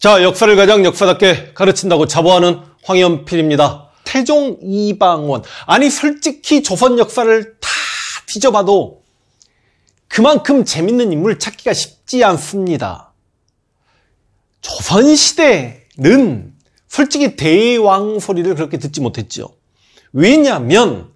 자, 역사를 가장 역사답게 가르친다고 자부하는 황현필입니다. 태종 이방원. 아니, 솔직히 조선 역사를 다 뒤져봐도 그만큼 재밌는 인물 찾기가 쉽지 않습니다. 조선시대는 솔직히 대왕 소리를 그렇게 듣지 못했죠. 왜냐면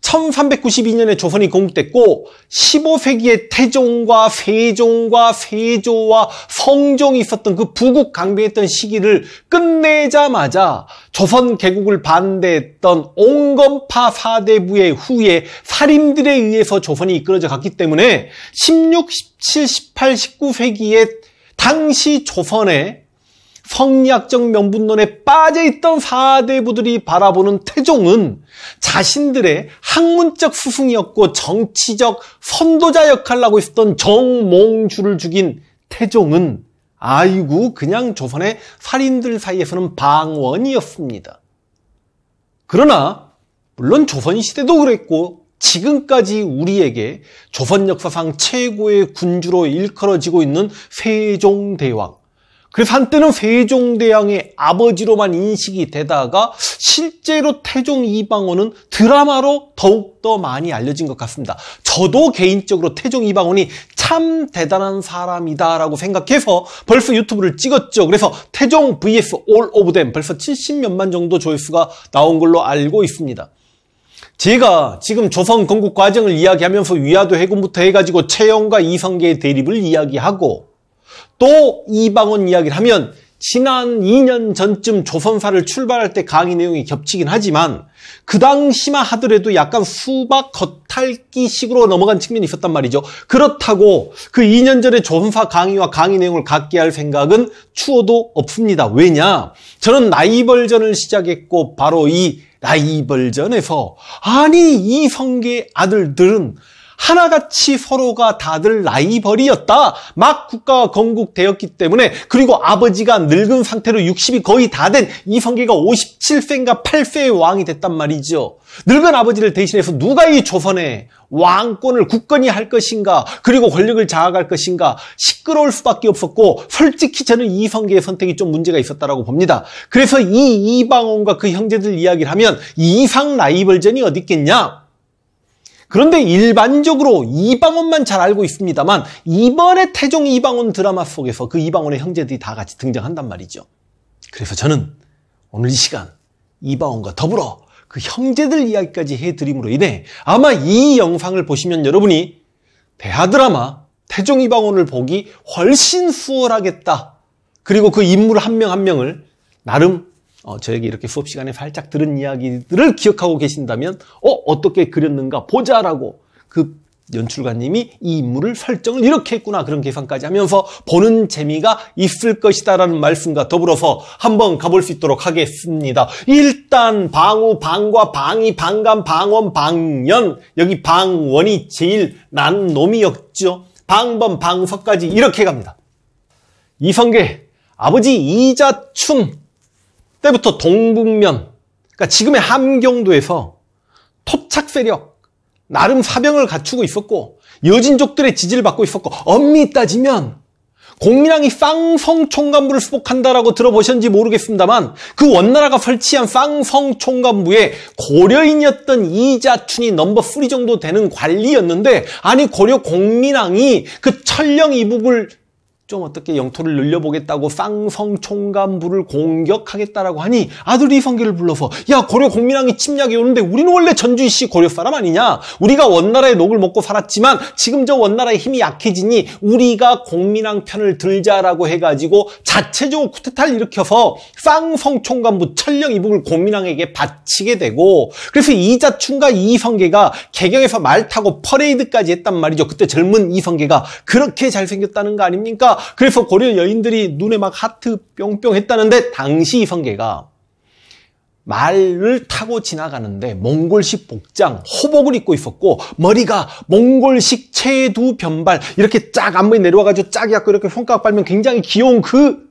1392년에 조선이 건국됐고 15세기에 태종과 세종과 세조와 성종이 있었던 그 부국 강대했던 시기를 끝내자마자 조선 개국을 반대했던 온건파 사대부의 후에 살인들에 의해서 조선이 이끌어져 갔기 때문에 16, 17, 18, 19세기에 당시 조선의 성리학적 명분론에 빠져있던 사대부들이 바라보는 태종은 자신들의 학문적 스승이었고 정치적 선도자 역할을 하고 있었던 정몽주를 죽인 태종은 아이고 그냥 조선의 살인들 사이에서는 방원이었습니다. 그러나 물론 조선시대도 그랬고 지금까지 우리에게 조선 역사상 최고의 군주로 일컬어지고 있는 세종대왕 그래서 한때는 세종대왕의 아버지로만 인식이 되다가 실제로 태종 이방원은 드라마로 더욱더 많이 알려진 것 같습니다. 저도 개인적으로 태종 이방원이 참 대단한 사람이다라고 생각해서 벌써 유튜브를 찍었죠. 그래서 태종 vs 올 오브 댐 벌써 70몇만 정도 조회수가 나온 걸로 알고 있습니다. 제가 지금 조선 건국 과정을 이야기하면서 위화도 해군부터 해가지고 최영과 이성계의 대립을 이야기하고 또 이방원 이야기를 하면 지난 2년 전쯤 조선사를 출발할 때 강의 내용이 겹치긴 하지만 그 당시만 하더라도 약간 수박 겉핥기식으로 넘어간 측면이 있었단 말이죠. 그렇다고 그 2년 전에 조선사 강의와 강의 내용을 갖게할 생각은 추호도 없습니다. 왜냐? 저는 라이벌전을 시작했고 바로 이 라이벌전에서 아니 이성계 아들들은 하나같이 서로가 다들 라이벌이었다. 막 국가가 건국되었기 때문에 그리고 아버지가 늙은 상태로 60이 거의 다 된 이성계가 57세인가 8세의 왕이 됐단 말이죠. 늙은 아버지를 대신해서 누가 이 조선에 왕권을 굳건히 할 것인가 그리고 권력을 장악할 것인가 시끄러울 수밖에 없었고 솔직히 저는 이성계의 선택이 좀 문제가 있었다라고 봅니다. 그래서 이 이방원과 그 형제들 이야기를 하면 이상 라이벌전이 어디 있겠냐? 그런데 일반적으로 이방원만 잘 알고 있습니다만 이번에 태종 이방원 드라마 속에서 그 이방원의 형제들이 다 같이 등장한단 말이죠. 그래서 저는 오늘 이 시간 이방원과 더불어 그 형제들 이야기까지 해드림으로 인해 아마 이 영상을 보시면 여러분이 대하 드라마 태종 이방원을 보기 훨씬 수월하겠다. 그리고 그 인물 한 명한 한 명을 나름 어, 저에게 이렇게 수업 시간에 살짝 들은 이야기들을 기억하고 계신다면 어 어떻게 그렸는가 보자라고 그 연출가님이 이 인물을 설정을 이렇게 했구나 그런 계산까지 하면서 보는 재미가 있을 것이다라는 말씀과 더불어서 한번 가볼 수 있도록 하겠습니다. 일단 방우, 방과, 방이, 방감, 방원, 방연 여기 방원이 제일 난 놈이었죠. 방범, 방석까지 이렇게 갑니다. 이성계, 아버지 이자충, 때부터 동북면, 그러니까 지금의 함경도에서 토착 세력, 나름 사병을 갖추고 있었고 여진족들의 지지를 받고 있었고 엄밀히 따지면 공민왕이 쌍성총감부를 수복한다라고 들어보셨는지 모르겠습니다만 그 원나라가 설치한 쌍성총감부에 고려인이었던 이자춘이 넘버 3 정도 되는 관리였는데 아니 고려 공민왕이 그철령 이북을 좀 어떻게 영토를 늘려보겠다고 쌍성총감부를 공격하겠다라고 하니 아들이 이성계를 불러서 야 고려 공민왕이 침략이 오는데 우리는 원래 전주시 고려 사람 아니냐 우리가 원나라의 녹을 먹고 살았지만 지금 저 원나라의 힘이 약해지니 우리가 공민왕 편을 들자라고 해가지고 자체적으로 쿠데타를 일으켜서 쌍성총감부 천령 이북을 공민왕에게 바치게 되고 그래서 이자춘과 이성계가 개경에서 말 타고 퍼레이드까지 했단 말이죠 그때 젊은 이성계가 그렇게 잘생겼다는 거 아닙니까 그래서 고려 여인들이 눈에 막 하트 뿅뿅 했다는데 당시 이성계가 말을 타고 지나가는데 몽골식 복장, 호복을 입고 있었고 머리가 몽골식 체두 변발 이렇게 쫙안머에 내려와가지고 쫙 약간 이렇게 손가락 빨면 굉장히 귀여운 그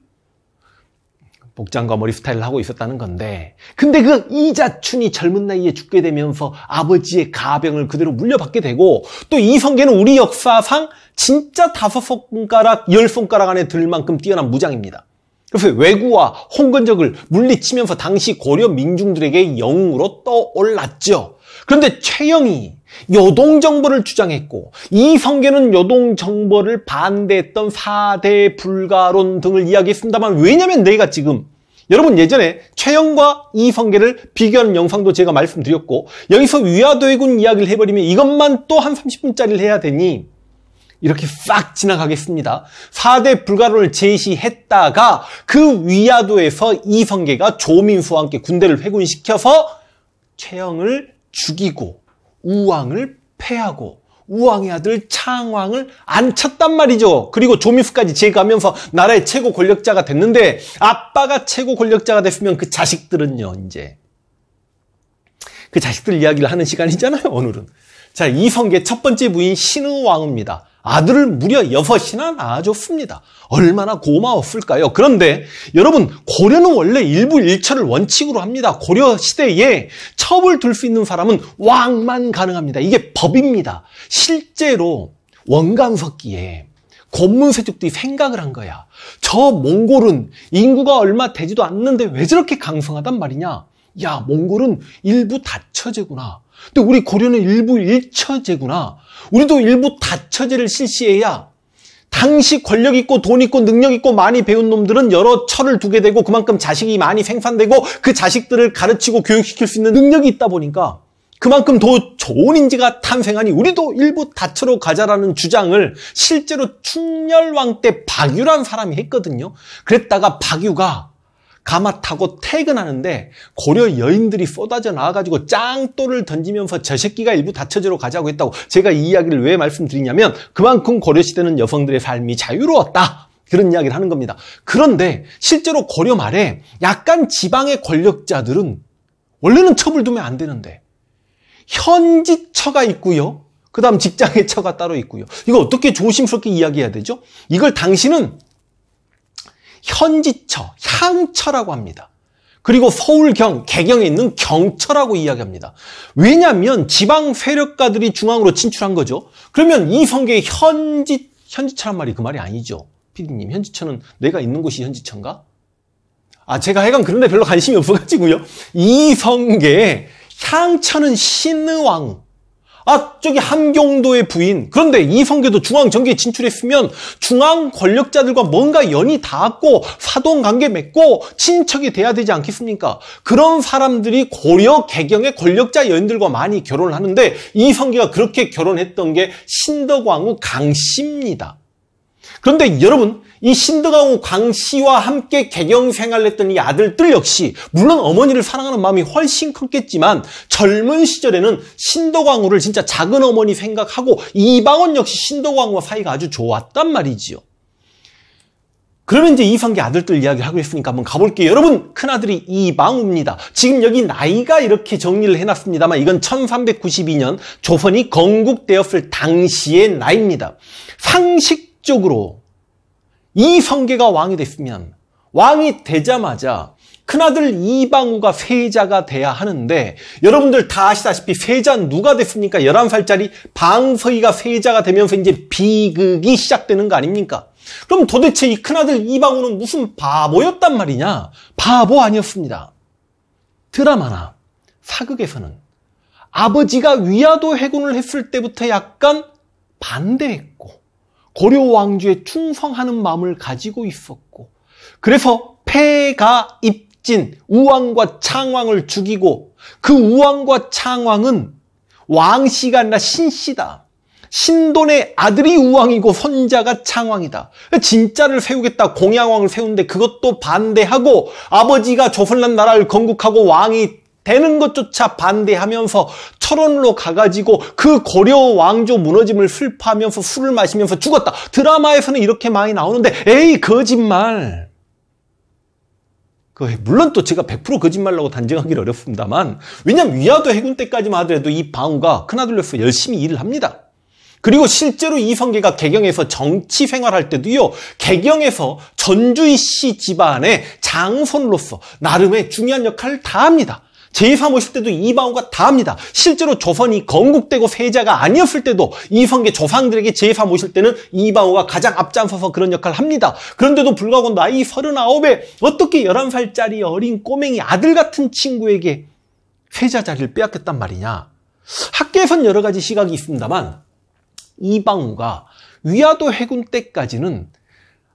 복장과 머리 스타일을 하고 있었다는 건데 근데 그 이자춘이 젊은 나이에 죽게 되면서 아버지의 가병을 그대로 물려받게 되고 또 이성계는 우리 역사상 진짜 다섯 손가락 열 손가락 안에 들 만큼 뛰어난 무장입니다. 그래서 왜구와 홍건적을 물리치면서 당시 고려 민중들에게 영웅으로 떠올랐죠. 그런데 최영이 여동 정벌을 주장했고 이 성계는 여동 정벌을 반대했던 4대 불가론 등을 이야기했습니다만 왜냐면 내가 지금 여러분 예전에 최영과 이 성계를 비교하는 영상도 제가 말씀드렸고 여기서 위화도의군 이야기를 해버리면 이것만 또 한 30분짜리를 해야 되니 이렇게 싹 지나가겠습니다. 4대 불가론을 제시했다가 그 위야도에서 이성계가 조민수와 함께 군대를 회군시켜서 최영을 죽이고 우왕을 패하고 우왕의 아들 창왕을 안 쳤단 말이죠. 그리고 조미수까지 제거하면서 나라의 최고 권력자가 됐는데 아빠가 최고 권력자가 됐으면 그 자식들은요, 이제. 그 자식들 이야기를 하는 시간이잖아요, 오늘은. 자, 이성계첫 번째 부인 신우왕입니다 아들을 무려 여섯이나 낳아줬습니다. 얼마나 고마웠을까요? 그런데 여러분 고려는 원래 일부일처를 원칙으로 합니다. 고려 시대에 첩을 둘 수 있는 사람은 왕만 가능합니다. 이게 법입니다. 실제로 원강석기에 권문세족들이 생각을 한 거야. 저 몽골은 인구가 얼마 되지도 않는데 왜 저렇게 강성하단 말이냐? 야 몽골은 일부 다처제구나. 근데 우리 고려는 일부 일처제구나. 우리도 일부 다처제를 실시해야 당시 권력 있고 돈 있고 능력 있고 많이 배운 놈들은 여러 철을 두게 되고 그만큼 자식이 많이 생산되고 그 자식들을 가르치고 교육시킬 수 있는 능력이 있다 보니까 그만큼 더 좋은 인재가 탄생하니 우리도 일부 다처로 가자라는 주장을 실제로 충렬왕 때 박유란 사람이 했거든요. 그랬다가 박유가 가마 타고 퇴근하는데 고려 여인들이 쏟아져 나와가지고 짱또를 던지면서 저 새끼가 일부 다쳐지러 가자고 했다고 제가 이 이야기를 왜 말씀드리냐면 그만큼 고려시대는 여성들의 삶이 자유로웠다. 그런 이야기를 하는 겁니다. 그런데 실제로 고려 말에 약간 지방의 권력자들은 원래는 첩을 두면 안 되는데 현지처가 있고요. 그 다음 직장의 처가 따로 있고요. 이거 어떻게 조심스럽게 이야기해야 되죠? 이걸 당신은 현지처, 향처라고 합니다. 그리고 서울경, 개경에 있는 경처라고 이야기합니다. 왜냐하면 지방 세력가들이 중앙으로 진출한 거죠. 그러면 이 성계의 현지, 현지처란 말이 그 말이 아니죠. 피디님, 현지처는 내가 있는 곳이 현지처인가? 아, 제가 해간 그런데 별로 관심이 없어가지고요. 이 성계의 향처는 신의왕, 아 저기 함경도의 부인 그런데 이성계도 중앙정계에 진출했으면 중앙 권력자들과 뭔가 연이 닿았고 사돈관계 맺고 친척이 돼야 되지 않겠습니까? 그런 사람들이 고려 개경의 권력자 연인들과 많이 결혼을 하는데 이성계가 그렇게 결혼했던 게 신덕왕후 강씨입니다. 그런데 여러분 이 신등하고 광씨와 함께 개경 생활을 했던 이 아들들 역시 물론 어머니를 사랑하는 마음이 훨씬 컸겠지만 젊은 시절에는 신도광후를 진짜 작은 어머니 생각하고 이방원 역시 신도광후와 사이가 아주 좋았단 말이지요. 그러면 이제 이성계 아들들 이야기를 하고 있으니까 한번 가볼게요. 여러분 큰아들이 이방우입니다. 지금 여기 나이가 이렇게 정리를 해놨습니다만 이건 1392년 조선이 건국되었을 당시의 나이입니다. 상식적으로 이 성계가 왕이 됐으면 왕이 되자마자 큰아들 이방우가 세자가 돼야 하는데 여러분들 다 아시다시피 세자 는 누가 됐습니까? 11살짜리 방서희가 세자가 되면서 이제 비극이 시작되는 거 아닙니까? 그럼 도대체 이 큰아들 이방우는 무슨 바보였단 말이냐? 바보 아니었습니다. 드라마나 사극에서는 아버지가 위아도 해군을 했을 때부터 약간 반대했고 고려 왕조에 충성하는 마음을 가지고 있었고 그래서 폐가 입진 우왕과 창왕을 죽이고 그 우왕과 창왕은 왕씨가 아니라 신씨다. 신돈의 아들이 우왕이고 손자가 창왕이다. 진짜를 세우겠다 공양왕을 세우는데 그것도 반대하고 아버지가 조선란 나라를 건국하고 왕이 되는 것조차 반대하면서 철원으로 가가지고 그 고려 왕조 무너짐을 슬퍼하면서 술을 마시면서 죽었다. 드라마에서는 이렇게 많이 나오는데 에이 거짓말. 그, 물론 또 제가 100% 거짓말라고 단정하기는 어렵습니다만 왜냐하면 위화도 해군 때까지만 하더라도 이 방우가 큰아들로서 열심히 일을 합니다. 그리고 실제로 이성계가 개경에서 정치 생활할 때도요. 개경에서 전주희 씨 집안의 장손으로서 나름의 중요한 역할을 다합니다. 제3호실 때도 이방호가 다 합니다. 실제로 조선이 건국되고 세자가 아니었을 때도 이성계 조상들에게 제3호실 때는 이방호가 가장 앞장서서 그런 역할을 합니다. 그런데도 불구하고 나이 39에 어떻게 11살짜리 어린 꼬맹이 아들 같은 친구에게 세자 자리를 빼앗겼단 말이냐. 학계에선 여러 가지 시각이 있습니다만 이방호가 위아도 해군 때까지는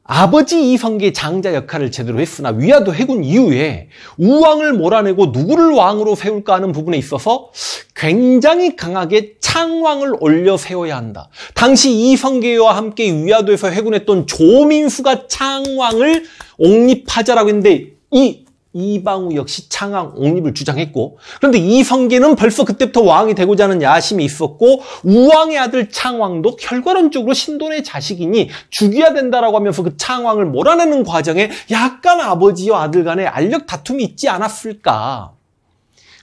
아버지 이성계 장자 역할을 제대로 했으나 위아도 해군 이후에 우왕을 몰아내고 누구를 왕으로 세울까 하는 부분에 있어서 굉장히 강하게 창왕을 올려 세워야 한다. 당시 이성계와 함께 위아도에서 해군했던 조민수가 창왕을 옹립하자라고 했는데 이 이방우 역시 창왕 옹립을 주장했고 그런데 이성계는 벌써 그때부터 왕이 되고자 하는 야심이 있었고 우왕의 아들 창왕도 결과론적으로 신돈의 자식이니 죽여야 된다라고 하면서 그 창왕을 몰아내는 과정에 약간 아버지와 아들 간의 알력 다툼이 있지 않았을까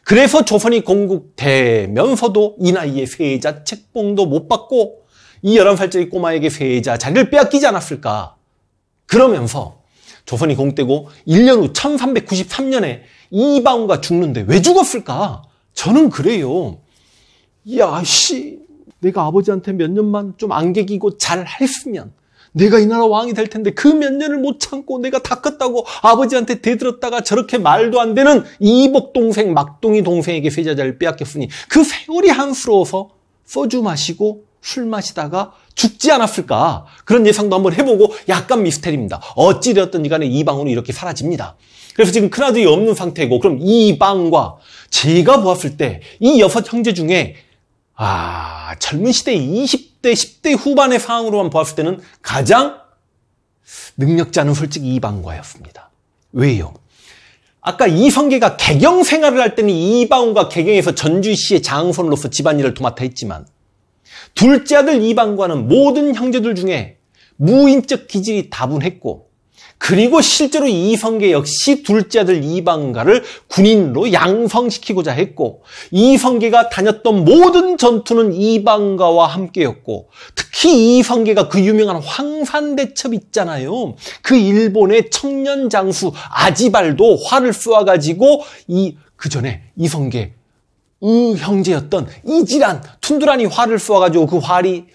그래서 조선이 건국되면서도 이 나이에 세자 책봉도 못 받고 이 열한 살짜리 꼬마에게 세자 자리를 빼앗기지 않았을까 그러면서 조선이 공때고 1년 후 1393년에 이방우가 죽는데 왜 죽었을까? 저는 그래요. 야, 씨. 내가 아버지한테 몇 년만 좀 안개기고 잘 했으면 내가 이 나라 왕이 될 텐데 그 몇 년을 못 참고 내가 다 컸다고 아버지한테 대들었다가 저렇게 말도 안 되는 이복 동생 막둥이 동생에게 세자자를 빼앗겼으니 그 세월이 한스러워서 소주 마시고 술 마시다가 죽지 않았을까? 그런 예상도 한번 해보고 약간 미스테리입니다. 어찌되었든 이간에 이방으로 이렇게 사라집니다. 그래서 지금 큰아들이 없는 상태고 그럼 이방과 제가 보았을 때 이 여섯 형제 중에 아 젊은 시대 20대 10대 후반의 상황으로만 보았을 때는 가장 능력자는 솔직히 이방과였습니다. 왜요? 아까 이성계가 개경 생활을 할 때는 이방과 개경에서 전주시의 장손으로서 집안일을 도맡아 했지만 둘째 아들 이방과는 모든 형제들 중에 무인적 기질이 다분했고 그리고 실제로 이성계 역시 둘째 아들 이방가를 군인으로 양성시키고자 했고 이성계가 다녔던 모든 전투는 이방가와 함께였고 특히 이성계가 그 유명한 황산대첩 있잖아요. 그 일본의 청년 장수 아지발도 활을 쏘아가지고 이그 전에 이성계 우 형제였던 이지란 툰두란이 활을 쏘아가지고 그 활이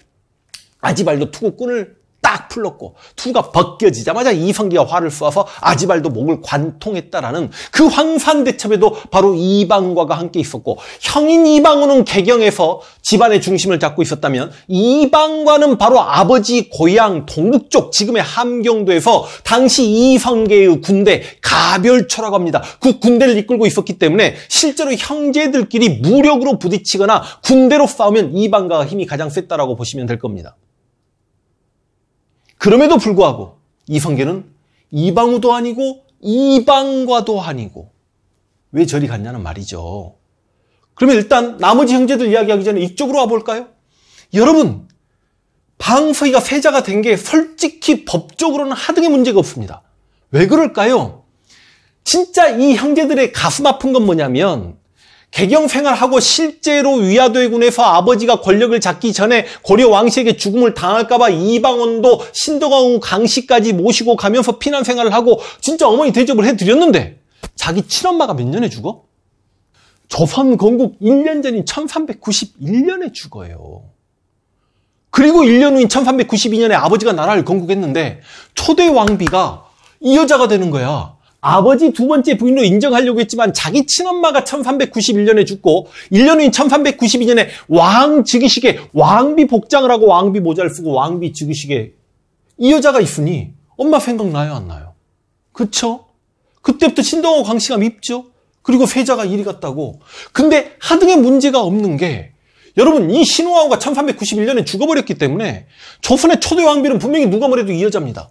아지발도 투고 꾼을 딱 풀렀고 투가 벗겨지자마자 이성기가 화를 쏴서 아지발도 목을 관통했다라는 그 황산대첩에도 바로 이방과가 함께 있었고 형인 이방우는 개경에서 집안의 중심을 잡고 있었다면 이방과는 바로 아버지 고향 동북 쪽 지금의 함경도에서 당시 이성계의 군대 가별처라고 합니다. 그 군대를 이끌고 있었기 때문에 실제로 형제들끼리 무력으로 부딪히거나 군대로 싸우면 이방과가 힘이 가장 셌다라고 보시면 될 겁니다. 그럼에도 불구하고 이 성계는 이방우도 아니고 이방과도 아니고 왜 저리 갔냐는 말이죠. 그러면 일단 나머지 형제들 이야기하기 전에 이쪽으로 와볼까요? 여러분 방서희가 세자가 된 게 솔직히 법적으로는 하등의 문제가 없습니다. 왜 그럴까요? 진짜 이 형제들의 가슴 아픈 건 뭐냐면 개경 생활하고 실제로 위아도의군에서 아버지가 권력을 잡기 전에 고려 왕씨에게 죽음을 당할까봐 이방원도 신도가운 강씨까지 모시고 가면서 피난 생활을 하고 진짜 어머니 대접을 해드렸는데 자기 친엄마가 몇 년에 죽어? 조선 건국 1년 전인 1391년에 죽어요. 그리고 1년 후인 1392년에 아버지가 나라를 건국했는데 초대 왕비가 이 여자가 되는 거야. 아버지 두 번째 부인으로 인정하려고 했지만 자기 친엄마가 1391년에 죽고 1년 후인 1392년에 왕 즉위식에 왕비 복장을 하고 왕비 모자를 쓰고 왕비 즉위식에 이 여자가 있으니 엄마 생각나요 안 나요? 그쵸? 그때부터 신동호 광씨가 밉죠? 그리고 세자가 이리 갔다고. 근데 하등의 문제가 없는 게 여러분 이 신우왕후가 1391년에 죽어버렸기 때문에 조선의 초대 왕비는 분명히 누가 뭐래도 이 여자입니다.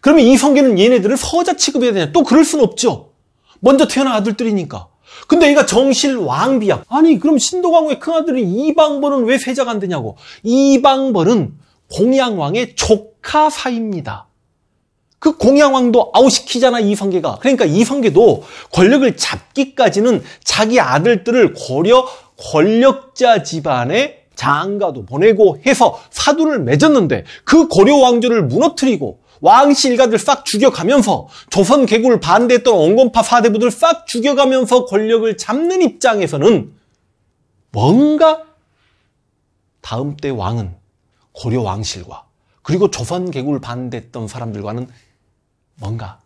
그러면 이 성계는 얘네들을 서자 취급해야 되냐? 또 그럴 순 없죠. 먼저 태어난 아들들이니까. 근데 얘가 정실왕비야. 아니 그럼 신도광후의 큰아들이 이방벌은 왜 세자가 안 되냐고. 이방벌은 공양왕의 조카사입니다. 그 공양왕도 아웃시키잖아 이성계가. 그러니까 이성계도 권력을 잡기까지는 자기 아들들을 고려 권력자 집안에 장가도 보내고 해서 사두를 맺었는데 그 고려 왕조를 무너뜨리고 왕씨 일가들 싹 죽여가면서 조선 개굴 반대했던 원건파 사대부들 싹 죽여가면서 권력을 잡는 입장에서는 뭔가 다음 때 왕은 고려 왕실과 그리고 조선 개굴 반대했던 사람들과는 뭔가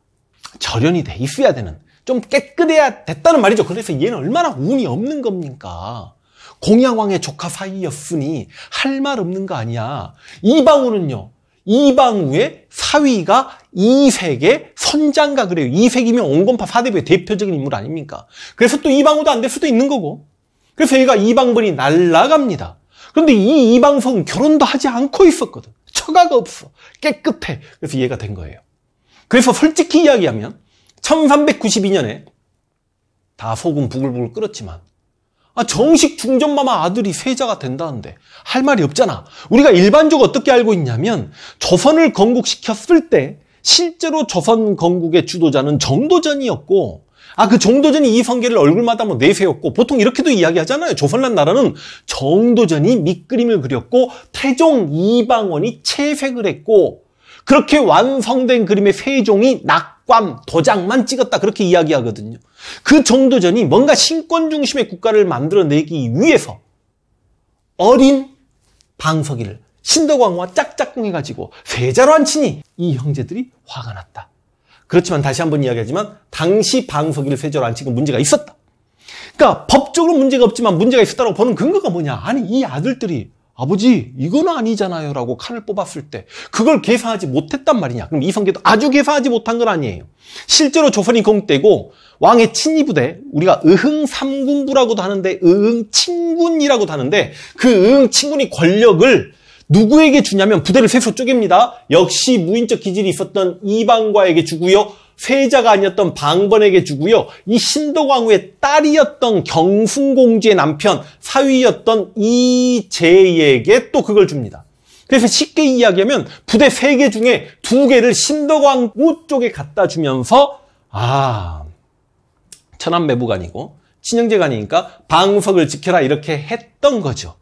절연이 돼 있어야 되는 좀 깨끗해야 됐다는 말이죠. 그래서 얘는 얼마나 운이 없는 겁니까? 공양왕의 조카 사이였으니 할 말 없는 거 아니야. 이방우는요. 이방우의 사위가 이색의 선장가 그래요. 이색이면 온건파 사대부의 대표적인 인물 아닙니까? 그래서 또 이방우도 안 될 수도 있는 거고. 그래서 얘가 이방분이 날라갑니다. 그런데 이 이방성은 결혼도 하지 않고 있었거든. 처가가 없어. 깨끗해. 그래서 얘가 된 거예요. 그래서 솔직히 이야기하면 1392년에 다 소금 부글부글 끓었지만 아, 정식 중전마마 아들이 세자가 된다는데 할 말이 없잖아. 우리가 일반적으로 어떻게 알고 있냐면 조선을 건국시켰을 때 실제로 조선 건국의 주도자는 정도전이었고 아, 그 정도전이 이 성계를 얼굴마다 뭐 내세웠고, 보통 이렇게도 이야기하잖아요. 조선란 나라는 정도전이 밑그림을 그렸고, 태종 이방원이 채색을 했고, 그렇게 완성된 그림의 세종이 낙관, 도장만 찍었다. 그렇게 이야기하거든요. 그 정도전이 뭔가 신권 중심의 국가를 만들어내기 위해서 어린 방석이를 신덕왕과 짝짝꿍 해가지고 세자로 앉히니 이 형제들이 화가 났다. 그렇지만 다시 한번 이야기하지만 당시 방석이를 세자로 앉히고 문제가 있었다. 그러니까 법적으로 문제가 없지만 문제가 있었다고 보는 근거가 뭐냐? 아니 이 아들들이 아버지 이건 아니잖아요 라고 칼을 뽑았을 때 그걸 계산하지 못했단 말이냐 그럼 이성계도 아주 계산하지 못한 건 아니에요 실제로 조선이 공대고 왕의 친위부대, 우리가 의흥 3군부라고도 하는데 의흥 친군이라고도 하는데 그 의흥 친군이 권력을 누구에게 주냐면 부대를 셋으로 쪼갭니다. 역시 무인적 기질이 있었던 이방과에게 주고요. 세자가 아니었던 방번에게 주고요. 이 신도광후의 딸이었던 경순공주의 남편 사위였던 이재에게 또 그걸 줍니다. 그래서 쉽게 이야기하면 부대 세 개 중에 두개를 신도광후 쪽에 갖다 주면서 아 천안매부관이고 친형제관이니까 방석을 지켜라 이렇게 했던 거죠.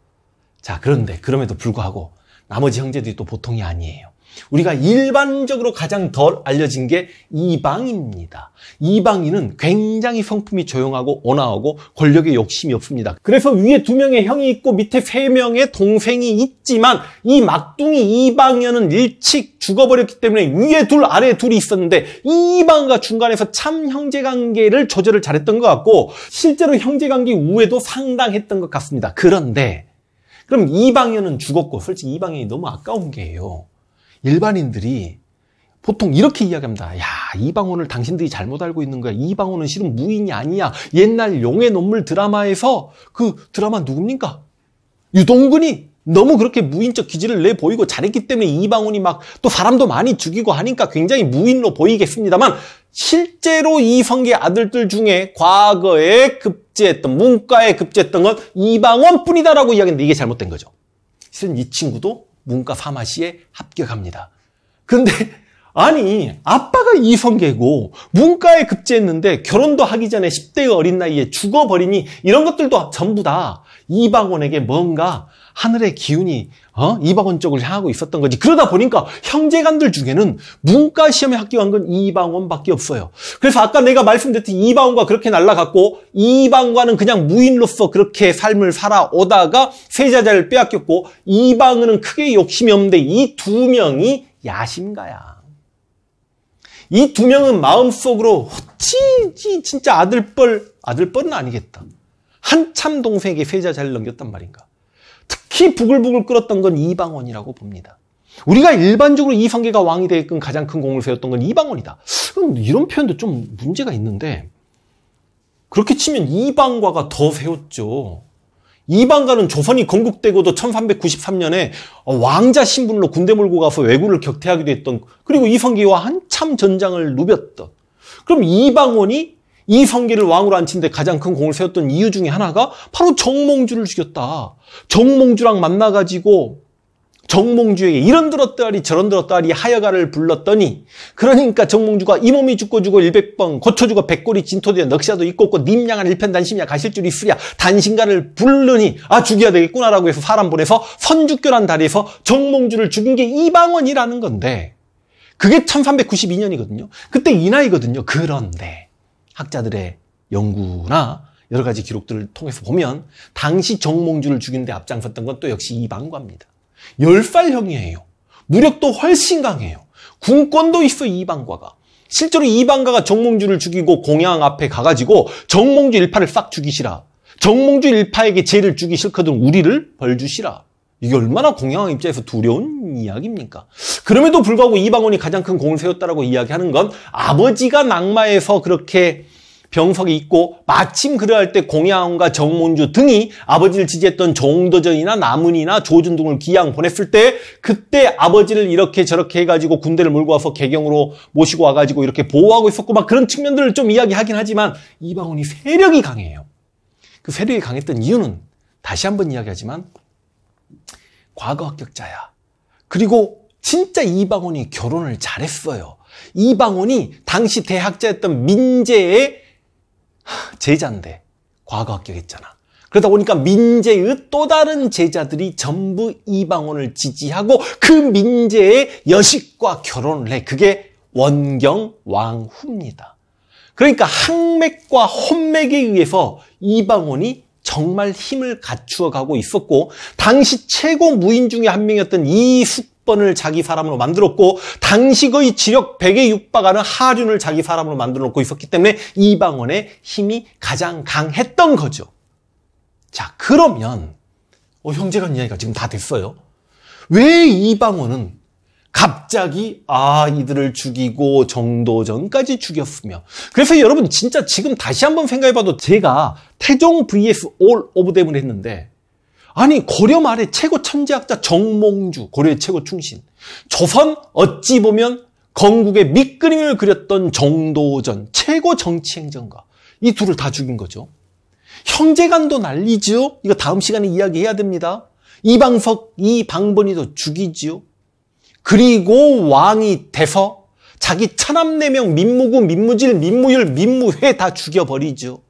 자 그런데 그럼에도 불구하고 나머지 형제들이 또 보통이 아니에요. 우리가 일반적으로 가장 덜 알려진 게 이방인입니다. 이방인은 굉장히 성품이 조용하고 온화하고 권력에 욕심이 없습니다. 그래서 위에 두 명의 형이 있고 밑에 세 명의 동생이 있지만 이 막둥이 이방인은 일찍 죽어버렸기 때문에 위에 둘아래 둘이 있었는데 이방과 중간에서 참 형제관계를 조절을 잘했던 것 같고 실제로 형제관계 우애도 상당했던 것 같습니다. 그런데 그럼 이방인은 죽었고 솔직히 이방인이 너무 아까운 게요. 일반인들이 보통 이렇게 이야기합니다. 야, 이방언을 당신들이 잘못 알고 있는 거야. 이방언은 실은 무인이 아니야. 옛날 용의 논물 드라마에서 그 드라마 누굽니까? 유동근이 너무 그렇게 무인적 기질을 내 보이고 잘했기 때문에 이방원이 막 또 사람도 많이 죽이고 하니까 굉장히 무인로 보이겠습니다만 실제로 이성계 아들들 중에 과거에 급제했던 문과에 급제했던 건 이방원뿐이다라고 이야기했는데 이게 잘못된 거죠. 실은 이 친구도 문과 파마시에 합격합니다. 근데 아니 아빠가 이성계고 문과에 급제했는데 결혼도 하기 전에 10대의 어린 나이에 죽어버리니 이런 것들도 전부 다 이방원에게 뭔가 하늘의 기운이 어? 이방원 쪽을 향하고 있었던 거지. 그러다 보니까 형제간들 중에는 문과 시험에 합격한 건 이방원밖에 없어요. 그래서 아까 내가 말씀드렸듯이 이방원과 그렇게 날라갔고 이방과는 그냥 무인로서 그렇게 삶을 살아오다가 세자자를 빼앗겼고 이방은 원 크게 욕심이 없는데 이 두 명이 야심가야. 이 두 명은 마음속으로 어찌 진짜 아들뻘 아들뻘은 아니겠다. 한참 동생에게 세자자를 넘겼단 말인가. 특히 부글부글 끓었던 건 이방원이라고 봅니다. 우리가 일반적으로 이성계가 왕이 되게끔 가장 큰 공을 세웠던 건 이방원이다. 이런 표현도 좀 문제가 있는데 그렇게 치면 이방과가 더 세웠죠. 이방과는 조선이 건국되고도 1393년에 왕자 신분으로 군대 몰고 가서 왜구를 격퇴하기도 했던 그리고 이성계와 한참 전장을 누볐던 그럼 이방원이 이 성기를 왕으로 앉힌 데 가장 큰 공을 세웠던 이유 중에 하나가 바로 정몽주를 죽였다. 정몽주랑 만나가지고 정몽주에게 이런 들었다리 저런 들었다리 하여가를 불렀더니 그러니까 정몽주가 이 몸이 죽고 죽어 100번 고쳐 죽어 백골이 진토되어 넉시아도 있고 없고 님양한 일편단심이야 가실 줄이 있으랴 단신가를 부르니 아 죽여야 되겠구나라고 해서 사람 보내서 선죽교란 다리에서 정몽주를 죽인 게 이방원이라는 건데 그게 1392년이거든요. 그때 이 나이거든요. 그런데 학자들의 연구나 여러 가지 기록들을 통해서 보면 당시 정몽주를 죽인 데 앞장섰던 건 또 역시 이방과입니다. 열살형이에요. 무력도 훨씬 강해요. 군권도 있어 이방과가. 실제로 이방과가 정몽주를 죽이고 공양 앞에 가가지고 정몽주 일파를 싹 죽이시라. 정몽주 일파에게 죄를 주기 싫거든 우리를 벌주시라. 이게 얼마나 공양 입장에서 두려운 이야기입니까? 그럼에도 불구하고 이방원이 가장 큰 공을 세웠다라고 이야기하는 건 아버지가 낙마해서 그렇게 병석이 있고 마침 그러할 때 공양과 정몽주 등이 아버지를 지지했던 정도전이나 남은이나 조준 등을 기양 보냈을 때 그때 아버지를 이렇게 저렇게 해가지고 군대를 몰고 와서 개경으로 모시고 와가지고 이렇게 보호하고 있었고 막 그런 측면들을 좀 이야기하긴 하지만 이방원이 세력이 강해요. 그 세력이 강했던 이유는 다시 한번 이야기하지만 과거 합격자야. 그리고 진짜 이방원이 결혼을 잘했어요. 이방원이 당시 대학자였던 민재의 제자인데 과거 합격했잖아. 그러다 보니까 민재의 또 다른 제자들이 전부 이방원을 지지하고 그 민재의 여식과 결혼을 해. 그게 원경 왕후입니다. 그러니까 항맥과 혼맥에 의해서 이방원이 정말 힘을 갖추어 가고 있었고 당시 최고 무인 중에한 명이었던 이숙 번을 자기 사람으로 만들었고 당시의 지력 100에 육박하는 하륜을 자기 사람으로 만들어 놓고 있었기 때문에 이방원의 힘이 가장 강했던 거죠. 자 그러면 어, 형제간 이야기가 지금 다 됐어요. 왜 이방원은 갑자기 아 이들을 죽이고 정도전까지 죽였으며 그래서 여러분 진짜 지금 다시 한번 생각해봐도 제가 태종 vs 올 오브 댐문 했는데 아니 고려 말에 최고 천재학자 정몽주 고려의 최고 충신 조선 어찌 보면 건국의 밑그림을 그렸던 정도전 최고 정치행정가 이 둘을 다 죽인 거죠 형제간도 난리지요 이거 다음 시간에 이야기해야 됩니다 이방석 이방번이도 죽이지요 그리고 왕이 돼서 자기 차남네명 민무구 민무질 민무율 민무회 다 죽여버리죠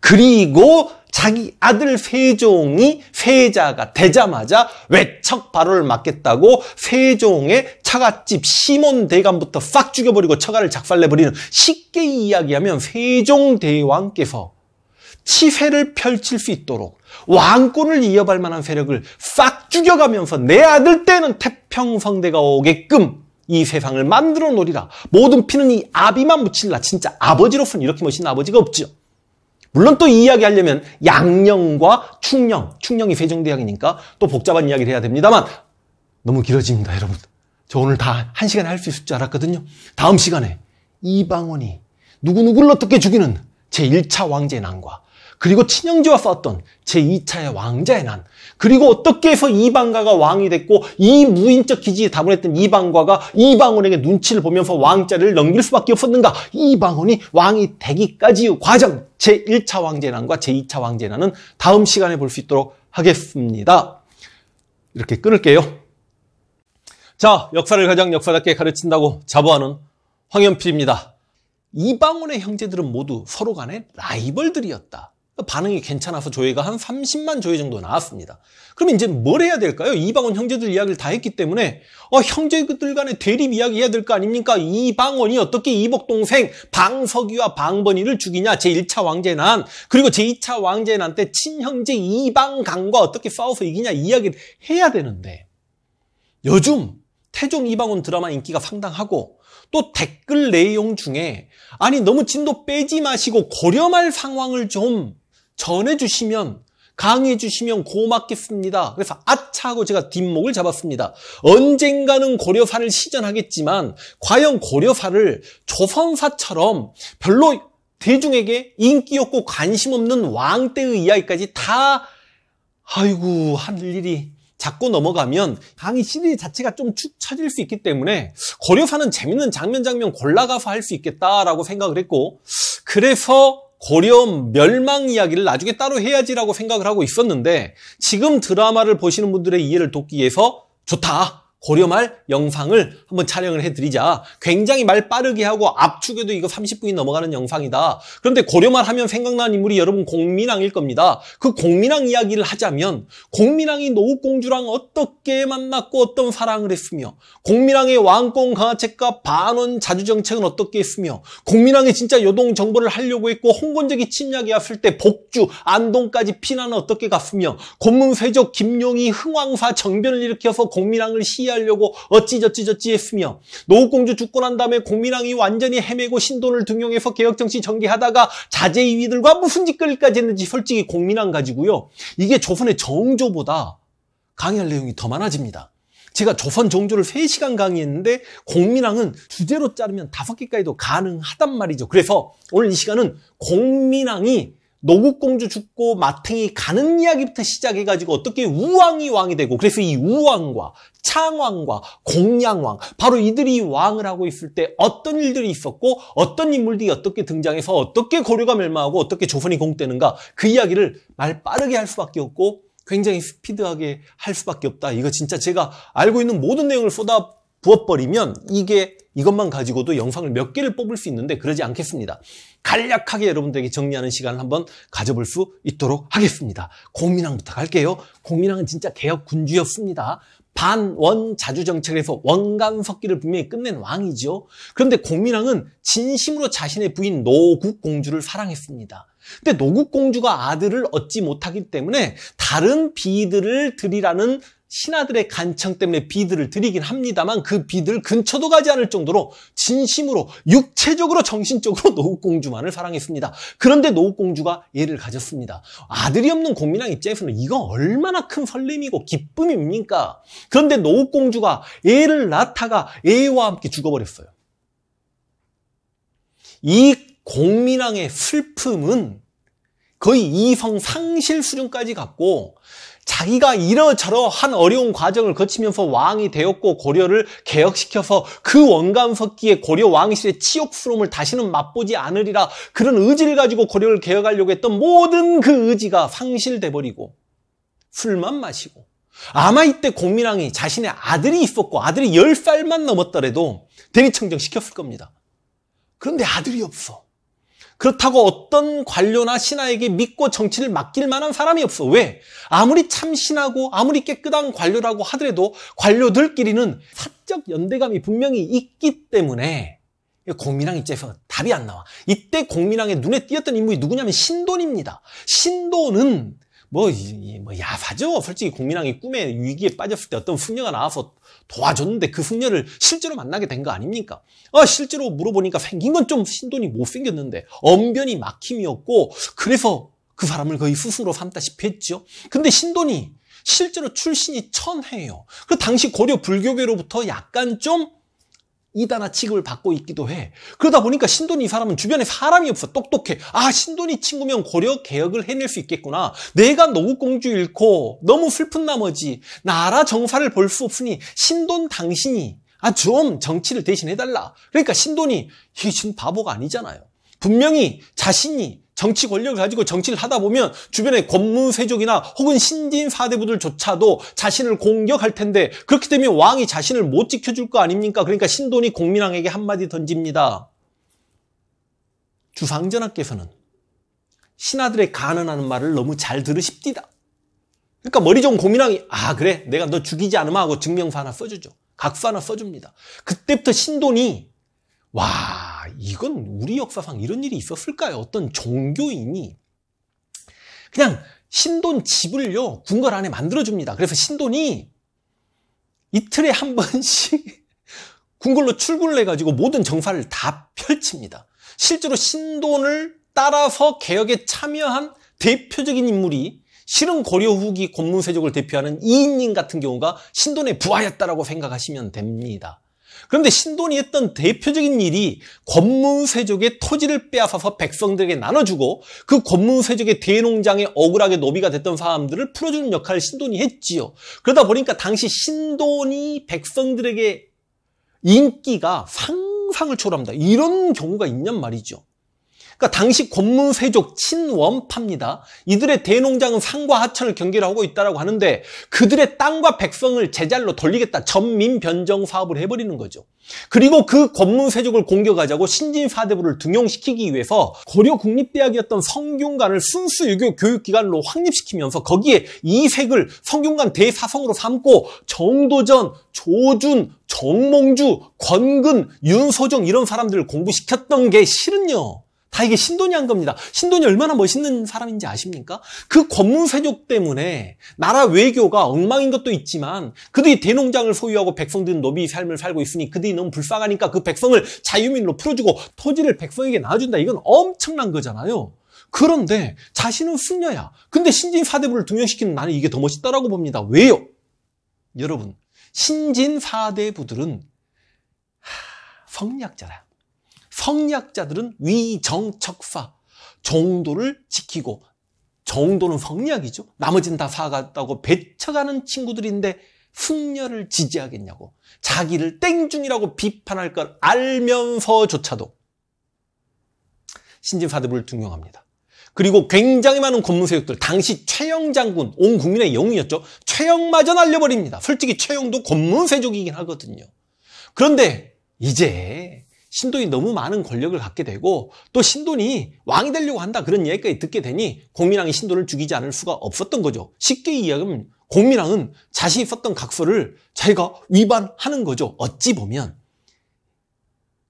그리고 자기 아들 세종이 세자가 되자마자 외척 발언을 맡겠다고 세종의 차갓집 시몬 대감부터 싹 죽여버리고 처가를 작살내버리는 쉽게 이야기하면 세종 대왕께서 치세를 펼칠 수 있도록 왕권을 이어갈 만한 세력을 싹 죽여가면서 내 아들 때는 태평성대가 오게끔 이 세상을 만들어 놓으리라. 모든 피는 이 아비만 묻힐라. 진짜 아버지로서는 이렇게 멋있는 아버지가 없죠. 물론 또 이 이야기 하려면 양령과 충령, 충령이 세종대학이니까또 복잡한 이야기를 해야 됩니다만 너무 길어집니다, 여러분. 저 오늘 다 한 시간에 할 수 있을 줄 알았거든요. 다음 시간에 이방원이 누구누구를 어떻게 죽이는 제1차 왕제 난과 그리고 친형제와 싸웠던 제2차의 왕자의 난 그리고 어떻게 해서 이방가가 왕이 됐고 이 무인적 기지에 다분했던 이방과가 이방원에게 눈치를 보면서 왕자를 넘길 수밖에 없었는가 이방원이 왕이 되기까지의 과정 제1차 왕자의 난과 제2차 왕자의 난은 다음 시간에 볼 수 있도록 하겠습니다 이렇게 끊을게요 자 역사를 가장 역사답게 가르친다고 자부하는 황현필입니다 이방원의 형제들은 모두 서로 간의 라이벌들이었다 반응이 괜찮아서 조회가 한 30만 조회 정도 나왔습니다. 그럼 이제 뭘 해야 될까요? 이방원 형제들 이야기를 다 했기 때문에 어, 형제들 간의 대립 이야기 해야 될 거 아닙니까? 이방원이 어떻게 이복동생 방석이와 방번이를 죽이냐 제1차 왕제난 그리고 제2차 왕제난 때 친형제 이방강과 어떻게 싸워서 이기냐 이야기를 해야 되는데 요즘 태종 이방원 드라마 인기가 상당하고 또 댓글 내용 중에 아니 너무 진도 빼지 마시고 고려할 상황을 좀 전해주시면 강의해주시면 고맙겠습니다. 그래서 아차 하고 제가 뒷목을 잡았습니다. 언젠가는 고려사를 시전하겠지만 과연 고려사를 조선사처럼 별로 대중에게 인기 없고 관심 없는 왕 때의 이야기까지 다 아이고 할 일이 자꾸 넘어가면 강의 시리 자체가 좀 축 처질 수 있기 때문에 고려사는 재밌는 장면 장면 골라가서 할 수 있겠다라고 생각을 했고 그래서 고려 멸망 이야기를 나중에 따로 해야지라고 생각을 하고 있었는데 지금 드라마를 보시는 분들의 이해를 돕기 위해서 좋다. 고려말 영상을 한번 촬영을 해드리자. 굉장히 말 빠르게 하고 압축에도 이거 30분이 넘어가는 영상이다. 그런데 고려말 하면 생각나는 인물이 여러분 공민왕일 겁니다. 그 공민왕 이야기를 하자면 공민왕이 노후공주랑 어떻게 만났고 어떤 사랑을 했으며 공민왕의 왕권 강화책과 반원 자주정책은 어떻게 했으며 공민왕이 진짜 요동 정보를 하려고 했고 홍건적이 침략이 왔을 때 복주, 안동까지 피난은 어떻게 갔으며 고문세족 김용이 흥왕사 정변을 일으켜서 공민왕을 시해 피하려고 어찌저찌저찌 했으며 노옥공주 죽고 난 다음에 공민왕이 완전히 헤매고 신돈을 등용해서 개혁정치 전개하다가 자제이위들과 무슨 짓거리까지 했는지 솔직히 공민왕 가지고요. 이게 조선의 정조보다 강의할 내용이 더 많아집니다. 제가 조선 정조를 3시간 강의했는데 공민왕은 주제로 자르면 5개까지도 가능하단 말이죠. 그래서 오늘 이 시간은 공민왕이 노국공주 죽고 마탱이 가는 이야기부터 시작해가지고 어떻게 우왕이 왕이 되고 그래서 이 우왕과 창왕과 공양왕 바로 이들이 왕을 하고 있을 때 어떤 일들이 있었고 어떤 인물들이 어떻게 등장해서 어떻게 고려가 멸망하고 어떻게 조선이 공되는가 그 이야기를 말 빠르게 할 수밖에 없고 굉장히 스피드하게 할 수밖에 없다. 이거 진짜 제가 알고 있는 모든 내용을 쏟아 부어버리면 이게 이것만 가지고도 영상을 몇 개를 뽑을 수 있는데 그러지 않겠습니다. 간략하게 여러분들에게 정리하는 시간을 한번 가져볼 수 있도록 하겠습니다. 공민왕부탁할게요 공민왕은 진짜 개혁 군주였습니다. 반원 자주 정책에서 원간 석기를 분명히 끝낸 왕이죠. 그런데 공민왕은 진심으로 자신의 부인 노국 공주를 사랑했습니다. 근데 노국 공주가 아들을 얻지 못하기 때문에 다른 비들을 들이라는 신하들의 간청 때문에 비들을 드리긴 합니다만 그 비들 근처도 가지 않을 정도로 진심으로 육체적으로 정신적으로 노국공주만을 사랑했습니다. 그런데 노국공주가 얘를 가졌습니다. 아들이 없는 공민왕 입장에서는 이거 얼마나 큰 설렘이고 기쁨입니까? 그런데 노국공주가 얘를 낳다가 애와 함께 죽어버렸어요. 이 공민왕의 슬픔은 거의 이성 상실 수준까지 갔고 자기가 이러저러한 어려운 과정을 거치면서 왕이 되었고 고려를 개혁시켜서 그 원감 석기에 고려 왕실의 치욕스러움을 다시는 맛보지 않으리라 그런 의지를 가지고 고려를 개혁하려고 했던 모든 그 의지가 상실돼 버리고 술만 마시고 아마 이때 공민왕이 자신의 아들이 있었고 아들이 10살만 넘었더라도 대리청정 시켰을 겁니다. 그런데 아들이 없어. 그렇다고 어떤 관료나 신하에게 믿고 정치를 맡길 만한 사람이 없어. 왜? 아무리 참신하고 아무리 깨끗한 관료라고 하더라도 관료들끼리는 사적 연대감이 분명히 있기 때문에 공민왕 입장에서 답이 안 나와. 이때 공민왕의 눈에 띄었던 인물이 누구냐면 신돈입니다. 신돈은 뭐, 뭐 야사죠. 솔직히 공민왕이 꿈에 위기에 빠졌을 때 어떤 숙녀가 나와서 도와줬는데 그 승려를 실제로 만나게 된 거 아닙니까? 어, 실제로 물어보니까 생긴 건 좀 신돈이 못생겼는데 엄변이 막힘이었고 그래서 그 사람을 거의 스스로 삼다시피 했죠. 근데 신돈이 실제로 출신이 천해예요. 그 당시 고려 불교계로부터 약간 좀 이단아 취급을 받고 있기도 해. 그러다 보니까 신돈이 이 사람은 주변에 사람이 없어. 똑똑해. 아 신돈이 친구면 고려 개혁을 해낼 수 있겠구나. 내가 노국공주 잃고 너무 슬픈 나머지 나라 정사를 볼 수 없으니 신돈 당신이 아좀 정치를 대신해달라. 그러니까 신돈이 이신 바보가 아니잖아요. 분명히 자신이 정치 권력을 가지고 정치를 하다 보면 주변의 권무세족이나 혹은 신진 사대부들조차도 자신을 공격할 텐데 그렇게 되면 왕이 자신을 못 지켜줄 거 아닙니까? 그러니까 신돈이 공민왕에게 한마디 던집니다. 주상전하께서는 신하들의 가난하는 말을 너무 잘 들으십디다. 그러니까 머리 좋은 공민왕이아 그래 내가 너 죽이지 않으마 하고 증명서 하나 써주죠. 각서 하나 써줍니다. 그때부터 신돈이 와, 이건 우리 역사상 이런 일이 있었을까요? 어떤 종교인이 그냥 신돈 집을요, 궁궐 안에 만들어줍니다. 그래서 신돈이 이틀에 한 번씩 궁궐로 출근을 해가지고 모든 정사를 다 펼칩니다. 실제로 신돈을 따라서 개혁에 참여한 대표적인 인물이 실은 고려 후기 권문세족을 대표하는 이인님 같은 경우가 신돈의 부하였다라고 생각하시면 됩니다. 그런데 신돈이 했던 대표적인 일이 권문세족의 토지를 빼앗아서 백성들에게 나눠주고 그 권문세족의 대농장에 억울하게 노비가 됐던 사람들을 풀어주는 역할을 신돈이 했지요. 그러다 보니까 당시 신돈이 백성들에게 인기가 상상을 초월합니다. 이런 경우가 있냔 말이죠. 그러니까 당시 권문세족 친원파입니다. 이들의 대농장은 상과 하천을 경계로 하고 있다라고 하는데 그들의 땅과 백성을 제잘로 돌리겠다. 전민 변정 사업을 해버리는 거죠. 그리고 그권문세족을 공격하자고 신진사대부를 등용시키기 위해서 고려 국립대학이었던 성균관을 순수 유교 교육기관으로 확립시키면서 거기에 이색을 성균관 대사성으로 삼고 정도전, 조준, 정몽주, 권근, 윤소정 이런 사람들을 공부시켰던 게 실은요. 다 이게 신돈이 한 겁니다. 신돈이 얼마나 멋있는 사람인지 아십니까? 그 권문세족 때문에 나라 외교가 엉망인 것도 있지만 그들이 대농장을 소유하고 백성들은 노비 삶을 살고 있으니 그들이 너무 불쌍하니까 그 백성을 자유민으로 풀어주고 토지를 백성에게 나눠준다. 이건 엄청난 거잖아요. 그런데 자신은 승려야. 근데 신진 사대부를 등용시키는 나는 이게 더 멋있다라고 봅니다. 왜요? 여러분, 신진 사대부들은 성리학자라. 성리학자들은 위정척사, 정도를 지키고 정도는 성리학이죠. 나머지는 다 사갔다고 배척하는 친구들인데 승려를 지지하겠냐고 자기를 땡중이라고 비판할 걸 알면서조차도 신진파대부를 등용합니다. 그리고 굉장히 많은 권문세력들 당시 최영 장군 온 국민의 영웅이었죠. 최영마저 날려버립니다. 솔직히 최영도 권문세족이긴 하거든요. 그런데 이제 신돈이 너무 많은 권력을 갖게 되고 또 신돈이 왕이 되려고 한다 그런 얘기까지 듣게 되니 공민왕이 신돈을 죽이지 않을 수가 없었던 거죠. 쉽게 이야기하면 공민왕은 자신이 썼던 각서를 자기가 위반하는 거죠. 어찌 보면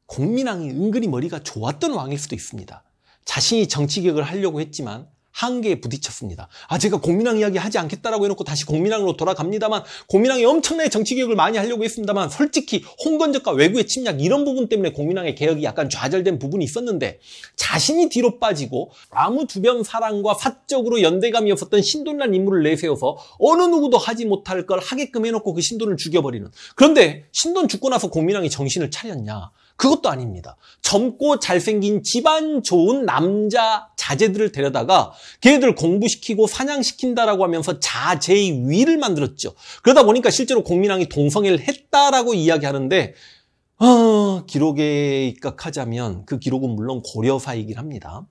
공민왕이 은근히 머리가 좋았던 왕일 수도 있습니다. 자신이 정치개혁을 하려고 했지만 한계에 부딪혔습니다. 아 제가 공민왕 이야기 하지 않겠다라고 해놓고 다시 공민왕으로 돌아갑니다만 공민왕이 엄청나게 정치 개혁을 많이 하려고 했습니다만 솔직히 홍건적과 외국의 침략 이런 부분 때문에 공민왕의 개혁이 약간 좌절된 부분이 있었는데 자신이 뒤로 빠지고 아무 주변 사랑과 사적으로 연대감이 없었던 신돈란 인물을 내세워서 어느 누구도 하지 못할 걸 하게끔 해놓고 그 신돈을 죽여버리는 그런데 신돈 죽고 나서 공민왕이 정신을 차렸냐 그것도 아닙니다. 젊고 잘생긴 집안 좋은 남자 자제들을 데려다가 걔들 공부시키고 사냥시킨다라고 하면서 자제의 위를 만들었죠. 그러다 보니까 실제로 공민왕이 동성애를 했다라고 이야기하는데 어, 기록에 입각하자면 그 기록은 물론 고려사이긴 합니다.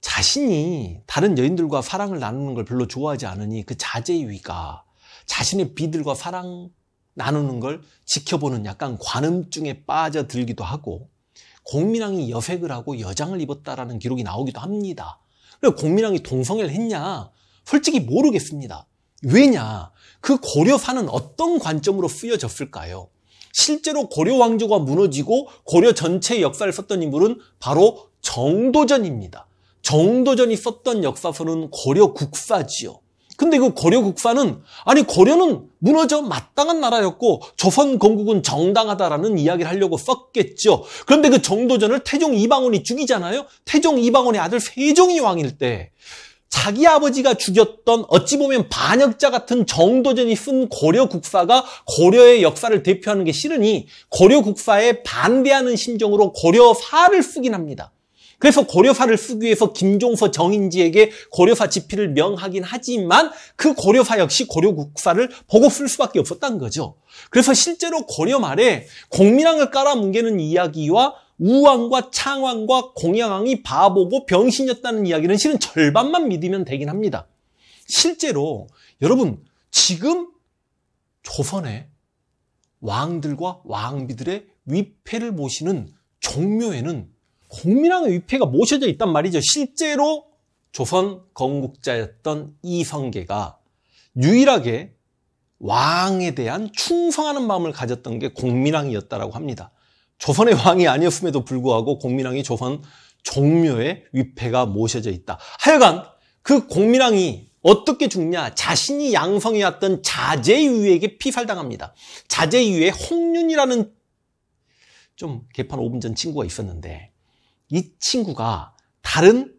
자신이 다른 여인들과 사랑을 나누는 걸 별로 좋아하지 않으니 그 자제의 위가 자신의 비들과 사랑 나누는 걸 지켜보는 약간 관음증에 빠져들기도 하고 공민왕이 여색을 하고 여장을 입었다라는 기록이 나오기도 합니다. 그리고 공민왕이 동성애를 했냐? 솔직히 모르겠습니다. 왜냐? 그 고려사는 어떤 관점으로 쓰여졌을까요? 실제로 고려 왕조가 무너지고 고려 전체 역사를 썼던 인물은 바로 정도전입니다. 정도전이 썼던 역사서는 고려 국사지요. 근데 그 고려 국사는 아니 고려는 무너져 마땅한 나라였고 조선 건국은 정당하다라는 이야기를 하려고 썼겠죠. 그런데 그 정도전을 태종 이방원이 죽이잖아요. 태종 이방원의 아들 세종이 왕일 때 자기 아버지가 죽였던 어찌 보면 반역자 같은 정도전이 쓴 고려 국사가 고려의 역사를 대표하는 게 싫으니 고려 국사에 반대하는 심정으로 고려사를 쓰긴 합니다. 그래서 고려사를 쓰기 위해서 김종서 정인지에게 고려사 지필을 명하긴 하지만 그 고려사 역시 고려국사를 보고 쓸 수밖에 없었다는 거죠. 그래서 실제로 고려 말에 공민왕을 깔아뭉개는 이야기와 우왕과 창왕과 공양왕이 바보고 병신이었다는 이야기는 실은 절반만 믿으면 되긴 합니다. 실제로 여러분 지금 조선의 왕들과 왕비들의 위패를 보시는 종묘에는 공민왕의 위패가 모셔져 있단 말이죠. 실제로 조선 건국자였던 이성계가 유일하게 왕에 대한 충성하는 마음을 가졌던 게 공민왕이었다라고 합니다. 조선의 왕이 아니었음에도 불구하고 공민왕이 조선 종묘의 위패가 모셔져 있다. 하여간 그 공민왕이 어떻게 죽냐? 자신이 양성해왔던 자제유에게 피살당합니다. 자제유에 홍윤이라는 좀 개판 5분 전 친구가 있었는데 이 친구가 다른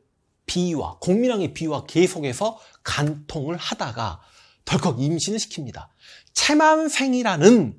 비위와 공민왕의 비위와 계속해서 간통을 하다가 덜컥 임신을 시킵니다. 채만생이라는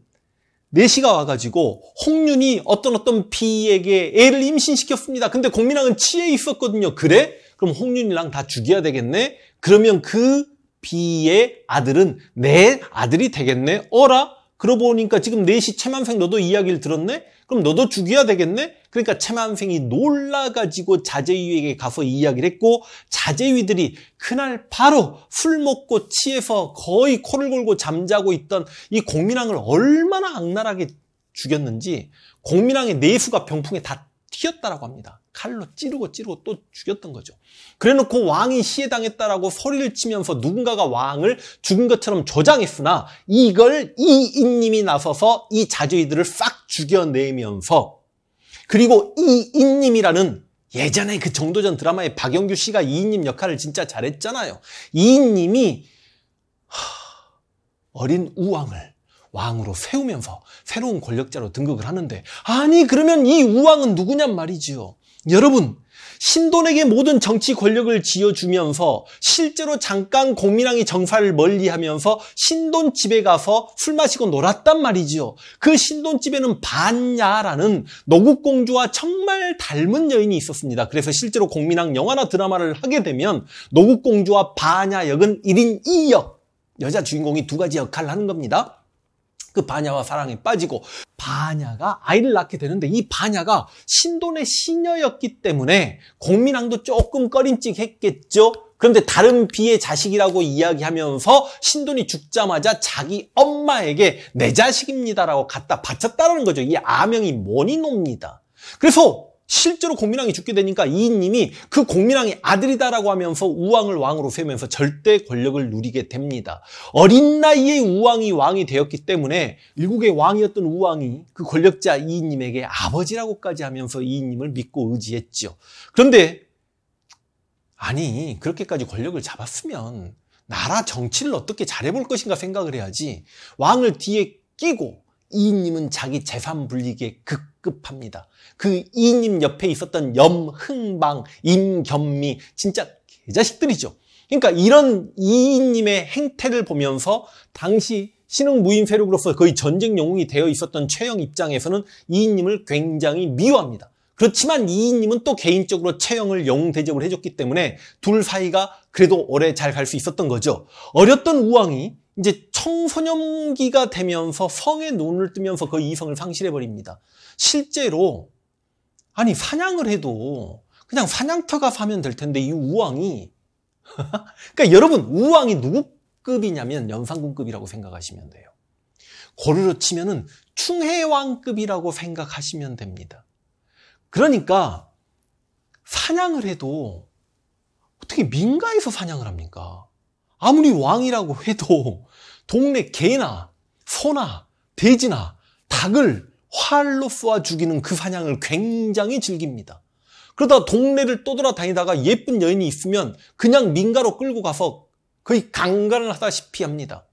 내시가 와가지고 홍윤이 어떤 어떤 비에게 애를 임신시켰습니다. 근데 공민왕은 치에 있었거든요. 그래? 그럼 홍윤이랑 다 죽여야 되겠네? 그러면 그 비의 아들은 내 아들이 되겠네? 어라? 그러고 보니까 지금 내시 채만생 너도 이야기를 들었네? 그럼 너도 죽여야 되겠네? 그러니까 체만생이 놀라가지고 자제위에게 가서 이야기를 했고 자제위들이 그날 바로 술 먹고 취해서 거의 코를 골고 잠자고 있던 이 공민왕을 얼마나 악랄하게 죽였는지 공민왕의 내수가 병풍에 다 튀었다라고 합니다. 칼로 찌르고 찌르고 또 죽였던 거죠. 그래놓고 왕이 시해 당했다라고 소리를 치면서 누군가가 왕을 죽은 것처럼 조장했으나 이걸 이인님이 나서서 이 자주이들을 싹 죽여내면서 그리고 이인님이라는 예전에 그 정도전 드라마에 박영규 씨가 이인님 역할을 진짜 잘했잖아요. 이인님이 어린 우왕을 왕으로 세우면서 새로운 권력자로 등극을 하는데 아니 그러면 이 우왕은 누구냔 말이지요. 여러분 신돈에게 모든 정치 권력을 지어주면서 실제로 잠깐 공민왕이 정사를 멀리하면서 신돈 집에 가서 술 마시고 놀았단 말이지요. 그 신돈 집에는 반야라는 노국공주와 정말 닮은 여인이 있었습니다. 그래서 실제로 공민왕 영화나 드라마를 하게 되면 노국공주와 반야 역은 1인 2역 여자 주인공이 두 가지 역할을 하는 겁니다. 그 바냐와 사랑에 빠지고 바냐가 아이를 낳게 되는데 이 바냐가 신돈의 시녀였기 때문에 공민왕도 조금 꺼림칙했겠죠. 그런데 다른 비의 자식이라고 이야기하면서 신돈이 죽자마자 자기 엄마에게 내 자식입니다라고 갖다 바쳤다는 거죠. 이 아명이 뭐니 놉니다. 그래서 실제로 공민왕이 죽게 되니까 이인님이 그 공민왕의 아들이다라고 하면서 우왕을 왕으로 세우면서 절대 권력을 누리게 됩니다. 어린 나이에 우왕이 왕이 되었기 때문에 일국의 왕이었던 우왕이 그 권력자 이인님에게 아버지라고까지 하면서 이인님을 믿고 의지했죠 그런데 아니 그렇게까지 권력을 잡았으면 나라 정치를 어떻게 잘해볼 것인가 생각을 해야지 왕을 뒤에 끼고 이인님은 자기 재산 불리기에 급급합니다. 그 이님 옆에 있었던 염흥방, 임겸미 진짜 개자식들이죠. 그러니까 이런 이인님의 행태를 보면서 당시 신흥 무인 세력으로서 거의 전쟁 영웅이 되어 있었던 최영 입장에서는 이인님을 굉장히 미워합니다. 그렇지만 이인님은 또 개인적으로 최영을 영웅 대접을 해줬기 때문에 둘 사이가 그래도 오래 잘 갈 수 있었던 거죠. 어렸던 우왕이 이제 청소년기가 되면서 성의 눈을 뜨면서 그 이성을 상실해버립니다. 실제로 아니 사냥을 해도 그냥 사냥터가 사면 될 텐데 이 우왕이 그러니까 여러분 우왕이 누구급이냐면 연산군급이라고 생각하시면 돼요. 고르로 치면은 충해왕급이라고 생각하시면 됩니다. 그러니까 사냥을 해도 어떻게 민가에서 사냥을 합니까? 아무리 왕이라고 해도 동네 개나 소나 돼지나 닭을 활로 쏘아 죽이는 그 사냥을 굉장히 즐깁니다. 그러다 동네를 떠돌아다니다가 예쁜 여인이 있으면 그냥 민가로 끌고 가서 거의 강간을 하다시피 합니다.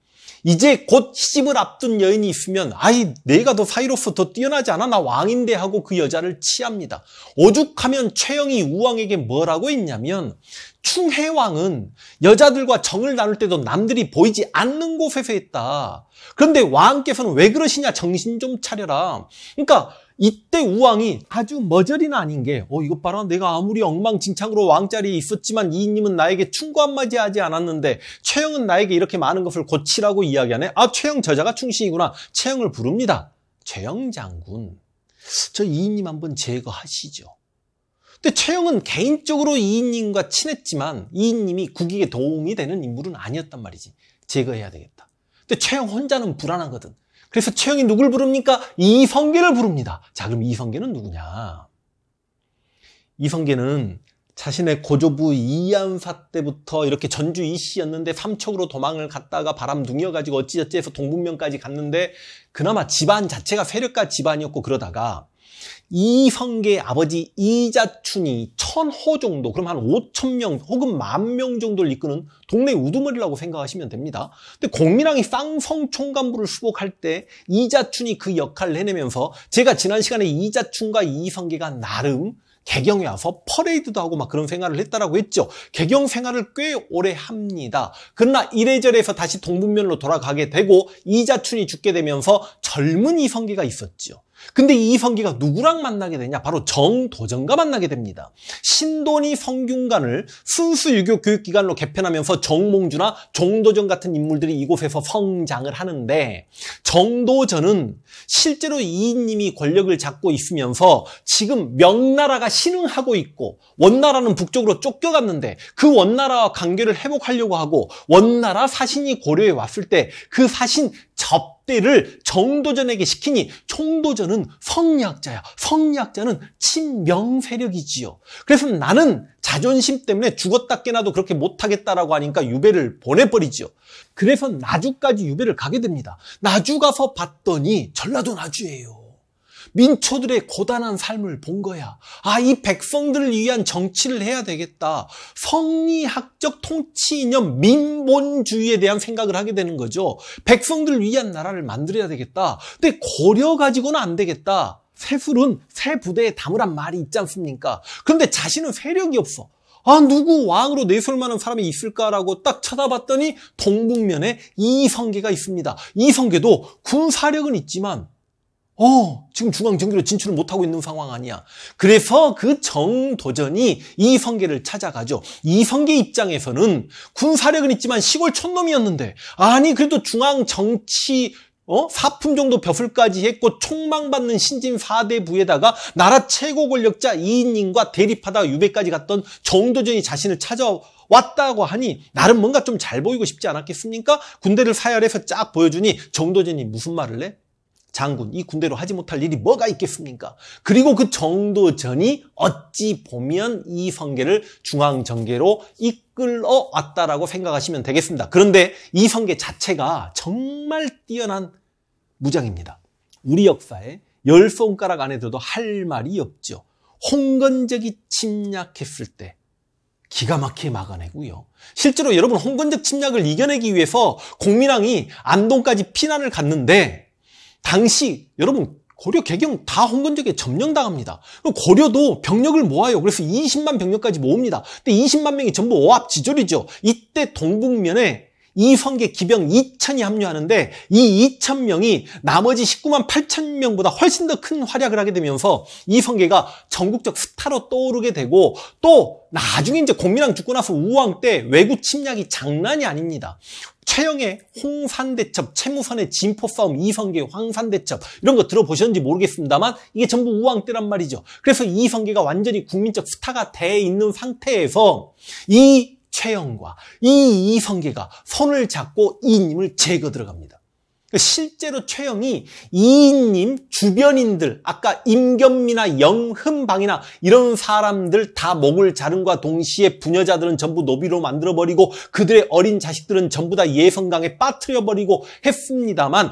이제 곧 시집을 앞둔 여인이 있으면 아이 내가 더 사이로서 더 뛰어나지 않아 나 왕인데 하고 그 여자를 취합니다 오죽하면 최영이 우왕에게 뭐라고 했냐면 충해왕은 여자들과 정을 나눌 때도 남들이 보이지 않는 곳에서 했다. 그런데 왕께서는 왜 그러시냐 정신 좀 차려라. 그러니까 이때 우왕이 아주 머저리는 아닌 게, 어, 이것 봐라. 내가 아무리 엉망진창으로 왕자리에 있었지만 이인님은 나에게 충고 한마디 하지 않았는데, 최영은 나에게 이렇게 많은 것을 고치라고 이야기하네. 아, 최영 저자가 충신이구나. 최영을 부릅니다. 최영 장군. 저 이인님 한번 제거하시죠. 근데 최영은 개인적으로 이인님과 친했지만, 이인님이 국익에 도움이 되는 인물은 아니었단 말이지. 제거해야 되겠다. 근데 최영 혼자는 불안하거든. 그래서 최영이 누굴 부릅니까? 이성계를 부릅니다. 자, 그럼 이성계는 누구냐? 이성계는 자신의 고조부 이한사 때부터 이렇게 전주 이씨였는데 삼척으로 도망을 갔다가 바람 둥여가지고 어찌저찌 해서 동북면까지 갔는데 그나마 집안 자체가 세력가 집안이었고 그러다가 이성계 아버지 이자춘이 천호 정도 그럼 한 5천 명 혹은 만 명 정도를 이끄는 동네 우두머리라고 생각하시면 됩니다. 근데 공민왕이 쌍성 총감부를 수복할 때 이자춘이 그 역할을 해내면서 제가 지난 시간에 이자춘과 이성계가 나름 개경에 와서 퍼레이드도 하고 막 그런 생활을 했다라고 했죠. 개경 생활을 꽤 오래 합니다. 그러나 이래저래서 다시 동분면으로 돌아가게 되고 이자춘이 죽게 되면서 젊은 이성계가 있었죠. 근데 이성기가 누구랑 만나게 되냐? 바로 정도전과 만나게 됩니다. 신돈이 성균관을 순수 유교 교육기관으로 개편하면서 정몽주나 정도전 같은 인물들이 이곳에서 성장을 하는데 정도전은 실제로 이인님이 권력을 잡고 있으면서 지금 명나라가 신흥하고 있고 원나라는 북쪽으로 쫓겨갔는데 그 원나라와 관계를 회복하려고 하고 원나라 사신이 고려해 왔을 때 그 사신 접 접를 정도전에게 시키니 총도전은 성리학자야. 성리학자는 친명 세력이지요. 그래서 나는 자존심 때문에 죽었다 깨나도 그렇게 못하겠다라고 하니까 유배를 보내버리지요. 그래서 나주까지 유배를 가게 됩니다. 나주 가서 봤더니 전라도 나주예요. 민초들의 고단한 삶을 본 거야. 아, 이 백성들을 위한 정치를 해야 되겠다. 성리학적 통치 이념 민본주의에 대한 생각을 하게 되는 거죠. 백성들을 위한 나라를 만들어야 되겠다. 근데 고려 가지고는 안 되겠다. 세술은 세 부대에 담으란 말이 있지 않습니까? 그런데 자신은 세력이 없어. 아, 누구 왕으로 내설 만한 사람이 있을까라고 딱 쳐다봤더니 동북면에 이성계가 있습니다. 이성계도 군사력은 있지만 어, 지금 중앙정기로 진출을 못하고 있는 상황 아니야. 그래서 그 정도전이 이성계를 찾아가죠. 이성계 입장에서는 군사력은 있지만 시골 촌놈이었는데, 아니, 그래도 중앙정치, 어? 사품 정도 벼슬까지 했고 총망받는 신진 4대 부에다가 나라 최고 권력자 이인님과 대립하다 가 유배까지 갔던 정도전이 자신을 찾아 왔다고 하니 나름 뭔가 좀 잘 보이고 싶지 않았겠습니까? 군대를 사열해서 쫙 보여주니 정도전이 무슨 말을 해? 장군, 이 군대로 하지 못할 일이 뭐가 있겠습니까? 그리고 그 정도전이 어찌 보면 이 성계를 중앙정계로 이끌어 왔다라고 생각하시면 되겠습니다. 그런데 이 성계 자체가 정말 뛰어난 무장입니다. 우리 역사에 열 손가락 안에 들어도 할 말이 없죠. 홍건적이 침략했을 때 기가 막히게 막아내고요. 실제로 여러분 홍건적 침략을 이겨내기 위해서 공민왕이 안동까지 피난을 갔는데 당시 여러분 고려 개경 다 홍건적에 점령당합니다. 고려도 병력을 모아요. 그래서 20만 병력까지 모읍니다. 근데 20만 명이 전부 오합지졸이죠. 이때 동북면에 이성계 기병 2천이 합류하는데 이 2천 명이 나머지 19만 8천 명보다 훨씬 더 큰 활약을 하게 되면서 이성계가 전국적 스타로 떠오르게 되고 또 나중에 이제 공민왕 죽고 나서 우왕 때 외국 침략이 장난이 아닙니다. 최영의 홍산대첩, 채무선의 진포싸움, 이성계, 황산대첩 이런 거 들어보셨는지 모르겠습니다만 이게 전부 우왕 때란 말이죠. 그래서 이성계가 완전히 국민적 스타가 돼 있는 상태에서 이 최영과 이 이성계가 손을 잡고 이님을 제거 들어갑니다. 그러니까 실제로 최영이 이인님 주변인들 아까 임겸미나 영흠방이나 이런 사람들 다 목을 자른과 동시에 부녀자들은 전부 노비로 만들어버리고 그들의 어린 자식들은 전부 다 예성강에 빠뜨려버리고 했습니다만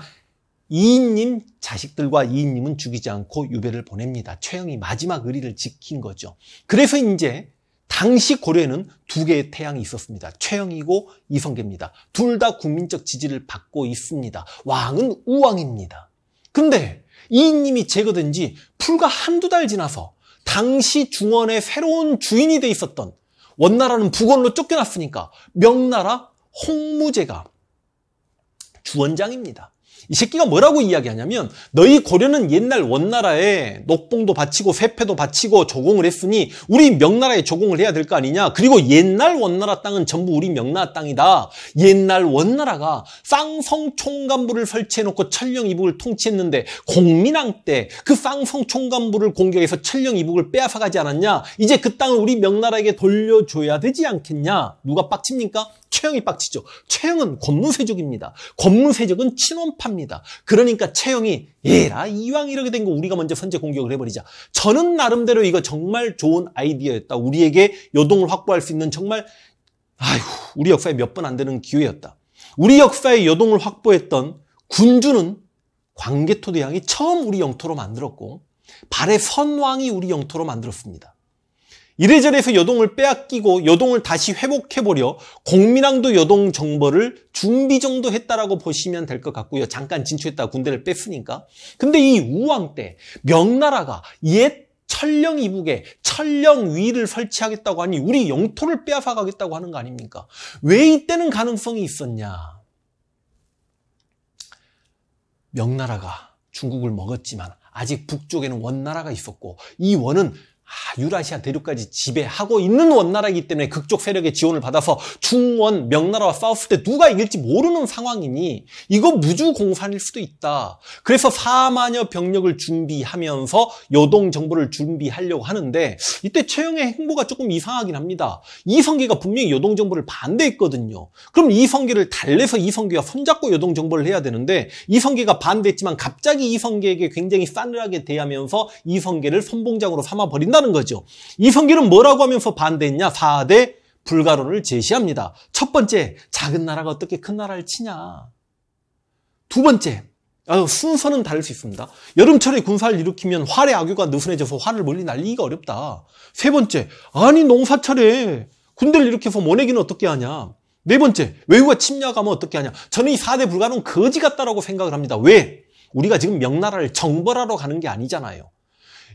이인님 자식들과 이인님은 죽이지 않고 유배를 보냅니다. 최영이 마지막 의리를 지킨 거죠. 그래서 이제 당시 고려에는 두 개의 태양이 있었습니다. 최영이고 이성계입니다. 둘 다 국민적 지지를 받고 있습니다. 왕은 우왕입니다. 근데 이인님이 제거된 지 불과 한두 달 지나서 당시 중원의 새로운 주인이 돼 있었던 원나라는 북원로 으 쫓겨났으니까 명나라 홍무제가 주원장입니다. 이 새끼가 뭐라고 이야기하냐면 너희 고려는 옛날 원나라에 녹봉도 바치고 세패도 바치고 조공을 했으니 우리 명나라에 조공을 해야 될 거 아니냐. 그리고 옛날 원나라 땅은 전부 우리 명나라 땅이다. 옛날 원나라가 쌍성 총감부를 설치해놓고 천령 이북을 통치했는데 공민왕 때 그 쌍성 총감부를 공격해서 천령 이북을 빼앗아가지 않았냐. 이제 그 땅을 우리 명나라에게 돌려줘야 되지 않겠냐. 누가 빡칩니까? 최영이 빡치죠. 최영은 권무세족입니다. 권무세족은 친원파입니다. 그러니까 최영이 예라 이왕 이렇게 된 거 우리가 먼저 선제 공격을 해버리자. 저는 나름대로 이거 정말 좋은 아이디어였다. 우리에게 요동을 확보할 수 있는 정말 아휴 우리 역사에 몇 번 안 되는 기회였다. 우리 역사에 요동을 확보했던 군주는 광개토대왕이 처음 우리 영토로 만들었고 발해 선왕이 우리 영토로 만들었습니다. 이래저래서 여동을 빼앗기고 여동을 다시 회복해보려 공민왕도 여동 정벌을 준비 정도 했다라고 보시면 될 것 같고요. 잠깐 진출했다 군대를 뺐으니까. 근데 이 우왕 때 명나라가 옛철령 이북에 철령 위를 설치하겠다고 하니 우리 영토를 빼앗아 가겠다고 하는 거 아닙니까? 왜 이때는 가능성이 있었냐? 명나라가 중국을 먹었지만 아직 북쪽에는 원나라가 있었고 이 원은 아, 유라시아 대륙까지 지배하고 있는 원나라이기 때문에 극적 세력의 지원을 받아서 중원 명나라와 싸웠을 때 누가 이길지 모르는 상황이니 이거 무주공산일 수도 있다. 그래서 4만여 병력을 준비하면서 요동 정보를 준비하려고 하는데 이때 최영의 행보가 조금 이상하긴 합니다. 이성계가 분명히 요동 정보를 반대했거든요. 그럼 이성계를 달래서 이성계가 손잡고 요동 정보를 해야 되는데 이성계가 반대했지만 갑자기 이성계에게 굉장히 싸늘하게 대하면서 이성계를 선봉장으로 삼아버린다. 한다는 거죠. 이성계는 뭐라고 하면서 반대했냐? 4대 불가론을 제시합니다. 첫 번째, 작은 나라가 어떻게 큰 나라를 치냐. 두 번째, 아, 순서는 다를 수 있습니다. 여름철에 군사를 일으키면 활의 악유가 느슨해져서 활을 멀리 날리기가 어렵다. 세 번째, 아니 농사철에 군대를 일으켜서 모내기는 어떻게 하냐. 네 번째, 외국가 침략하면 어떻게 하냐. 저는 이 4대 불가론 거지 같다라고 생각을 합니다. 왜? 우리가 지금 명나라를 정벌하러 가는 게 아니잖아요.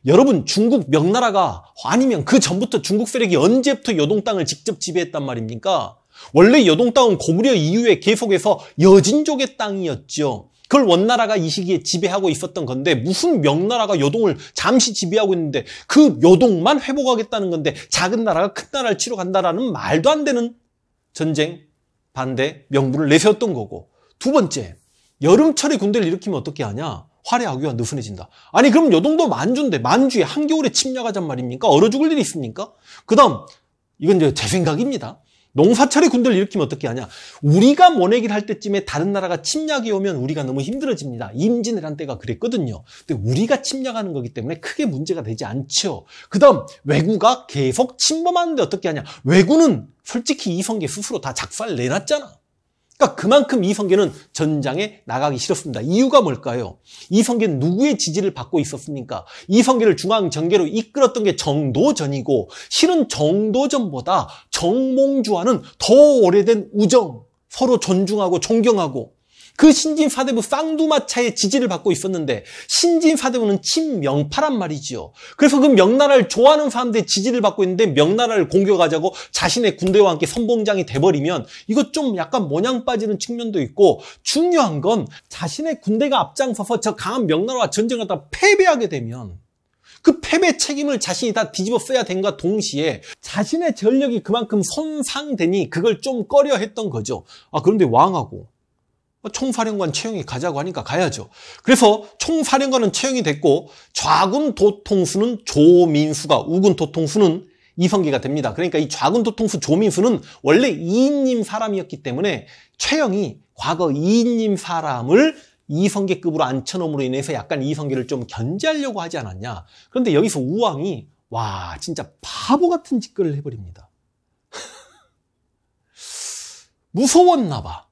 여러분 중국 명나라가 아니면 그 전부터 중국 세력이 언제부터 여동 땅을 직접 지배했단 말입니까? 원래 여동 땅은 고구려 이후에 계속해서 여진족의 땅이었죠. 그걸 원나라가 이 시기에 지배하고 있었던 건데 무슨 명나라가 여동을 잠시 지배하고 있는데 그 여동만 회복하겠다는 건데 작은 나라가 큰 나라를 치러 간다라는 말도 안 되는 전쟁 반대 명분을 내세웠던 거고 두 번째 여름철에 군대를 일으키면 어떻게 하냐 활의 악유가 느슨해진다. 아니 그럼 요동도 만주인데 만주에 한겨울에 침략하잔 말입니까? 얼어 죽을 일이 있습니까? 그 다음 이건 이제 제 생각입니다. 농사철에 군대를 일으키면 어떻게 하냐. 우리가 모내기를 할 때쯤에 다른 나라가 침략이 오면 우리가 너무 힘들어집니다. 임진왜란 때가 그랬거든요. 근데 우리가 침략하는 거기 때문에 크게 문제가 되지 않죠. 그 다음 왜구가 계속 침범하는데 어떻게 하냐. 왜구는 솔직히 이성계 스스로 다 작살 내놨잖아. 그러니까 그만큼 이 성계는 전장에 나가기 싫었습니다. 이유가 뭘까요? 이 성계는 누구의 지지를 받고 있었습니까? 이 성계를 중앙정계로 이끌었던 게 정도전이고 실은 정도전보다 정몽주와는 더 오래된 우정, 서로 존중하고 존경하고 그 신진 사대부 쌍두마차의 지지를 받고 있었는데 신진 사대부는 친명파란 말이지요. 그래서 그 명나라를 좋아하는 사람들의 지지를 받고 있는데 명나라를 공격하자고 자신의 군대와 함께 선봉장이 돼버리면 이거좀 약간 모양 빠지는 측면도 있고 중요한 건 자신의 군대가 앞장서서 저 강한 명나라와 전쟁을 다 패배하게 되면 그 패배 책임을 자신이 다 뒤집어 써야 된과 동시에 자신의 전력이 그만큼 손상되니 그걸 좀 꺼려 했던 거죠. 아 그런데 왕하고 어, 총사령관 채용이 가자고 하니까 가야죠. 그래서 총사령관은 채용이 됐고 좌군 도통수는 조민수가 우군 도통수는 이성기가 됩니다. 그러니까 이 좌군 도통수 조민수는 원래 이인님 사람이었기 때문에 최영이 과거 이인님 사람을 이성계급으로 앉혀놓음으로 인해서 약간 이성계를 좀 견제하려고 하지 않았냐. 그런데 여기서 우왕이 와 진짜 바보 같은 짓글을 해버립니다. 무서웠나 봐.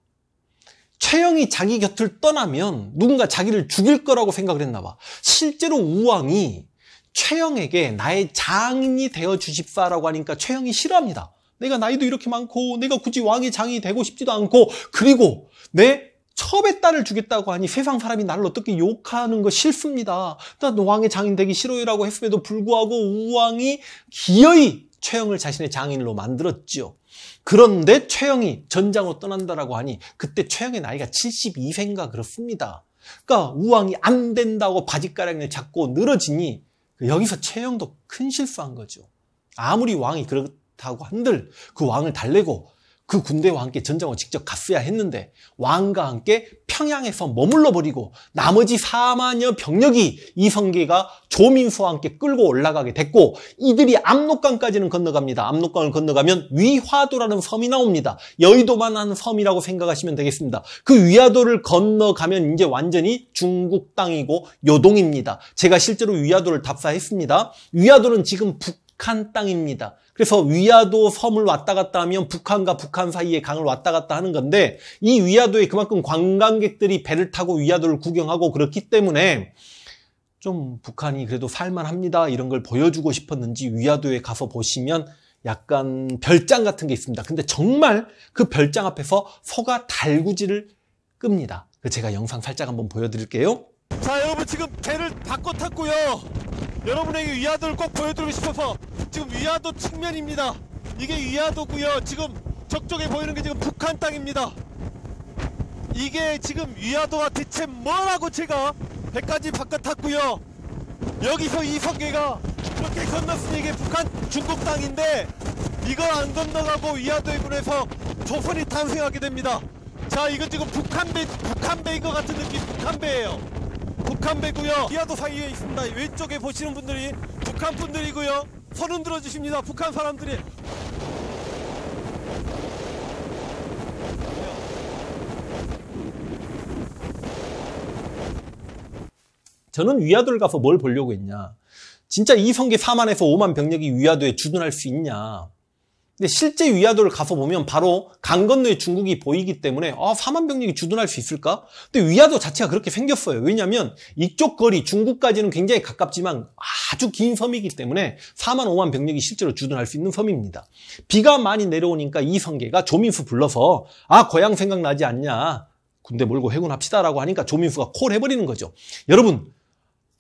최영이 자기 곁을 떠나면 누군가 자기를 죽일 거라고 생각을 했나 봐. 실제로 우왕이 최영에게 나의 장인이 되어 주십사라고 하니까 최영이 싫어합니다. 내가 나이도 이렇게 많고 내가 굳이 왕의 장이 되고 싶지도 않고 그리고 내 첩의 딸을 주겠다고 하니 세상 사람이 나를 어떻게 욕하는 거 싫습니다. 난 왕의 장인 되기 싫어요라고 했음에도 불구하고 우왕이 기어이 최영을 자신의 장인으로 만들었지요. 그런데 최영이 전장으로 떠난다라고 하니 그때 최영의 나이가 72세인가 그렇습니다. 그러니까 우왕이 안 된다고 바짓가랑이를 잡고 늘어지니 그 여기서 최영도 큰 실수한 거죠. 아무리 왕이 그렇다고 한들 그 왕을 달래고 그 군대와 함께 전장을 직접 갔어야 했는데 왕과 함께 평양에서 머물러 버리고 나머지 4만여 병력이 이성계가 조민수와 함께 끌고 올라가게 됐고 이들이 압록강까지는 건너갑니다. 압록강을 건너가면 위화도라는 섬이 나옵니다. 여의도만 한 섬이라고 생각하시면 되겠습니다. 그 위화도를 건너가면 이제 완전히 중국 땅이고 요동입니다. 제가 실제로 위화도를 답사했습니다. 위화도는 지금 북 북한 땅입니다. 그래서 위야도 섬을 왔다 갔다 하면 북한과 북한 사이의 강을 왔다 갔다 하는 건데 이 위야도에 그만큼 관광객들이 배를 타고 위야도를 구경하고 그렇기 때문에 좀 북한이 그래도 살만합니다 이런 걸 보여주고 싶었는지 위야도에 가서 보시면 약간 별장 같은 게 있습니다. 근데 정말 그 별장 앞에서 소가 달구지를 끕니다. 그 제가 영상 살짝 한번 보여드릴게요. 자 여러분 지금 배를 바꿔 탔고요. 여러분에게 위아도를꼭 보여드리고 싶어서 지금 위아도 측면입니다. 이게 위아도고요 지금 적적에 보이는 게 지금 북한 땅입니다. 이게 지금 위아도가 대체 뭐라고 제가 1 0 0까지 바깥탔고요. 여기서 이성계가 이렇게 건넜으니 이게 북한 중국 땅인데 이거 안 건너가고 위아도에군해서 조선이 탄생하게 됩니다. 자 이거 지금 북한배 북한배인 것 같은 느낌 북한배예요. 북한 배고요. 기아도 사이에 있습니다. 왼쪽에 보시는 분들이 북한 분들이고요. 손 흔들어 주십니다. 북한 사람들이. 저는 위아도를 가서 뭘 보려고 했냐. 진짜 이성계 4만에서 5만 병력이 위아도에 주둔할 수 있냐. 근데 실제 위화도를 가서 보면 바로 강 건너에 중국이 보이기 때문에 아, 4만 병력이 주둔할 수 있을까? 근데 위화도 자체가 그렇게 생겼어요. 왜냐하면 이쪽 거리 중국까지는 굉장히 가깝지만 아주 긴 섬이기 때문에 4만 5만 병력이 실제로 주둔할 수 있는 섬입니다. 비가 많이 내려오니까 이 성계가 조민수 불러서 아 고향 생각나지 않냐 군대 몰고 해군합시다라고 하니까 조민수가 콜 해버리는 거죠. 여러분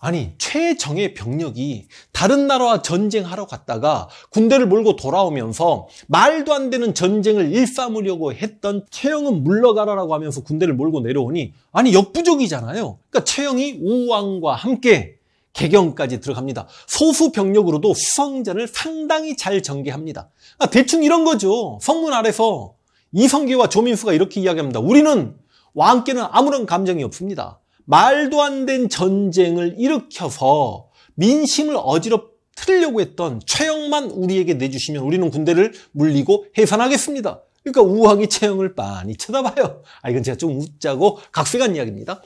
아니 최정의 병력이 다른 나라와 전쟁하러 갔다가 군대를 몰고 돌아오면서 말도 안 되는 전쟁을 일삼으려고 했던 최영은 물러가라라고 하면서 군대를 몰고 내려오니 아니 역부족이잖아요. 그러니까 최영이 우왕과 함께 개경까지 들어갑니다. 소수 병력으로도 수성전을 상당히 잘 전개합니다. 아, 대충 이런 거죠. 성문 아래서 이성계와 조민수가 이렇게 이야기합니다. 우리는 왕께는 아무런 감정이 없습니다. 말도 안 된 전쟁을 일으켜서 민심을 어지럽히려고 했던 최영만 우리에게 내주시면 우리는 군대를 물리고 해산하겠습니다. 그러니까 우왕이 최영을 빤히 쳐다봐요. 아 이건 제가 좀 웃자고 각색한 이야기입니다.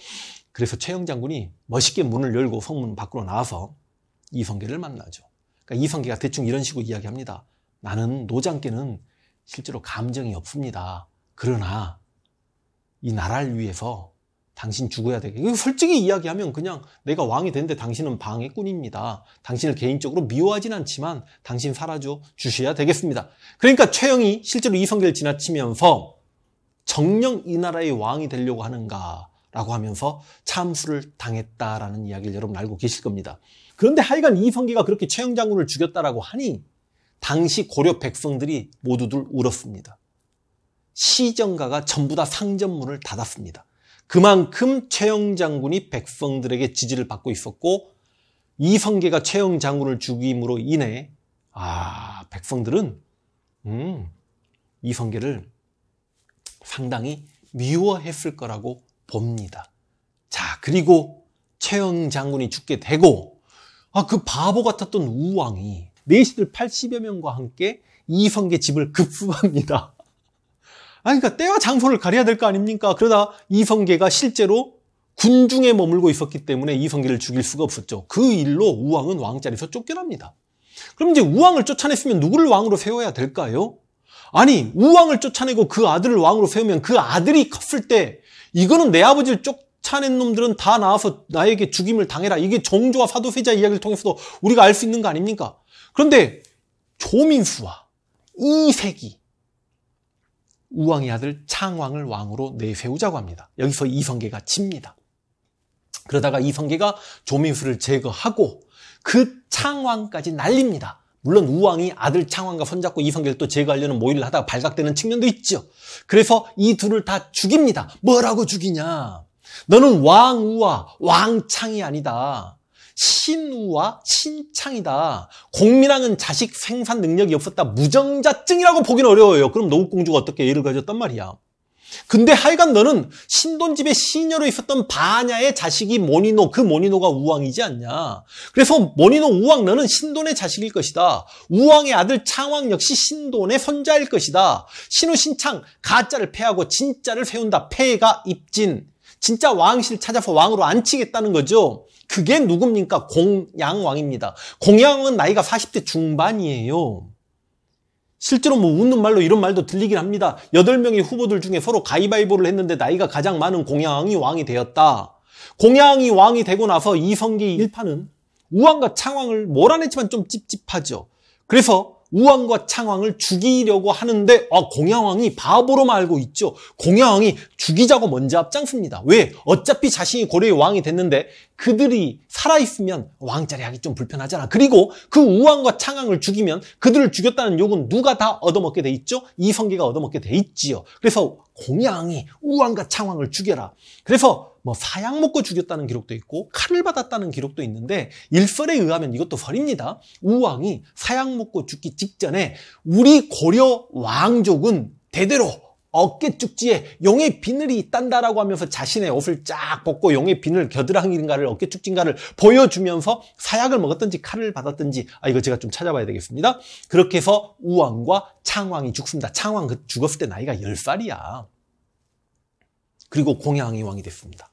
그래서 최영 장군이 멋있게 문을 열고 성문 밖으로 나와서 이성계를 만나죠. 그러니까 이성계가 대충 이런 식으로 이야기합니다. 나는 노장께는 실제로 감정이 없습니다. 그러나 이 나라를 위해서 당신 죽어야 되게. 이거 솔직히 이야기하면 그냥 내가 왕이 됐는데 당신은 방의꾼입니다 당신을 개인적으로 미워하진 않지만 당신 사라져 주셔야 되겠습니다. 그러니까 최영이 실제로 이성계를 지나치면서 정령 이 나라의 왕이 되려고 하는가 라고 하면서 참수를 당했다라는 이야기를 여러분 알고 계실 겁니다. 그런데 하여간 이성계가 그렇게 최영 장군을 죽였다라고 하니 당시 고려 백성들이 모두들 울었습니다. 시정가가 전부 다상점문을 닫았습니다. 그만큼 최영 장군이 백성들에게 지지를 받고 있었고 이성계가 최영 장군을 죽임으로 인해 아 백성들은 음, 이성계를 상당히 미워했을 거라고 봅니다. 자 그리고 최영 장군이 죽게 되고 아 그 바보 같았던 우왕이 내시들 80여 명과 함께 이성계 집을 급습합니다. 아니, 그러니까 때와 장소를 가려야 될 거 아닙니까? 그러다 이성계가 실제로 군중에 머물고 있었기 때문에 이성계를 죽일 수가 없었죠. 그 일로 우왕은 왕자리에서 쫓겨납니다. 그럼 이제 우왕을 쫓아냈으면 누구를 왕으로 세워야 될까요? 아니, 우왕을 쫓아내고 그 아들을 왕으로 세우면 그 아들이 컸을 때 이거는 내 아버지를 쫓아낸 놈들은 다 나와서 나에게 죽임을 당해라. 이게 정조와 사도세자 이야기를 통해서도 우리가 알 수 있는 거 아닙니까? 그런데 조민수와 이색이 우왕의 아들 창왕을 왕으로 내세우자고 합니다. 여기서 이성계가 칩니다 그러다가 이성계가 조민수를 제거하고 그 창왕까지 날립니다. 물론 우왕이 아들 창왕과 손잡고 이성계를 또 제거하려는 모의를 하다가 발각되는 측면도 있죠. 그래서 이 둘을 다 죽입니다. 뭐라고 죽이냐? 너는 왕우와 왕창이 아니다. 신우와 신창이다. 공민왕은 자식 생산 능력이 없었다. 무정자증이라고 보기는 어려워요. 그럼 노국공주가 어떻게 예를 가졌단 말이야. 근데 하여간 너는 신돈집에 시녀로 있었던 바냐의 자식이 모니노, 그 모니노가 우왕이지 않냐. 그래서 모니노 우왕 너는 신돈의 자식일 것이다. 우왕의 아들 창왕 역시 신돈의 손자일 것이다. 신우 신창, 가짜를 패하고 진짜를 세운다. 패가 입진. 진짜 왕실 찾아서 왕으로 앉히겠다는 거죠. 그게 누굽니까? 공양왕입니다. 공양은 왕 나이가 40대 중반이에요. 실제로 뭐 웃는 말로 이런 말도 들리긴 합니다. 8명의 후보들 중에 서로 가위바위보를 했는데 나이가 가장 많은 공양이 왕 왕이 되었다. 공양이 왕이 되고 나서 이성계 일파는 우왕과 창왕을 몰아냈지만 좀 찝찝하죠. 그래서 우왕과 창왕을 죽이려고 하는데 아, 공양왕이 바보로 말고 있죠. 공양왕이 죽이자고 먼저 앞장섭니다. 왜? 어차피 자신이 고려의 왕이 됐는데 그들이 살아있으면 왕자리 하기 좀 불편하잖아. 그리고 그 우왕과 창왕을 죽이면 그들을 죽였다는 욕은 누가 다 얻어먹게 돼 있죠? 이성계가 얻어먹게 돼 있지요. 그래서 공양이 우왕과 창왕을 죽여라. 그래서 뭐 사약 먹고 죽였다는 기록도 있고 칼을 받았다는 기록도 있는데 일설에 의하면 이것도 설입니다. 우왕이 사약 먹고 죽기 직전에 우리 고려 왕족은 대대로 어깨 쭉지에 용의 비늘이 있단다라고 하면서 자신의 옷을 쫙 벗고 용의 비늘 겨드랑이인가를 어깨 쭉진가를 보여주면서 사약을 먹었든지 칼을 받았든지 아 이거 제가 좀 찾아봐야 되겠습니다. 그렇게 해서 우왕과 창왕이 죽습니다. 창왕 그 죽었을 때 나이가 열살이야 그리고 공양이 왕이 됐습니다.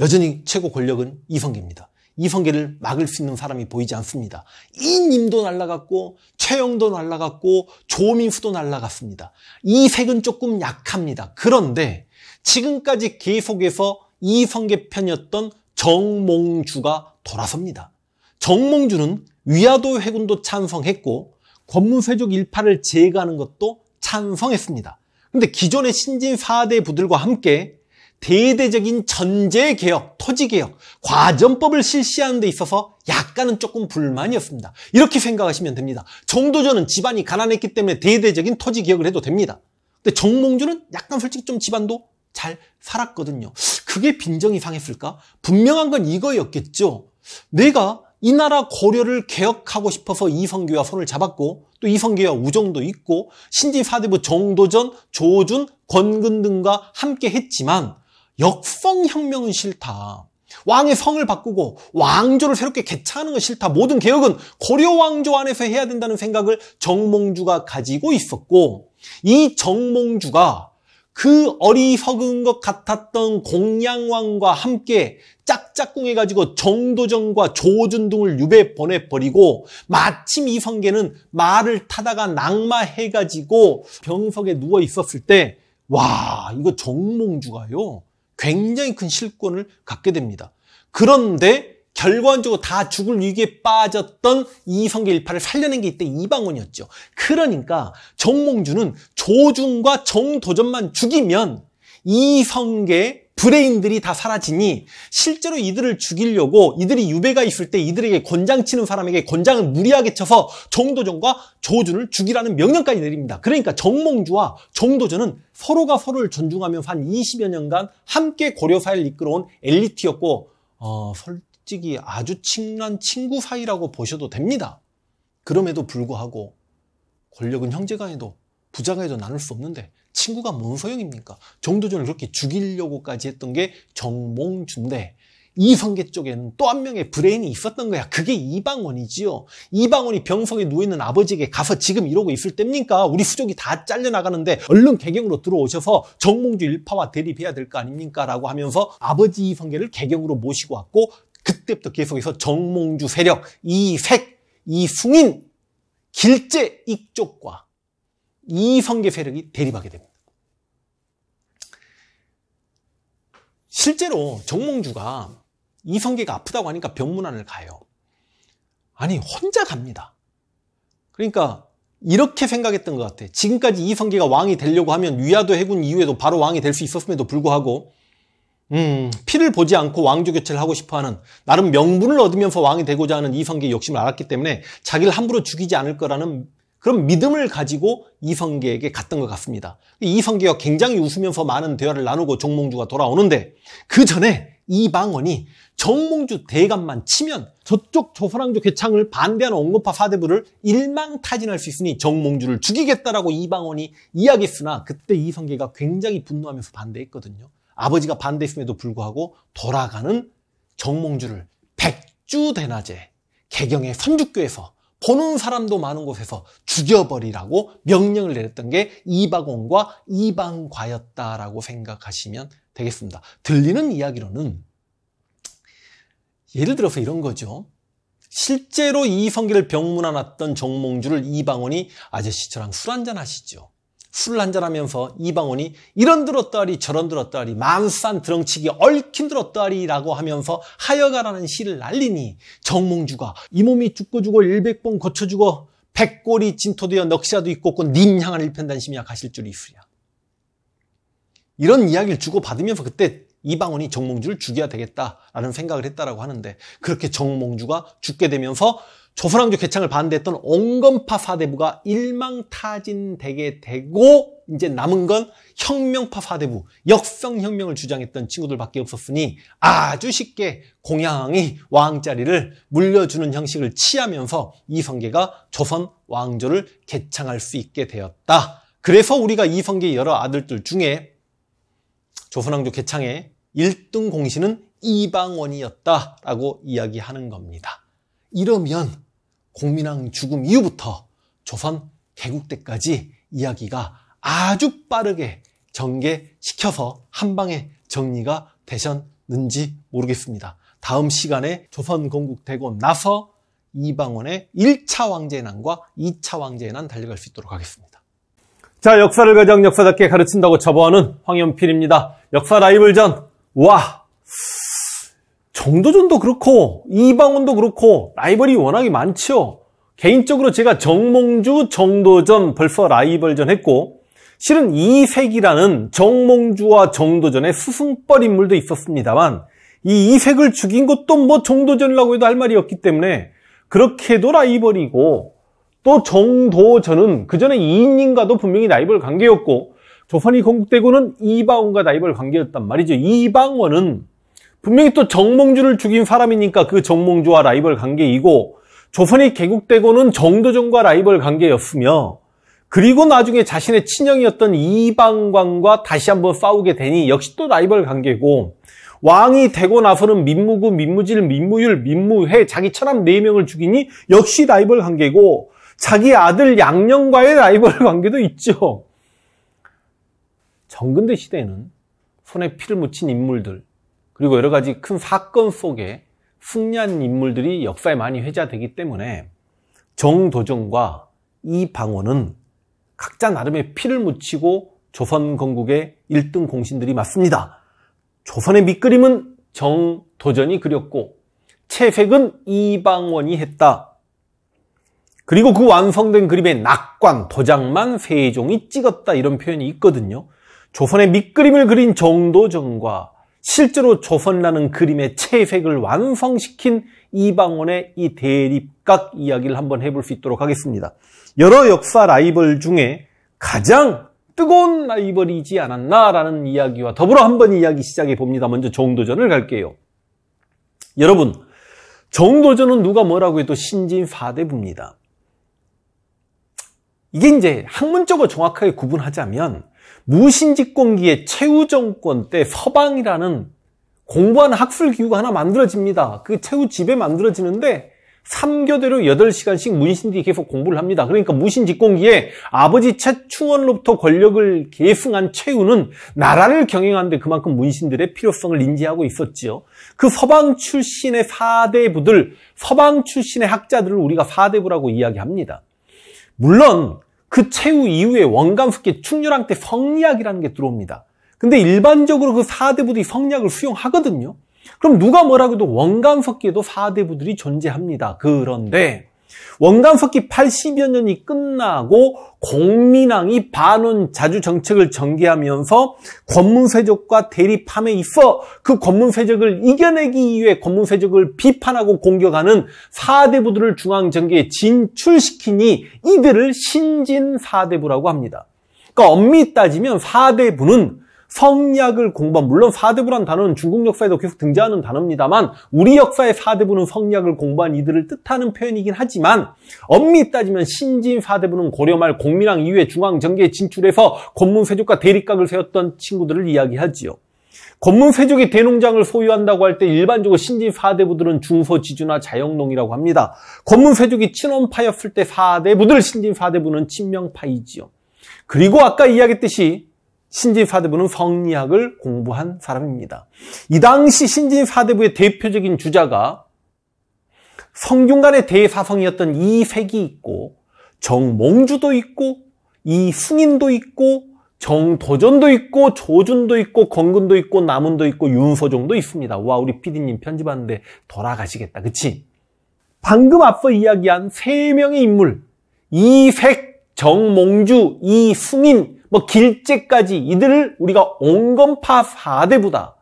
여전히 최고 권력은 이성계입니다. 이성계를 막을 수 있는 사람이 보이지 않습니다. 이님도 날라갔고 최영도 날라갔고 조민수도 날라갔습니다. 이 색은 조금 약합니다. 그런데 지금까지 계속해서 이성계 편이었던 정몽주가 돌아섭니다. 정몽주는 위화도 회군도 찬성했고 권문세족 일파를 제거하는 것도 찬성했습니다. 근데 기존의 신진 4대 부들과 함께 대대적인 전제 개혁, 토지 개혁, 과점법을 실시하는 데 있어서 약간은 조금 불만이었습니다. 이렇게 생각하시면 됩니다. 정도전은 집안이 가난했기 때문에 대대적인 토지 개혁을 해도 됩니다. 근데 정몽주는 약간 솔직히 좀 집안도 잘 살았거든요. 그게 빈정이 상했을까? 분명한 건 이거였겠죠. 내가 이 나라 고려를 개혁하고 싶어서 이성계와 손을 잡았고 또 이성계와 우정도 있고 신진 사대부 정도전, 조준, 권근 등과 함께 했지만 역성혁명은 싫다. 왕의 성을 바꾸고 왕조를 새롭게 개차하는 건 싫다. 모든 개혁은 고려 왕조 안에서 해야 된다는 생각을 정몽주가 가지고 있었고 이 정몽주가 그 어리석은 것 같았던 공양왕과 함께 짝짝꿍해가지고 정도정과 조준 등을 유배 보내버리고 마침 이성계는 말을 타다가 낙마해가지고 병석에 누워 있었을 때 와 이거 정몽주가요 굉장히 큰 실권을 갖게 됩니다. 그런데 결과적으로 다 죽을 위기에 빠졌던 이성계 일파를 살려낸 게 이때 이방원이었죠. 그러니까 정몽주는 조중과 정도전만 죽이면 이성계 브레인들이 다 사라지니 실제로 이들을 죽이려고 이들이 유배가 있을 때 이들에게 권장 치는 사람에게 권장을 무리하게 쳐서 정도전과 조준을 죽이라는 명령까지 내립니다. 그러니까 정몽주와 정도전은 서로가 서로를 존중하며한 20여 년간 함께 고려사회를 이끌어온 엘리트였고 어, 솔직히 아주 친한 친구 사이라고 보셔도 됩니다. 그럼에도 불구하고 권력은 형제간에도 부자간에도 나눌 수 없는데 친구가 뭔 소용입니까? 정도전을 그렇게 죽이려고까지 했던 게 정몽준데 이성계 쪽에는 또 한 명의 브레인이 있었던 거야. 그게 이방원이지요. 이방원이 병석에 누워있는 아버지에게 가서 지금 이러고 있을 때입니까? 우리 수족이 다 잘려나가는데 얼른 개경으로 들어오셔서 정몽주 일파와 대립해야 될 거 아닙니까? 라고 하면서 아버지 이성계를 개경으로 모시고 왔고 그때부터 계속해서 정몽주 세력, 이색, 이승인, 길제 이쪽과 이 성계 세력이 대립하게 됩니다. 실제로 정몽주가 이 성계가 아프다고 하니까 병문안을 가요. 아니 혼자 갑니다. 그러니까 이렇게 생각했던 것 같아. 지금까지 이성계가 왕이 되려고 하면 위화도 해군 이후에도 바로 왕이 될 수 있었음에도 불구하고 음, 피를 보지 않고 왕조 교체를 하고 싶어하는 나름 명분을 얻으면서 왕이 되고자 하는 이성계의 욕심을 알았기 때문에 자기를 함부로 죽이지 않을 거라는 그럼 믿음을 가지고 이성계에게 갔던 것 같습니다. 이성계가 굉장히 웃으면서 많은 대화를 나누고 정몽주가 돌아오는데 그 전에 이방원이 정몽주 대감만 치면 저쪽 조선왕조 개창을 반대하는 옹급파 사대부를 일망타진할 수 있으니 정몽주를 죽이겠다라고 이방원이 이야기했으나 그때 이성계가 굉장히 분노하면서 반대했거든요. 아버지가 반대했음에도 불구하고 돌아가는 정몽주를 백주대낮에 개경의 선주교에서 보는 사람도 많은 곳에서 죽여버리라고 명령을 내렸던 게이방원과 이방과였다라고 생각하시면 되겠습니다. 들리는 이야기로는 예를 들어서 이런 거죠. 실제로 이 성기를 병문안 왔던 정몽주를 이방원이 아저씨 처럼술 한잔 하시죠. 술 한잔하면서 이방원이 이런 들었다리 저런 들었다리 만산 드렁치기 얽힌 들었다리라고 하면서 하여가라는 시를 날리니 정몽주가 이 몸이 죽고 죽어 일백번 거쳐 주고 백골이 진토되어 넉시라도 있고 님 향한 일편단심이야 가실 줄이 있으랴. 이런 이야기를 주고받으면서 그때 이방원이 정몽주를 죽여야 되겠다라는 생각을 했다라고 하는데 그렇게 정몽주가 죽게 되면서 조선왕조 개창을 반대했던 온건파 사대부가 일망타진되게 되고 이제 남은 건 혁명파 사대부, 역성혁명을 주장했던 친구들밖에 없었으니 아주 쉽게 공양이 왕자리를 물려주는 형식을 취하면서 이성계가 조선 왕조를 개창할 수 있게 되었다. 그래서 우리가 이성계 여러 아들들 중에 조선왕조 개창의 1등 공신은 이방원이었다라고 이야기하는 겁니다. 이러면 공민왕 죽음 이후부터 조선 개국 때까지 이야기가 아주 빠르게 전개시켜서 한 방에 정리가 되셨는지 모르겠습니다. 다음 시간에 조선 건국되고 나서 이방원의 1차 왕제의 난과 2차 왕제의 난 달려갈 수 있도록 하겠습니다. 자, 역사를 가장 역사답게 가르친다고 자부하는 황현필입니다. 역사 라이벌전, 와! 정도전도 그렇고 이방원도 그렇고 라이벌이 워낙에 많죠. 개인적으로 제가 정몽주, 정도전 벌써 라이벌전 했고 실은 이색이라는 정몽주와 정도전의 스승뻘 인물도 있었습니다만 이 이색을 죽인 것도 뭐 정도전이라고 해도 할 말이 없기 때문에 그렇게도 라이벌이고 또 정도전은 그 전에 이인님과도 분명히 라이벌 관계였고 조선이 건국되고는 이방원과 라이벌 관계였단 말이죠. 이방원은 분명히 또 정몽주를 죽인 사람이니까 그 정몽주와 라이벌 관계이고 조선이 개국되고는 정도전과 라이벌 관계였으며 그리고 나중에 자신의 친형이었던 이방관과 다시 한번 싸우게 되니 역시 또 라이벌 관계고 왕이 되고 나서는 민무구, 민무질, 민무율, 민무회 자기 처남 4명을 죽이니 역시 라이벌 관계고 자기 아들 양녕과의 라이벌 관계도 있죠. 정근대 시대에는 손에 피를 묻힌 인물들, 그리고 여러 가지 큰 사건 속에 숙련 인물들이 역사에 많이 회자되기 때문에 정도정과 이방원은 각자 나름의 피를 묻히고 조선 건국의 1등 공신들이 맞습니다. 조선의 밑그림은 정도전이 그렸고 채색은 이방원이 했다. 그리고 그 완성된 그림에 낙관, 도장만 세종이 찍었다 이런 표현이 있거든요. 조선의 밑그림을 그린 정도전과 실제로 조선라는 그림의 채색을 완성시킨 이방원의 이 대립각 이야기를 한번 해볼 수 있도록 하겠습니다. 여러 역사 라이벌 중에 가장 뜨거운 라이벌이지 않았나라는 이야기와 더불어 한번 이야기 시작해 봅니다. 먼저 정도전을 갈게요. 여러분, 정도전은 누가 뭐라고 해도 신진 4대부입니다. 이게 이제 학문적으로 정확하게 구분하자면 무신집권기의 최후 정권 때 서방이라는 공부하는 학술 기구가 하나 만들어집니다. 그 최후 집에 만들어지는데 3교대로 8시간씩 문신들이 계속 공부를 합니다. 그러니까 무신집권기에 아버지 최충원로부터 권력을 계승한 최후는 나라를 경영하는데 그만큼 문신들의 필요성을 인지하고 있었지요. 그 서방 출신의 사대부들 서방 출신의 학자들을 우리가 사대부라고 이야기합니다. 물론 그 최후 이후에 원감숙기 충렬왕 때 성리학이라는 게 들어옵니다. 근데 일반적으로 그 4대부들이 성리학을 수용하거든요. 그럼 누가 뭐라 고해도 원감석기에도 사대부들이 존재합니다. 그런데 원감 석기 80여 년이 끝나고 공민왕이 반원 자주 정책을 전개하면서 권문세족과 대립함에 있어 그 권문세족을 이겨내기 위해 권문세족을 비판하고 공격하는 4대부들을 중앙정계에 진출시키니 이들을 신진사대부라고 합니다. 그러니까 엄밀히 따지면 4대부는 성약을 공부한 물론 사드부란 단어는 중국 역사에도 계속 등장하는 단어입니다만 우리 역사의 사드부는 성약을 공부한 이들을 뜻하는 표현이긴 하지만 엄밀히 따지면 신진 사드부는 고려 말 공민왕 이후에 중앙 정계에 진출해서 권문 세족과 대립각을 세웠던 친구들을 이야기하지요. 권문 세족이 대농장을 소유한다고 할 때 일반적으로 신진 사대부들은 중소지주나 자영농이라고 합니다. 권문 세족이 친원파였을 때 사대부들 신진 사대부는 친명파이지요. 그리고 아까 이야기했듯이 신진 사대부는 성리학을 공부한 사람입니다. 이 당시 신진 사대부의 대표적인 주자가 성균관의 대사성이었던 이색이 있고 정몽주도 있고 이승인도 있고 정도전도 있고 조준도 있고 건근도 있고 남운도 있고 윤서종도 있습니다. 와 우리 PD님 편집하는데 돌아가시겠다. 그치? 방금 앞서 이야기한 세명의 인물 이색, 정몽주, 이승인, 뭐 길재까지 이들을 우리가 온건파 4대부다.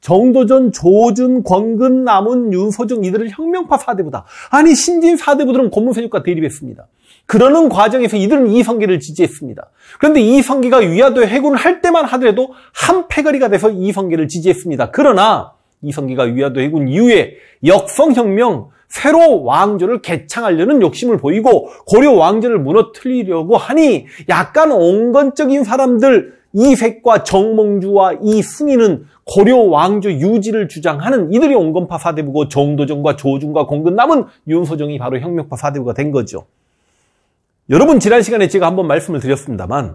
정도전, 조준, 권근, 남은, 윤서중 이들을 혁명파 4대부다. 아니 신진 4대부들은 고문세력과 대립했습니다. 그러는 과정에서 이들은 이성계를 지지했습니다. 그런데 이성계가 위화도에 해군을 할 때만 하더라도 한 패거리가 돼서 이성계를 지지했습니다. 그러나 이성계가 위화도 해군 이후에 역성혁명, 새로 왕조를 개창하려는 욕심을 보이고 고려 왕조를 무너뜨리려고 하니 약간 온건적인 사람들 이색과 정몽주와 이승인은 고려 왕조 유지를 주장하는 이들이 온건파 사대부고 정도정과 조중과 공근 남은 윤소정이 바로 혁명파 사대부가 된 거죠. 여러분 지난 시간에 제가 한번 말씀을 드렸습니다만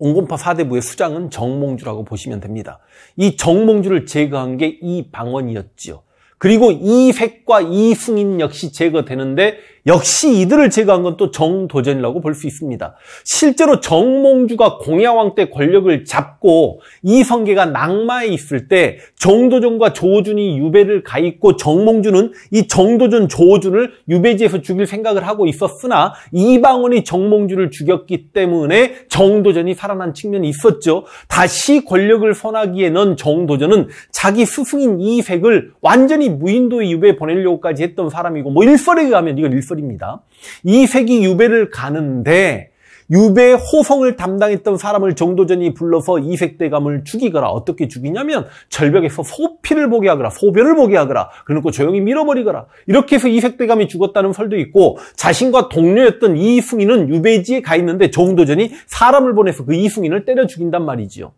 온건파 사대부의 수장은 정몽주라고 보시면 됩니다. 이 정몽주를 제거한 게 이 방언이었지요. 그리고 이 획과 이 승인 역시 제거되는데 역시 이들을 제거한 건 또 정도전이라고 볼 수 있습니다. 실제로 정몽주가 공야왕 때 권력을 잡고 이성계가 낙마에 있을 때 정도전과 조준이 유배를 가 있고 정몽주는 이 정도전 조준을 유배지에서 죽일 생각을 하고 있었으나 이방원이 정몽주를 죽였기 때문에 정도전이 살아난 측면이 있었죠. 다시 권력을 선하기에 는 정도전은 자기 스승인 이색을 완전히 무인도에 유배 보내려고까지 했던 사람이고 뭐 일설에 가면 이건 일설 3입니다. 이 색이 유배를 가는데 유배 호성을 담당했던 사람을 정도전이 불러서 이색대감을 죽이거라. 어떻게 죽이냐면 절벽에서 소피를 보게 하거라. 소변을 보게 하거라. 그래고 조용히 밀어버리거라. 이렇게 해서 이색대감이 죽었다는 설도 있고 자신과 동료였던 이승인은 유배지에 가 있는데 정도전이 사람을 보내서 그 이승인을 때려 죽인단 말이지요.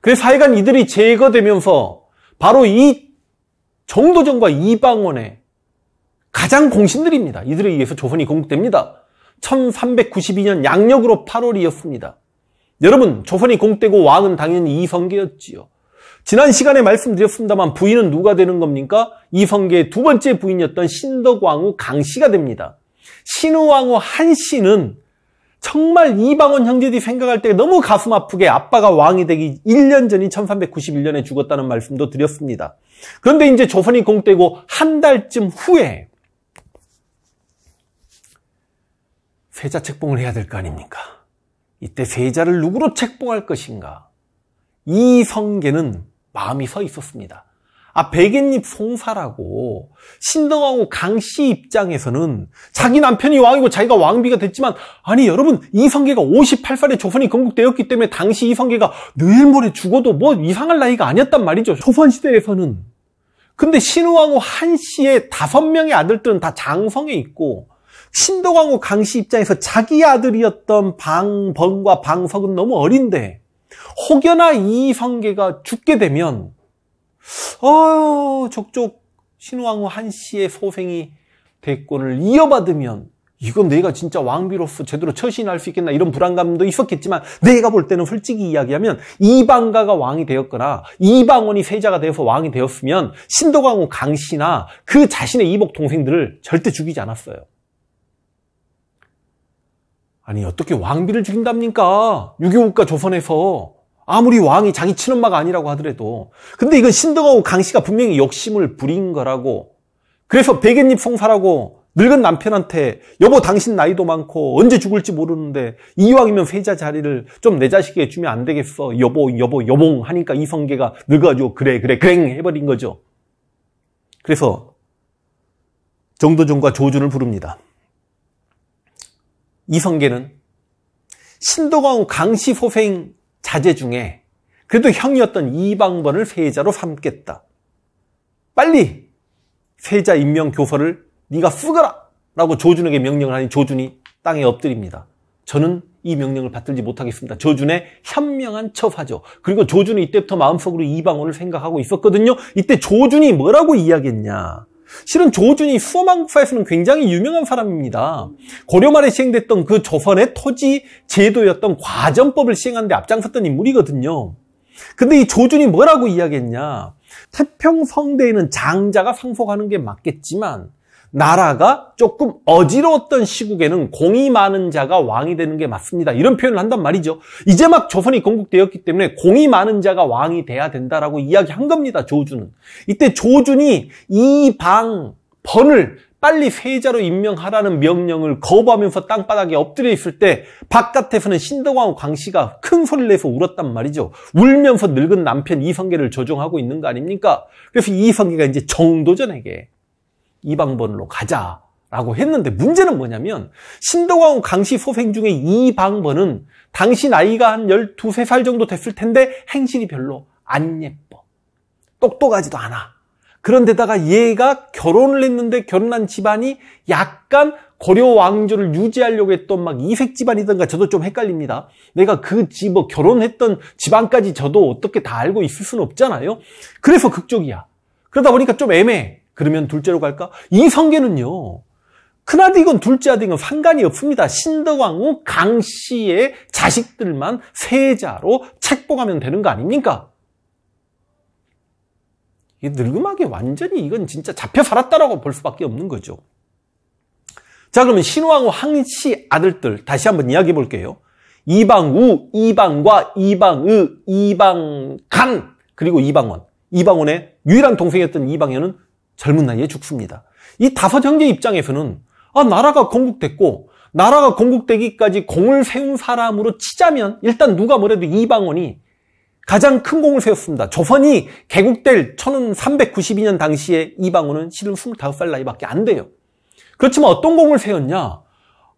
그래서 하여간 이들이 제거되면서 바로 이 정도전과 이방원의 가장 공신들입니다. 이들에 의해서 조선이 공국됩니다 1392년 양력으로 8월이었습니다. 여러분 조선이 공국되고 왕은 당연히 이성계였지요. 지난 시간에 말씀드렸습니다만 부인은 누가 되는 겁니까? 이성계의 두 번째 부인이었던 신덕왕후 강씨가 됩니다. 신우왕후 한씨는 정말 이방원 형제들이 생각할 때 너무 가슴 아프게 아빠가 왕이 되기 1년 전인 1391년에 죽었다는 말씀도 드렸습니다. 그런데 이제 조선이 공국되고 한 달쯤 후에 세자 책봉을 해야 될 거 아닙니까? 이때 세자를 누구로 책봉할 것인가? 이 성계는 마음이 서 있었습니다. 아, 백엔잎 송사라고 신덕하고 강씨 입장에서는 자기 남편이 왕이고 자기가 왕비가 됐지만 아니 여러분 이성계가 58살에 조선이 건국되었기 때문에 당시 이성계가 내일 모레 죽어도 뭐 이상할 나이가 아니었단 말이죠. 조선시대에서는. 근데 신우왕후 한씨의 다섯 명의 아들들은 다 장성에 있고 신동왕후 강씨 입장에서 자기 아들이었던 방범과 방석은 너무 어린데 혹여나 이 성계가 죽게 되면 어 족족 신왕후 한씨의 소생이 대권을 이어받으면 이건 내가 진짜 왕비로서 제대로 처신할 수 있겠나 이런 불안감도 있었겠지만 내가 볼 때는 솔직히 이야기하면 이방가가 왕이 되었거나 이방원이 세자가 되어서 왕이 되었으면 신도광후 강씨나 그 자신의 이복 동생들을 절대 죽이지 않았어요. 아니 어떻게 왕비를 죽인답니까? 유교국가 조선에서 아무리 왕이 자기 친엄마가 아니라고 하더라도 근데 이건 신등하고 강씨가 분명히 욕심을 부린 거라고 그래서 백엔잎 송사라고 늙은 남편한테 여보 당신 나이도 많고 언제 죽을지 모르는데 이왕이면 회자 자리를 좀 내 자식에게 주면 안 되겠어 여보 여보 여봉 하니까 이성계가 늙어가지고 그래 그래 그랭 해버린 거죠 그래서 정도종과 조준을 부릅니다 이성계는 신도광 강씨소생 자제 중에 그래도 형이었던 이방번을 세자로 삼겠다. 빨리 세자 임명 교서를 네가 쓰거라 라고 조준에게 명령을 하니 조준이 땅에 엎드립니다. 저는 이 명령을 받들지 못하겠습니다. 조준의 현명한 처사죠. 그리고 조준이 이때부터 마음속으로 이방원을 생각하고 있었거든요. 이때 조준이 뭐라고 이야기했냐. 실은 조준이 수어망국사에서는 굉장히 유명한 사람입니다. 고려 말에 시행됐던 그 조선의 토지 제도였던 과전법을 시행하는 데 앞장섰던 인물이거든요. 근데 이 조준이 뭐라고 이야기했냐? 태평성대에는 장자가 상속하는 게 맞겠지만 나라가 조금 어지러웠던 시국에는 공이 많은 자가 왕이 되는 게 맞습니다. 이런 표현을 한단 말이죠. 이제 막 조선이 건국되었기 때문에 공이 많은 자가 왕이 돼야 된다라고 이야기한 겁니다. 조준은. 이때 조준이 이 방 번을 빨리 세자로 임명하라는 명령을 거부하면서 땅바닥에 엎드려 있을 때 바깥에서는 신덕왕후 광씨가 큰 소리를 내서 울었단 말이죠. 울면서 늙은 남편 이성계를 조종하고 있는 거 아닙니까? 그래서 이성계가 이제 정도전에게 이방번으로 가자라고 했는데 문제는 뭐냐면 신동아온 강씨 소생 중에 이방번은 당시 나이가 한 12살 3 정도 됐을 텐데 행실이 별로 안 예뻐. 똑똑하지도 않아. 그런데다가 얘가 결혼을 했는데 결혼한 집안이 약간 고려 왕조를 유지하려고 했던 막 이색 집안이던가 저도 좀 헷갈립니다. 내가 그 집, 뭐 결혼했던 집안까지 저도 어떻게 다 알고 있을 순 없잖아요. 그래서 극적이야. 그러다 보니까 좀 애매해. 그러면 둘째로 갈까? 이 성계는요. 큰아들이건 둘째 아들이건 상관이 없습니다. 신덕왕후 강씨의 자식들만 세자로 책봉하면 되는 거 아닙니까? 이 늙음하게 완전히 이건 진짜 잡혀 살았다라고 볼 수밖에 없는 거죠. 자 그러면 신왕후 항씨 아들들 다시 한번 이야기해 볼게요. 이방우, 이방과, 이방의, 이방간 그리고 이방원. 이방원의 유일한 동생이었던 이방현은 젊은 나이에 죽습니다. 이 다섯 형제 입장에서는 아 나라가 건국됐고 나라가 건국되기까지 공을 세운 사람으로 치자면 일단 누가 뭐래도 이방원이 가장 큰 공을 세웠습니다. 조선이 개국될 1392년 당시에 이방원은 실은 25살 나이밖에 안 돼요. 그렇지만 어떤 공을 세웠냐?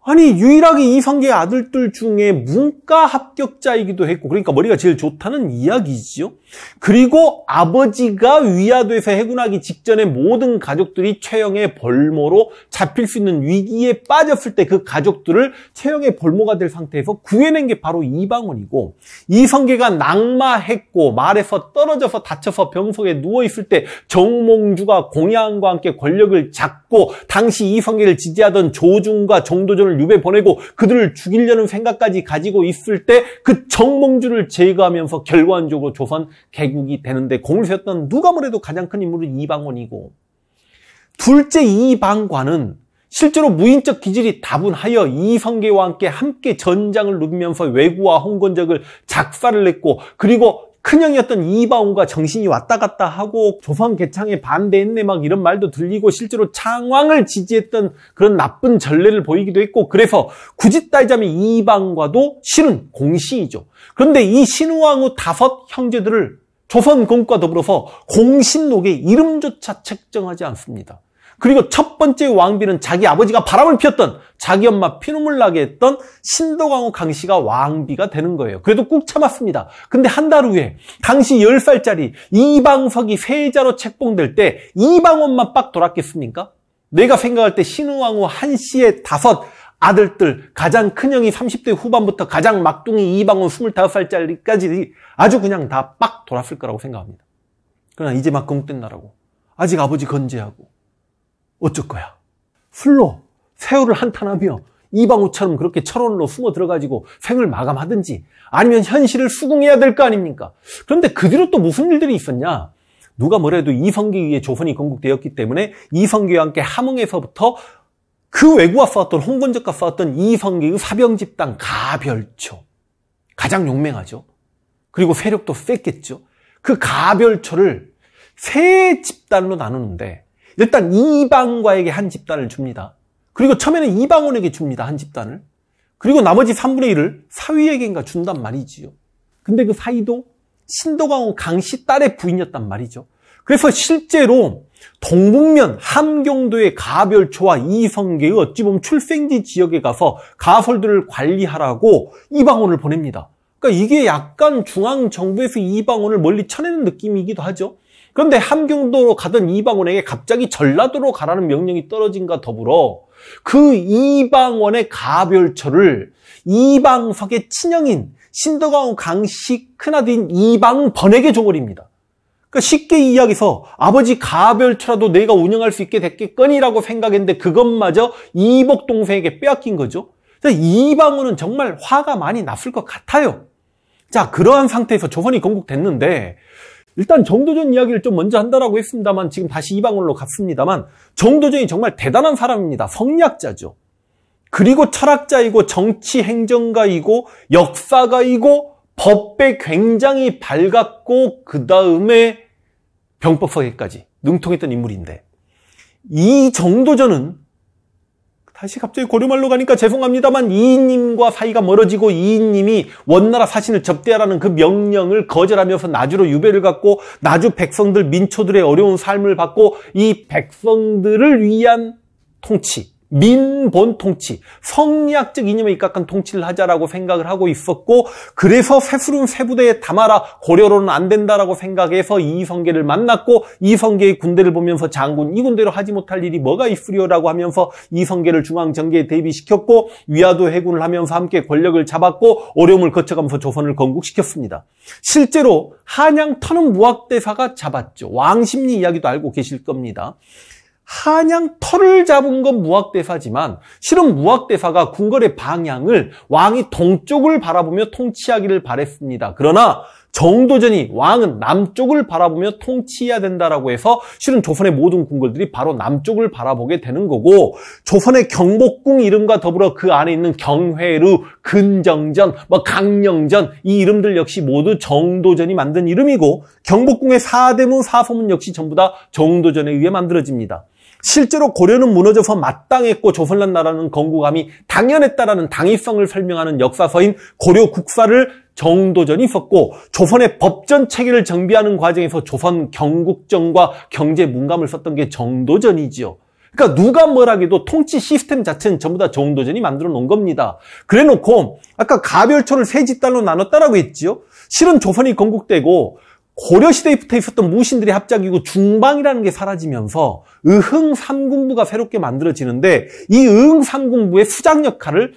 아니 유일하게 이성계의 아들들 중에 문과 합격자이기도 했고 그러니까 머리가 제일 좋다는 이야기지요. 그리고 아버지가 위아도에서 해군하기 직전에 모든 가족들이 최영의 벌모로 잡힐 수 있는 위기에 빠졌을 때 그 가족들을 최영의 벌모가 될 상태에서 구해낸 게 바로 이방원이고 이성계가 낙마했고 말에서 떨어져서 다쳐서 병석에 누워있을 때 정몽주가 공양과 함께 권력을 잡고 당시 이성계를 지지하던 조중과 정도전을 사람들을 유배 보내고 그들을 죽이려는 생각까지 가지고 있을 때 그 정몽주를 제거하면서 결과적으로 조선 개국이 되는데 공을 세웠던 누가 뭐래도 가장 큰 인물은 이방원이고 둘째 이방관은 실제로 무인적 기질이 다분하여 이성계와 함께 함께 전장을 누비면서 왜구와 홍건적을 작사를 냈고 그리고 큰형이었던 이바온과 정신이 왔다 갔다 하고 조선 개창에 반대했네 막 이런 말도 들리고 실제로 창왕을 지지했던 그런 나쁜 전례를 보이기도 했고 그래서 굳이 따지자면 이방과도 실은 공신이죠. 그런데 이 신우왕후 다섯 형제들을 조선 공과 더불어서 공신록에 이름조차 책정하지 않습니다. 그리고 첫 번째 왕비는 자기 아버지가 바람을 피웠던 자기 엄마 피눈물 나게 했던 신도광후 강씨가 왕비가 되는 거예요. 그래도 꾹 참았습니다. 근데 한 달 후에 강씨 10살짜리 이방석이 세자로 책봉될 때 이방원만 빡 돌았겠습니까? 내가 생각할 때 신우왕후 한씨의 다섯 아들들 가장 큰형이 30대 후반부터 가장 막둥이 이방원 25살짜리까지 아주 그냥 다 빡 돌았을 거라고 생각합니다. 그러나 이제 막 공뜬 나라고 아직 아버지 건재하고 어쩔 거야? 술로 새우를 한탄하며 이방우처럼 그렇게 철원으로 숨어 들어가지고 생을 마감하든지 아니면 현실을 수긍해야 될 거 아닙니까? 그런데 그 뒤로 또 무슨 일들이 있었냐? 누가 뭐래도 이성계 위에 조선이 건국되었기 때문에 이성계와 함께 함흥에서부터 그 외구와 싸웠던 홍건적과 싸웠던 이성계의 사병 집단 가별초 가장 용맹하죠. 그리고 세력도 셌겠죠. 그 가별초를 세 집단으로 나누는데 일단 이방과에게 한 집단을 줍니다. 그리고 처음에는 이방원에게 줍니다. 한 집단을. 그리고 나머지 3분의 1을 사위에게인가 준단 말이지요. 근데 그 사위도 신도광호 강씨 딸의 부인이었단 말이죠. 그래서 실제로 동북면 함경도의 가별초와 이성계의 어찌 보면 출생지 지역에 가서 가설들을 관리하라고 이방원을 보냅니다. 그러니까 이게 약간 중앙정부에서 이방원을 멀리 쳐내는 느낌이기도 하죠. 그런데 함경도로 가던 이방원에게 갑자기 전라도로 가라는 명령이 떨어진과 더불어 그 이방원의 가별처를 이방석의 친형인 신덕왕온 강식 큰아들인 이방번에게 줘버립니다. 그러니까 쉽게 이야기해서 아버지 가별처라도 내가 운영할 수 있게 됐겠거니라고 생각했는데 그것마저 이복 동생에게 빼앗긴 거죠. 이방원은 정말 화가 많이 났을 것 같아요. 자, 그러한 상태에서 조선이 건국됐는데 일단 정도전 이야기를 좀 먼저 한다라고 했습니다만 지금 다시 이방으로 갔습니다만 정도전이 정말 대단한 사람입니다. 성리학자죠. 그리고 철학자이고 정치 행정가이고 역사가이고 법배 굉장히 밝았고 그 다음에 병법서기까지 능통했던 인물인데 이 정도전은 다시 갑자기 고려말로 가니까 죄송합니다만 이인님과 사이가 멀어지고 이인님이 원나라 사신을 접대하라는 그 명령을 거절하면서 나주로 유배를 갖고 나주 백성들 민초들의 어려운 삶을 받고 이 백성들을 위한 통치 민본 통치, 성리학적 이념에 입각한 통치를 하자라고 생각을 하고 있었고 그래서 새수름 세부대에 담아라 고려로는 안 된다라고 생각해서 이성계를 만났고 이성계의 군대를 보면서 장군 이 군대로 하지 못할 일이 뭐가 있으리라고 하면서 이성계를 중앙정계에 대비시켰고 위화도 해군을 하면서 함께 권력을 잡았고 어려움을 거쳐가면서 조선을 건국시켰습니다. 실제로 한양 터는 무학대사가 잡았죠. 왕심리 이야기도 알고 계실 겁니다. 한양 터를 잡은 건 무학대사지만 실은 무학대사가 궁궐의 방향을 왕이 동쪽을 바라보며 통치하기를 바랬습니다. 그러나 정도전이 왕은 남쪽을 바라보며 통치해야 된다라고 해서 실은 조선의 모든 궁궐들이 바로 남쪽을 바라보게 되는 거고 조선의 경복궁 이름과 더불어 그 안에 있는 경회루, 근정전, 뭐 강령전 이 이름들 역시 모두 정도전이 만든 이름이고 경복궁의 사대문, 사소문 역시 전부 다 정도전에 의해 만들어집니다. 실제로 고려는 무너져서 마땅했고 조선란 나라는 건국함이 당연했다라는 당위성을 설명하는 역사서인 고려 국사를 정도전이 있었고 조선의 법전 체계를 정비하는 과정에서 조선 경국정과 경제 문감을 썼던 게 정도전이지요. 그러니까 누가 뭐라기도 통치 시스템 자체는 전부 다 정도전이 만들어 놓은 겁니다. 그래 놓고 아까 가별초를 세 집단으로 나눴다라고 했지요. 실은 조선이 건국되고 고려시대부터 있었던 무신들의 합작이고 중방이라는 게 사라지면서 의흥삼군부가 새롭게 만들어지는데 이 의흥삼군부의 수장 역할을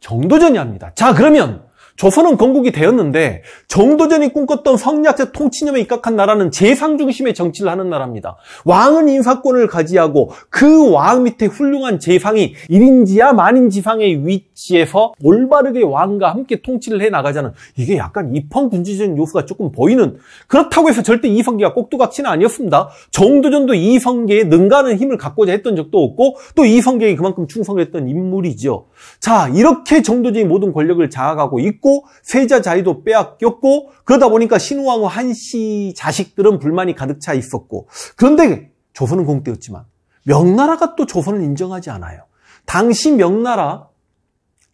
정도전이 합니다. 자 그러면 조선은 건국이 되었는데 정도전이 꿈꿨던 성리학제 통치념에 입각한 나라는 재상 중심의 정치를 하는 나라입니다. 왕은 인사권을 가지하고 그 왕 밑에 훌륭한 재상이 1인지야 만인지상의 위치에서 올바르게 왕과 함께 통치를 해 나가자는 이게 약간 입헌군주적인 요소가 조금 보이는 그렇다고 해서 절대 이성계가 꼭두각치는 아니었습니다. 정도전도 이성계에 능가하는 힘을 갖고자 했던 적도 없고 또 이성계에 그만큼 충성했던 인물이죠. 자 이렇게 정도전이 모든 권력을 장악하고 있고 있고 세자 자리도 빼앗겼고 그러다 보니까 신우왕후 한씨 자식들은 불만이 가득 차 있었고 그런데 조선은 공때였지만 명나라가 또 조선을 인정하지 않아요. 당시 명나라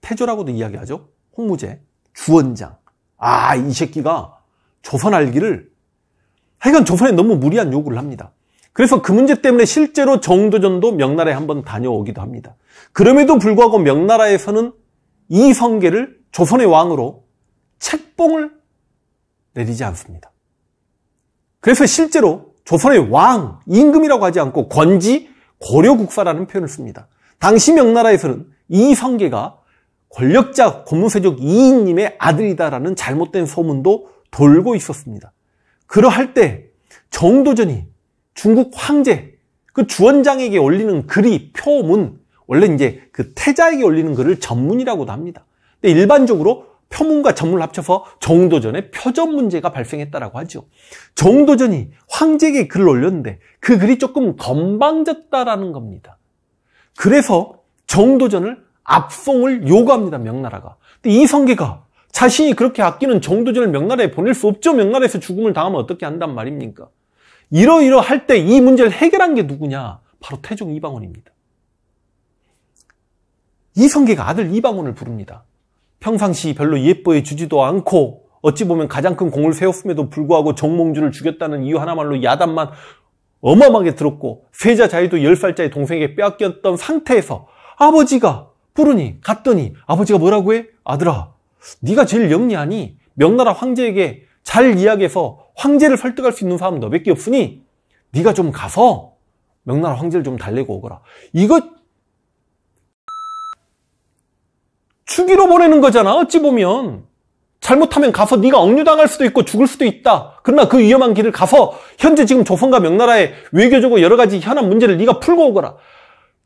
태조라고도 이야기하죠. 홍무제, 주원장. 아, 이 새끼가 조선 알기를 하여간 조선에 너무 무리한 요구를 합니다. 그래서 그 문제 때문에 실제로 정도전도 명나라에 한번 다녀오기도 합니다. 그럼에도 불구하고 명나라에서는 이 성계를 조선의 왕으로 책봉을 내리지 않습니다. 그래서 실제로 조선의 왕, 임금이라고 하지 않고 권지, 고려국사라는 표현을 씁니다. 당시 명나라에서는 이 성계가 권력자 고무세족 이인님의 아들이다라는 잘못된 소문도 돌고 있었습니다. 그러할 때 정도전이 중국 황제 그 주원장에게 올리는 글이 표문 원래 이제 그 태자에게 올리는 글을 전문이라고도 합니다. 근데 일반적으로 표문과 전문을 합쳐서 정도전의 표전 문제가 발생했다라고 하죠. 정도전이 황제에게 글을 올렸는데 그 글이 조금 건방졌다라는 겁니다. 그래서 정도전을 압송을 요구합니다. 명나라가. 근데 이성계가 자신이 그렇게 아끼는 정도전을 명나라에 보낼 수 없죠. 명나라에서 죽음을 당하면 어떻게 한단 말입니까? 이러이러할 때 이 문제를 해결한 게 누구냐? 바로 태종 이방원입니다. 이성계가 아들 이방원을 부릅니다. 평상시 별로 예뻐해 주지도 않고 어찌 보면 가장 큰 공을 세웠음에도 불구하고 정몽주를 죽였다는 이유 하나만로 야단만 어마어마하게 들었고 세자 자유도 10살짜리 동생에게 빼앗겼던 상태에서 아버지가 부르니 갔더니 아버지가 뭐라고 해? 아들아 네가 제일 영리하니 명나라 황제에게 잘 이야기해서 황제를 설득할 수 있는 사람 너밖에 없으니 네가 좀 가서 명나라 황제를 좀 달래고 오거라. 이것 죽이러 보내는 거잖아 어찌 보면 잘못하면 가서 네가 억류당할 수도 있고 죽을 수도 있다. 그러나 그 위험한 길을 가서 현재 지금 조선과 명나라의 외교적으로 여러 가지 현안 문제를 네가 풀고 오거라.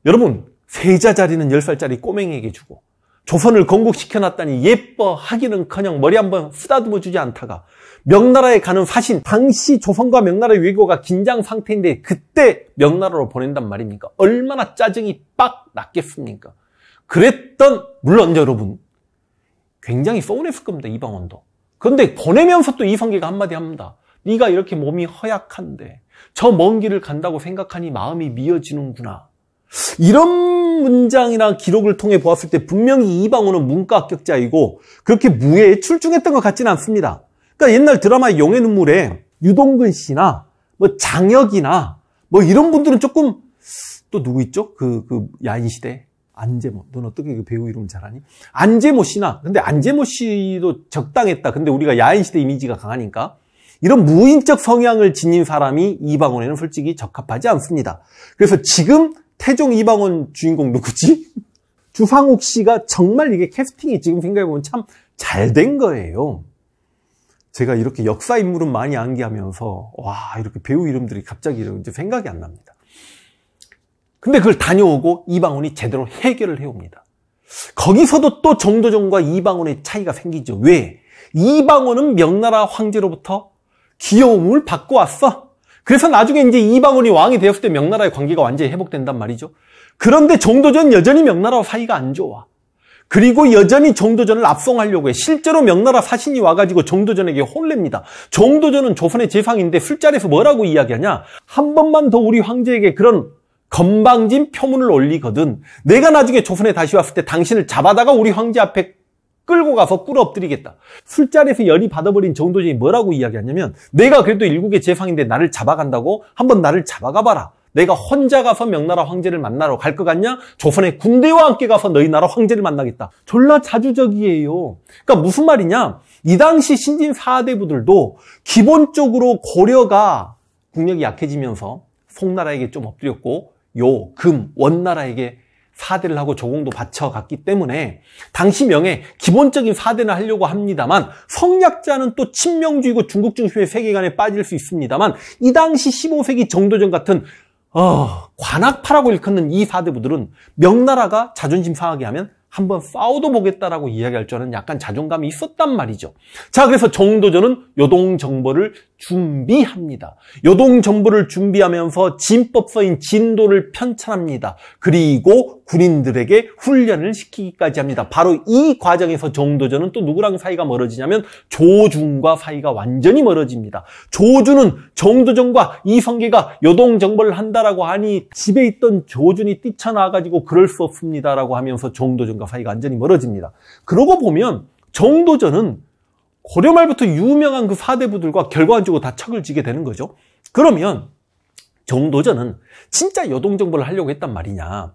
여러분 세자 자리는 10살짜리 꼬맹이에게 주고 조선을 건국시켜놨다니 예뻐하기는커녕 머리 한번 쓰다듬어 주지 않다가 명나라에 가는 사신 당시 조선과 명나라의 외교가 긴장 상태인데 그때 명나라로 보낸단 말입니까? 얼마나 짜증이 빡 났겠습니까? 그랬던 물론 여러분 굉장히 서운했을 겁니다. 이방원도. 그런데 보내면서 또 이성기가 한마디 합니다. 네가 이렇게 몸이 허약한데 저 먼 길을 간다고 생각하니 마음이 미어지는구나. 이런 문장이나 기록을 통해 보았을 때 분명히 이방원은 문과 합격자이고 그렇게 무예에 출중했던 것 같지는 않습니다. 그러니까 옛날 드라마 용의 눈물에 유동근 씨나 뭐 장혁이나 뭐 이런 분들은 조금 또 누구 있죠? 그, 그 야인시대 안재모. 넌 어떻게 그 배우 이름을 잘 아니? 안재모 씨나. 근데 안재모 씨도 적당했다. 근데 우리가 야인시대 이미지가 강하니까. 이런 무인적 성향을 지닌 사람이 이방원에는 솔직히 적합하지 않습니다. 그래서 지금 태종 이방원 주인공 누구지? 주상욱 씨가 정말 이게 캐스팅이 지금 생각해보면 참 잘 된 거예요. 제가 이렇게 역사 인물은 많이 암기하면서 와 이렇게 배우 이름들이 갑자기 이렇 생각이 안 납니다. 근데 그걸 다녀오고 이방원이 제대로 해결을 해옵니다. 거기서도 또 정도전과 이방원의 차이가 생기죠. 왜? 이방원은 명나라 황제로부터 귀여움을 받고 왔어. 그래서 나중에 이제 이방원이 왕이 되었을 때 명나라의 관계가 완전히 회복된단 말이죠. 그런데 정도전 여전히 명나라와 사이가 안 좋아. 그리고 여전히 정도전을 압송하려고 해. 실제로 명나라 사신이 와가지고 정도전에게 혼냅니다. 정도전은 조선의 재상인데 술자리에서 뭐라고 이야기하냐? 한 번만 더 우리 황제에게 그런 건방진 표문을 올리거든 내가 나중에 조선에 다시 왔을 때 당신을 잡아다가 우리 황제 앞에 끌고 가서 꿇어 엎드리겠다. 술자리에서 열이 받아버린 정도전이 뭐라고 이야기하냐면 내가 그래도 일국의 재상인데 나를 잡아간다고 한번 나를 잡아가 봐라. 내가 혼자 가서 명나라 황제를 만나러 갈 것 같냐? 조선의 군대와 함께 가서 너희 나라 황제를 만나겠다. 졸라 자주적이에요. 그러니까 무슨 말이냐? 이 당시 신진 사대부들도 기본적으로 고려가 국력이 약해지면서 송나라에게 좀 엎드렸고 요, 금, 원나라에게 사대를 하고 조공도 바쳐갔기 때문에 당시 명에 기본적인 사대를 하려고 합니다만 성략자는 또 친명주의고 중국 중심의 세계관에 빠질 수 있습니다만 이 당시 15세기 정도전 같은 어, 관악파라고 일컫는 이 사대부들은 명나라가 자존심 상하게 하면 한번 싸워도 보겠다라고 이야기할 줄 아는 약간 자존감이 있었단 말이죠. 자, 그래서 정도전은 요동 정보를 준비합니다. 여동 정부를 준비하면서 진법서인 진도를 편찬합니다. 그리고 군인들에게 훈련을 시키기까지 합니다. 바로 이 과정에서 정도전은 또 누구랑 사이가 멀어지냐면 조준과 사이가 완전히 멀어집니다. 조준은 정도전과 이성계가 여동 정벌을 한다라고 하니 집에 있던 조준이 뛰쳐나가지고 그럴 수 없습니다라고 하면서 정도전과 사이가 완전히 멀어집니다. 그러고 보면 정도전은 고려 말부터 유명한 그 사대부들과 결과적으로 다 척을 지게 되는 거죠. 그러면 정도전은 진짜 여동 정벌을 하려고 했단 말이냐.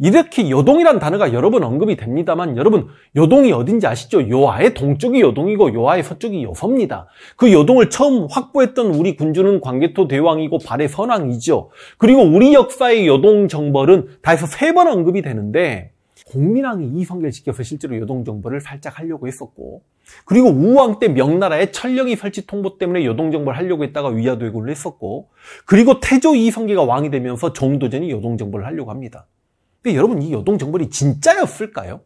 이렇게 여동이란 단어가 여러 번 언급이 됩니다만 여러분 여동이 어딘지 아시죠? 요아의 동쪽이 여동이고 요아의 서쪽이 여서니다그 여동을 처음 확보했던 우리 군주는 광개토 대왕이고 발해 선왕이죠. 그리고 우리 역사의 여동 정벌은 다해서 세 번 언급이 되는데 공민왕이 이성계를 지켜서 실제로 여동 정벌을 살짝 하려고 했었고 그리고 우왕 때 명나라의 천령이 설치 통보 때문에 여동정벌 하려고 했다가 위화도해고를 했었고 그리고 태조 이성계가 왕이 되면서 정도전이 여동정벌을 하려고 합니다. 근데 여러분 이여동정벌이 진짜였을까요?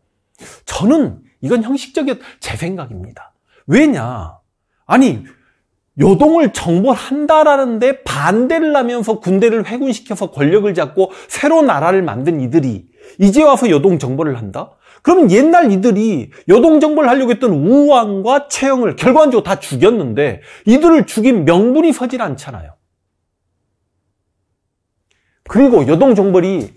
저는 이건 형식적인 제 생각입니다. 왜냐? 아니 여동을 정벌한다라는데 반대를 하면서 군대를 회군시켜서 권력을 잡고 새로 나라를 만든 이들이 이제 와서 여동 정벌을 한다? 그럼 옛날 이들이 여동정벌 하려고 했던 우왕과 최영을 결과적으로 다 죽였는데 이들을 죽인 명분이 서질 않잖아요. 그리고 여동정벌이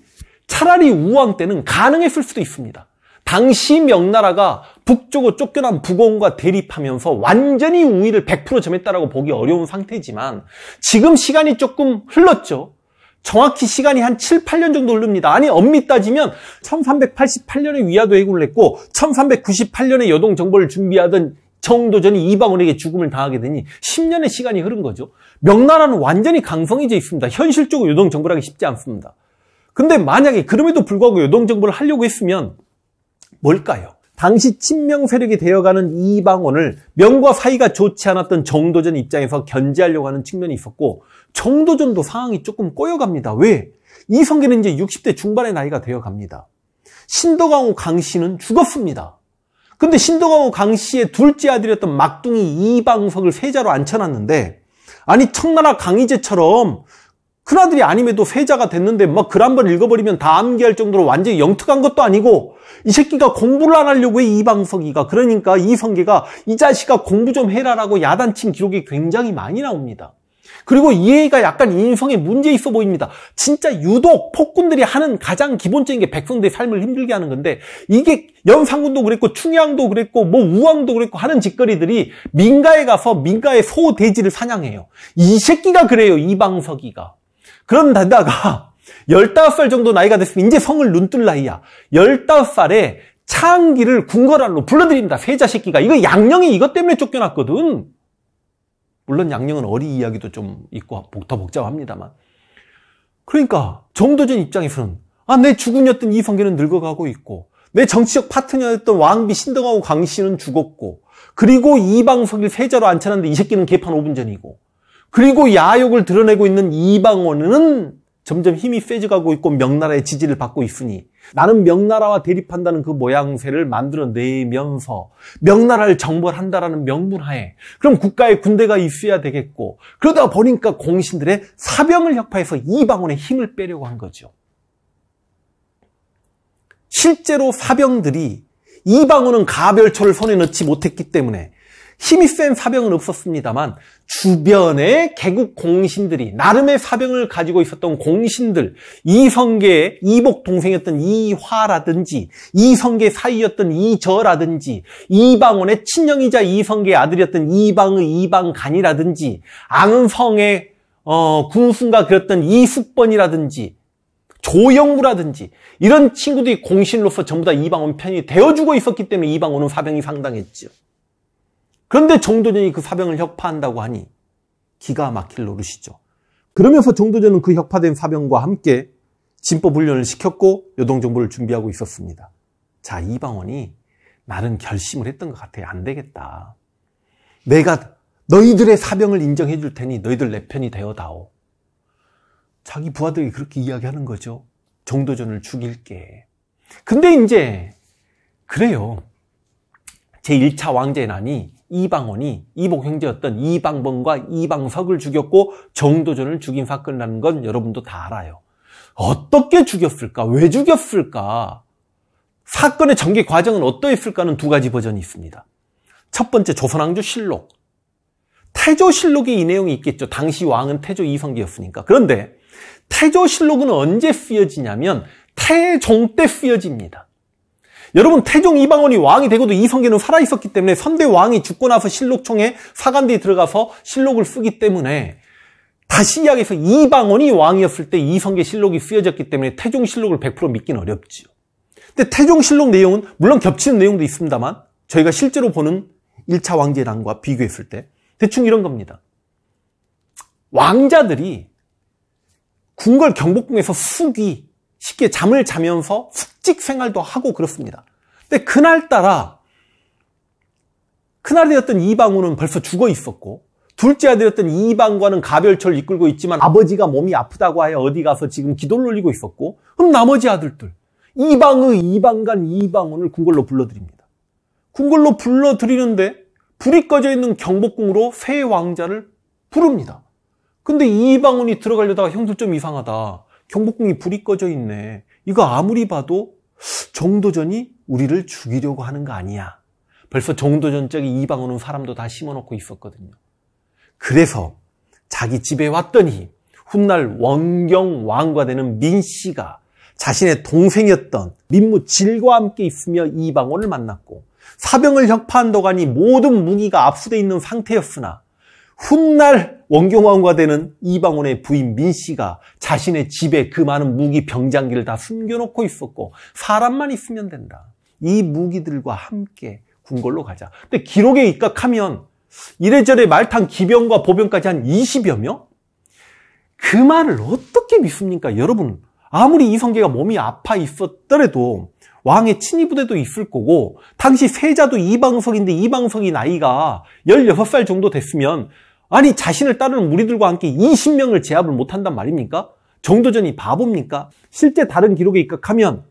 차라리 우왕 때는 가능했을 수도 있습니다. 당시 명나라가 북쪽으로 쫓겨난 북원과 대립하면서 완전히 우위를 100% 점했다라고 보기 어려운 상태지만 지금 시간이 조금 흘렀죠. 정확히 시간이 한 7, 8년 정도 흐릅니다. 아니 엄밀 따지면 1388년에 위화도 해군을 했고 1398년에 여동 정벌을 준비하던 정도전이 이방원에게 죽음을 당하게 되니 10년의 시간이 흐른 거죠. 명나라는 완전히 강성해져 있습니다. 현실적으로 요동 정벌하기 쉽지 않습니다. 근데 만약에 그럼에도 불구하고 요동 정벌을 하려고 했으면 뭘까요? 당시 친명 세력이 되어가는 이방원을 명과 사이가 좋지 않았던 정도전 입장에서 견제하려고 하는 측면이 있었고 정도전도 상황이 조금 꼬여갑니다. 왜? 이성계는 이제 60대 중반의 나이가 되어갑니다. 신도강호 강씨는 죽었습니다. 근데 신도강호 강씨의 둘째 아들이었던 막둥이 이방석을 세자로 앉혀놨는데 아니 청나라 강희제처럼 큰아들이 아님에도 세자가 됐는데 막 글 한 번 읽어버리면 다 암기할 정도로 완전히 영특한 것도 아니고 이 새끼가 공부를 안 하려고 해 이방석이가 그러니까 이성계가 이 자식아 공부 좀 해라라고 야단친 기록이 굉장히 많이 나옵니다. 그리고 이 애가 약간 인성에 문제 있어 보입니다. 진짜 유독 폭군들이 하는 가장 기본적인 게 백성들의 삶을 힘들게 하는 건데 이게 연산군도 그랬고 충양도 그랬고 뭐 우왕도 그랬고 하는 짓거리들이 민가에 가서 민가의 소 돼지를 사냥해요. 이 새끼가 그래요 이방석이가. 그런데다가 15살 정도 나이가 됐으면 이제 성을 눈뜰 나이야. 15살에 창기를 궁궐안으로 불러들입니다. 세자 새끼가. 이거 양령이 이것 때문에 쫓겨났거든. 물론 양령은 어리 이야기도 좀 있고 더 복잡합니다만. 그러니까 정도전 입장에서는 아, 내 주군이었던 이성계는 늙어가고 있고 내 정치적 파트너였던 왕비 신덕하고 광씨는 죽었고 그리고 이방석이 세자로 안혀놨는데이 새끼는 개판 5분 전이고 그리고 야욕을 드러내고 있는 이방원은 점점 힘이 세져가고 있고 명나라의 지지를 받고 있으니 나는 명나라와 대립한다는 그 모양새를 만들어내면서 명나라를 정벌한다라는 명분하에 그럼 국가의 군대가 있어야 되겠고 그러다 보니까 공신들의 사병을 협파해서 이방원의 힘을 빼려고 한 거죠. 실제로 사병들이 이방원은 가별초를 손에 넣지 못했기 때문에 힘이 센 사병은 없었습니다만 주변에 개국 공신들이 나름의 사병을 가지고 있었던 공신들 이성계의 이복 동생이었던 이화라든지 이성계 사이였던 이저라든지 이방원의 친형이자 이성계의 아들이었던 이방의 이방간이라든지 앙성의 어, 군순과 그렸던 이숙번이라든지 조영구라든지 이런 친구들이 공신으로서 전부 다 이방원 편이 되어주고 있었기 때문에 이방원은 사병이 상당했죠. 그런데 정도전이 그 사병을 혁파한다고 하니 기가 막힐 노릇이죠. 그러면서 정도전은 그 혁파된 사병과 함께 진법 훈련을 시켰고 요동 정보를 준비하고 있었습니다. 자, 이방원이 나는 결심을 했던 것 같아요. 안 되겠다. 내가 너희들의 사병을 인정해 줄 테니 너희들 내 편이 되어다오. 자기 부하들이 그렇게 이야기하는 거죠. 정도전을 죽일게. 근데 이제 그래요. 제1차 왕제 난이 이방원이 이복 형제였던 이방범과 이방석을 죽였고 정도전을 죽인 사건이라는 건 여러분도 다 알아요. 어떻게 죽였을까? 왜 죽였을까? 사건의 전개 과정은 어떠했을까는 두 가지 버전이 있습니다. 첫 번째 조선왕조 실록. 태조 실록에 이 내용이 있겠죠. 당시 왕은 태조 이성계였으니까. 그런데 태조 실록은 언제 쓰여지냐면 태종 때 쓰여집니다. 여러분 태종 이방원이 왕이 되고도 이성계는 살아있었기 때문에 선대 왕이 죽고 나서 실록총에 사관대에 들어가서 실록을 쓰기 때문에 다시 이야기해서 이방원이 왕이었을 때 이성계 실록이 쓰여졌기 때문에 태종 실록을 100% 믿긴 어렵지요. 근데 태종 실록 내용은 물론 겹치는 내용도 있습니다만 저희가 실제로 보는 1차 왕제란과 비교했을 때 대충 이런 겁니다. 왕자들이 궁궐 경복궁에서 숙이 쉽게 잠을 자면서 숙 직찍 생활도 하고 그렇습니다. 근데 그날따라 큰아들이었던 이방우는 벌써 죽어 있었고 둘째 아들이었던 이방과는 가별철 이끌고 있지만 아버지가 몸이 아프다고 하여 어디 가서 지금 기도를 올리고 있었고 그럼 나머지 아들들 이방의 이방간 이방원을 궁궐로 불러드립니다. 궁궐로 불러드리는데 불이 꺼져 있는 경복궁으로 새 왕자를 부릅니다. 근데 이방원이 들어가려다가 형들 좀 이상하다. 경복궁이 불이 꺼져 있네. 이거 아무리 봐도 정도전이 우리를 죽이려고 하는 거 아니야. 벌써 정도전 적이 이방으로 사람도 다 심어놓고 있었거든요. 그래서 자기 집에 왔더니 훗날 원경 왕과 되는 민 씨가 자신의 동생이었던 민무 질과 함께 있으며 이방원을 만났고 사병을 혁파한 도가니 모든 무기가 압수되어 있는 상태였으나 훗날 원경왕과 되는 이방원의 부인 민씨가 자신의 집에 그 많은 무기 병장기를 다 숨겨놓고 있었고 사람만 있으면 된다. 이 무기들과 함께 궁궐로 가자. 근데 기록에 입각하면 이래저래 말탄 기병과 보병까지 한 20여 명? 그 말을 어떻게 믿습니까? 여러분 아무리 이성계가 몸이 아파 있었더라도 왕의 친위 부대도 있을 거고 당시 세자도 이방석인데 이방석이 나이가 16살 정도 됐으면 아니 자신을 따르는 무리들과 함께 20명을 제압을 못한단 말입니까? 정도전이 바보입니까? 실제 다른 기록에 입각하면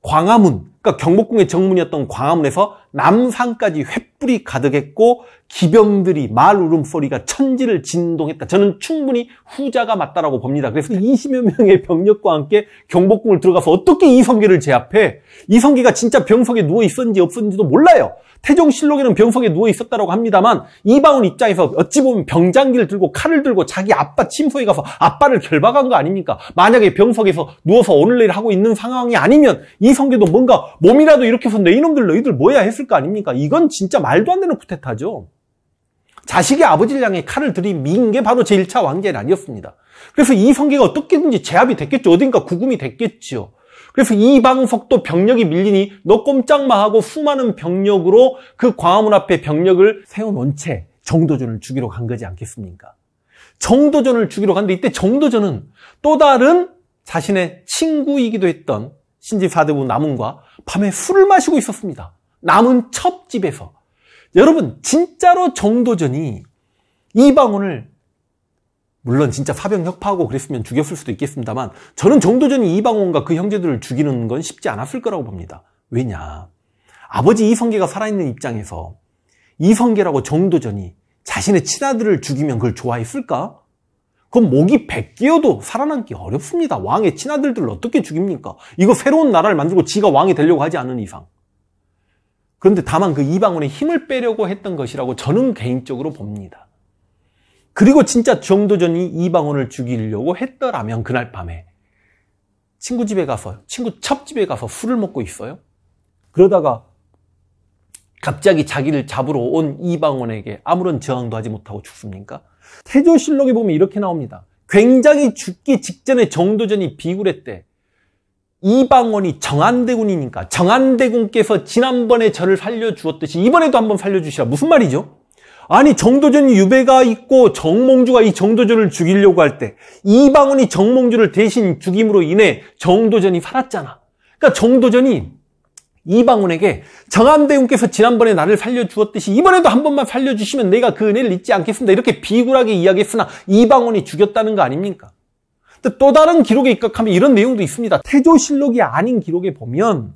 광화문, 그러니까 경복궁의 정문이었던 광화문에서 남산까지 횃불이 가득했고 기병들이 말 울음소리가 천지를 진동했다. 저는 충분히 후자가 맞다라고 봅니다. 그래서 20여 명의 병력과 함께 경복궁을 들어가서 어떻게 이성계를 제압해? 이성계가 진짜 병석에 누워 있었는지 없었는지도 몰라요. 태종실록에는 병석에 누워 있었다고 합니다만 이방원 입장에서 어찌 보면 병장기를 들고 칼을 들고 자기 아빠 침소에 가서 아빠를 결박한 거 아닙니까? 만약에 병석에서 누워서 오늘 내일 하고 있는 상황이 아니면 이성계도 뭔가 몸이라도 이렇게 해서 내 이놈들 너희들 뭐야 했을 거 아닙니까? 이건 진짜 말도 안 되는 쿠데타죠. 자식의 아버지를 향해 칼을 들이민 게 바로 제1차 왕제는 아니었습니다. 그래서 이성계가 어떻게든지 제압이 됐겠죠. 어딘가 구금이 됐겠죠 그래서 이방석도 병력이 밀리니 너 꼼짝마 하고 수많은 병력으로 그 광화문 앞에 병력을 세워놓은 채 정도전을 주기로 간 거지 않겠습니까? 정도전을 주기로 간데 이때 정도전은 또 다른 자신의 친구이기도 했던 신지사대부 남은과 밤에 술을 마시고 있었습니다. 남은 첩집에서. 여러분 진짜로 정도전이 이방원을 물론 진짜 사병 협파하고 그랬으면 죽였을 수도 있겠습니다만 저는 정도전이 이방원과 그 형제들을 죽이는 건 쉽지 않았을 거라고 봅니다. 왜냐? 아버지 이성계가 살아있는 입장에서 이성계라고 정도전이 자신의 친아들을 죽이면 그걸 좋아했을까? 그건 목이 베0 0도 살아남기 어렵습니다. 왕의 친아들들을 어떻게 죽입니까? 이거 새로운 나라를 만들고 지가 왕이 되려고 하지 않은 이상. 그런데 다만 그 이방원의 힘을 빼려고 했던 것이라고 저는 개인적으로 봅니다. 그리고 진짜 정도전이 이방원을 죽이려고 했더라면 그날 밤에 친구 집에 가서 친구 첩집에 가서 술을 먹고 있어요. 그러다가 갑자기 자기를 잡으러 온 이방원에게 아무런 저항도 하지 못하고 죽습니까? 태조실록에 보면 이렇게 나옵니다. 굉장히 죽기 직전에 정도전이 비굴했대. 이방원이 정한대군이니까 정한대군께서 지난번에 저를 살려주었듯이 이번에도 한번 살려주시라 무슨 말이죠? 아니 정도전 유배가 있고 정몽주가 이 정도전을 죽이려고 할 때 이방원이 정몽주를 대신 죽임으로 인해 정도전이 살았잖아. 그러니까 정도전이 이방원에게 정암대군께서 지난번에 나를 살려주었듯이 이번에도 한 번만 살려주시면 내가 그 은혜를 잊지 않겠습니다. 이렇게 비굴하게 이야기했으나 이방원이 죽였다는 거 아닙니까? 또 다른 기록에 입각하면 이런 내용도 있습니다. 태조실록이 아닌 기록에 보면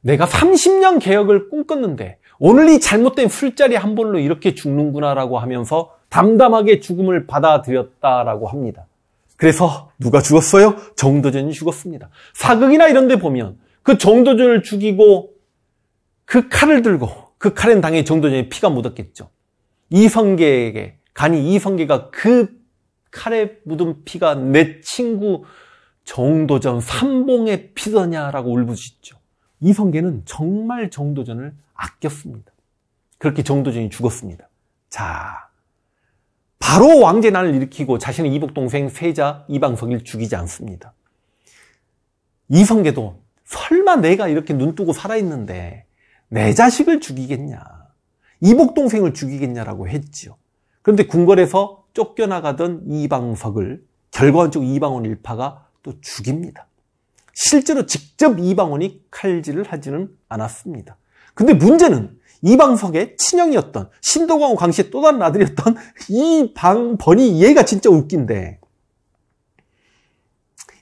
내가 30년 개혁을 꿈꿨는데 오늘 이 잘못된 술자리 한 번로 이렇게 죽는구나라고 하면서 담담하게 죽음을 받아들였다라고 합니다. 그래서 누가 죽었어요? 정도전이 죽었습니다. 사극이나 이런 데 보면 그 정도전을 죽이고 그 칼을 들고 그 칼엔 당연히 정도전에 피가 묻었겠죠. 이성계에게 간이 이성계가 그 칼에 묻은 피가 내 친구 정도전 삼봉의 피더냐라고 울부짖죠. 이성계는 정말 정도전을 아꼈습니다. 그렇게 정도전이 죽었습니다. 자, 바로 왕제난을 일으키고 자신의 이복 동생 세자 이방석을 죽이지 않습니다. 이성계도 설마 내가 이렇게 눈 뜨고 살아있는데 내 자식을 죽이겠냐, 이복 동생을 죽이겠냐라고 했지요. 그런데 궁궐에서 쫓겨나가던 이방석을 결과적으로 이방원 일파가 또 죽입니다. 실제로 직접 이방원이 칼질을 하지는 않았습니다. 근데 문제는 이방석의 친형이었던 신도광 광씨의 또 다른 아들이었던 이방번이 얘가 진짜 웃긴데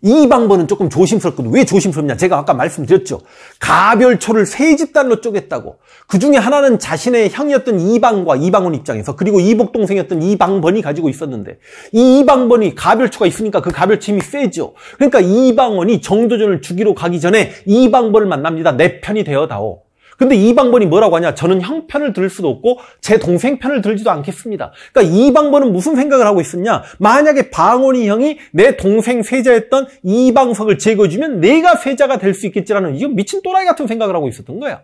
이방번은 조금 조심스럽거든. 왜 조심스럽냐? 제가 아까 말씀드렸죠. 가별초를 세 집단으로 쪼갰다고. 그 중에 하나는 자신의 형이었던 이방과 이방원 입장에서 그리고 이복 동생이었던 이방번이 가지고 있었는데 이 이방번이 가별초가 있으니까 그 가별초 힘이 세죠. 그러니까 이방원이 정도전을 주기로 가기 전에 이방번을 만납니다. 내 편이 되어 다오. 근데 이방번이 뭐라고 하냐? 저는 형 편을 들 수도 없고 제 동생 편을 들지도 않겠습니다. 그러니까 이방번은 무슨 생각을 하고 있었냐? 만약에 방원이 형이 내 동생 세자였던 이방석을 제거해주면 내가 세자가 될 수 있겠지라는 이거 미친 또라이 같은 생각을 하고 있었던 거야.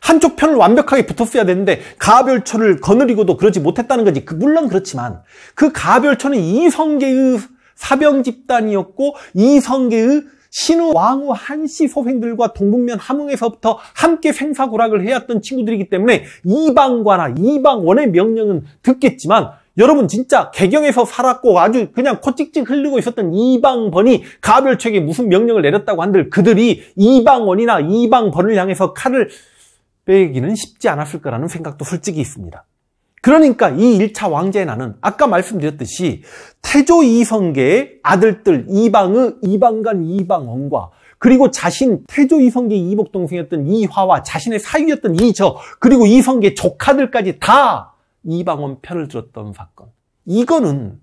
한쪽 편을 완벽하게 붙었어야 되는데 가별처를 거느리고도 그러지 못했다는 거지. 그, 물론 그렇지만 그가별처는 이성계의 사병 집단이었고 이성계의 신우 왕후 한씨 소생들과 동북면 함흥에서부터 함께 생사고락을 해왔던 친구들이기 때문에 이방과나 이방원의 명령은 듣겠지만 여러분 진짜 개경에서 살았고 아주 그냥 코찍찍 흘리고 있었던 이방번이 가별책에 무슨 명령을 내렸다고 한들 그들이 이방원이나 이방번을 향해서 칼을 빼기는 쉽지 않았을 거라는 생각도 솔직히 있습니다. 그러니까 이 1차 왕제의 난은 아까 말씀드렸듯이 태조 이성계의 아들들 이방의 이방간 이방원과 그리고 자신 태조 이성계 이복 동생이었던 이화와 자신의 사위였던 이저 그리고 이성계 조카들까지 다 이방원 편을 들었던 사건. 이거는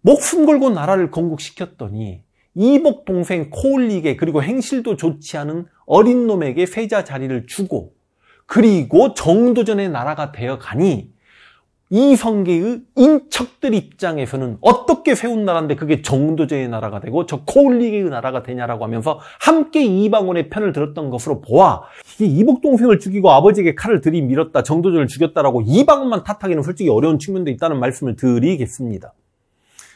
목숨 걸고 나라를 건국시켰더니 이복 동생 코올리게 그리고 행실도 좋지 않은 어린 놈에게 세자 자리를 주고 그리고 정도전의 나라가 되어가니 이성계의 인척들 입장에서는 어떻게 세운 나라인데 그게 정도제의 나라가 되고 저 코울리계의 나라가 되냐라고 하면서 함께 이방원의 편을 들었던 것으로 보아 이게 이복 동생을 죽이고 아버지에게 칼을 들이밀었다 정도제를 죽였다라고 이방원만 탓하기는 솔직히 어려운 측면도 있다는 말씀을 드리겠습니다.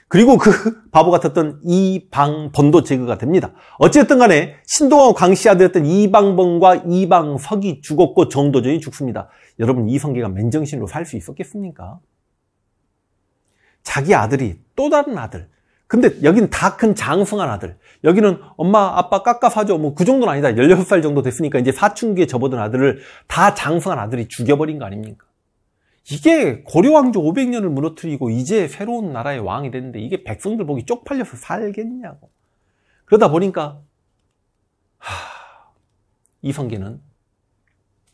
그리고 그 바보 같았던 이방번도 제거가 됩니다. 어쨌든 간에 신동왕 광씨 아들이었던 이방번과 이방석이 죽었고 정도전이 죽습니다. 여러분 이성계가 맨정신으로 살 수 있었겠습니까? 자기 아들이 또 다른 아들 근데 여기는 다 큰 장성한 아들 여기는 엄마 아빠 깎아 사줘 뭐 그 정도는 아니다 16살 정도 됐으니까 이제 사춘기에 접어든 아들을 다 장성한 아들이 죽여버린 거 아닙니까? 이게 고려왕조 500년을 무너뜨리고 이제 새로운 나라의 왕이 됐는데 이게 백성들 보기 쪽팔려서 살겠냐고 그러다 보니까 하... 이성계는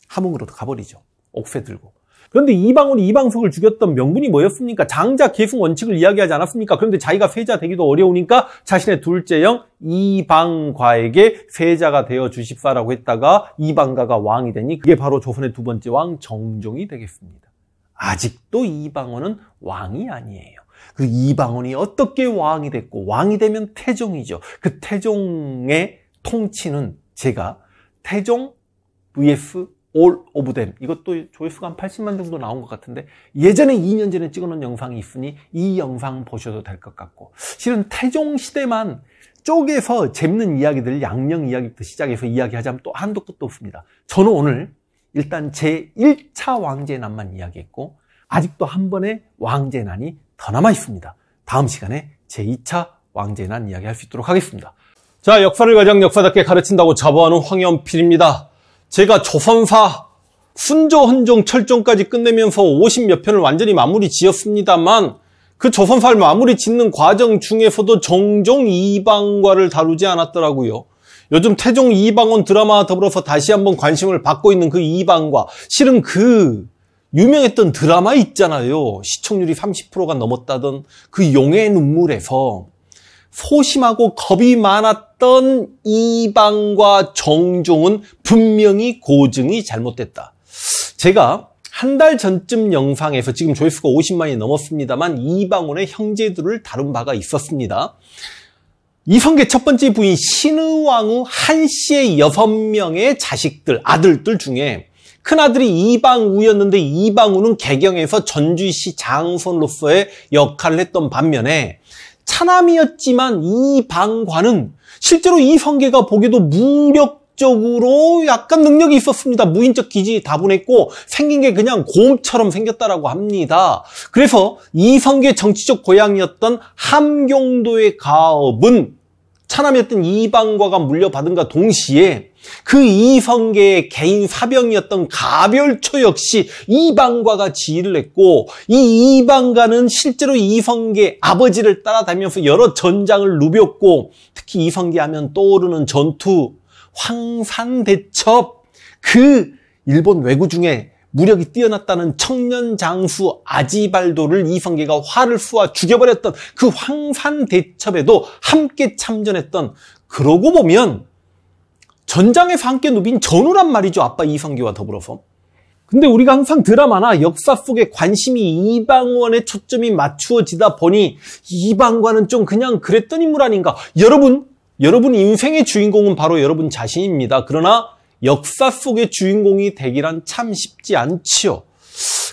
함흥으로 도 가버리죠 억새 들고. 그런데 이방원이 이방석을 죽였던 명분이 뭐였습니까? 장자 계승 원칙을 이야기하지 않았습니까? 그런데 자기가 세자 되기도 어려우니까 자신의 둘째 형 이방과에게 세자가 되어 주십사라고 했다가 이방가가 왕이 되니 그게 바로 조선의 두 번째 왕 정종이 되겠습니다. 아직도 이방원은 왕이 아니에요. 그 이방원이 어떻게 왕이 됐고 왕이 되면 태종이죠. 그 태종의 통치는 제가 태종 vs 올 오브 댐 이것도 조회수가 한 80만 정도 나온 것 같은데 예전에 2년 전에 찍어놓은 영상이 있으니 이 영상 보셔도 될 것 같고 실은 태종 시대만 쪼개서 재밌는 이야기들 양령 이야기부터 시작해서 이야기하자면 또 한도 끝도 없습니다 저는 오늘 일단 제 1차 왕제난만 이야기했고 아직도 한 번의 왕제난이 더 남아 있습니다 다음 시간에 제 2차 왕제난 이야기할 수 있도록 하겠습니다 자 역사를 가장 역사답게 가르친다고 자부하는 황현필입니다 제가 조선사 훈조헌종 철종까지 끝내면서 50 몇 편을 완전히 마무리 지었습니다만 그 조선사를 마무리 짓는 과정 중에서도 종종 이방과를 다루지 않았더라고요. 요즘 태종 이방원 드라마와 더불어서 다시 한번 관심을 받고 있는 그 이방과 실은 그 유명했던 드라마 있잖아요. 시청률이 30%가 넘었다던 그 용의 눈물에서 소심하고 겁이 많았던 이방과 정종은 분명히 고증이 잘못됐다. 제가 한 달 전쯤 영상에서 지금 조회수가 50만이 넘었습니다만 이방원의 형제들을 다룬 바가 있었습니다. 이성계 첫 번째 부인 신의왕후 한씨의 여섯 명의 자식들, 아들들 중에 큰아들이 이방우였는데 이방우는 개경에서 전주시 장손로서의 역할을 했던 반면에 차남이었지만 이 방관은 실제로 이성계가 보기도 무력적으로 약간 능력이 있었습니다. 무인적 기지 다분했고 생긴 게 그냥 곰처럼 생겼다라고 합니다. 그래서 이성계 의 정치적 고향이었던 함경도의 가업은 사람이었던 이방과가 물려받은과 동시에 그 이성계의 개인 사병이었던 가별초 역시 이방과가 지휘를 했고 이 이방과는 실제로 이성계 아버지를 따라다니면서 여러 전장을 누볐고 특히 이성계 하면 떠오르는 전투 황산대첩 그 일본 왜구 중에 무력이 뛰어났다는 청년 장수 아지발도를 이성계가 화를 쏘아 죽여버렸던 그 황산 대첩에도 함께 참전했던 그러고 보면 전장에서 함께 누빈 전우란 말이죠. 아빠 이성계와 더불어서. 근데 우리가 항상 드라마나 역사 속에 관심이 이방원의 초점이 맞추어지다 보니 이방관은 좀 그냥 그랬던 인물 아닌가. 여러분, 여러분 인생의 주인공은 바로 여러분 자신입니다. 그러나 역사 속의 주인공이 되기란 참 쉽지 않지요.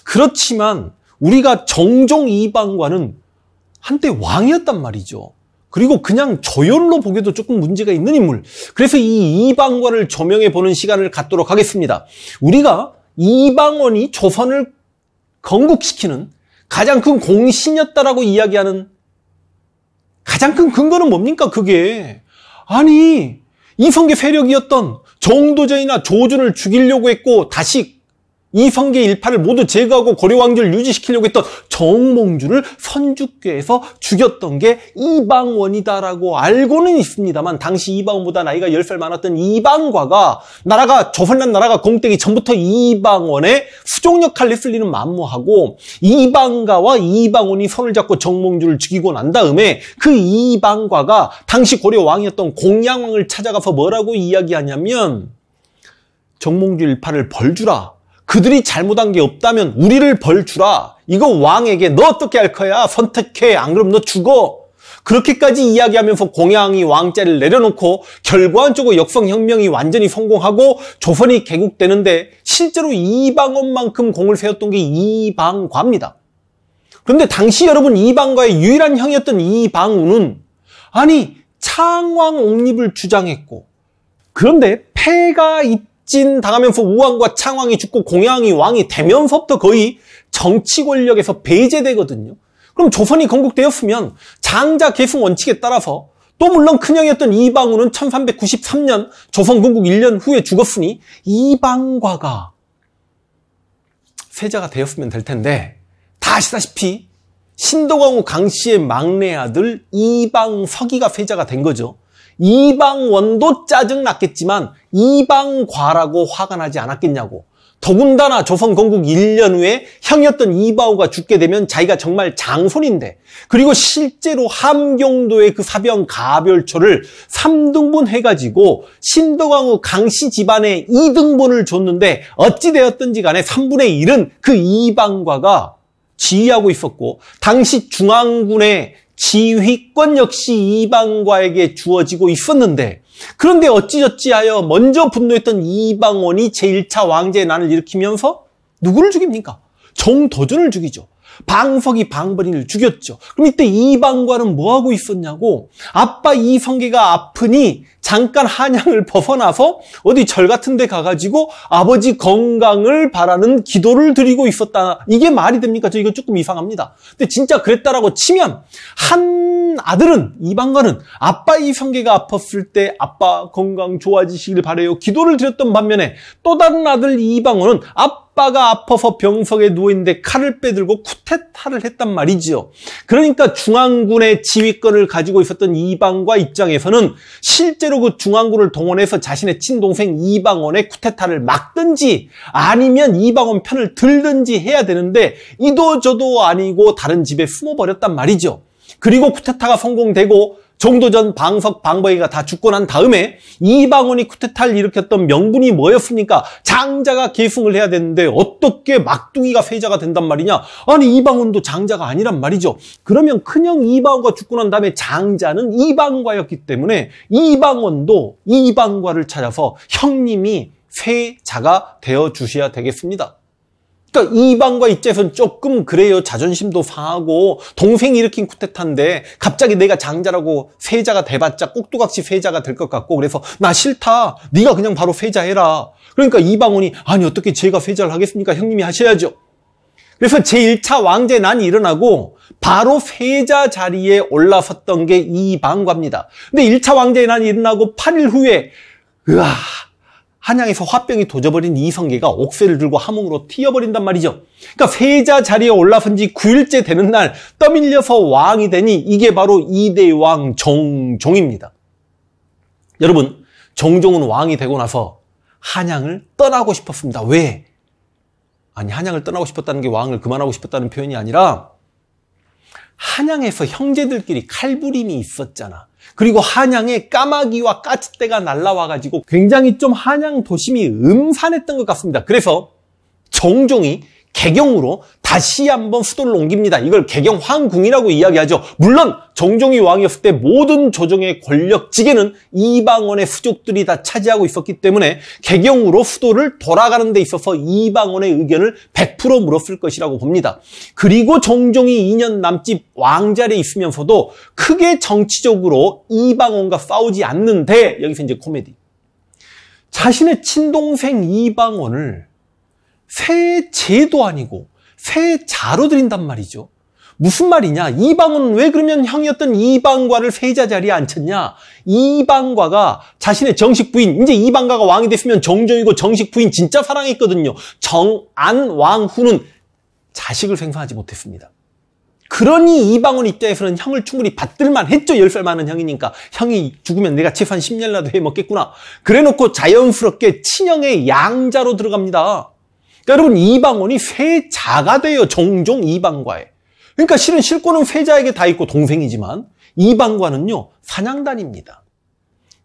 그렇지만 우리가 정종 이방과는 한때 왕이었단 말이죠. 그리고 그냥 저열로 보기도 조금 문제가 있는 인물. 그래서 이 이방관을 조명해 보는 시간을 갖도록 하겠습니다. 우리가 이방원이 조선을 건국시키는 가장 큰 공신이었다라고 이야기하는 가장 큰 근거는 뭡니까, 그게? 아니, 이성계 세력이었던 정도전이나 조준을 죽이려고 했고 다시 이성계 일파를 모두 제거하고 고려 왕조를 유지시키려고 했던 정몽주를 선주께서 죽였던 게 이방원이다라고 알고는 있습니다만 당시 이방원보다 나이가 10살 많았던 이방과가 나라가 저선란 나라가 공때기 전부터 이방원의 수종 역할을 했을 리는 만무하고 이방과와 이방원이 손을 잡고 정몽주를 죽이고 난 다음에 그 이방과가 당시 고려 왕이었던 공양왕을 찾아가서 뭐라고 이야기하냐면 정몽주 일파를 벌주라 그들이 잘못한 게 없다면 우리를 벌 주라. 이거 왕에게 너 어떻게 할 거야? 선택해. 안 그럼 너 죽어. 그렇게까지 이야기하면서 공양이 왕자를 내려놓고 결과적으로 역성혁명이 완전히 성공하고 조선이 개국되는데 실제로 이방원만큼 공을 세웠던 게 이방과입니다. 그런데 당시 여러분 이방과의 유일한 형이었던 이방우는 아니 창왕 옹립을 주장했고 그런데 패가입 격진 당하면서 우왕과 창왕이 죽고 공양이 왕이 되면서부터 거의 정치 권력에서 배제되거든요. 그럼 조선이 건국되었으면 장자 계승 원칙에 따라서 또 물론 큰형이었던 이방우는 1393년 조선 건국 1년 후에 죽었으니 이방과가 세자가 되었으면 될 텐데 다 아시다시피 신도광후 강씨의 막내 아들 이방석이가 세자가 된 거죠. 이방원도 짜증났겠지만 이방과라고 화가 나지 않았겠냐고. 더군다나 조선 건국 1년 후에 형이었던 이바오가 죽게 되면 자기가 정말 장손인데 그리고 실제로 함경도의 그 사병 가별초를 3등분 해가지고 신덕왕후 강씨 집안에 2등분을 줬는데 어찌되었든지 간에 3분의 1은 그 이방과가 지휘하고 있었고 당시 중앙군의 지휘권 역시 이방과에게 주어지고 있었는데 그런데 어찌저찌하여 먼저 분노했던 이방원이 제1차 왕제의 난을 일으키면서 누구를 죽입니까? 정도준을 죽이죠. 방석이 방버인을 죽였죠. 그럼 이때 이방관은 뭐하고 있었냐고 아빠 이성계가 아프니 잠깐 한양을 벗어나서 어디 절 같은 데 가가지고 아버지 건강을 바라는 기도를 드리고 있었다. 이게 말이 됩니까? 저 이거 조금 이상합니다. 근데 진짜 그랬다라고 치면 한 아들은 이방관은 아빠 이성계가 아팠을 때 아빠 건강 좋아지시길 바래요. 기도를 드렸던 반면에 또 다른 아들 이방원은 아빠 아빠가 아파서 병석에 누워있는데 칼을 빼들고 쿠테타를 했단 말이지요. 그러니까 중앙군의 지휘권을 가지고 있었던 이방과 입장에서는 실제로 그 중앙군을 동원해서 자신의 친동생 이방원의 쿠테타를 막든지 아니면 이방원 편을 들든지 해야 되는데 이도 저도 아니고 다른 집에 숨어버렸단 말이죠. 그리고 쿠테타가 성공되고 정도전 방석 방버이가 다 죽고 난 다음에 이방원이 쿠데타를 일으켰던 명분이 뭐였습니까? 장자가 계승을 해야 되는데 어떻게 막둥이가 회자가 된단 말이냐? 아니 이방원도 장자가 아니란 말이죠. 그러면 큰형 이방원과 죽고 난 다음에 장자는 이방과였기 때문에 이방원도 이방과를 찾아서 형님이 회자가 되어 주셔야 되겠습니다. 그러니까 이방과 입장에서는 조금 그래요. 자존심도 상하고 동생이 일으킨 쿠데타인데 갑자기 내가 장자라고 세자가 돼봤자 꼭두각시 세자가 될 것 같고 그래서 나 싫다. 네가 그냥 바로 세자해라. 그러니까 이방원이 아니 어떻게 제가 세자를 하겠습니까? 형님이 하셔야죠. 그래서 제1차 왕제 난이 일어나고 바로 세자 자리에 올라섰던 게 이방과입니다. 근데 1차 왕제 난이 일어나고 8일 후에 으아 한양에서 화병이 도져버린 이성계가 옥새를 들고 함흥으로 튀어버린단 말이죠. 그러니까 세자 자리에 올라선 지 9일째 되는 날 떠밀려서 왕이 되니 이게 바로 이대왕 정종입니다. 여러분 정종은 왕이 되고 나서 한양을 떠나고 싶었습니다. 왜? 아니 한양을 떠나고 싶었다는 게 왕을 그만하고 싶었다는 표현이 아니라 한양에서 형제들끼리 칼부림이 있었잖아. 그리고 한양에 까마귀와 까치떼가 날라와가지고 굉장히 좀 한양 도심이 음산했던 것 같습니다. 그래서 정종이 개경으로 다시 한번 수도를 옮깁니다. 이걸 개경황궁이라고 이야기하죠. 물론 정종이 왕이었을 때 모든 조정의 권력지계는 이방원의 후족들이 다 차지하고 있었기 때문에 개경으로 수도를 돌아가는 데 있어서 이방원의 의견을 100% 물었을 것이라고 봅니다. 그리고 정종이 2년 남짓 왕자리에 있으면서도 크게 정치적으로 이방원과 싸우지 않는데 여기서 이제 코미디. 자신의 친동생 이방원을 새 제도 아니고 새 자로 드린단 말이죠. 무슨 말이냐? 이방은 왜 그러면 형이었던 이방과를 세자 자리에 앉혔냐? 이방과가 자신의 정식 부인, 이제 이방과가 왕이 됐으면 정정이고 정식 부인 진짜 사랑했거든요. 정 안왕후는 자식을 생산하지 못했습니다. 그러니 이방원 입장에서는 형을 충분히 받들만 했죠. 10살 많은 형이니까. 형이 죽으면 내가 재산 10년이라도 해먹겠구나. 그래놓고 자연스럽게 친형의 양자로 들어갑니다. 여러분 이방원이 세자가 돼요. 종종 이방과에. 그러니까 실은 실권은 회자에게 다 있고 동생이지만 이방과는요 사냥단입니다.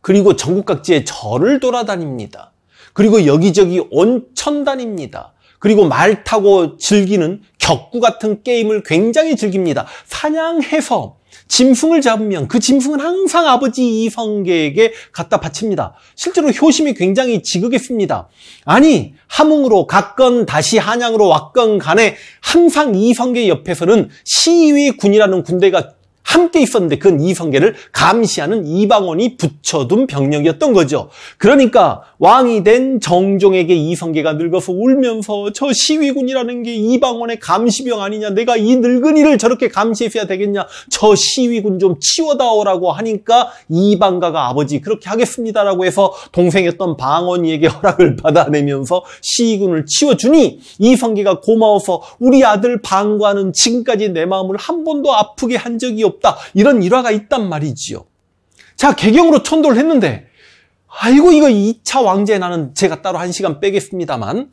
그리고 전국 각지에 절을 돌아다닙니다. 그리고 여기저기 온천단입니다. 그리고 말 타고 즐기는 격구 같은 게임을 굉장히 즐깁니다. 사냥해서 짐승을 잡으면 그 짐승은 항상 아버지 이성계에게 갖다 바칩니다. 실제로 효심이 굉장히 지극했습니다. 아니 함흥으로 갔건 다시 한양으로 왔건 간에 항상 이성계 옆에서는 시위군이라는 군대가 함께 있었는데 그건 이성계를 감시하는 이방원이 붙여둔 병력이었던 거죠. 그러니까 왕이 된 정종에게 이성계가 늙어서 울면서 저 시위군이라는 게 이방원의 감시병 아니냐 내가 이 늙은이를 저렇게 감시했어야 되겠냐 저 시위군 좀 치워다오라고 하니까 이방가가 아버지 그렇게 하겠습니다라고 해서 동생이었던 방원이에게 허락을 받아내면서 시위군을 치워주니 이성계가 고마워서 우리 아들 방관은 지금까지 내 마음을 한 번도 아프게 한 적이 없다. 없다. 이런 일화가 있단 말이지요. 자, 개경으로 천도를 했는데 아이고 이거 2차 왕제 나는 제가 따로 한 시간 빼겠습니다만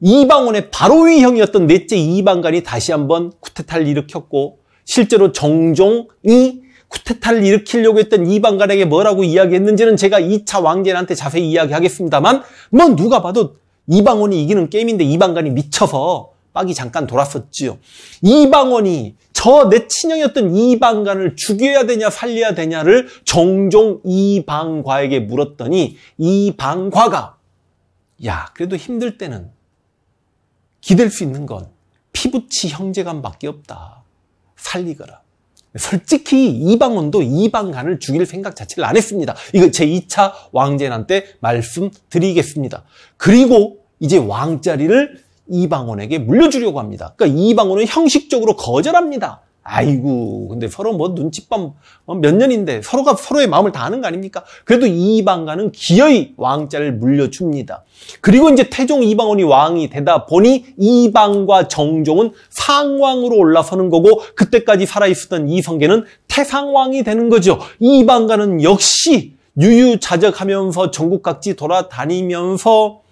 이방원의 바로위 형이었던 넷째 이방관이 다시 한번 쿠테탈를 일으켰고 실제로 정종이 쿠테탈를 일으키려고 했던 이방관에게 뭐라고 이야기했는지는 제가 2차 왕제한테 자세히 이야기하겠습니다만 뭐 누가 봐도 이방원이 이기는 게임인데 이방관이 미쳐서 박이 잠깐 돌았었지요. 이방원이 저 내 친형이었던 이방관을 죽여야 되냐 살려야 되냐를 종종 이방과에게 물었더니 이방과가 야 그래도 힘들 때는 기댈 수 있는 건피붙이 형제간밖에 없다. 살리거라. 솔직히 이방원도 이방간을 죽일 생각 자체를 안 했습니다. 이거 제2차 왕재난 때 말씀드리겠습니다. 그리고 이제 왕자리를 이방원에게 물려주려고 합니다. 그러니까 이방원은 형식적으로 거절합니다. 아이고, 근데 서로 뭐눈칫밤몇 뭐 년인데 서로가 서로의 마음을 다 아는 거 아닙니까? 그래도 이방가는 기어이 왕자를 물려줍니다. 그리고 이제 태종 이방원이 왕이 되다 보니 이방과 정종은 상왕으로 올라서는 거고 그때까지 살아있었던 이성계는 태상왕이 되는 거죠. 이방가는 역시 유유자적하면서 전국 각지 돌아다니면서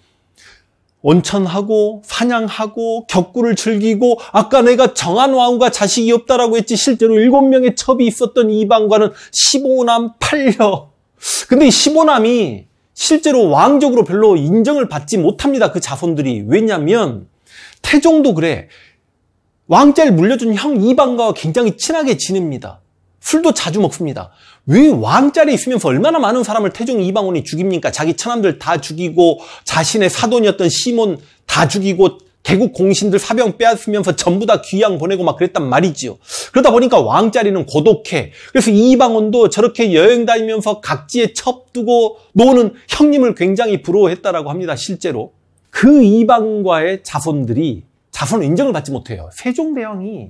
온천하고 사냥하고 격구를 즐기고 아까 내가 정한 왕후가 자식이 없다라고 했지 실제로 일곱 명의 첩이 있었던 이방과는 15남 8녀 근데 이 15남이 실제로 왕적으로 별로 인정을 받지 못합니다 그 자손들이 왜냐면 태종도 그래 왕자를 물려준 형 이방과와 굉장히 친하게 지냅니다 술도 자주 먹습니다 왜 왕자리에 있으면서 얼마나 많은 사람을 태종 이방원이 죽입니까? 자기 천남들 다 죽이고 자신의 사돈이었던 시몬 다 죽이고 개국 공신들 사병 빼앗으면서 전부 다 귀양 보내고 막 그랬단 말이지요. 그러다 보니까 왕자리는 고독해. 그래서 이방원도 저렇게 여행 다니면서 각지에 첩두고 노는 형님을 굉장히 부러워했다라고 합니다. 실제로. 그 이방과의 자손들이 자손 인정을 받지 못해요. 세종대왕이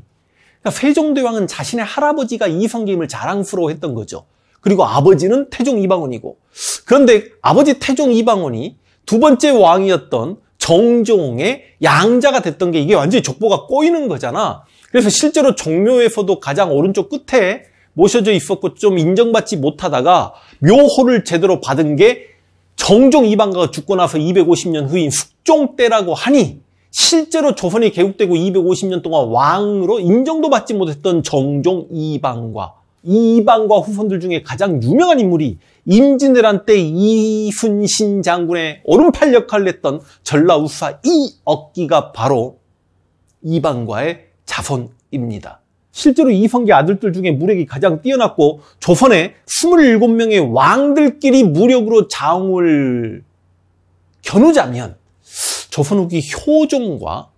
그러니까 세종대왕은 자신의 할아버지가 이성계임을 자랑스러워했던 거죠. 그리고 아버지는 태종 이방원이고 그런데 아버지 태종 이방원이 두 번째 왕이었던 정종의 양자가 됐던 게 이게 완전히 족보가 꼬이는 거잖아. 그래서 실제로 종묘에서도 가장 오른쪽 끝에 모셔져 있었고 좀 인정받지 못하다가 묘호를 제대로 받은 게 정종 이방가가 죽고 나서 250년 후인 숙종 때라고 하니 실제로 조선이 개국되고 250년 동안 왕으로 인정도 받지 못했던 정종 이방과 이방과 후손들 중에 가장 유명한 인물이 임진왜란 때 이순신 장군의 오른팔 역할을 했던 전라우사 이억기가 바로 이방과의 자손입니다. 실제로 이성계 아들들 중에 무력이 가장 뛰어났고 조선에 27명의 왕들끼리 무력으로 장을 겨누자면 조선 후기 효종과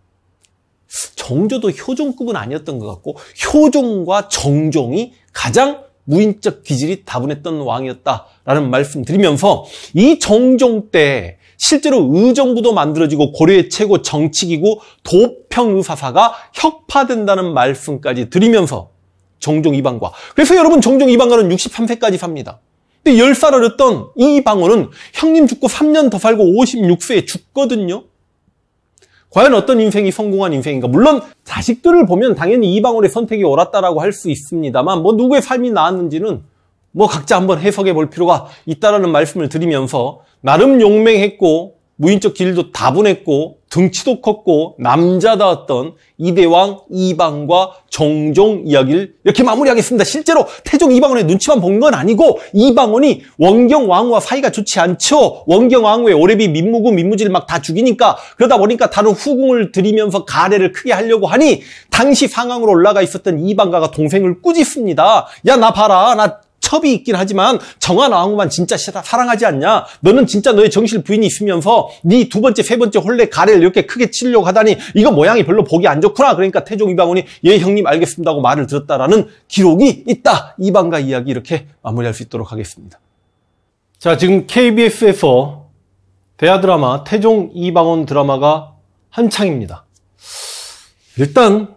정조도 효종급은 아니었던 것 같고 효종과 정종이 가장 무인적 기질이 다분했던 왕이었다라는 말씀 드리면서 이 정종 때 실제로 의정부도 만들어지고 고려의 최고 정치기구 도평의사사가 혁파된다는 말씀까지 드리면서 정종 이방과 그래서 여러분 정종 이방과는 63세까지 삽니다. 근데 10살 어렸던 이 방어는 형님 죽고 3년 더 살고 56세에 죽거든요. 과연 어떤 인생이 성공한 인생인가? 물론 자식들을 보면 당연히 이방울의 선택이 옳았다라고 할 수 있습니다만 뭐 누구의 삶이 나았는지는 뭐 각자 한번 해석해 볼 필요가 있다라는 말씀을 드리면서 나름 용맹했고 무인적 길도 다분했고 등치도 컸고 남자다웠던 이대왕 이방과 정종 이야기를 이렇게 마무리하겠습니다. 실제로 태종 이방원의 눈치만 본 건 아니고 이방원이 원경 왕후와 사이가 좋지 않죠. 원경 왕후의 오래비 민무구 민무지를막 다 죽이니까 그러다 보니까 다른 후궁을 들이면서 가래를 크게 하려고 하니 당시 상황으로 올라가 있었던 이방가가 동생을 꾸짖습니다. 야 나 봐라 나 섭이 있긴 하지만 정한 왕후만 진짜 사랑하지 않냐? 너는 진짜 너의 정실 부인이 있으면서 네 두 번째, 세 번째 홀레 가래를 이렇게 크게 치려고 하다니 이거 모양이 별로 보기 안 좋구나. 그러니까 태종 이방원이 예 형님 알겠습니다 고 말을 들었다라는 기록이 있다. 이방가 이야기 이렇게 마무리할 수 있도록 하겠습니다. 자, 지금 KBS에서 대하 드라마 태종 이방원 드라마가 한창입니다. 일단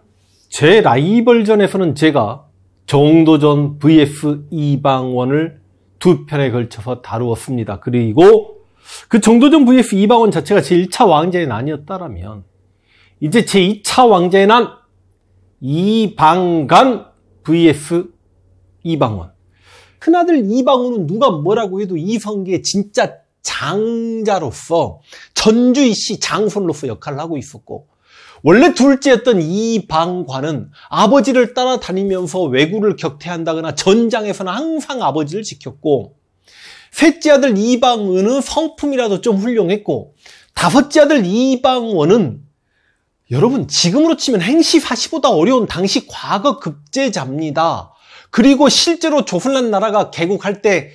제 라이벌전에서는 제가 정도전 vs 이방원을 두 편에 걸쳐서 다루었습니다. 그리고 그 정도전 vs 이방원 자체가 제1차 왕자의 난이었다라면 이제 제2차 왕자의 난 이방간 vs 이방원 큰아들 이방원은 누가 뭐라고 해도 이성계의 진짜 장자로서 전주이씨 장손으로서 역할을 하고 있었고 원래 둘째였던 이방관은 아버지를 따라다니면서 왜구를 격퇴한다거나 전장에서는 항상 아버지를 지켰고 셋째 아들 이방은은 성품이라도 좀 훌륭했고 다섯째 아들 이방원은 여러분 지금으로 치면 행시 사시보다 어려운 당시 과거 급제자입니다. 그리고 실제로 조선란 나라가 개국할 때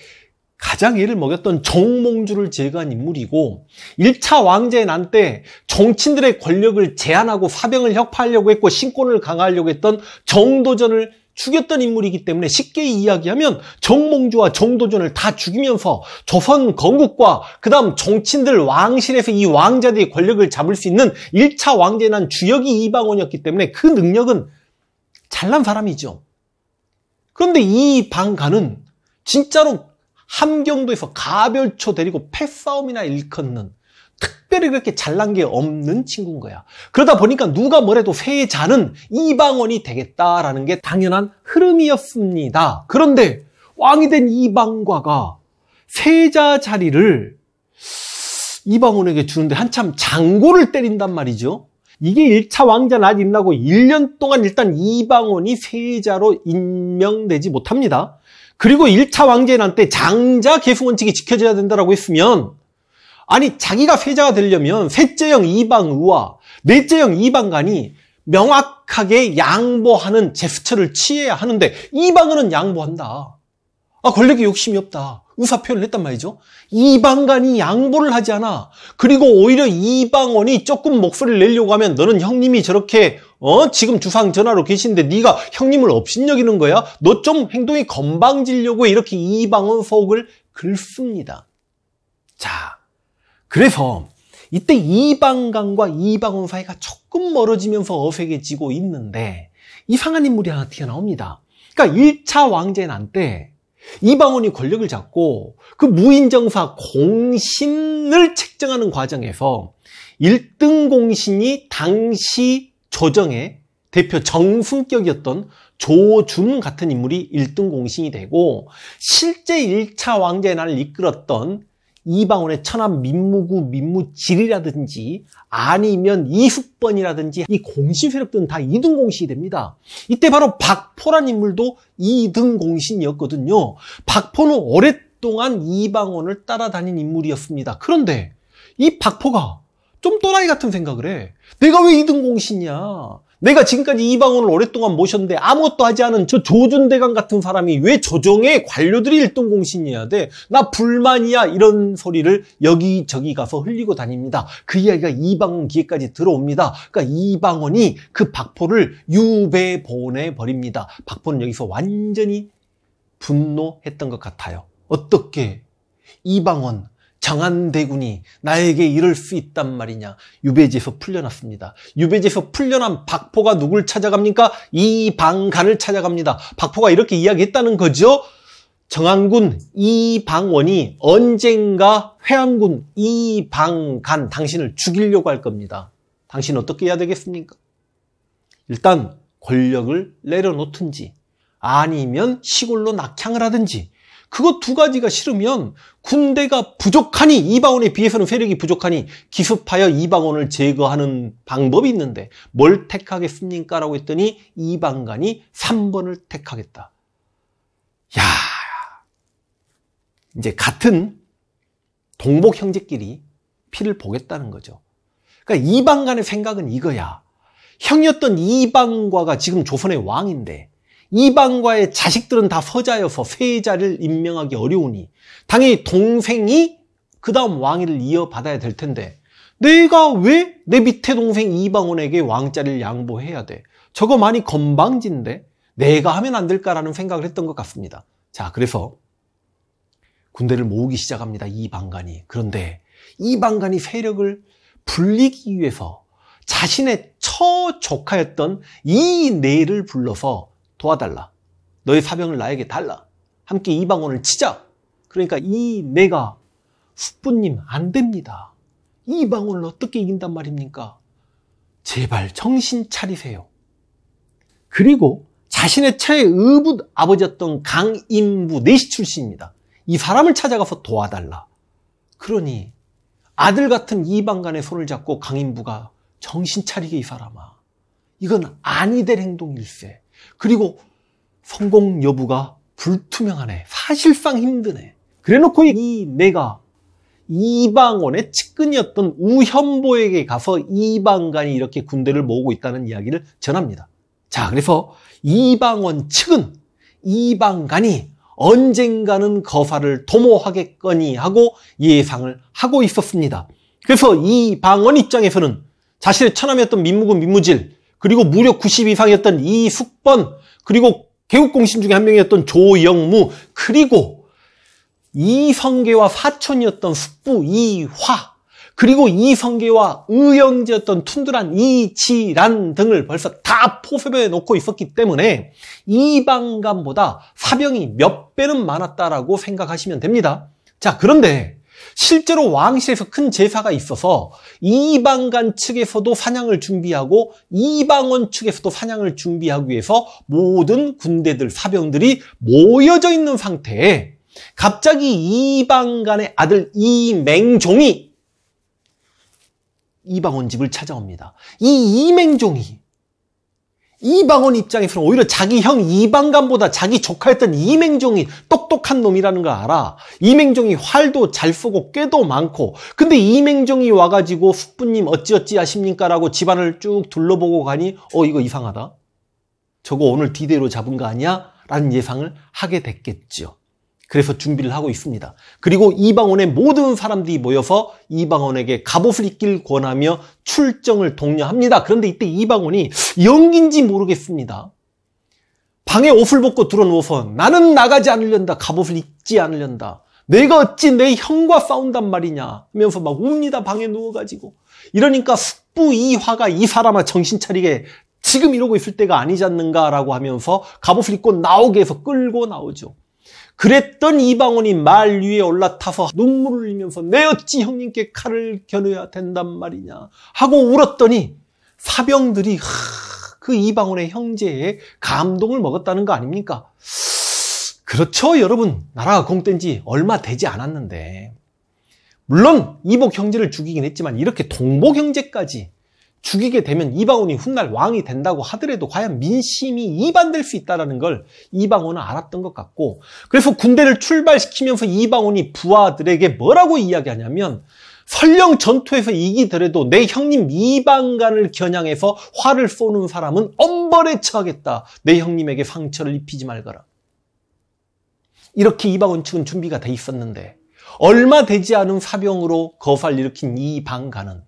가장 예를 먹였던 정몽주를 제거한 인물이고 1차 왕제 난때 정치인들의 권력을 제한하고 사병을 협파하려고 했고 신권을 강화하려고 했던 정도전을 죽였던 인물이기 때문에 쉽게 이야기하면 정몽주와 정도전을 다 죽이면서 조선 건국과 그 다음 정치인들 왕실에서 이 왕자들의 권력을 잡을 수 있는 1차 왕제난 주역이 이방원이었기 때문에 그 능력은 잘난 사람이죠. 그런데 이 방가는 진짜로 함경도에서 가별초 데리고 패싸움이나 일컫는 특별히 그렇게 잘난 게 없는 친구인 거야. 그러다 보니까 누가 뭐래도 세자는 이방원이 되겠다라는 게 당연한 흐름이었습니다. 그런데 왕이 된 이방과가 세자 자리를 이방원에게 주는데 한참 장고를 때린단 말이죠. 이게 1차 왕자 낮 임나고 1년 동안 일단 이방원이 세자로 임명되지 못합니다. 그리고 1차 왕재난 때 장자 계승 원칙이 지켜져야 된다라고 했으면 아니 자기가 세자가 되려면 셋째 형 이방 우와 넷째 형 이방간이 명확하게 양보하는 제스처를 취해야 하는데 이방은 양보한다. 아, 권력에 욕심이 없다. 의사 표현을 했단 말이죠. 이방간이 양보를 하지 않아. 그리고 오히려 이방원이 조금 목소리를 내려고 하면 너는 형님이 저렇게 어 지금 주상 전화로 계신데 네가 형님을 업신여기는 거야? 너 좀 행동이 건방지려고 이렇게 이방원 속을 긁습니다. 자, 그래서 이때 이방간과 이방원 사이가 조금 멀어지면서 어색해지고 있는데 이상한 인물이 하나 튀어나옵니다. 그러니까 1차 왕제 난때 이방원이 권력을 잡고 그 무인정사 공신을 책정하는 과정에서 1등 공신이 당시 조정의 대표 정승격이었던 조준 같은 인물이 1등 공신이 되고 실제 1차 왕제의 난을 이끌었던 이방원의 천안 민무구 민무질이라든지 아니면 이숙번이라든지 이 공신 세력들은 다이등 공신이 됩니다. 이때 바로 박포란 인물도 이등 공신이었거든요. 박포는 오랫동안 이방원을 따라다닌 인물이었습니다. 그런데 이 박포가 좀 또라이 같은 생각을 해. 내가 왜이등 공신이야? 내가 지금까지 이방원을 오랫동안 모셨는데 아무것도 하지 않은 저 조준대감 같은 사람이 왜 조정의 관료들이 일등 공신이어야 돼? 나 불만이야 이런 소리를 여기저기 가서 흘리고 다닙니다. 그 이야기가 이방원 기회까지 들어옵니다. 그러니까 이방원이 그 박포를 유배보내 버립니다. 박포는 여기서 완전히 분노했던 것 같아요. 어떻게 이방원 정한 대군이 나에게 이럴 수 있단 말이냐. 유배지에서 풀려났습니다. 유배지에서 풀려난 박포가 누굴 찾아갑니까? 이방간을 찾아갑니다. 박포가 이렇게 이야기했다는 거죠. 정한군 이방원이 언젠가 회안군 이방간 당신을 죽이려고 할 겁니다. 당신 어떻게 해야 되겠습니까? 일단 권력을 내려놓든지 아니면 시골로 낙향을 하든지 그것 두 가지가 싫으면 군대가 부족하니 이방원에 비해서는 세력이 부족하니 기습하여 이방원을 제거하는 방법이 있는데 뭘 택하겠습니까? 라고 했더니 이방관이 3번을 택하겠다. 야 이제 같은 동복 형제끼리 피를 보겠다는 거죠. 그러니까 이방관의 생각은 이거야. 형이었던 이방과가 지금 조선의 왕인데 이방과의 자식들은 다 서자여서 세자를 임명하기 어려우니 당연히 동생이 그 다음 왕위를 이어받아야 될 텐데 내가 왜 내 밑에 동생 이방원에게 왕자를 양보해야 돼? 저거 많이 건방진데 내가 하면 안 될까라는 생각을 했던 것 같습니다. 자, 그래서 군대를 모으기 시작합니다. 이방간이. 그런데 이방간이 세력을 불리기 위해서 자신의 처 조카였던 이내를 불러서 도와달라. 너의 사병을 나에게 달라. 함께 이방원을 치자. 그러니까 이 내가 숙부님 안 됩니다. 이방원을 어떻게 이긴단 말입니까? 제발 정신 차리세요. 그리고 자신의 차의 의붓 아버지였던 강인부 내시 출신입니다. 이 사람을 찾아가서 도와달라. 그러니 아들 같은 이방간의 손을 잡고 강인부가 정신 차리게 이 사람아. 이건 아니 될 행동일세. 그리고 성공 여부가 불투명하네. 사실상 힘드네. 그래놓고 이 내가 이방원의 측근이었던 우현보에게 가서 이방관이 이렇게 군대를 모으고 있다는 이야기를 전합니다. 자, 그래서 이방원 측은 이방관이 언젠가는 거사를 도모하겠거니 하고 예상을 하고 있었습니다. 그래서 이방원 입장에서는 자신의 처남이었던 민무군 민무질 그리고 무려 90 이상이었던 이숙번, 그리고 개국공신 중에 한 명이었던 조영무, 그리고 이성계와 사촌이었던 숙부 이화, 그리고 이성계와 의형제였던 툰드란 이지란 등을 벌써 다 포섭해 놓고 있었기 때문에 이방간보다 사병이 몇 배는 많았다라고 생각하시면 됩니다. 자, 그런데 실제로 왕실에서 큰 제사가 있어서 이방간 측에서도 사냥을 준비하고 이방원 측에서도 사냥을 준비하기 위해서 모든 군대들 사병들이 모여져 있는 상태에 갑자기 이방간의 아들 이맹종이 이방원 집을 찾아옵니다. 이 이맹종이 이방원 입장에서는 오히려 자기 형이방감보다 자기 조카였던 이맹종이 똑똑한 놈이라는 걸 알아. 이맹종이 활도 잘 쏘고 꾀도 많고. 근데 이맹종이 와가지고 숙부님 어찌어찌 하십니까라고 집안을 쭉 둘러보고 가니 어 이거 이상하다. 저거 오늘 디대로 잡은 거 아니야? 라는 예상을 하게 됐겠죠 그래서 준비를 하고 있습니다. 그리고 이방원의 모든 사람들이 모여서 이방원에게 갑옷을 입길 권하며 출정을 독려합니다. 그런데 이때 이방원이 연기인지 모르겠습니다. 방에 옷을 벗고 들어누워서 나는 나가지 않으련다. 갑옷을 입지 않으련다. 내가 어찌 내 형과 싸운단 말이냐 하면서 막 웁니다 방에 누워가지고 이러니까 숙부 이화가 이 사람아 정신 차리게 지금 이러고 있을 때가 아니지 않는가라고 하면서 갑옷을 입고 나오게 해서 끌고 나오죠 그랬던 이방원이 말 위에 올라타서 눈물을 흘리면서 내 어찌 형님께 칼을 겨누어야 된단 말이냐 하고 울었더니 사병들이 그 이방원의 형제에 감동을 먹었다는 거 아닙니까? 그렇죠 여러분 나라가 공된 지 얼마 되지 않았는데 물론 이복 형제를 죽이긴 했지만 이렇게 동복 형제까지 죽이게 되면 이방원이 훗날 왕이 된다고 하더라도 과연 민심이 이반될 수 있다는 걸 이방원은 알았던 것 같고 그래서 군대를 출발시키면서 이방원이 부하들에게 뭐라고 이야기하냐면 설령 전투에서 이기더라도 내 형님 이방간을 겨냥해서 화를 쏘는 사람은 엄벌에 처하겠다. 내 형님에게 상처를 입히지 말거라. 이렇게 이방원 측은 준비가 돼 있었는데 얼마 되지 않은 사병으로 거살 일으킨 이방간은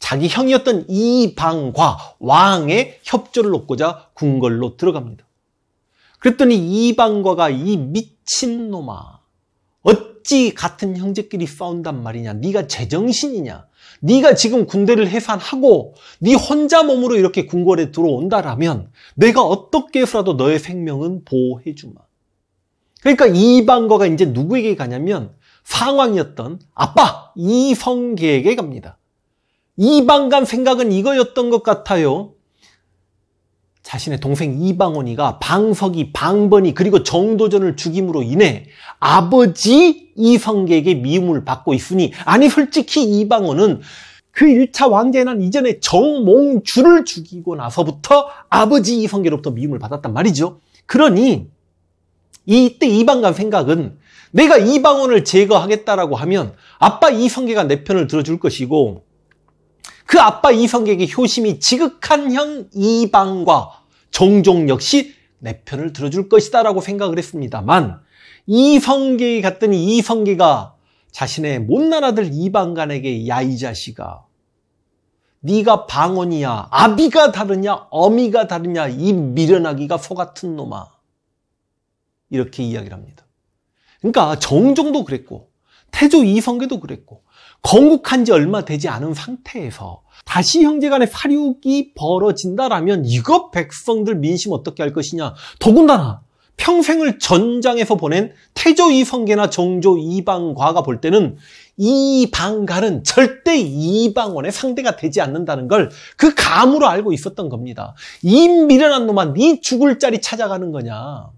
자기 형이었던 이방과 왕의 협조를 얻고자 궁궐로 들어갑니다. 그랬더니 이방과가 이 미친놈아 어찌 같은 형제끼리 싸운단 말이냐 네가 제정신이냐 네가 지금 군대를 해산하고 네 혼자 몸으로 이렇게 궁궐에 들어온다라면 내가 어떻게 해서라도 너의 생명은 보호해주마 그러니까 이방과가 이제 누구에게 가냐면 상황이었던 아빠 이성계에게 갑니다 이방간 생각은 이거였던 것 같아요. 자신의 동생 이방원이가 방석이, 방번이 그리고 정도전을 죽임으로 인해 아버지 이성계에게 미움을 받고 있으니 아니 솔직히 이방원은 그 1차 왕제난 이전에 정몽주를 죽이고 나서부터 아버지 이성계로부터 미움을 받았단 말이죠. 그러니 이때 이방간 생각은 내가 이방원을 제거하겠다라고 하면 아빠 이성계가 내 편을 들어줄 것이고 그 아빠 이성에게 효심이 지극한 형 이방과 정종 역시 내 편을 들어줄 것이다 라고 생각을 했습니다만 이성계에 갔더니 이성계가 자신의 못난 아들 이방간에게 야이 자식아 네가 방언이야 아비가 다르냐 어미가 다르냐 이 미련하기가 소 같은 놈아 이렇게 이야기를 합니다 그러니까 정종도 그랬고 태조 이성계도 그랬고 건국한 지 얼마 되지 않은 상태에서 다시 형제간의 사륙이 벌어진다라면 이거 백성들 민심 어떻게 할 것이냐. 더군다나 평생을 전장에서 보낸 태조 이성계나 정조 이방과가 볼 때는 이방갈은 절대 이방원의 상대가 되지 않는다는 걸 그 감으로 알고 있었던 겁니다. 이 미련한 놈아 네 죽을 자리 찾아가는 거냐.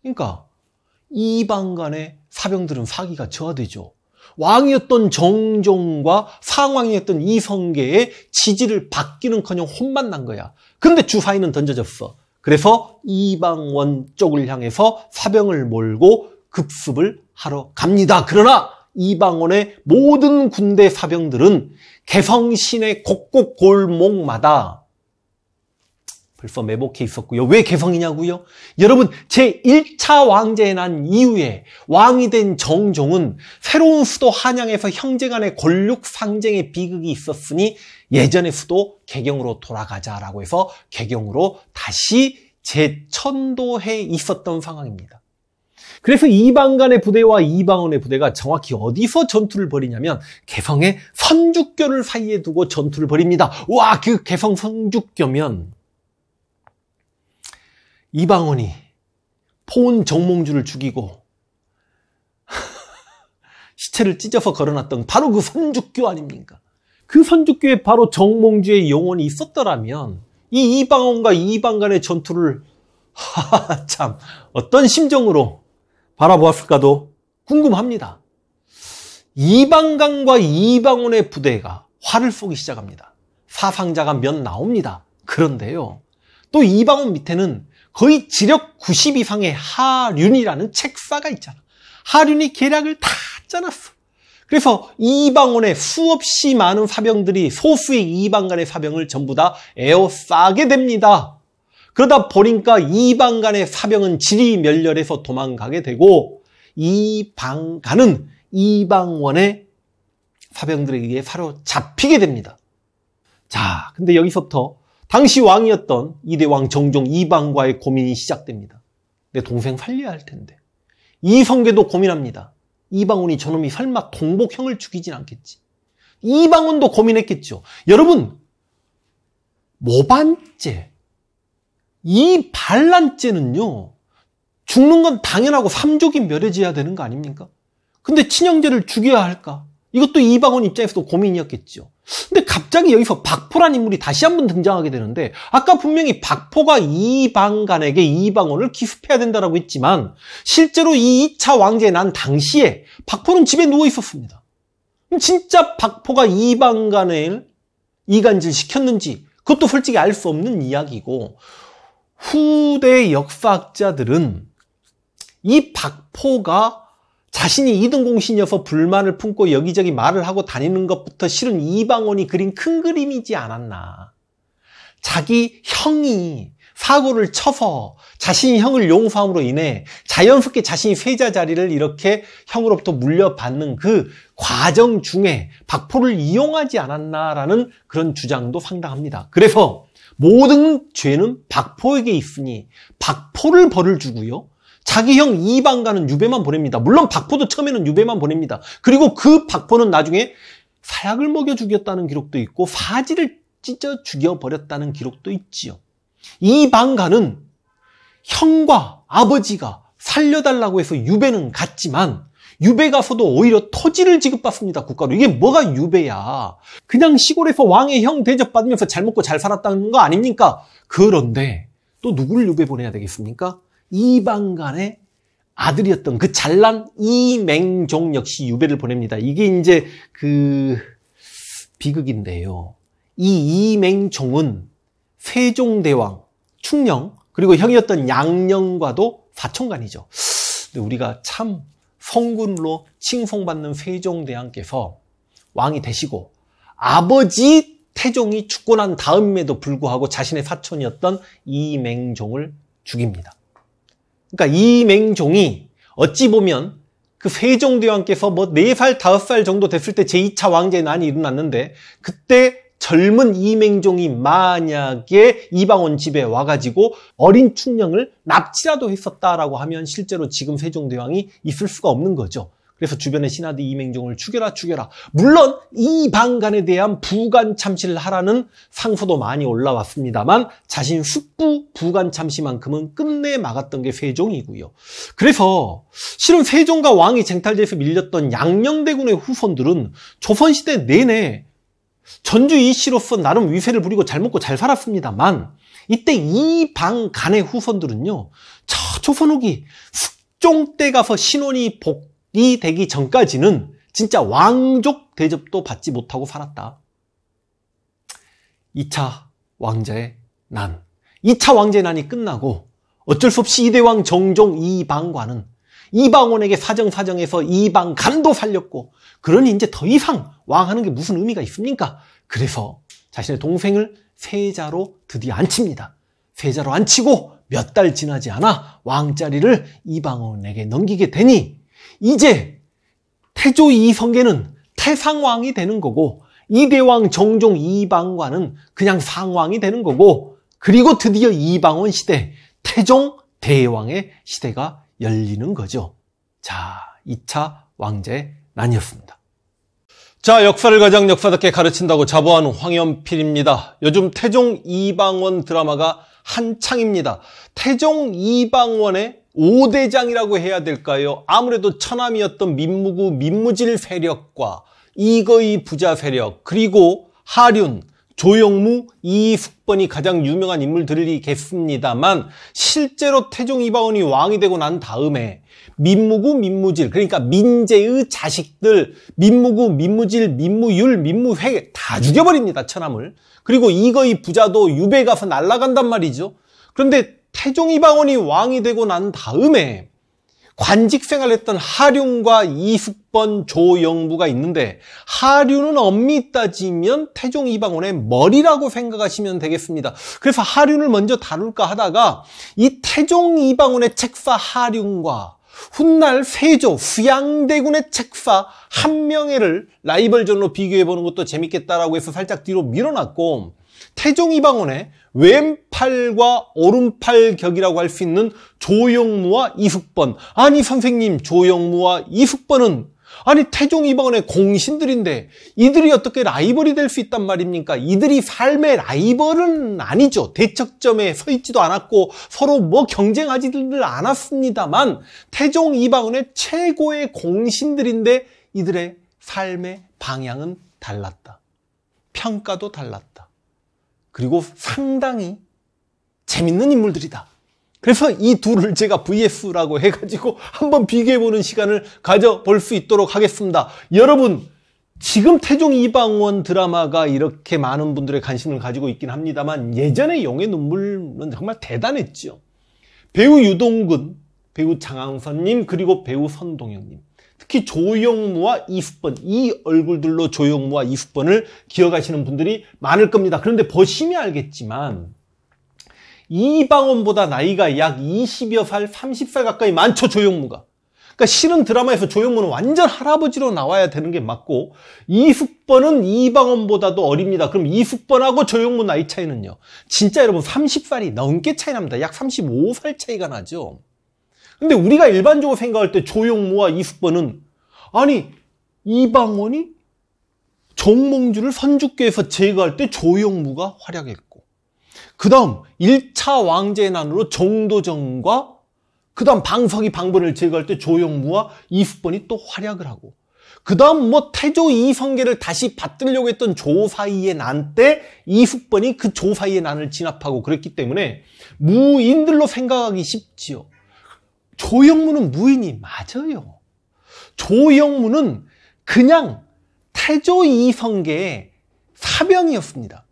그러니까 이방간의 사병들은 사기가 저하되죠. 왕이었던 정종과 상왕이었던 이성계의 지지를 받기는커녕 혼만 난 거야. 근데 주사위는 던져졌어. 그래서 이방원 쪽을 향해서 사병을 몰고 급습을 하러 갑니다. 그러나 이방원의 모든 군대 사병들은 개성 시내 곳곳 골목마다 벌써 매복해 있었고요. 왜 개성이냐고요? 여러분 제1차 왕제에난 이후에 왕이 된 정종은 새로운 수도 한양에서 형제 간의 권력 상쟁의 비극이 있었으니 예전의 수도 개경으로 돌아가자라고 해서 개경으로 다시 재천도해 있었던 상황입니다. 그래서 이방간의 부대와 이방원의 부대가 정확히 어디서 전투를 벌이냐면 개성의 선죽교를 사이에 두고 전투를 벌입니다. 와, 그 개성 선죽교면 이방원이 포은 정몽주를 죽이고 시체를 찢어서 걸어놨던 바로 그 선죽교 아닙니까? 그 선죽교에 바로 정몽주의 영혼이 있었더라면 이 이방원과 이방 간의 전투를 참 어떤 심정으로 바라보았을까도 궁금합니다. 이방간과 이방원의 부대가 화를 쏘기 시작합니다. 사상자가 몇 나옵니다. 그런데요. 또 이방원 밑에는 거의 지력 90 이상의 하륜이라는 책사가 있잖아. 하륜이 계략을 다 짜놨어. 그래서 이방원의 수없이 많은 사병들이 소수의 이방간의 사병을 전부 다 에워싸게 됩니다. 그러다 보니까 이방간의 사병은 질이 멸렬해서 도망가게 되고 이방간은 이방원의 사병들에 의해 사로잡히게 됩니다. 자, 근데 여기서부터 당시 왕이었던 이대왕 정종 이방과의 고민이 시작됩니다. 내 동생 살려야 할 텐데. 이성계도 고민합니다. 이방훈이 저놈이 설마 동복형을 죽이진 않겠지. 이방훈도 고민했겠죠. 여러분, 모반째이반란째는요 죽는 건 당연하고 삼족이 멸해져야 되는 거 아닙니까? 근데 친형제를 죽여야 할까? 이것도 이방원 입장에서도 고민이었겠죠. 근데 갑자기 여기서 박포란 인물이 다시 한번 등장하게 되는데 아까 분명히 박포가 이방간에게 이방원을 기습해야 된다라고 했지만 실제로 이 2차 왕제 난 당시에 박포는 집에 누워 있었습니다. 그럼 진짜 박포가 이방간을 이간질 시켰는지 그것도 솔직히 알 수 없는 이야기고 후대 역사학자들은 이 박포가 자신이 이등 공신이어서 불만을 품고 여기저기 말을 하고 다니는 것부터 실은 이방원이 그린 큰 그림이지 않았나. 자기 형이 사고를 쳐서 자신이 형을 용서함으로 인해 자연스럽게 자신이 세자 자리를 이렇게 형으로부터 물려받는 그 과정 중에 박포를 이용하지 않았나라는 그런 주장도 상당합니다. 그래서 모든 죄는 박포에게 있으니 박포를 벌을 주고요. 자기 형 이방가는 유배만 보냅니다. 물론 박포도 처음에는 유배만 보냅니다. 그리고 그 박포는 나중에 사약을 먹여 죽였다는 기록도 있고 사지를 찢어 죽여 버렸다는 기록도 있지요. 이방가는 형과 아버지가 살려달라고 해서 유배는 갔지만 유배 가서도 오히려 토지를 지급받습니다 국가로 이게 뭐가 유배야 그냥 시골에서 왕의 형 대접받으면서 잘 먹고 잘 살았다는 거 아닙니까 그런데 또 누굴 유배 보내야 되겠습니까 이방 간의 아들이었던 그 잘난 이맹종 역시 유배를 보냅니다. 이게 이제 그 비극인데요. 이 이맹종은 세종대왕, 충령, 그리고 형이었던 양령과도 사촌간이죠. 근데 우리가 참 성군으로 칭송받는 세종대왕께서 왕이 되시고 아버지 태종이 죽고 난 다음에도 불구하고 자신의 사촌이었던 이맹종을 죽입니다. 그러니까 이맹종이 어찌 보면 그 세종대왕께서 뭐 4살, 5살 정도 됐을 때 제2차 왕제 난이 일어났는데 그때 젊은 이맹종이 만약에 이방원 집에 와가지고 어린 충령을 납치라도 했었다라고 하면 실제로 지금 세종대왕이 있을 수가 없는 거죠. 그래서 주변의 신하들 이맹종을 죽여라 죽여라. 물론 이방간에 대한 부관 참시를 하라는 상소도 많이 올라왔습니다만 자신 숙부 부관 참시만큼은 끝내 막았던 게 세종이고요. 그래서 실은 세종과 왕이 쟁탈돼서 밀렸던 양녕대군의 후손들은 조선시대 내내 전주 이씨로서 나름 위세를 부리고 잘 먹고 잘 살았습니다만 이때 이방간의 후손들은요. 저 조선 후기 숙종 때 가서 신원이 복이 되기 전까지는 진짜 왕족 대접도 받지 못하고 살았다. 2차 왕자의 난. 2차 왕자의 난이 끝나고 어쩔 수 없이 이대왕 정종 이방관은 이방원에게 사정사정해서 이방간도 살렸고 그러니 이제 더 이상 왕하는 게 무슨 의미가 있습니까? 그래서 자신의 동생을 세자로 드디어 앉힙니다. 세자로 앉히고 몇 달 지나지 않아 왕자리를 이방원에게 넘기게 되니 이제 태조 이성계는 태상왕이 되는 거고 이대왕 정종 이방관은 그냥 상왕이 되는 거고 그리고 드디어 이방원 시대 태종 대왕의 시대가 열리는 거죠. 자, 2차 왕제 난이었습니다. 자, 역사를 가장 역사답게 가르친다고 자부하는 황현필입니다. 요즘 태종 이방원 드라마가 한창입니다. 태종 이방원의 5대장이라고 해야 될까요? 아무래도 천암이었던 민무구 민무질 세력과 이거의 부자 세력 그리고 하륜, 조영무, 이숙번이 가장 유명한 인물들이겠습니다만 실제로 태종 이방원이 왕이 되고 난 다음에 민무구, 민무질 그러니까 민재의 자식들 민무구, 민무질, 민무율, 민무회 다 죽여버립니다. 천함을 그리고 이거의 부자도 유배 가서 날라간단 말이죠. 그런데 태종 이방원이 왕이 되고 난 다음에 관직 생활했던 하륜과 이숙번 조영부가 있는데 하륜은 엄밀 따지면 태종 이방원의 머리라고 생각하시면 되겠습니다. 그래서 하륜을 먼저 다룰까 하다가 이 태종 이방원의 책사 하륜과 훗날 세조 수양대군의 책사 한명회를 라이벌전으로 비교해보는 것도 재밌겠다라고 해서 살짝 뒤로 밀어놨고 태종 이방원의 왼팔과 오른팔 격이라고 할 수 있는 조영무와 이숙번. 아니 선생님 조영무와 이숙번은 아니 태종 이방원의 공신들인데 이들이 어떻게 라이벌이 될 수 있단 말입니까? 이들이 삶의 라이벌은 아니죠. 대척점에 서 있지도 않았고 서로 뭐 경쟁하지들 않았습니다만 태종 이방원의 최고의 공신들인데 이들의 삶의 방향은 달랐다. 평가도 달랐다. 그리고 상당히 재밌는 인물들이다. 그래서 이 둘을 제가 VS라고 해가지고 한번 비교해보는 시간을 가져볼 수 있도록 하겠습니다. 여러분, 지금 태종 이방원 드라마가 이렇게 많은 분들의 관심을 가지고 있긴 합니다만 예전에 용의 눈물은 정말 대단했죠. 배우 유동근, 배우 장항선님, 그리고 배우 선동현님. 특히 조영무와 이숙번 이 얼굴들로 조영무와 이숙번을 기억하시는 분들이 많을 겁니다. 그런데 보시면 알겠지만 이방원보다 나이가 약 20여 살, 30살 가까이 많죠 조영무가. 그러니까 실은 드라마에서 조영무는 완전 할아버지로 나와야 되는 게 맞고 이숙번은 이방원보다도 어립니다. 그럼 이숙번하고 조영무 나이 차이는요. 진짜 여러분 30살이 넘게 차이 납니다. 약 35살 차이가 나죠. 근데 우리가 일반적으로 생각할 때조용무와 이숙번은 아니 이방원이 정몽주를 선주계에서 제거할 때 조용무가 활약했고 그 다음 1차 왕제 난으로 정도정과 그 다음 방석이 방번을 제거할 때 조용무와 이숙번이 또 활약을 하고 그 다음 뭐 태조 이성계를 다시 받들려고 했던 조사이의 난 때 이숙번이 그 조사이의 난을 진압하고 그랬기 때문에 무인들로 생각하기 쉽지요. 조영무는 무인이 맞아요. 조영무는 그냥 태조이성계의 사병이었습니다.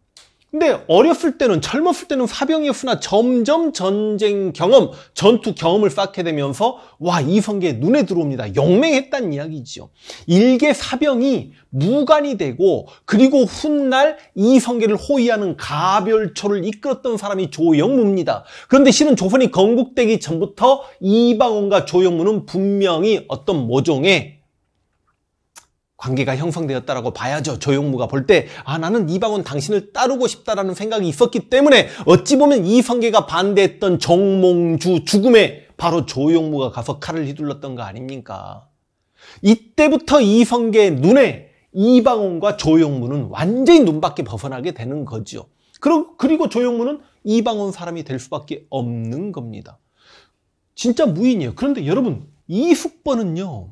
근데 어렸을 때는 젊었을 때는 사병이었으나 점점 전쟁 경험, 전투 경험을 쌓게 되면서 와이 성계 눈에 들어옵니다. 영맹했단이야기죠 일개 사병이 무관이 되고 그리고 훗날 이 성계를 호위하는 가별초를 이끌었던 사람이 조영무입니다. 그런데 실은 조선이 건국되기 전부터 이방원과 조영무는 분명히 어떤 모종의 관계가 형성되었다라고 봐야죠. 조용무가 볼때아 나는 이방원 당신을 따르고 싶다라는 생각이 있었기 때문에 어찌 보면 이성계가 반대했던 정몽주 죽음에 바로 조용무가 가서 칼을 휘둘렀던 거 아닙니까? 이때부터 이성계의 눈에 이방원과 조용무는 완전히 눈밖에 벗어나게 되는 거죠. 그리고 조용무는 이방원 사람이 될 수밖에 없는 겁니다. 진짜 무인이에요. 그런데 여러분 이 숙번은요.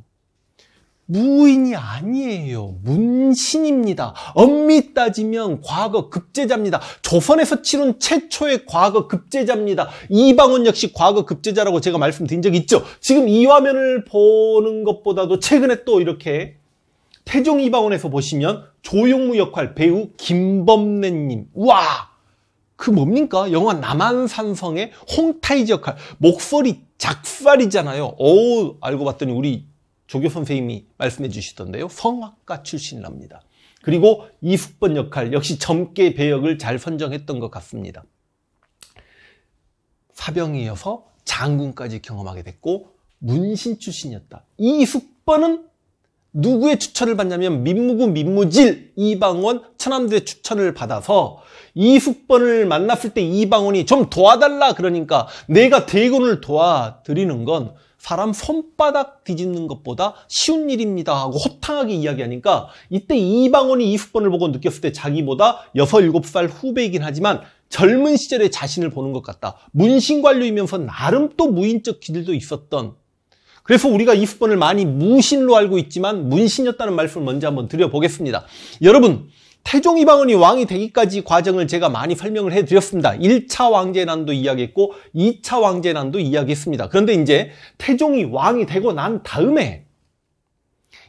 무인이 아니에요. 문신입니다. 엄밀 따지면 과거 급제자입니다. 조선에서 치룬 최초의 과거 급제자입니다. 이방원 역시 과거 급제자라고 제가 말씀드린 적 있죠. 지금 이 화면을 보는 것보다도 최근에 또 이렇게 태종 이방원에서 보시면 조용무 역할 배우 김범래님. 우와! 그 뭡니까? 영화 남한산성의 홍타이지 역할. 목소리 작살이잖아요. 오, 알고 봤더니 우리 조교 선생님이 말씀해 주시던데요. 성악가 출신이랍니다. 그리고 이숙번 역할 역시 젊게 배역을 잘 선정했던 것 같습니다. 사병이어서 장군까지 경험하게 됐고 문신 출신이었다. 이숙번은 누구의 추천을 받냐면 민무구 민무질 이방원 천암대 추천을 받아서 이숙번을 만났을 때 이방원이 좀 도와달라 그러니까 내가 대군을 도와드리는 건 사람 손바닥 뒤집는 것보다 쉬운 일입니다 하고 허탕하게 이야기하니까 이때 이방원이 이후번을 보고 느꼈을 때 자기보다 6, 7살 후배이긴 하지만 젊은 시절의 자신을 보는 것 같다. 문신관료이면서 나름 또 무인적 기질도 있었던 그래서 우리가 이후번을 많이 무신로 알고 있지만 문신이었다는 말씀을 먼저 한번 드려보겠습니다. 여러분 태종 이방원이 왕이 되기까지 과정을 제가 많이 설명을 해드렸습니다. 1차 왕제난도 이야기했고 2차 왕제난도 이야기했습니다. 그런데 이제 태종이 왕이 되고 난 다음에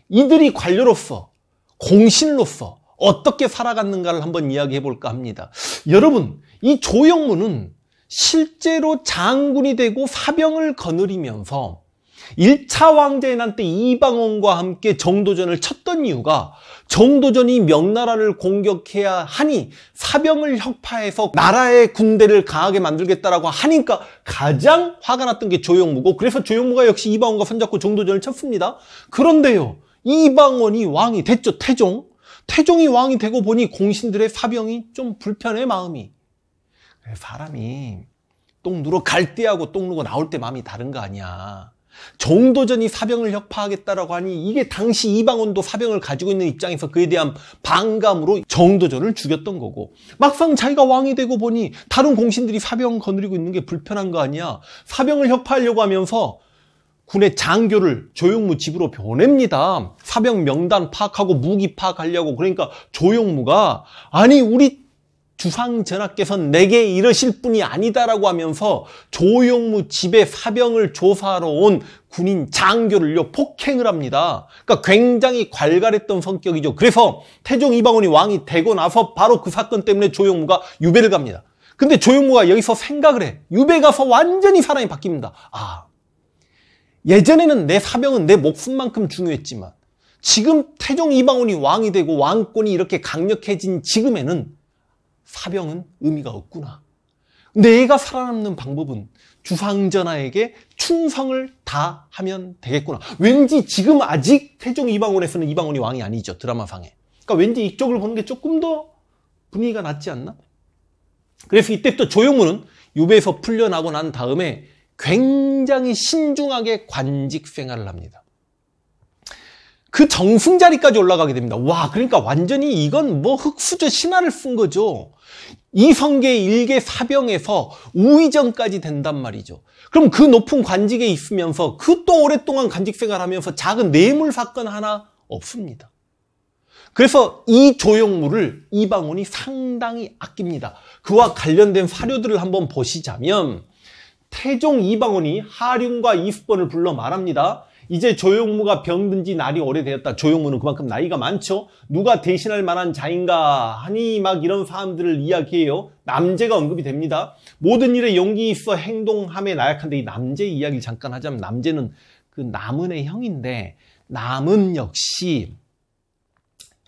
이들이 관료로서 공신로서 어떻게 살아갔는가를 한번 이야기해 볼까 합니다. 여러분 이 조영무는 실제로 장군이 되고 사병을 거느리면서 1차 왕자의 때 이방원과 함께 정도전을 쳤던 이유가 정도전이 명나라를 공격해야 하니 사병을 혁파해서 나라의 군대를 강하게 만들겠다라고 하니까 가장 화가 났던 게 조영무고 그래서 조영무가 역시 이방원과 손잡고 정도전을 쳤습니다. 그런데요. 이방원이 왕이 됐죠. 태종. 태종이 왕이 되고 보니 공신들의 사병이 좀 불편해 마음이. 사람이 똥 누러 갈 때하고 똥 누고 나올 때 마음이 다른 거 아니야. 정도전이 사병을 혁파하겠다라고 하니 이게 당시 이방원도 사병을 가지고 있는 입장에서 그에 대한 반감으로 정도전을 죽였던 거고 막상 자기가 왕이 되고 보니 다른 공신들이 사병 거느리고 있는 게 불편한 거 아니야 사병을 혁파하려고 하면서 군의 장교를 조용무 집으로 보냅니다. 사병 명단 파악하고 무기 파악하려고 그러니까 조용무가 아니 우리 주상 전하께서는 내게 이러실 분이 아니다라고 하면서 조용무 집에 사병을 조사하러 온 군인 장교를요 폭행을 합니다. 그러니까 굉장히 괄괄했던 성격이죠. 그래서 태종 이방원이 왕이 되고 나서 바로 그 사건 때문에 조용무가 유배를 갑니다. 근데 조용무가 여기서 생각을 해. 유배 가서 완전히 사람이 바뀝니다. 아, 예전에는 내 사병은 내 목숨만큼 중요했지만 지금 태종 이방원이 왕이 되고 왕권이 이렇게 강력해진 지금에는 사병은 의미가 없구나. 내가 살아남는 방법은 주상전하에게 충성을 다하면 되겠구나. 왠지 지금 아직 태종 이방원에서는 이방원이 왕이 아니죠. 드라마상에. 그러니까 왠지 이쪽을 보는 게 조금 더 분위기가 낫지 않나? 그래서 이때부터 조용우는 유배에서 풀려나고 난 다음에 굉장히 신중하게 관직 생활을 합니다. 그 정승 자리까지 올라가게 됩니다. 와, 그러니까 완전히 이건 뭐 흑수저 신화를 쓴 거죠. 이성계 일개 사병에서 우의정까지 된단 말이죠. 그럼 그 높은 관직에 있으면서 그 또 오랫동안 관직 생활하면서 작은 뇌물 사건 하나 없습니다. 그래서 이 조형물을 이방원이 상당히 아낍니다. 그와 관련된 사료들을 한번 보시자면 태종 이방원이 하륜과 이수번을 불러 말합니다. 이제 조용무가 병든 지 날이 오래되었다. 조용무는 그만큼 나이가 많죠. 누가 대신할 만한 자인가 하니 막 이런 사람들을 이야기해요. 남재가 언급이 됩니다. 모든 일에 용기 있어 행동함에 나약한데 이 남재 이야기를 잠깐 하자면 남재는 그 남은의 형인데 남은 역시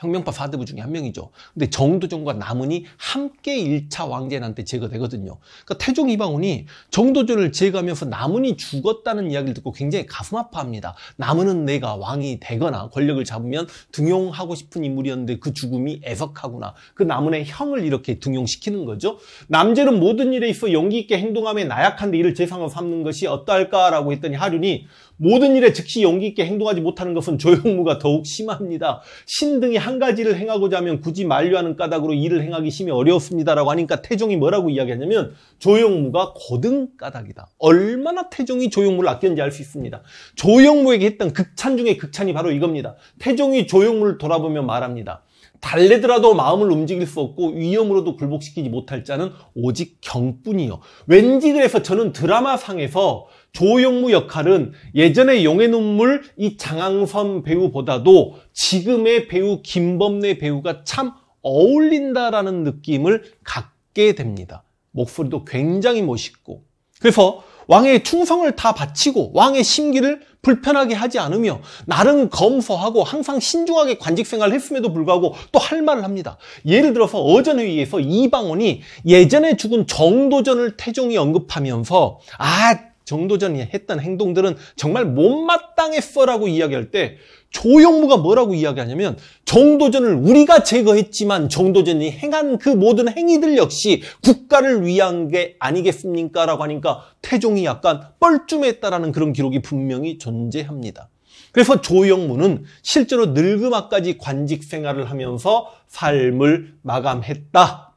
혁명파 사드부 중에 한 명이죠. 근데 정도전과 남은이 함께 1차 왕제한테 제거되거든요. 그러니까 태종 이방원이 정도전을 제거하면서 남은이 죽었다는 이야기를 듣고 굉장히 가슴 아파합니다. 남은은 내가 왕이 되거나 권력을 잡으면 등용하고 싶은 인물이었는데 그 죽음이 애석하구나. 그 남은의 형을 이렇게 등용시키는 거죠. 남제는 모든 일에 있어 용기 있게 행동함에 나약한데 이를 재상으로 삼는 것이 어떨까라고 했더니 하륜이 모든 일에 즉시 용기 있게 행동하지 못하는 것은 조용무가 더욱 심합니다. 신 등이 한 가지를 행하고자 하면 굳이 만류하는 까닭으로 일을 행하기 심히 어렵습니다라고 하니까 태종이 뭐라고 이야기하냐면 조용무가 고등 까닭이다. 얼마나 태종이 조용무를 아꼈는지 알 수 있습니다. 조용무에게 했던 극찬 중에 극찬이 바로 이겁니다. 태종이 조용무를 돌아보며 말합니다. 달래더라도 마음을 움직일 수 없고 위험으로도 굴복시키지 못할 자는 오직 경뿐이요. 왠지 그래서 저는 드라마상에서 조영무 역할은 예전의 용의 눈물 이 장항선 배우보다도 지금의 배우 김범래 배우가 참 어울린다라는 느낌을 갖게 됩니다. 목소리도 굉장히 멋있고 그래서 왕의 충성을 다 바치고 왕의 심기를 불편하게 하지 않으며 나름 검소하고 항상 신중하게 관직 생활을 했음에도 불구하고 또 할 말을 합니다. 예를 들어서 어전회의에서 이방원이 예전에 죽은 정도전을 태종이 언급하면서 아 정도 전이 했던 행동들은 정말 못마땅했어라고 이야기할 때 조용무가 뭐라고 이야기하냐면 정도전을 우리가 제거했지만 정도전이 행한 그 모든 행위들 역시 국가를 위한 게 아니겠습니까? 라고 하니까 태종이 약간 뻘쭘했다라는 그런 기록이 분명히 존재합니다. 그래서 조영무는 실제로 늙음악까지 관직 생활을 하면서 삶을 마감했다.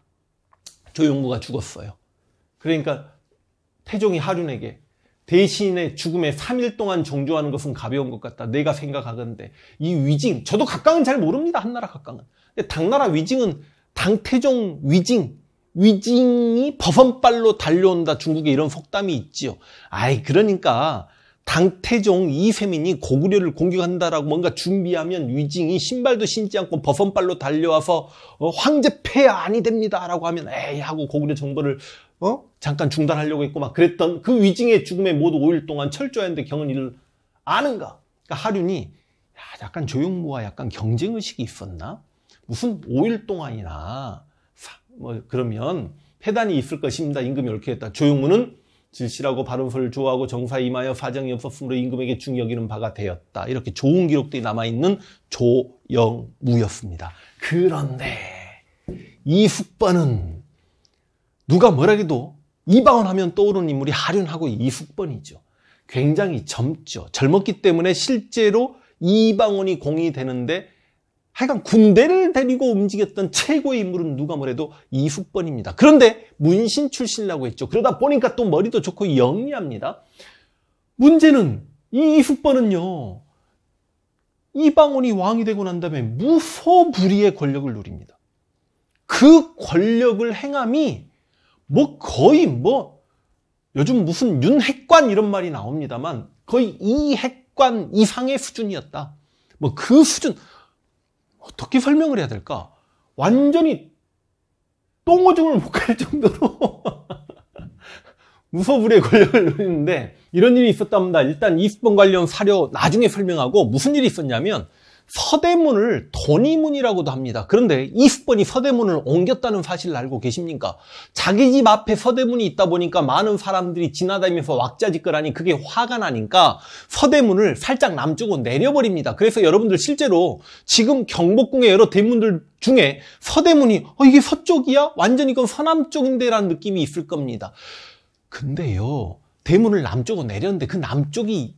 조영무가 죽었어요. 그러니까 태종이 하륜에게 대신에 죽음에 3일 동안 정조하는 것은 가벼운 것 같다. 내가 생각하건데 이 위징 저도 각광은 잘 모릅니다. 한나라 각광은. 근데 당나라 위징은 당태종 위징 위징이 버선발로 달려온다. 중국에 이런 속담이 있지요. 아이 그러니까 당태종 이세민이 고구려를 공격한다라고 뭔가 준비하면 위징이 신발도 신지 않고 버선발로 달려와서 어, 황제 폐하 아니 됩니다라고 하면 에이 하고 고구려 정보를 어? 잠깐 중단하려고 했고 막 그랬던 그 위증의 죽음에 모두 5일 동안 철저했는데 경은 이를 아는가? 그러니까 하륜이 야, 약간 조용무와 약간 경쟁의식이 있었나? 무슨 5일 동안이나 사, 뭐 그러면 폐단이 있을 것입니다. 임금이 이렇게 했다. 조용무는 질실하고 바른 소을 좋아하고 정사 임하여 사정이 없었으므로 임금에게 중여기는 바가 되었다. 이렇게 좋은 기록들이 남아있는 조영무였습니다. 그런데 이 숙번은 누가 뭐라 해도 이방원 하면 떠오르는 인물이 하륜하고 이숙번이죠. 굉장히 젊죠. 젊었기 때문에 실제로 이방원이 공이 되는데 하여간 군대를 데리고 움직였던 최고의 인물은 누가 뭐래도 이숙번입니다. 그런데 문신 출신이라고 했죠. 그러다 보니까 또 머리도 좋고 영리합니다. 문제는 이 이숙번은요. 이방원이 왕이 되고 난 다음에 무소불위의 권력을 누립니다. 그 권력을 행함이 뭐 거의 뭐 요즘 무슨 윤핵관 이런 말이 나옵니다만 거의 이핵관 이상의 수준이었다. 뭐 그 수준 어떻게 설명을 해야 될까? 완전히 똥오줌을 못 갈 정도로 무소불에 걸려있는데 이런 일이 있었답니다. 일단 이스폰 관련 사료 나중에 설명하고 무슨 일이 있었냐면 서대문을 돈이문이라고도 합니다. 그런데 이승번이 서대문을 옮겼다는 사실을 알고 계십니까? 자기 집 앞에 서대문이 있다 보니까 많은 사람들이 지나다니면서 왁자지껄하니 그게 화가 나니까 서대문을 살짝 남쪽으로 내려버립니다. 그래서 여러분들 실제로 지금 경복궁의 여러 대문들 중에 서대문이 어, 이게 서쪽이야? 완전히 그건 서남쪽인데 라는 느낌이 있을 겁니다. 근데요. 대문을 남쪽으로 내렸는데 그 남쪽이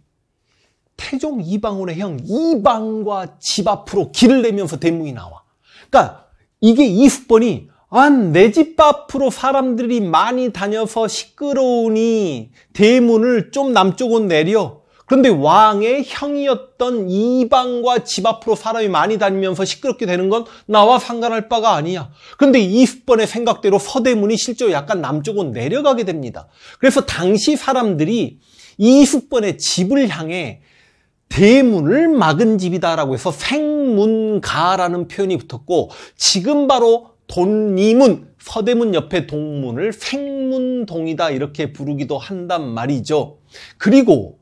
태종 이방원의 형 이방과 집 앞으로 길을 내면서 대문이 나와. 그러니까 이게 이수번이 아내 집 앞으로 사람들이 많이 다녀서 시끄러우니 대문을 좀남쪽은 내려. 그런데 왕의 형이었던 이방과 집 앞으로 사람이 많이 다니면서 시끄럽게 되는 건 나와 상관할 바가 아니야. 그런데 이수번의 생각대로 서대문이 실제로 약간 남쪽은 내려가게 됩니다. 그래서 당시 사람들이 이수번의 집을 향해 대문을 막은 집이다라고 해서 생문가라는 표현이 붙었고 지금 바로 돈이문 서대문 옆에 동문을 생문동이다 이렇게 부르기도 한단 말이죠. 그리고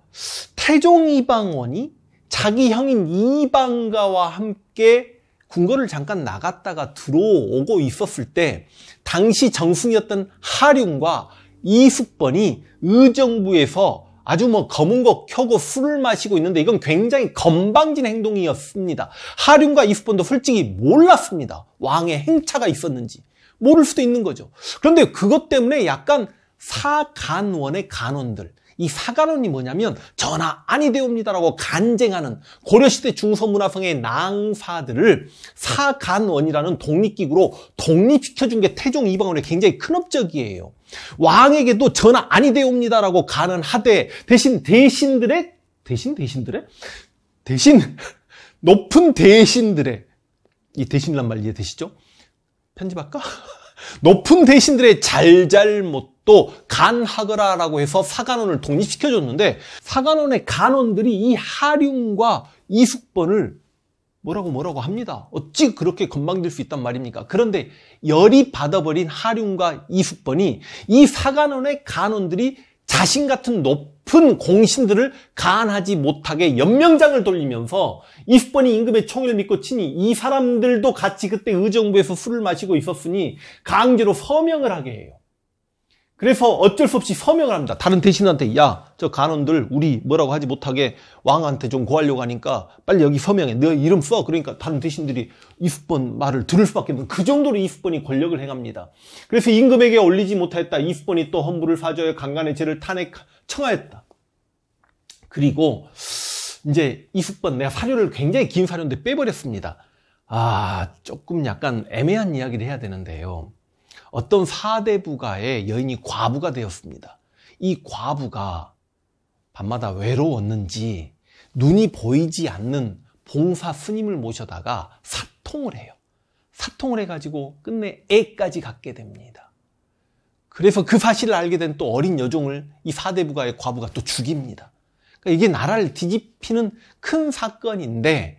태종 이방원이 자기 형인 이방가와 함께 궁궐을 잠깐 나갔다가 들어오고 있었을 때 당시 정승이었던 하륜과 이숙번이 의정부에서 아주 뭐 검은 거 켜고 술을 마시고 있는데 이건 굉장히 건방진 행동이었습니다. 하륜과 이스본도 솔직히 몰랐습니다. 왕의 행차가 있었는지. 모를 수도 있는 거죠. 그런데 그것 때문에 약간 사간원의 간원들, 이 사가론이 뭐냐면 전하 아니 되옵니다라고 간쟁하는 고려시대 중서문화성의 낭사들을 사간원이라는 독립기구로 독립시켜준 게 태종 이방원의 굉장히 큰 업적이에요. 왕에게도 전하 아니 되옵니다라고 가는 하되 대신 대신들의 대신 대신들의 대신 높은 대신들의 이대신란말 이해되시죠? 편집할까? 높은 대신들의 잘잘못 또 간하거라라고 해서 사간원을 독립시켜줬는데 사간원의 간원들이 이 하륜과 이숙번을 뭐라고 뭐라고 합니다. 어찌 그렇게 건방질 수 있단 말입니까? 그런데 열이 받아버린 하륜과 이숙번이 이 사간원의 간원들이 자신 같은 높은 공신들을 간하지 못하게 연명장을 돌리면서 이숙번이 임금의 총을 믿고 치니 이 사람들도 같이 그때 의정부에서 술을 마시고 있었으니 강제로 서명을 하게 해요. 그래서 어쩔 수 없이 서명을 합니다. 다른 대신한테 야 저 간원들 우리 뭐라고 하지 못하게 왕한테 좀구하려고 하니까 빨리 여기 서명해. 너 이름 써. 그러니까 다른 대신들이 이수번 말을 들을 수밖에 없는 그 정도로 이수번이 권력을 행합니다. 그래서 임금에게 올리지 못하였다. 이수번이 또 헌부를 사줘에 강간의 죄를 탄핵 청하였다. 그리고 이제 이수번 내가 사료를 굉장히 긴 사료인데 빼버렸습니다. 아 조금 약간 애매한 이야기를 해야 되는데요. 어떤 사대부가의 여인이 과부가 되었습니다. 이 과부가 밤마다 외로웠는지 눈이 보이지 않는 봉사 스님을 모셔다가 사통을 해요. 사통을 해가지고 끝내 애까지 갖게 됩니다. 그래서 그 사실을 알게 된 또 어린 여종을 이 사대부가의 과부가 또 죽입니다. 그러니까 이게 나라를 뒤집히는 큰 사건인데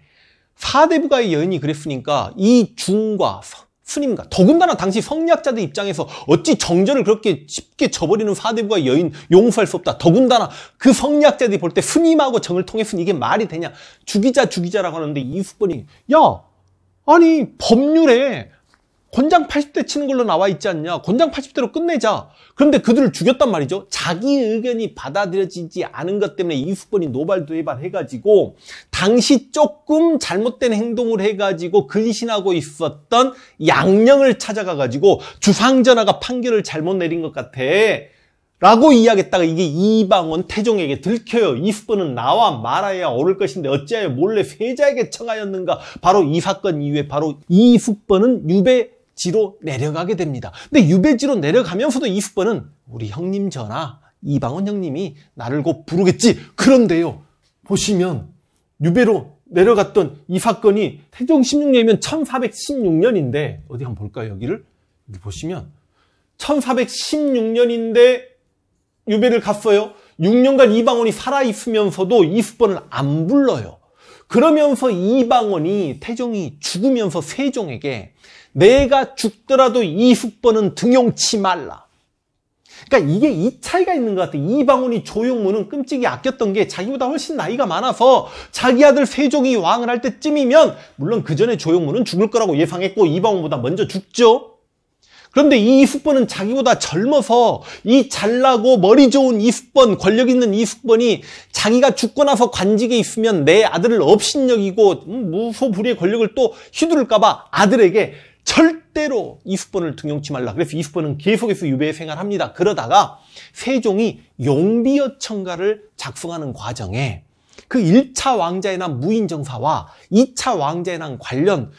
사대부가의 여인이 그랬으니까 이 중과 서, 스님과 더군다나 당시 성리학자들 입장에서 어찌 정전을 그렇게 쉽게 저버리는 사대부가 여인 용서할 수 없다. 더군다나 그 성리학자들이 볼 때 스님하고 정을 통해서니 이게 말이 되냐. 죽이자 죽이자라고 하는데 이수권이 야 아니 법률에 권장 80대 치는 걸로 나와 있지 않냐 권장 80대로 끝내자 그런데 그들을 죽였단 말이죠 자기 의견이 받아들여지지 않은 것 때문에 이수권이 노발도해발 해가지고 당시 조금 잘못된 행동을 해가지고 근신하고 있었던 양령을 찾아가가지고 주상전하가 판결을 잘못 내린 것 같아 라고 이야기했다가 이게 이방원 태종에게 들켜요. 이수건은 나와 말아야 옳을 것인데 어찌하여 몰래 세자에게 청하였는가. 바로 이 사건 이후에 바로 이수건은 유배 지로 내려가게 됩니다. 근데 유배지로 내려가면서도 이숙번은 우리 형님 전하 이방원 형님이 나를 곧 부르겠지. 그런데요. 보시면 유배로 내려갔던 이 사건이 태종 16년이면 1416년인데 어디 한번 볼까요? 여기를 여기 보시면 1416년인데 유배를 갔어요. 6년간 이방원이 살아있으면서도 이수번을 안 불러요. 그러면서 이방원이 태종이 죽으면서 세종에게 내가 죽더라도 이 흑번은 등용치 말라. 그러니까 이게 이 차이가 있는 것 같아요. 이방원이 조용무는 끔찍이 아꼈던 게 자기보다 훨씬 나이가 많아서 자기 아들 세종이 왕을 할 때쯤이면 물론 그 전에 조용무는 죽을 거라고 예상했고 이방원보다 먼저 죽죠. 그런데 이 숙번은 자기보다 젊어서 이 잘나고 머리 좋은 이 숙번, 권력 있는 이 숙번이 자기가 죽고 나서 관직에 있으면 내 아들을 업신여기고 음, 무소불위의 권력을 또 휘두를까봐 아들에게 절대로 이수번을 등용치 말라. 그래서 이수번은 계속해서 유배 생활합니다. 그러다가 세종이 용비어 청가를 작성하는 과정에 그 1차 왕자에 난 무인정사와 2차 왕자에 난 관련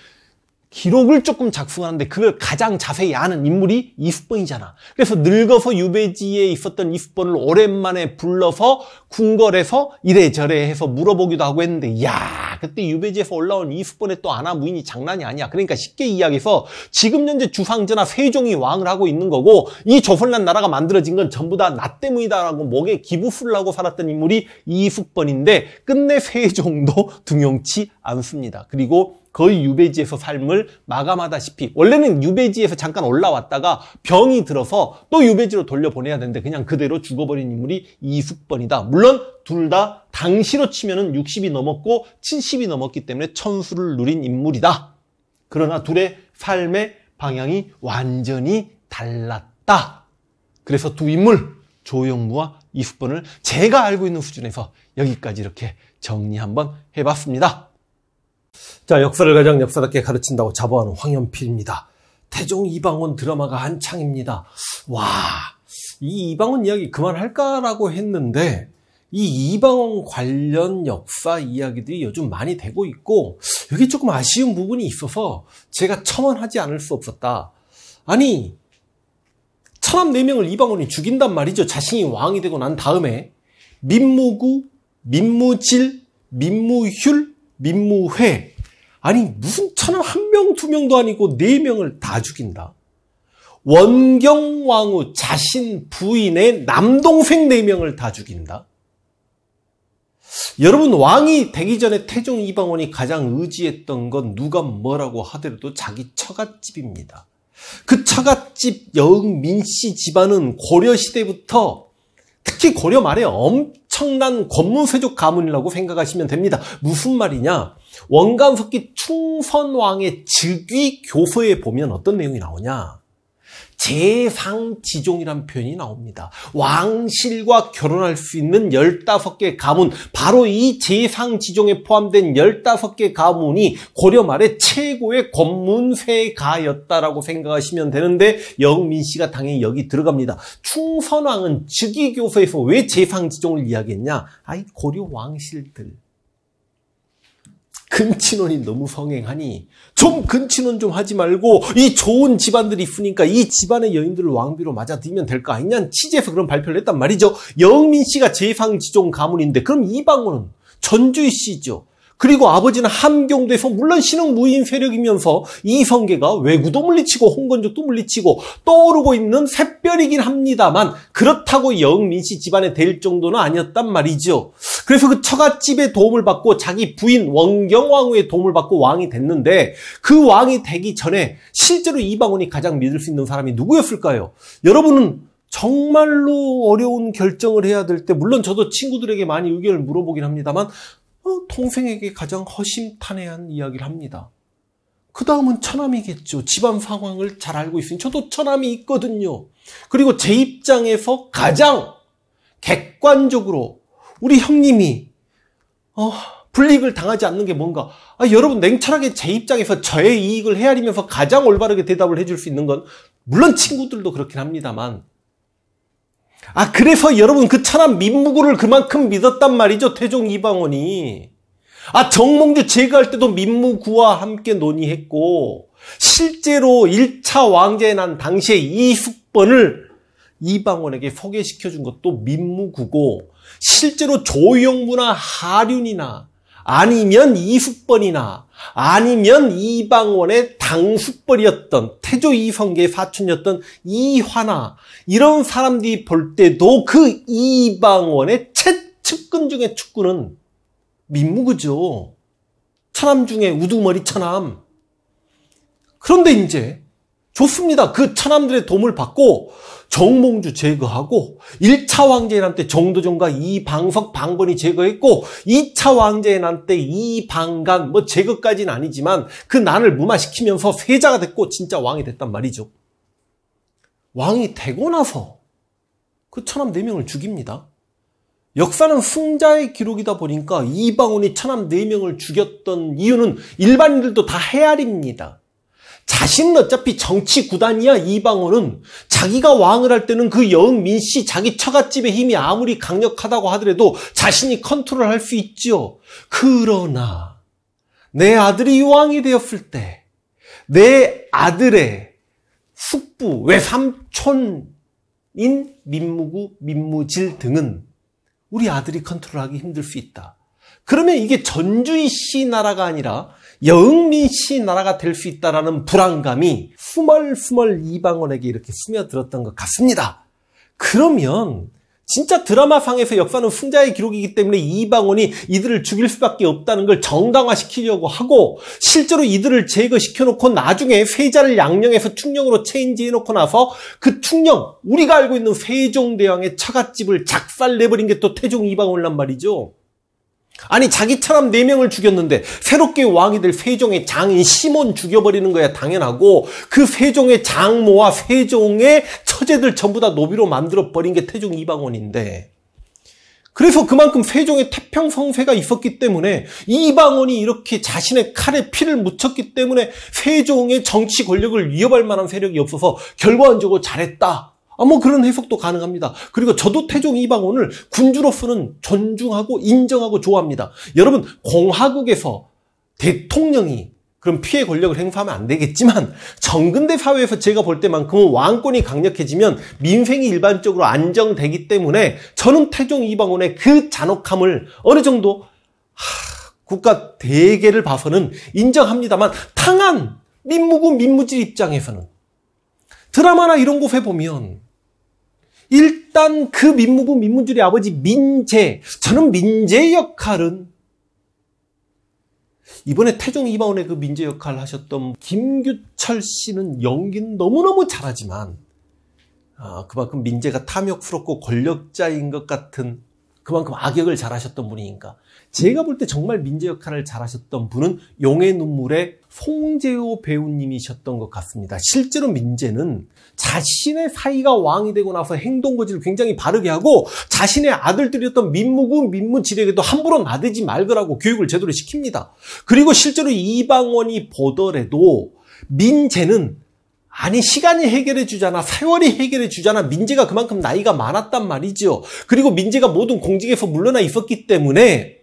기록을 조금 작성하는데 그걸 가장 자세히 아는 인물이 이스번이잖아. 그래서 늙어서 유배지에 있었던 이스번을 오랜만에 불러서 궁궐에서 이래저래 해서 물어보기도 하고 했는데 야 그때 유배지에서 올라온 이스번의 또 아나 무인이 장난이 아니야. 그러니까 쉽게 이야기해서 지금 현재 주상제나 세종이 왕을 하고 있는 거고 이 조선란 나라가 만들어진 건 전부 다 나 때문이다라고 목에 기부수를 하고 살았던 인물이 이숙번인데 끝내 세종도 등용치 않습니다. 그리고 거의 유배지에서 삶을 마감하다시피 원래는 유배지에서 잠깐 올라왔다가 병이 들어서 또 유배지로 돌려보내야 되는데 그냥 그대로 죽어버린 인물이 이숙번이다. 물론 둘 다 당시로 치면은 60이 넘었고 70이 넘었기 때문에 천수를 누린 인물이다. 그러나 둘의 삶의 방향이 완전히 달랐다. 그래서 두 인물 조영무와 이숙번을 제가 알고 있는 수준에서 여기까지 이렇게 정리 한번 해봤습니다. 자, 역사를 가장 역사답게 가르친다고 자부하는 황현필입니다. 태종 이방원 드라마가 한창입니다. 와, 이 이방원 이야기 그만할까라고 했는데, 이 이방원 관련 역사 이야기들이 요즘 많이 되고 있고, 여기 조금 아쉬운 부분이 있어서 제가 첨언하지 않을 수 없었다. 아니, 천함 네 명을 이방원이 죽인단 말이죠. 자신이 왕이 되고 난 다음에. 민무구, 민무질, 민무휼, 민무회 아니 무슨 천원 한명 두 명도 아니고 네 명을 다 죽인다. 원경왕후 자신 부인의 남동생 네 명을 다 죽인다. 여러분 왕이 되기 전에 태종 이방원이 가장 의지했던 건 누가 뭐라고 하더라도 자기 처갓집입니다. 그 처갓집 여흥 민씨 집안은 고려 시대부터 특히 고려 말에 엄청 엄청난 권문세족 가문이라고 생각하시면 됩니다. 무슨 말이냐? 원간석기 충선왕의 즉위 교서에 보면 어떤 내용이 나오냐? 재상지종이란 표현이 나옵니다. 왕실과 결혼할 수 있는 15개 가문, 바로 이재상지종에 포함된 15개 가문이 고려 말에 최고의 권문세가였다라고 생각하시면 되는데 영민 씨가 당연히 여기 들어갑니다. 충선왕은 즉위교서에서 왜재상지종을 이야기했냐? 아이 고려 왕실들. 근친혼이 너무 성행하니 좀 근친혼 좀 하지 말고 이 좋은 집안들이 있으니까 이 집안의 여인들을 왕비로 맞아들이면 될 거 아니냐 취재에서 그런 발표를 했단 말이죠. 영민 씨가 제상지종 가문인데 그럼 이방원은 전주희 씨죠. 그리고 아버지는 함경도에서 물론 신흥 무인 세력이면서 이성계가 외구도 물리치고 홍건적도 물리치고 떠오르고 있는 샛별이긴 합니다만 그렇다고 영민씨 집안에 될 정도는 아니었단 말이죠. 그래서 그 처갓집의 도움을 받고 자기 부인 원경왕후의 도움을 받고 왕이 됐는데 그 왕이 되기 전에 실제로 이방원이 가장 믿을 수 있는 사람이 누구였을까요? 여러분은 정말로 어려운 결정을 해야 될 때 물론 저도 친구들에게 많이 의견을 물어보긴 합니다만 어, 동생에게 가장 허심탄회한 이야기를 합니다. 그 다음은 처남이겠죠. 집안 상황을 잘 알고 있으니 저도 처남이 있거든요. 그리고 제 입장에서 가장 객관적으로 우리 형님이 어, 불이익을 당하지 않는 게 뭔가 아, 여러분 냉철하게 제 입장에서 저의 이익을 헤아리면서 가장 올바르게 대답을 해줄 수 있는 건 물론 친구들도 그렇긴 합니다만 아 그래서 여러분 그 천안 민무구를 그만큼 믿었단 말이죠 태종 이방원이 아 정몽주 제거할 때도 민무구와 함께 논의했고 실제로 1차 왕제에 난 당시에 이숙번을 이방원에게 소개시켜준 것도 민무구고 실제로 조영무나 하륜이나 아니면 이숙번이나 아니면 이방원의 당숙벌이었던 태조 이성계의 사촌이었던 이화나 이런 사람들이 볼 때도 그 이방원의 최측근 중에 축구는 민무그죠. 천함 중에 우두머리 천함 그런데 이제 좋습니다. 그천함들의 도움을 받고 정몽주 제거하고 1차 왕제란 때 정도전과 이방석 방번이 제거했고 2차 왕제란 때 이방간 뭐 제거까지는 아니지만 그 난을 무마시키면서 세자가 됐고 진짜 왕이 됐단 말이죠. 왕이 되고 나서 그 천함 4명을 죽입니다. 역사는 승자의 기록이다 보니까 이방원이 천함 4명을 죽였던 이유는 일반인들도 다 헤아립니다. 자신은 어차피 정치 구단이야 이방원은 자기가 왕을 할 때는 그 여흥민 씨 자기 처갓집의 힘이 아무리 강력하다고 하더라도 자신이 컨트롤할 수있죠 그러나 내 아들이 왕이 되었을 때 내 아들의 숙부 외삼촌인 민무구 민무질 등은 우리 아들이 컨트롤하기 힘들 수 있다. 그러면 이게 전주희 씨 나라가 아니라 영민 씨 나라가 될 수 있다라는 불안감이 후멀후멀 이방원에게 이렇게 스며들었던 것 같습니다. 그러면 진짜 드라마상에서 역사는 훈자의 기록이기 때문에 이방원이 이들을 죽일 수밖에 없다는 걸 정당화시키려고 하고 실제로 이들을 제거시켜놓고 나중에 세자를 양령에서 충령으로 체인지해놓고 나서 그 충령 우리가 알고 있는 세종대왕의 처갓집을 작살내버린 게 또 태종 이방원란 말이죠. 아니 자기처럼 네 명을 죽였는데 새롭게 왕이 될 세종의 장인 시몬 죽여버리는 거야 당연하고 그 세종의 장모와 세종의 처제들 전부 다 노비로 만들어 버린 게 태종 이방원인데 그래서 그만큼 세종의 태평성세가 있었기 때문에 이방원이 이렇게 자신의 칼에 피를 묻혔기 때문에 세종의 정치 권력을 위협할 만한 세력이 없어서 결과적으로 잘했다 아, 뭐 그런 해석도 가능합니다. 그리고 저도 태종 이방원을 군주로서는 존중하고 인정하고 좋아합니다. 여러분, 공화국에서 대통령이 그럼 피해 권력을 행사하면 안 되겠지만 정근대 사회에서 제가 볼 때만큼은 왕권이 강력해지면 민생이 일반적으로 안정되기 때문에 저는 태종 이방원의 그 잔혹함을 어느 정도 하, 국가 대계를 봐서는 인정합니다만 탕한 민무군 민무질 입장에서는 드라마나 이런 곳에 보면 일단 그 민무구 민문줄의 아버지 민재 저는 민재 역할은 이번에 태종 이마원의 그 민재 역할을 하셨던 김규철 씨는 연기는 너무너무 잘하지만 아, 그만큼 민재가 탐욕스럽고 권력자인 것 같은 그만큼 악역을 잘하셨던 분이니까 제가 볼 때 정말 민재 역할을 잘하셨던 분은 용의 눈물의 송재호 배우님이셨던 것 같습니다. 실제로 민재는 자신의 사이가 왕이 되고 나서 행동거지를 굉장히 바르게 하고 자신의 아들들이었던 민무군 민무지에게도 함부로 나대지 말거라고 교육을 제대로 시킵니다. 그리고 실제로 이방원이 보더라도 민재는 아니 시간이 해결해 주잖아 세월이 해결해 주잖아 민재가 그만큼 나이가 많았단 말이죠. 그리고 민재가 모든 공직에서 물러나 있었기 때문에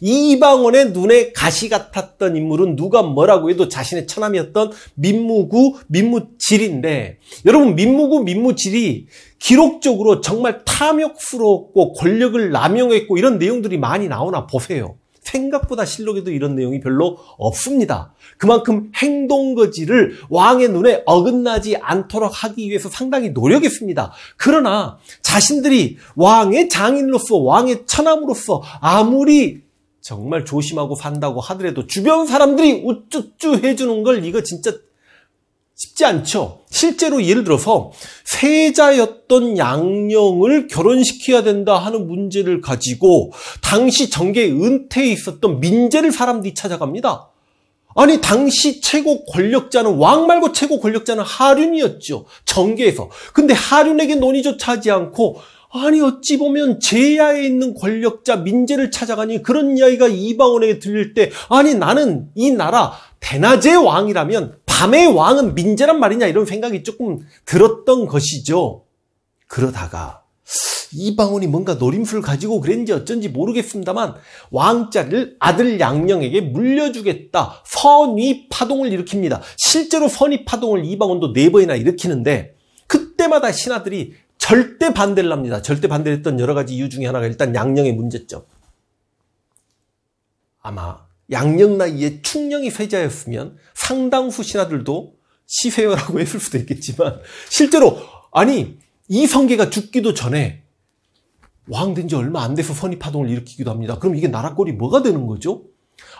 이방원의 눈에 가시 같았던 인물은 누가 뭐라고 해도 자신의 처남이었던 민무구 민무질인데 여러분 민무구 민무질이 기록적으로 정말 탐욕스러웠고 권력을 남용했고 이런 내용들이 많이 나오나 보세요. 생각보다 실록에도 이런 내용이 별로 없습니다. 그만큼 행동 거지를 왕의 눈에 어긋나지 않도록 하기 위해서 상당히 노력했습니다. 그러나 자신들이 왕의 장인으로서 왕의 천함으로서 아무리 정말 조심하고 산다고 하더라도 주변 사람들이 우쭈쭈 해주는 걸 이거 진짜 쉽지 않죠. 실제로 예를 들어서 세자였던 양령을 결혼시켜야 된다 하는 문제를 가지고 당시 정계 은퇴에 있었던 민재를 사람들이 찾아갑니다. 아니 당시 최고 권력자는 왕 말고 최고 권력자는 하륜이었죠. 정계에서. 근데 하륜에게 논의조차 하지 않고 아니 어찌 보면 제야에 있는 권력자 민재를 찾아가니 그런 이야기가 이방원에게 들릴 때 아니 나는 이 나라 대낮의 왕이라면 밤의 왕은 민재란 말이냐 이런 생각이 조금 들었던 것이죠. 그러다가 이방원이 뭔가 노림수를 가지고 그랬는지 어쩐지 모르겠습니다만 왕자를 아들 양령에게 물려주겠다. 선위 파동을 일으킵니다. 실제로 선위 파동을 이방원도 네 번이나 일으키는데 그때마다 신하들이 절대 반대를 합니다. 절대 반대했던 를 여러 가지 이유 중에 하나가 일단 양령의 문제점. 아마 양령 나이에 충령이 세자였으면 상당수 신하들도 시세요라고 했을 수도 있겠지만 실제로 아니 이성계가 죽기도 전에 왕 된 지 얼마 안 돼서 선입파동을 일으키기도 합니다. 그럼 이게 나라 꼴이 뭐가 되는 거죠?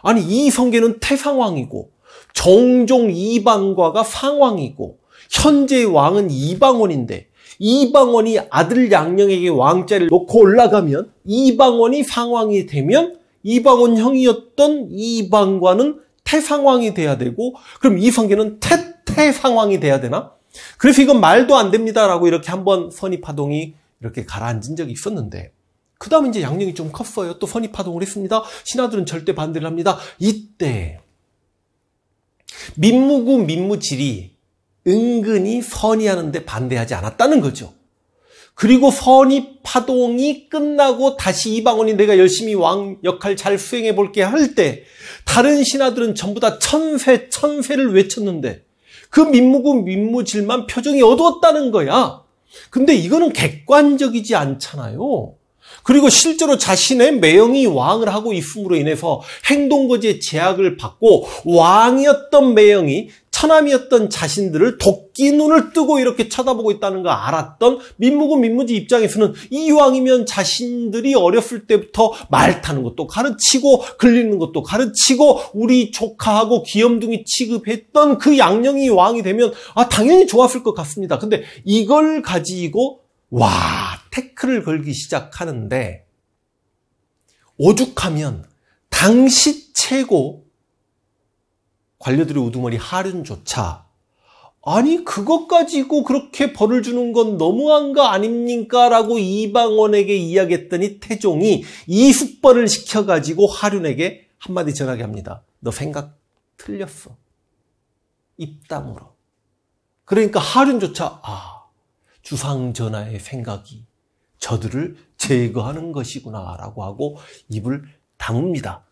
아니 이성계는 태상왕이고 정종 이방과가 상왕이고 현재 왕은 이방원인데 이방원이 아들 양녕에게 왕자를 놓고 올라가면 이방원이 상왕이 되면 이방원 형이었던 이방관은 태상왕이 돼야 되고 그럼 이성계는 태태상왕이 돼야 되나? 그래서 이건 말도 안 됩니다라고 이렇게 한번 선입파동이 이렇게 가라앉은 적이 있었는데 그 다음에 이제 양령이 좀 컸어요. 또 선입파동을 했습니다. 신하들은 절대 반대를 합니다. 이때 민무구 민무질이 은근히 선이하는데 반대하지 않았다는 거죠. 그리고 선이 파동이 끝나고 다시 이방원이 내가 열심히 왕 역할 잘 수행해 볼게 할 때 다른 신하들은 전부 다 천세 천세를 외쳤는데 그 민무군 민무질만 표정이 어두웠다는 거야. 근데 이거는 객관적이지 않잖아요. 그리고 실제로 자신의 매형이 왕을 하고 있음으로 인해서 행동거지의 제약을 받고 왕이었던 매형이 천함이었던 자신들을 도끼 눈을 뜨고 이렇게 쳐다보고 있다는 걸 알았던 민무군 민무지 입장에서는 이왕이면 자신들이 어렸을 때부터 말 타는 것도 가르치고 글리는 것도 가르치고 우리 조카하고 귀염둥이 취급했던 그 양령이 왕이 되면 아 당연히 좋았을 것 같습니다. 근데 이걸 가지고 와, 태클을 걸기 시작하는데 오죽하면 당시 최고 관료들의 우두머리 하륜조차 아니 그것 가지고 그렇게 벌을 주는 건 너무한 거 아닙니까? 라고 이방원에게 이야기했더니 태종이 이숙벌을 시켜가지고 하륜에게 한마디 전하게 합니다. 너 생각 틀렸어. 입담으로. 그러니까 하륜조차 아 주상전하의 생각이 저들을 제거하는 것이구나라고 하고 입을 다뭅니다.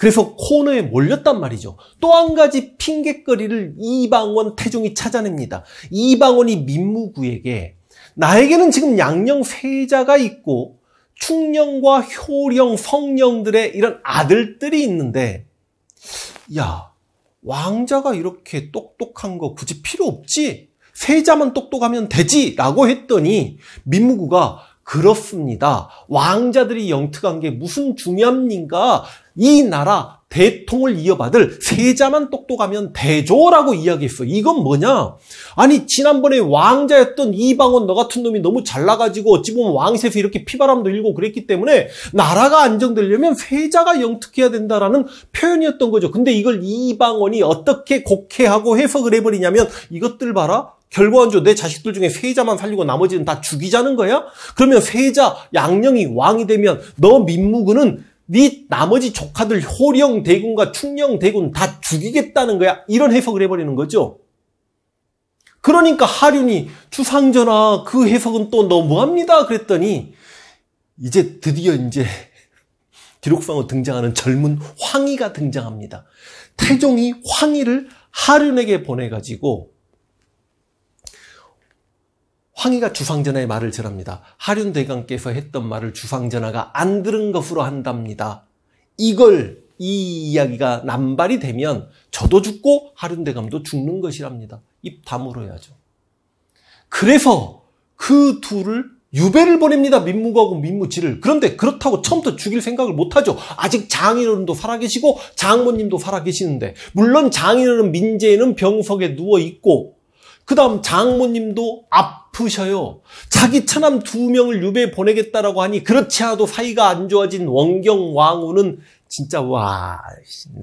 그래서 코너에 몰렸단 말이죠. 또 한 가지 핑계거리를 이방원 태종이 찾아냅니다. 이방원이 민무구에게 나에게는 지금 양령 세자가 있고 충령과 효령, 성령들의 이런 아들들이 있는데 야 왕자가 이렇게 똑똑한 거 굳이 필요 없지? 세자만 똑똑하면 되지 라고 했더니 민무구가 그렇습니다. 왕자들이 영특한 게 무슨 중요합니까? 이 나라 대통을 이어받을 세자만 똑똑하면 대조라고 이야기했어. 이건 뭐냐? 아니 지난번에 왕자였던 이방원 너 같은 놈이 너무 잘나가지고 어찌 보면 왕세에서 이렇게 피바람도 일고 그랬기 때문에 나라가 안정되려면 세자가 영특해야 된다라는 표현이었던 거죠. 근데 이걸 이방원이 어떻게 곡해하고 해석을 해버리냐면 이것들 봐라. 결과원조 내 자식들 중에 세자만 살리고 나머지는 다 죽이자는 거야? 그러면 세자 양령이 왕이 되면 너 민무군은 네 나머지 조카들 호령 대군과 충령 대군 다 죽이겠다는 거야. 이런 해석을 해버리는 거죠. 그러니까 하륜이 추상전화그 해석은 또 너무합니다 그랬더니 이제 드디어 이제 기록상으로 등장하는 젊은 황희가 등장합니다. 태종이 황희를 하륜에게 보내가지고 황희가 주상전하의 말을 전합니다. 하륜대감께서 했던 말을 주상전하가 안 들은 것으로 한답니다. 이걸 이 이야기가 남발이 되면 저도 죽고 하륜대감도 죽는 것이랍니다. 입 다물어야죠. 그래서 그 둘을 유배를 보냅니다. 민무거하고 민무지를. 그런데 그렇다고 처음부터 죽일 생각을 못하죠. 아직 장인어른도 살아계시고 장모님도 살아계시는데 물론 장인어른 민재는 병석에 누워있고 그 다음 장모님도 아프셔요. 자기 처남두 명을 유배 보내겠다라고 하니 그렇지 않아도 사이가 안 좋아진 원경 왕후는 진짜 와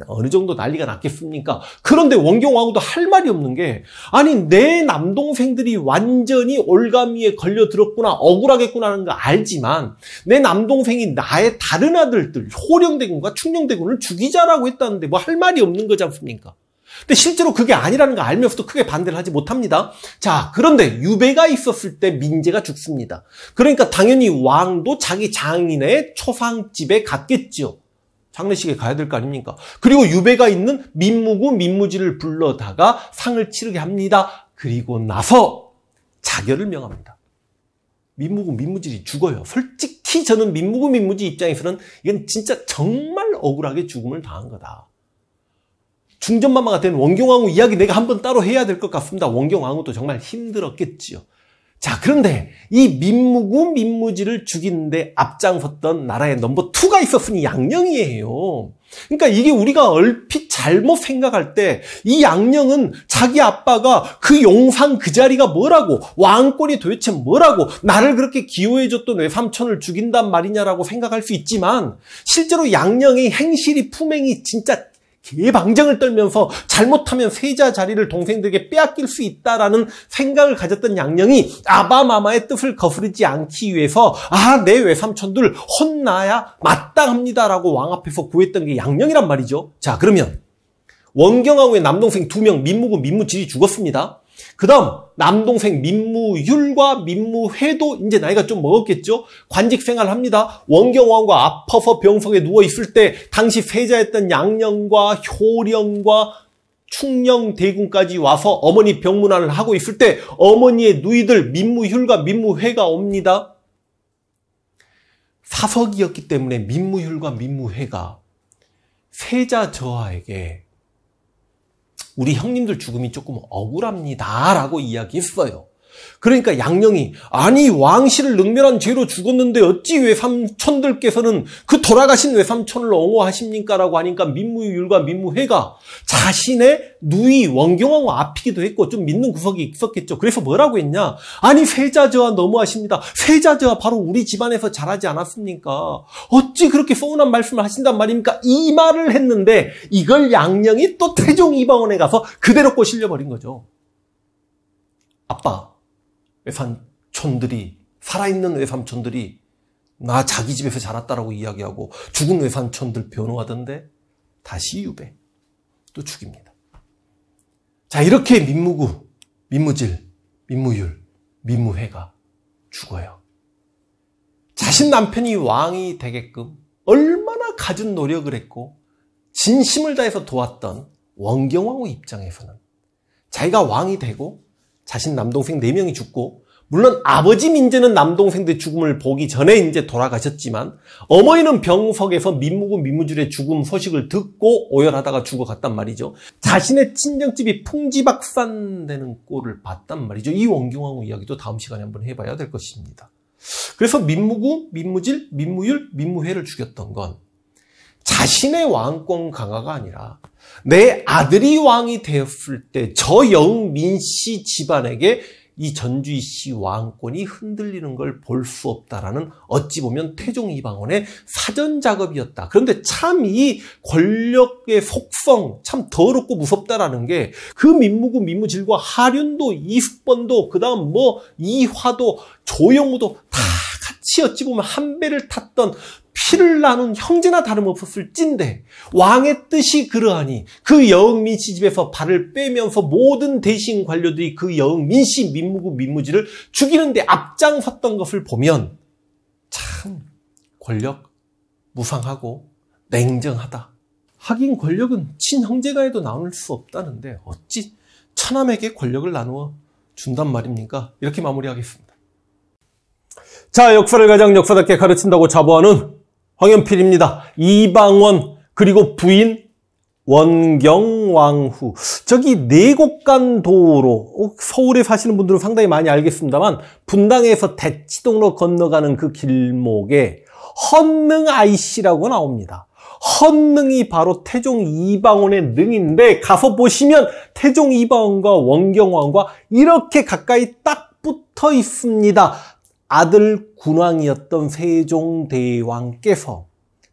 어느 정도 난리가 났겠습니까? 그런데 원경 왕후도 할 말이 없는 게 아니 내 남동생들이 완전히 올가미에 걸려 들었구나 억울하겠구나 하는 거 알지만 내 남동생이 나의 다른 아들들 호령대군과 충령대군을 죽이자라고 했다는데 뭐 할 말이 없는 거지 않습니까? 근데 실제로 그게 아니라는 걸 알면서도 크게 반대를 하지 못합니다. 자, 그런데 유배가 있었을 때민재가 죽습니다. 그러니까 당연히 왕도 자기 장인의 초상집에 갔겠죠 장례식에 가야 될 거 아닙니까? 그리고 유배가 있는 민무구 민무지를 불러다가 상을 치르게 합니다. 그리고 나서 자결을 명합니다. 민무구 민무질이 죽어요. 솔직히 저는 민무구 민무지 입장에서는 이건 진짜 정말 억울하게 죽음을 당한 거다. 중전마마가 된 원경왕후 이야기 내가 한번 따로 해야 될 것 같습니다. 원경왕후도 정말 힘들었겠지요. 자 그런데 이 민무구 민무지를 죽인는데 앞장섰던 나라의 넘버 2가 있었으니 양령이에요 그러니까 이게 우리가 얼핏 잘못 생각할 때 이양령은 자기 아빠가 그 용산 그 자리가 뭐라고 왕권이 도대체 뭐라고 나를 그렇게 기호해줬던 외삼촌을 죽인단 말이냐라고 생각할 수 있지만 실제로 양령의 행실이 품행이 진짜 개방정을 떨면서 잘못하면 세자 자리를 동생들에게 빼앗길 수 있다라는 생각을 가졌던 양녕이 아바마마의 뜻을 거스르지 않기 위해서 아내 외삼촌들 혼나야 마땅합니다라고 왕 앞에서 구했던 게양녕이란 말이죠. 자 그러면 원경하고의 남동생 두 명민무고 민무질이 죽었습니다. 그 다음 남동생 민무율과 민무회도 이제 나이가 좀 먹었겠죠. 관직 생활을 합니다. 원경왕과 아파서 병석에 누워있을 때 당시 세자였던 양령과 효령과 충령 대군까지 와서 어머니 병문안을 하고 있을 때 어머니의 누이들 민무율과 민무회가 옵니다. 사석이었기 때문에 민무율과 민무회가 세자 저하에게 우리 형님들 죽음이 조금 억울합니다. 라고 이야기했어요. 그러니까 양령이 아니 왕실을 능멸한 죄로 죽었는데 어찌 외삼촌들께서는 그 돌아가신 외삼촌을 옹호하십니까라고 하니까 민무율과 민무회가 자신의 누이 원경왕후 앞이기도 했고 좀 믿는 구석이 있었겠죠. 그래서 뭐라고 했냐? 아니 세자저와 너무하십니다. 세자저와 바로 우리 집안에서 자라지 않았습니까? 어찌 그렇게 서운한 말씀을 하신단 말입니까? 이 말을 했는데 이걸 양령이 또 태종 이방원에 가서 그대로 꼬실려 버린 거죠. 아빠 외삼촌들이 살아있는 외삼촌들이 나 자기 집에서 자랐다라고 이야기하고 죽은 외삼촌들 변호하던데 다시 유배 또 죽입니다. 자 이렇게 민무구, 민무질, 민무율, 민무회가 죽어요. 자신 남편이 왕이 되게끔 얼마나 갖은 노력을 했고 진심을 다해서 도왔던 원경왕후 입장에서는 자기가 왕이 되고 자신 남동생 4명이 죽고 물론 아버지 민재는 남동생들 죽음을 보기 전에 이제 돌아가셨지만 어머니는 병석에서 민무구 민무줄의 죽음 소식을 듣고 오열하다가 죽어갔단 말이죠. 자신의 친정집이 풍지박산되는 꼴을 봤단 말이죠. 이 원경왕후 이야기도 다음 시간에 한번 해봐야 될 것입니다. 그래서 민무구, 민무질, 민무율, 민무회를 죽였던 건 자신의 왕권 강화가 아니라 내 아들이 왕이 되었을 때 저 영민 씨 집안에게 이 전주희 씨 왕권이 흔들리는 걸 볼 수 없다라는 어찌 보면 태종 이방원의 사전 작업이었다. 그런데 참 이 권력의 속성 참 더럽고 무섭다라는 게 그 민무구 민무질과 하륜도 이숙번도 그다음 뭐 이화도 조영우도 다 같이 어찌 보면 한 배를 탔던 피를 나눈 형제나 다름없었을찐데 왕의 뜻이 그러하니 그 여흥민 씨 집에서 발을 빼면서 모든 대신 관료들이 그 여흥민 씨 민무구 민무지를 죽이는데 앞장섰던 것을 보면 참 권력 무상하고 냉정하다. 하긴 권력은 친형제가 해도 나눌 수 없다는데 어찌 차남에게 권력을 나누어 준단 말입니까? 이렇게 마무리하겠습니다. 자, 역사를 가장 역사답게 가르친다고 자부하는 황현필입니다. 이방원 그리고 부인 원경왕후 저기 내곡간 네 도로 어, 서울에 사시는 분들은 상당히 많이 알겠습니다만 분당에서 대치동로 건너가는 그 길목에 헌능 IC라고 나옵니다. 헌능이 바로 태종 이방원의 능인데 가서 보시면 태종 이방원과 원경왕과 이렇게 가까이 딱 붙어 있습니다. 아들 군왕이었던 세종대왕께서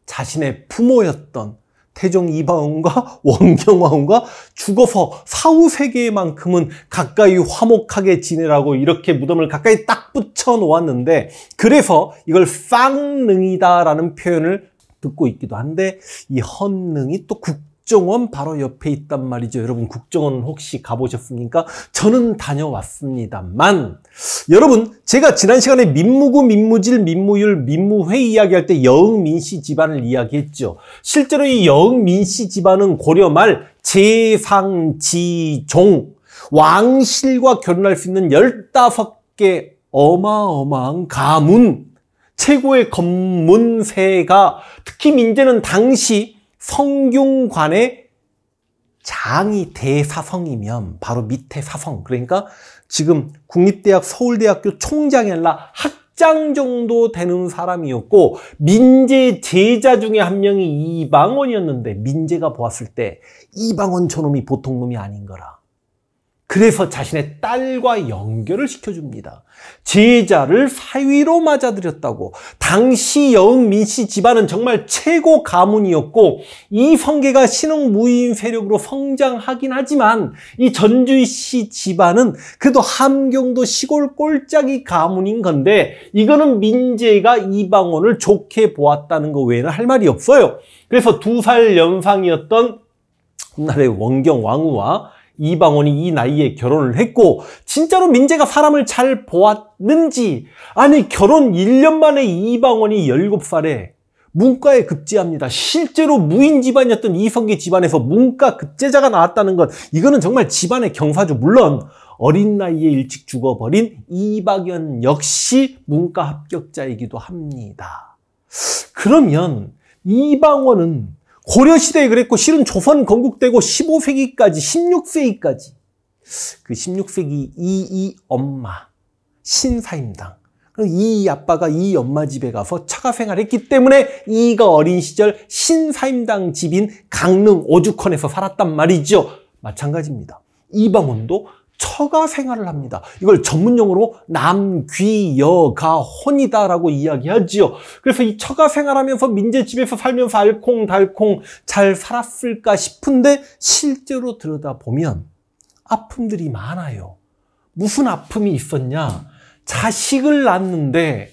자신의 부모였던 태종 이방원과 원경왕과 죽어서 사후 세계만큼은 가까이 화목하게 지내라고 이렇게 무덤을 가까이 딱 붙여 놓았는데 그래서 이걸 쌍릉이다라는 표현을 듣고 있기도 한데 이 헌릉이 또 국. 국정원 바로 옆에 있단 말이죠. 여러분 국정원 혹시 가보셨습니까? 저는 다녀왔습니다만 여러분 제가 지난 시간에 민무구, 민무질, 민무율, 민무회 이야기할 때 여흥민 씨 집안을 이야기했죠. 실제로 이 여흥민 씨 집안은 고려 말 제상지종 왕실과 결혼할 수 있는 15개 어마어마한 가문 최고의 검문세가 특히 민제는 당시 성균관의 장이 대사성이면 바로 밑에 사성 그러니까 지금 국립대학 서울대학교 총장이 아니라 학장 정도 되는 사람이었고 민재 제자 중에 한 명이 이방원이었는데 민재가 보았을 때 이방원 저놈이 보통 놈이 아닌 거라 그래서 자신의 딸과 연결을 시켜줍니다. 제자를 사위로 맞아들였다고. 당시 여흥민 씨 집안은 정말 최고 가문이었고 이 성계가 신흥 무인 세력으로 성장하긴 하지만 이 전주희 씨 집안은 그래도 함경도 시골 꼴짝이 가문인 건데 이거는 민재가 이방원을 좋게 보았다는 거 외에는 할 말이 없어요. 그래서 두 살 연상이었던 훗날의 원경 왕후와 이방원이 이 나이에 결혼을 했고 진짜로 민재가 사람을 잘 보았는지 아니 결혼 1년 만에 이방원이 17살에 문과에 급제합니다. 실제로 무인 집안이었던 이성계 집안에서 문과 급제자가 나왔다는 것 이거는 정말 집안의 경사죠. 물론 어린 나이에 일찍 죽어버린 이박연 역시 문과 합격자이기도 합니다. 그러면 이방원은 고려시대에 그랬고 실은 조선 건국되고 15세기까지 16세기까지 그 16세기 이이 엄마 신사임당 이 아빠가 이 엄마 집에 가서 차가 생활했기 때문에 이가 어린 시절 신사임당 집인 강릉 오죽헌에서 살았단 말이죠. 마찬가지입니다. 이방원도 처가 생활을 합니다. 이걸 전문용어로 남귀여가혼이다라고 이야기하지요. 그래서 이 처가 생활하면서 민재집에서 살면서 알콩달콩 잘 살았을까 싶은데 실제로 들여다보면 아픔들이 많아요. 무슨 아픔이 있었냐? 자식을 낳는데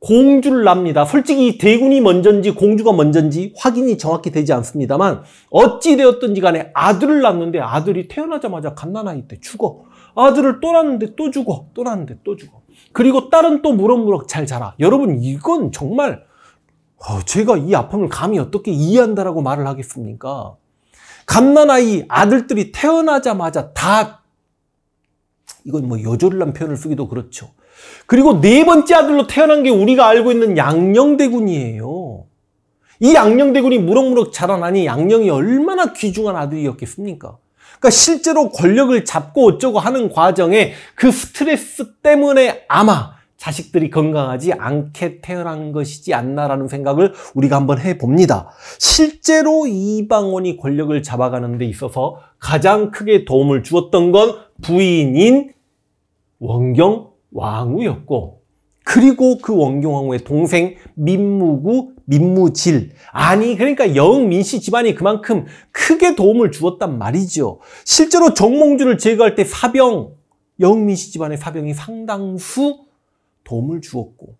공주를 납니다. 솔직히 대군이 먼저인지 공주가 먼저인지 확인이 정확히 되지 않습니다만 어찌 되었든지 간에 아들을 낳는데 아들이 태어나자마자 갓난아이 때 죽어. 아들을 또 낳는데 또 죽어. 또 낳는데 또 죽어. 그리고 딸은 또 무럭무럭 잘 자라. 여러분 이건 정말 어, 제가 이 아픔을 감히 어떻게 이해한다라고 말을 하겠습니까? 갓난아이 아들들이 태어나자마자 다 이건 뭐 여졸란 표현을 쓰기도 그렇죠. 그리고 네 번째 아들로 태어난 게 우리가 알고 있는 양녕대군이에요. 이 양녕대군이 무럭무럭 자라나니 양녕이 얼마나 귀중한 아들이었겠습니까? 그러니까 실제로 권력을 잡고 어쩌고 하는 과정에 그 스트레스 때문에 아마 자식들이 건강하지 않게 태어난 것이지 않나라는 생각을 우리가 한번 해봅니다. 실제로 이방원이 권력을 잡아가는 데 있어서 가장 크게 도움을 주었던 건 부인인 원경 왕후였고 그리고 그 원경왕후의 동생 민무구, 민무질 아니 그러니까 영민씨 집안이 그만큼 크게 도움을 주었단 말이죠. 실제로 정몽주를 제거할 때 사병, 영민씨 집안의 사병이 상당수 도움을 주었고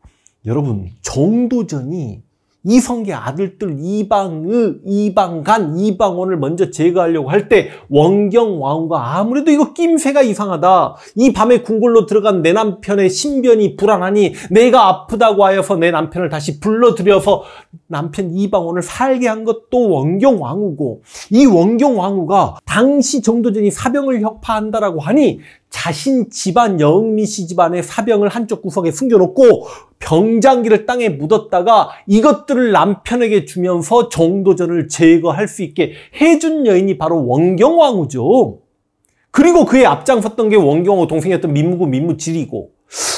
여러분 정도전이 이성계 아들들 이방의, 이방간, 이방원을 먼저 제거하려고 할 때 원경왕후가 아무래도 이거 낌새가 이상하다. 이 밤에 궁궐로 들어간 내 남편의 신변이 불안하니 내가 아프다고 하여서 내 남편을 다시 불러들여서 남편 이방원을 살게 한 것도 원경왕후고 이 원경왕후가 당시 정도전이 사병을 혁파한다라고 하니 자신 집안 여흥민 씨 집안의 사병을 한쪽 구석에 숨겨놓고 병장기를 땅에 묻었다가 이것들을 남편에게 주면서 정도전을 제거할 수 있게 해준 여인이 바로 원경왕후죠. 그리고 그의 앞장섰던 게 원경호 동생이었던 민무고 민무질이고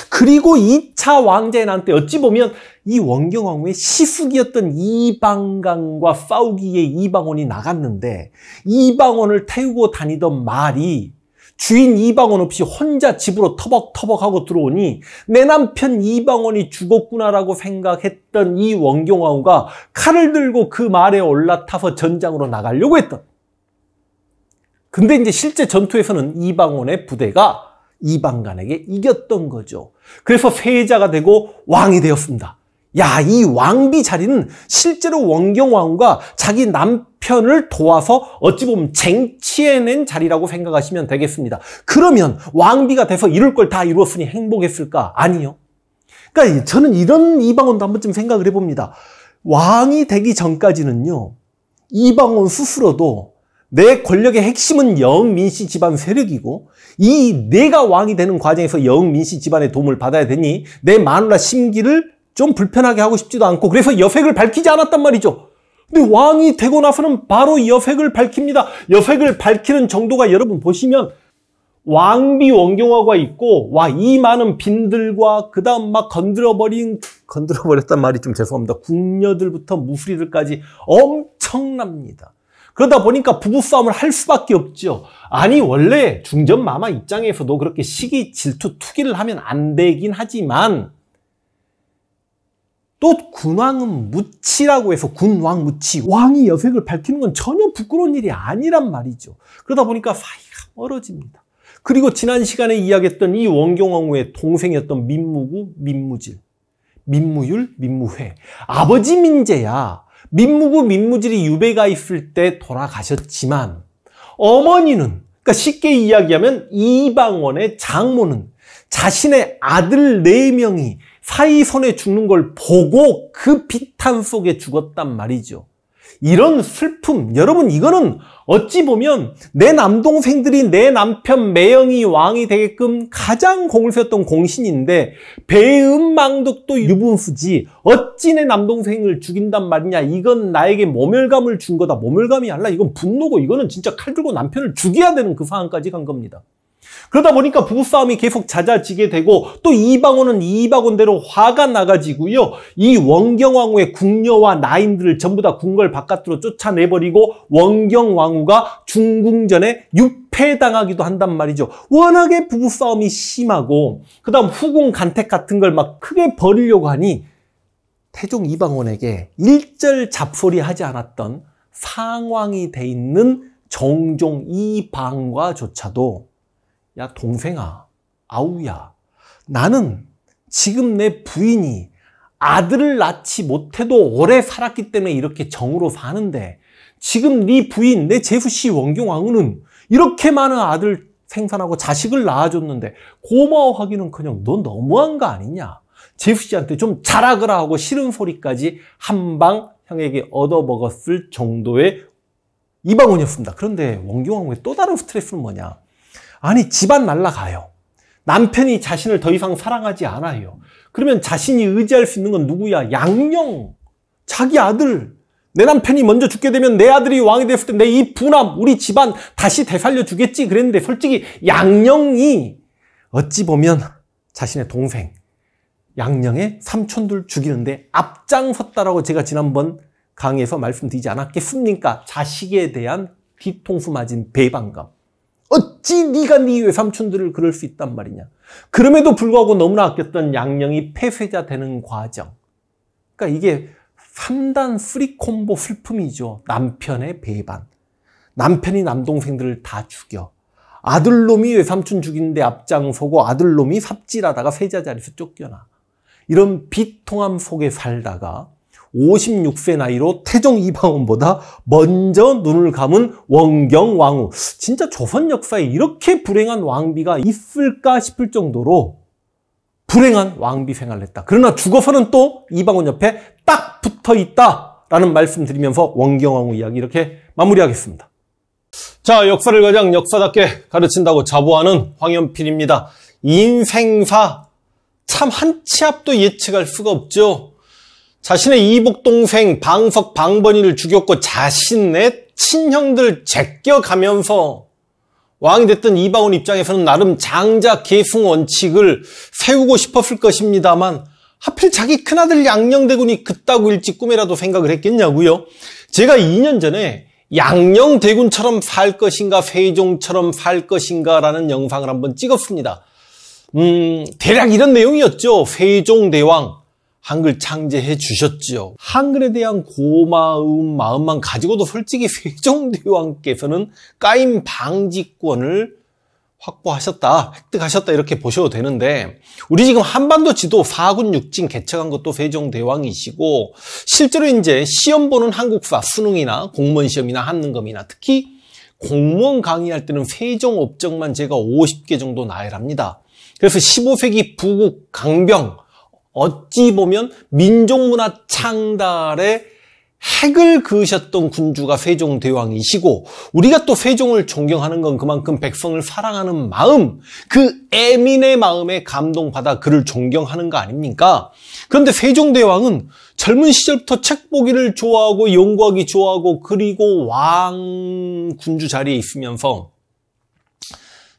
그리고 2차 왕자의 난때 어찌 보면 이 원경왕후의 시숙이었던 이방강과 싸우기에 이방원이 나갔는데 이방원을 태우고 다니던 말이 주인 이방원 없이 혼자 집으로 터벅터벅하고 들어오니 내 남편 이방원이 죽었구나라고 생각했던 이 원경왕후가 칼을 들고 그 말에 올라타서 전장으로 나가려고 했던. 근데 이제 실제 전투에서는 이방원의 부대가 이방간에게 이겼던 거죠. 그래서 세자가 되고 왕이 되었습니다. 야, 이 왕비 자리는 실제로 원경왕후가 자기 남편을 도와서 어찌 보면 쟁취해낸 자리라고 생각하시면 되겠습니다. 그러면 왕비가 돼서 이룰 걸 다 이루었으니 행복했을까? 아니요. 그러니까 저는 이런 이방원도 한 번쯤 생각을 해봅니다. 왕이 되기 전까지는요, 이방원 스스로도 내 권력의 핵심은 영민씨 집안 세력이고 이 내가 왕이 되는 과정에서 영민씨 집안의 도움을 받아야 되니 내 마누라 심기를 좀 불편하게 하고 싶지도 않고 그래서 여색을 밝히지 않았단 말이죠. 근데 왕이 되고 나서는 바로 여색을 밝힙니다. 여색을 밝히는 정도가 여러분 보시면 왕비 원경화가 있고 와 이 많은 빈들과 그 다음 막 건드려버린 건드려버렸단 말이 좀 죄송합니다. 궁녀들부터 무수리들까지 엄청납니다. 그러다 보니까 부부싸움을 할 수밖에 없죠. 아니 원래 중전마마 입장에서도 그렇게 시기 질투 투기를 하면 안 되긴 하지만 또 군왕은 무치라고 해서 군왕 무치 왕이 여색을 밝히는 건 전혀 부끄러운 일이 아니란 말이죠 그러다 보니까 사이가 멀어집니다 그리고 지난 시간에 이야기했던 이 원경왕후의 동생이었던 민무구 민무질 민무율 민무회 아버지 민재야 민무구 민무질이 유배가 있을 때 돌아가셨지만 어머니는 그러니까 쉽게 이야기하면 이방원의 장모는 자신의 아들 네명이 사이 선에 죽는 걸 보고 그 비탄 속에 죽었단 말이죠. 이런 슬픔, 여러분 이거는 어찌 보면 내 남동생들이 내 남편 매영이 왕이 되게끔 가장 공을 세웠던 공신인데 배은망덕도 유분수지 어찌 내 남동생을 죽인단 말이냐 이건 나에게 모멸감을 준 거다 모멸감이 아니라 이건 분노고 이거는 진짜 칼 들고 남편을 죽여야 되는 그 상황까지 간 겁니다. 그러다 보니까 부부싸움이 계속 잦아지게 되고 또 이방원은 이방원대로 화가 나가지고요. 이 원경왕후의 궁녀와 나인들을 전부 다 궁궐 바깥으로 쫓아내버리고 원경왕후가 중궁전에 유폐당하기도 한단 말이죠. 워낙에 부부싸움이 심하고 그 다음 후궁 간택 같은 걸 막 크게 벌이려고 하니 태종 이방원에게 일절 잡소리 하지 않았던 상황이 돼 있는 정종 이방과조차도 야, 동생아, 아우야, 나는 지금 내 부인이 아들을 낳지 못해도 오래 살았기 때문에 이렇게 정으로 사는데 지금 네 부인, 내 제수씨 원경왕후는 이렇게 많은 아들 생산하고 자식을 낳아줬는데 고마워하기는 그냥 넌 너무한 거 아니냐? 제수씨한테 좀자라으라 하고 싫은 소리까지 한방 형에게 얻어먹었을 정도의 이방원이었습니다. 그런데 원경왕후의 또 다른 스트레스는 뭐냐? 아니 집안 날라가요. 남편이 자신을 더 이상 사랑하지 않아요. 그러면 자신이 의지할 수 있는 건 누구야? 양령, 자기 아들. 내 남편이 먼저 죽게 되면 내 아들이 왕이 됐을 때 내이 부남, 우리 집안 다시 되살려 주겠지 그랬는데 솔직히 양령이 어찌 보면 자신의 동생, 양령의 삼촌들 죽이는데 앞장섰다라고 제가 지난번 강의에서 말씀드리지 않았겠습니까? 자식에 대한 뒤통수 맞은 배반감. 어찌 네가 네 외삼촌들을 그럴 수 있단 말이냐. 그럼에도 불구하고 너무나 아꼈던 양령이 폐쇄자 되는 과정. 그러니까 이게 3단 프리콤보 슬픔이죠. 남편의 배반. 남편이 남동생들을 다 죽여. 아들놈이 외삼촌 죽인데 앞장서고 아들놈이 삽질하다가 세자 자리에서 쫓겨나. 이런 비통함 속에 살다가 56세 나이로 태종 이방원보다 먼저 눈을 감은 원경 왕후. 진짜 조선 역사에 이렇게 불행한 왕비가 있을까 싶을 정도로 불행한 왕비 생활을 했다. 그러나 죽어서는 또 이방원 옆에 딱 붙어 있다. 라는 말씀 드리면서 원경 왕후 이야기 이렇게 마무리하겠습니다. 자, 역사를 가장 역사답게 가르친다고 자부하는 황현필입니다. 인생사 참한치 앞도 예측할 수가 없죠. 자신의 이복 동생 방석 방번이를 죽였고 자신의 친형들 제껴가면서 왕이 됐던 이방원 입장에서는 나름 장자 계승 원칙을 세우고 싶었을 것입니다만 하필 자기 큰아들 양녕대군이 그따구 일찍 꿈이라도 생각을 했겠냐고요. 제가 2년 전에 양녕대군처럼 살 것인가 세종처럼 살 것인가 라는 영상을 한번 찍었습니다. 음, 대략 이런 내용이었죠. 세종대왕 한글 창제해 주셨지요. 한글에 대한 고마운 마음만 가지고도 솔직히 세종대왕께서는 까임 방지권을 확보하셨다, 획득하셨다 이렇게 보셔도 되는데 우리 지금 한반도 지도 4군 6진 개척한 것도 세종대왕이시고 실제로 이제 시험 보는 한국사 수능이나 공무원 시험이나 한능검이나 특히 공무원 강의할 때는 세종 업적만 제가 50개 정도 나열합니다. 그래서 15세기 부국 강병 어찌 보면 민족문화 창달의 핵을 그으셨던 군주가 세종 대왕이시고 우리가 또 세종을 존경하는 건 그만큼 백성을 사랑하는 마음 그 애민의 마음에 감동받아 그를 존경하는 거 아닙니까? 그런데 세종 대왕은 젊은 시절부터 책 보기를 좋아하고 연구하기 좋아하고 그리고 왕 군주 자리에 있으면서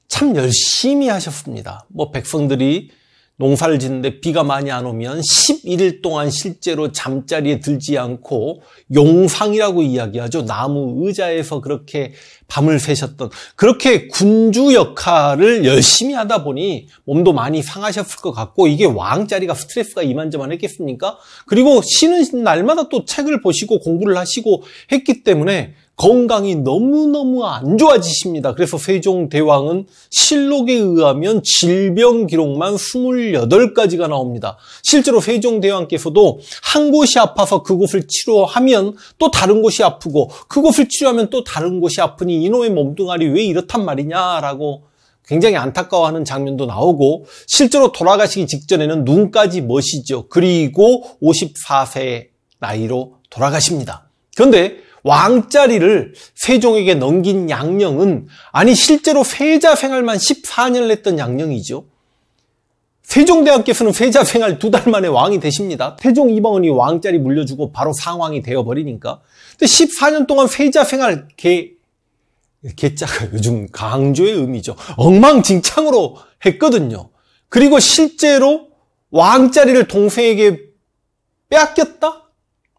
참 열심히 하셨습니다. 뭐 백성들이 농사를 짓는데 비가 많이 안 오면 11일 동안 실제로 잠자리에 들지 않고 용상이라고 이야기하죠. 나무 의자에서 그렇게 밤을 새셨던 그렇게 군주 역할을 열심히 하다 보니 몸도 많이 상하셨을 것 같고 이게 왕자리가 스트레스가 이만저만했겠습니까? 그리고 쉬는 날마다 또 책을 보시고 공부를 하시고 했기 때문에 건강이 너무너무 안 좋아지십니다. 그래서 세종대왕은 실록에 의하면 질병 기록만 28가지가 나옵니다. 실제로 세종대왕께서도 한 곳이 아파서 그곳을 치료하면 또 다른 곳이 아프고 그곳을 치료하면 또 다른 곳이 아프니 이놈의 몸뚱아리 왜 이렇단 말이냐라고 굉장히 안타까워하는 장면도 나오고 실제로 돌아가시기 직전에는 눈까지 멋이죠. 그리고 54세 나이로 돌아가십니다. 그런데 왕자리를 세종에게 넘긴 양령은 아니 실제로 세자 생활만 14년을 했던 양령이죠. 세종대왕께서는 세자 생활 두 달 만에 왕이 되십니다. 태종 이방원이 왕자리 물려주고 바로 상왕이 되어버리니까. 14년 동안 세자 생활 개, 개자가 요즘 강조의 의미죠. 엉망진창으로 했거든요. 그리고 실제로 왕자리를 동생에게 빼앗겼다?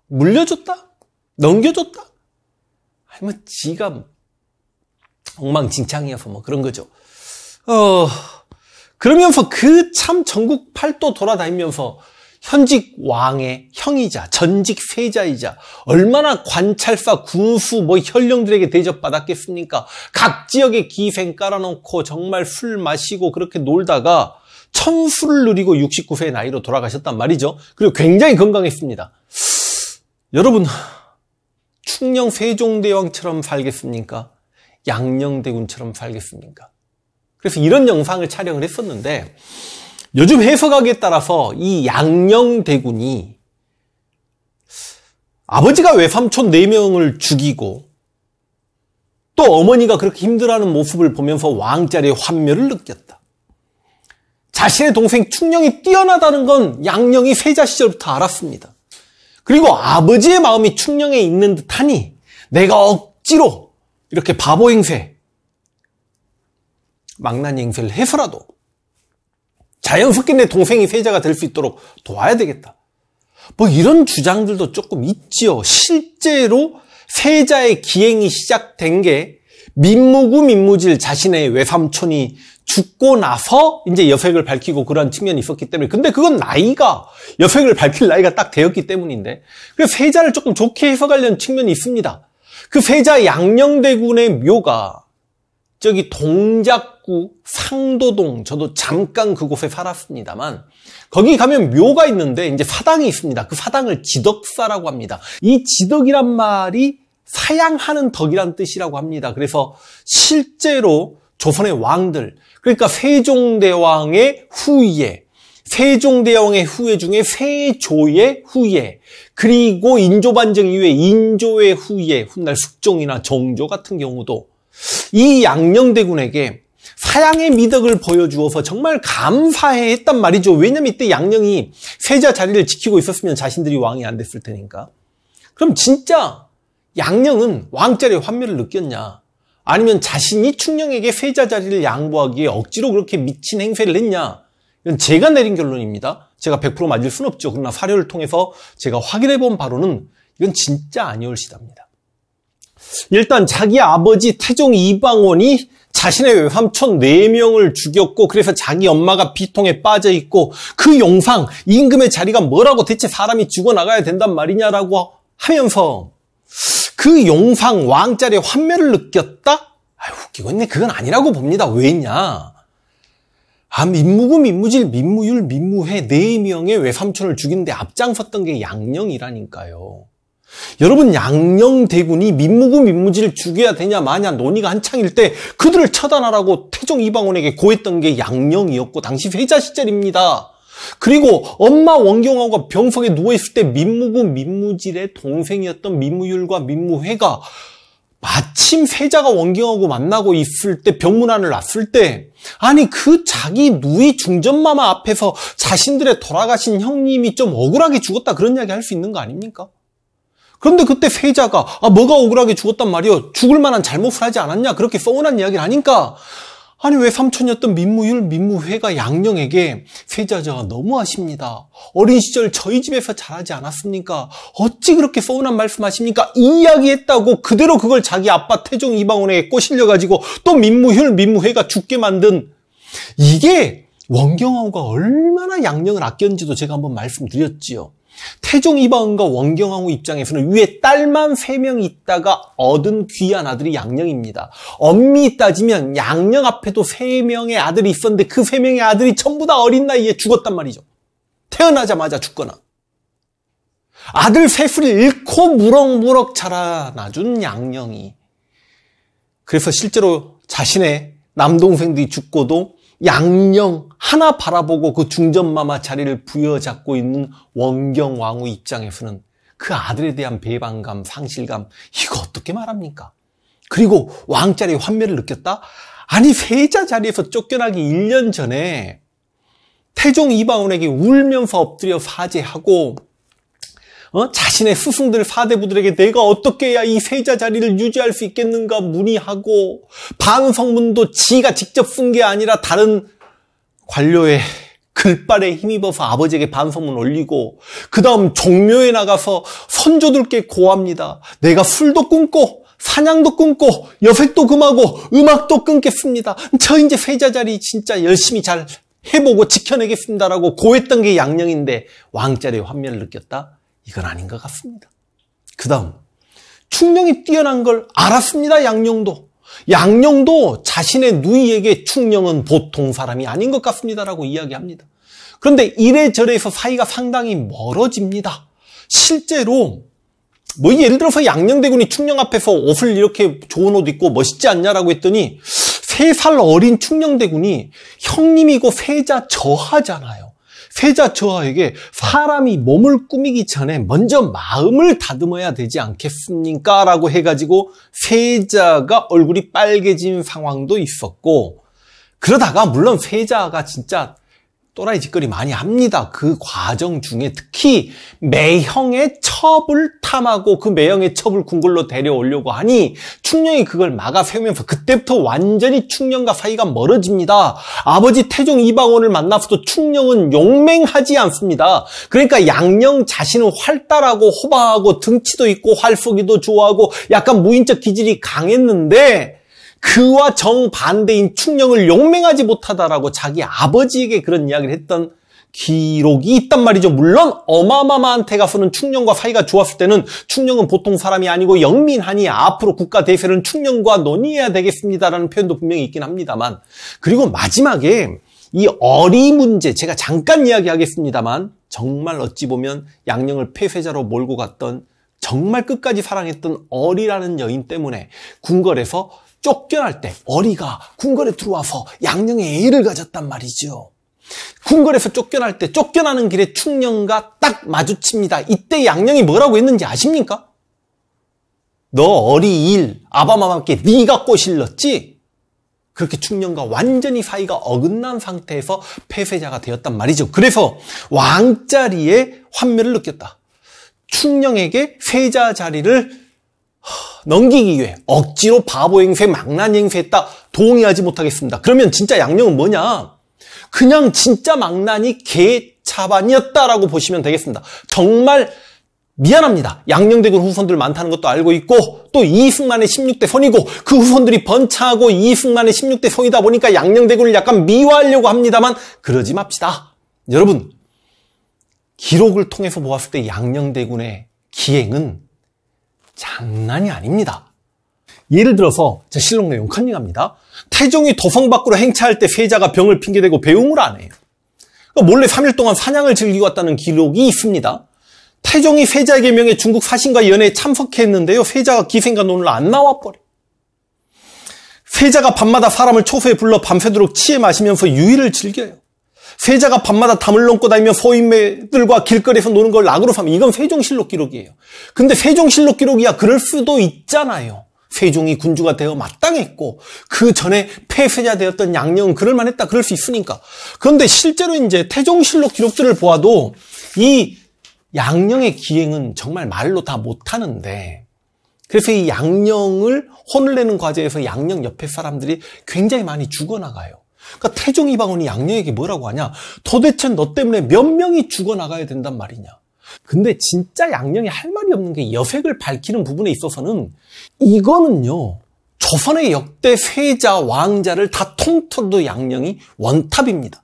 물려줬다? 넘겨줬다? 뭐 지가 엉망진창이어서 뭐 그런 거죠. 어, 그러면서 그 참 전국 팔도 돌아다니면서 현직 왕의 형이자 전직 세자이자 얼마나 관찰사 군수 뭐 현령들에게 대접받았겠습니까? 각 지역에 기생 깔아놓고 정말 술 마시고 그렇게 놀다가 천수를 누리고 69세의 나이로 돌아가셨단 말이죠. 그리고 굉장히 건강했습니다. 여러분 충녕 세종대왕처럼 살겠습니까? 양녕대군처럼 살겠습니까? 그래서 이런 영상을 촬영을 했었는데 요즘 해석학에 따라서 이 양녕대군이 아버지가 외삼촌 4명을 죽이고 또 어머니가 그렇게 힘들어하는 모습을 보면서 왕자리의 환멸을 느꼈다. 자신의 동생 충녕이 뛰어나다는 건 양녕이 세자 시절부터 알았습니다. 그리고 아버지의 마음이 충령에 있는 듯하니 내가 억지로 이렇게 바보 행세, 망난 행세를 해서라도 자연스럽게 내 동생이 세자가 될 수 있도록 도와야 되겠다. 뭐 이런 주장들도 조금 있지요. 실제로 세자의 기행이 시작된 게 민무구 민무질 자신의 외삼촌이 죽고 나서 이제 여색을 밝히고 그러한 측면이 있었기 때문에 근데 그건 나이가 여색을 밝힐 나이가 딱 되었기 때문인데 그래서 세자를 조금 좋게 해석하려는 측면이 있습니다. 그 세자 양녕대군의 묘가 저기 동작구 상도동 저도 잠깐 그곳에 살았습니다만 거기 가면 묘가 있는데 이제 사당이 있습니다. 그 사당을 지덕사라고 합니다. 이 지덕이란 말이 사양하는 덕이란 뜻이라고 합니다. 그래서 실제로 조선의 왕들 그러니까 세종대왕의 후예, 세종대왕의 후예 중에 세조의 후예, 그리고 인조반정 이후에 인조의 후예, 훗날 숙종이나 정조 같은 경우도 이 양녕대군에게 사양의 미덕을 보여주어서 정말 감사해 했단 말이죠. 왜냐면 이때 양녕이 세자 자리를 지키고 있었으면 자신들이 왕이 안 됐을 테니까. 그럼 진짜 양녕은 왕자리의 환멸을 느꼈냐? 아니면 자신이 충령에게 회자 자리를 양보하기에 억지로 그렇게 미친 행세를 했냐? 이건 제가 내린 결론입니다. 제가 100% 맞을 순 없죠. 그러나 사료를 통해서 제가 확인해 본 바로는 이건 진짜 아니올 시답니다. 일단 자기 아버지 태종 이방원이 자신의 외삼촌 4명을 죽였고 그래서 자기 엄마가 비통에 빠져 있고 그 영상 임금의 자리가 뭐라고 대체 사람이 죽어나가야 된단 말이냐라고 하면서 그 용상 왕자리의 환멸을 느꼈다? 아유, 웃기고 있네. 그건 아니라고 봅니다. 왜 있냐? 아, 민무금, 민무질, 민무율, 민무회 네 명의 외삼촌을 죽인데 앞장섰던 게 양령이라니까요. 여러분 양령 대군이 민무금 민무지를 죽여야 되냐 마냐 논의가 한창일 때 그들을 처단하라고 태종 이방원에게 고했던 게 양령이었고 당시 회자 시절입니다. 그리고 엄마 원경화가 병석에 누워있을 때 민무구 민무질의 동생이었던 민무율과 민무회가 마침 세자가 원경하고 만나고 있을 때 병문안을 났을 때 아니 그 자기 누이 중전마마 앞에서 자신들의 돌아가신 형님이 좀 억울하게 죽었다 그런 이야기 할 수 있는 거 아닙니까? 그런데 그때 세자가 아 뭐가 억울하게 죽었단 말이요 죽을 만한 잘못을 하지 않았냐 그렇게 서운한 이야기를 하니까 아니 왜 삼촌이었던 민무율 민무회가 양령에게 세자자가 너무 아십니다. 어린 시절 저희 집에서 자라지 않았습니까? 어찌 그렇게 서운한 말씀하십니까? 이야기했다고 그대로 그걸 자기 아빠 태종 이방원에게 꼬실려가지고 또 민무율 민무회가 죽게 만든 이게 원경하우가 얼마나 양령을 아꼈는지도 제가 한번 말씀드렸지요. 태종 이방과 원경왕후 입장에서는 위에 딸만 3명 있다가 얻은 귀한 아들이 양녕입니다. 엄밀히 따지면 양녕 앞에도 3명의 아들이 있었는데 그 3명의 아들이 전부 다 어린 나이에 죽었단 말이죠. 태어나자마자 죽거나. 아들 셋을 잃고 무럭무럭 자라나준 양녕이. 그래서 실제로 자신의 남동생들이 죽고도 양령 하나 바라보고 그 중전마마 자리를 부여잡고 있는 원경 왕후 입장에서는 그 아들에 대한 배반감, 상실감 이거 어떻게 말합니까? 그리고 왕자리 환멸을 느꼈다? 아니 세자 자리에서 쫓겨나기 1년 전에 태종 이방원에게 울면서 엎드려 사죄하고 어? 자신의 스승들 사대부들에게 내가 어떻게 해야 이 세자 자리를 유지할 수 있겠는가 문의하고 반성문도 지가 직접 쓴 게 아니라 다른 관료의 글발에 힘입어서 아버지에게 반성문 올리고 그 다음 종묘에 나가서 선조들께 고합니다. 내가 술도 끊고 사냥도 끊고 여색도 금하고 음악도 끊겠습니다. 저 이제 세자 자리 진짜 열심히 잘 해보고 지켜내겠습니다라고 고했던 게 양령인데 왕자리의 환멸을 느꼈다. 이건 아닌 것 같습니다. 그 다음 충령이 뛰어난 걸 알았습니다. 양령도. 양령도 자신의 누이에게 충령은 보통 사람이 아닌 것 같습니다라고 이야기합니다. 그런데 이래저래해서 사이가 상당히 멀어집니다. 실제로 뭐 예를 들어서 양녕대군이 충령 앞에서 옷을 이렇게 좋은 옷 입고 멋있지 않냐라고 했더니 세 살 어린 충령대군이 형님이고 세자 저하잖아요. 세자 저하에게 사람이 몸을 꾸미기 전에 먼저 마음을 다듬어야 되지 않겠습니까? 라고 해가지고 세자가 얼굴이 빨개진 상황도 있었고 그러다가 물론 세자가 진짜 또라이 짓거리 많이 합니다. 그 과정 중에 특히 매형의 첩을 탐하고 그 매형의 첩을 궁궐로 데려오려고 하니 충녕이 그걸 막아 세우면서 그때부터 완전히 충녕과 사이가 멀어집니다. 아버지 태종 이방원을 만나서도 충녕은 용맹하지 않습니다. 그러니까 양령 자신은 활달하고 호방하고 등치도 있고 활쏘기도 좋아하고 약간 무인적 기질이 강했는데 그와 정반대인 충령을 용맹하지 못하다라고 자기 아버지에게 그런 이야기를 했던 기록이 있단 말이죠. 물론 어마마마한 테가프는 충령과 사이가 좋았을 때는 충령은 보통 사람이 아니고 영민하니 앞으로 국가 대세를 충령과 논의해야 되겠습니다라는 표현도 분명히 있긴 합니다만 그리고 마지막에 이 어리 문제 제가 잠깐 이야기하겠습니다만 정말 어찌 보면 양령을 폐쇄자로 몰고 갔던 정말 끝까지 사랑했던 어리라는 여인 때문에 궁궐에서 쫓겨날 때 어리가 궁궐에 들어와서 양녕의 애를 가졌단 말이죠. 궁궐에서 쫓겨날 때 쫓겨나는 길에 충녕과딱 마주칩니다. 이때 양녕이 뭐라고 했는지 아십니까? 너 어리 일아바마밖께 네가 꼬실렀지? 그렇게 충녕과 완전히 사이가 어긋난 상태에서 폐쇄자가 되었단 말이죠. 그래서 왕자리에 환멸을 느꼈다. 충녕에게 세자 자리를 하... 넘기기 위해 억지로 바보 행세, 망난 행세했다 동의하지 못하겠습니다. 그러면 진짜 양령은 뭐냐? 그냥 진짜 망난이 개 차반이었다라고 보시면 되겠습니다. 정말 미안합니다. 양녕대군 후손들 많다는 것도 알고 있고 또 이승만의 16대 손이고 그 후손들이 번창하고 이승만의 16대 손이다 보니까 양녕대군을 약간 미화하려고 합니다만 그러지 맙시다. 여러분 기록을 통해서 보았을 때 양녕대군의 기행은 장난이 아닙니다. 예를 들어서 제 실록내 용칸닝합니다. 태종이 도성 밖으로 행차할 때 세자가 병을 핑계대고 배웅을 안 해요. 그러니까 몰래 3일 동안 사냥을 즐기고 왔다는 기록이 있습니다. 태종이 세자에게 명해 중국 사신과 연애에 참석했는데요. 세자가 기생과 논을 안 나와버려. 요 세자가 밤마다 사람을 초소에 불러 밤새도록 치에 마시면서 유의를 즐겨요. 세자가 밤마다 담을 넘고 다니며 소인매들과 길거리에서 노는 걸 낙으로 삼아. 이건 세종실록 기록이에요. 근데 세종실록 기록이야 그럴 수도 있잖아요. 세종이 군주가 되어 마땅했고 그 전에 폐쇄자 되었던 양녕은 그럴만했다. 그럴 수 있으니까. 그런데 실제로 이제 태종실록 기록들을 보아도 이 양녕의 기행은 정말 말로 다 못하는데 그래서 이 양녕을 혼을 내는 과제에서 양녕 옆에 사람들이 굉장히 많이 죽어나가요. 그러니까 태종 이방원이 양녀에게 뭐라고 하냐? 도대체 너 때문에 몇 명이 죽어나가야 된단 말이냐? 근데 진짜 양녕이 할 말이 없는 게 여색을 밝히는 부분에 있어서는 이거는요. 조선의 역대 세자, 왕자를 다 통틀어도 양녕이 원탑입니다.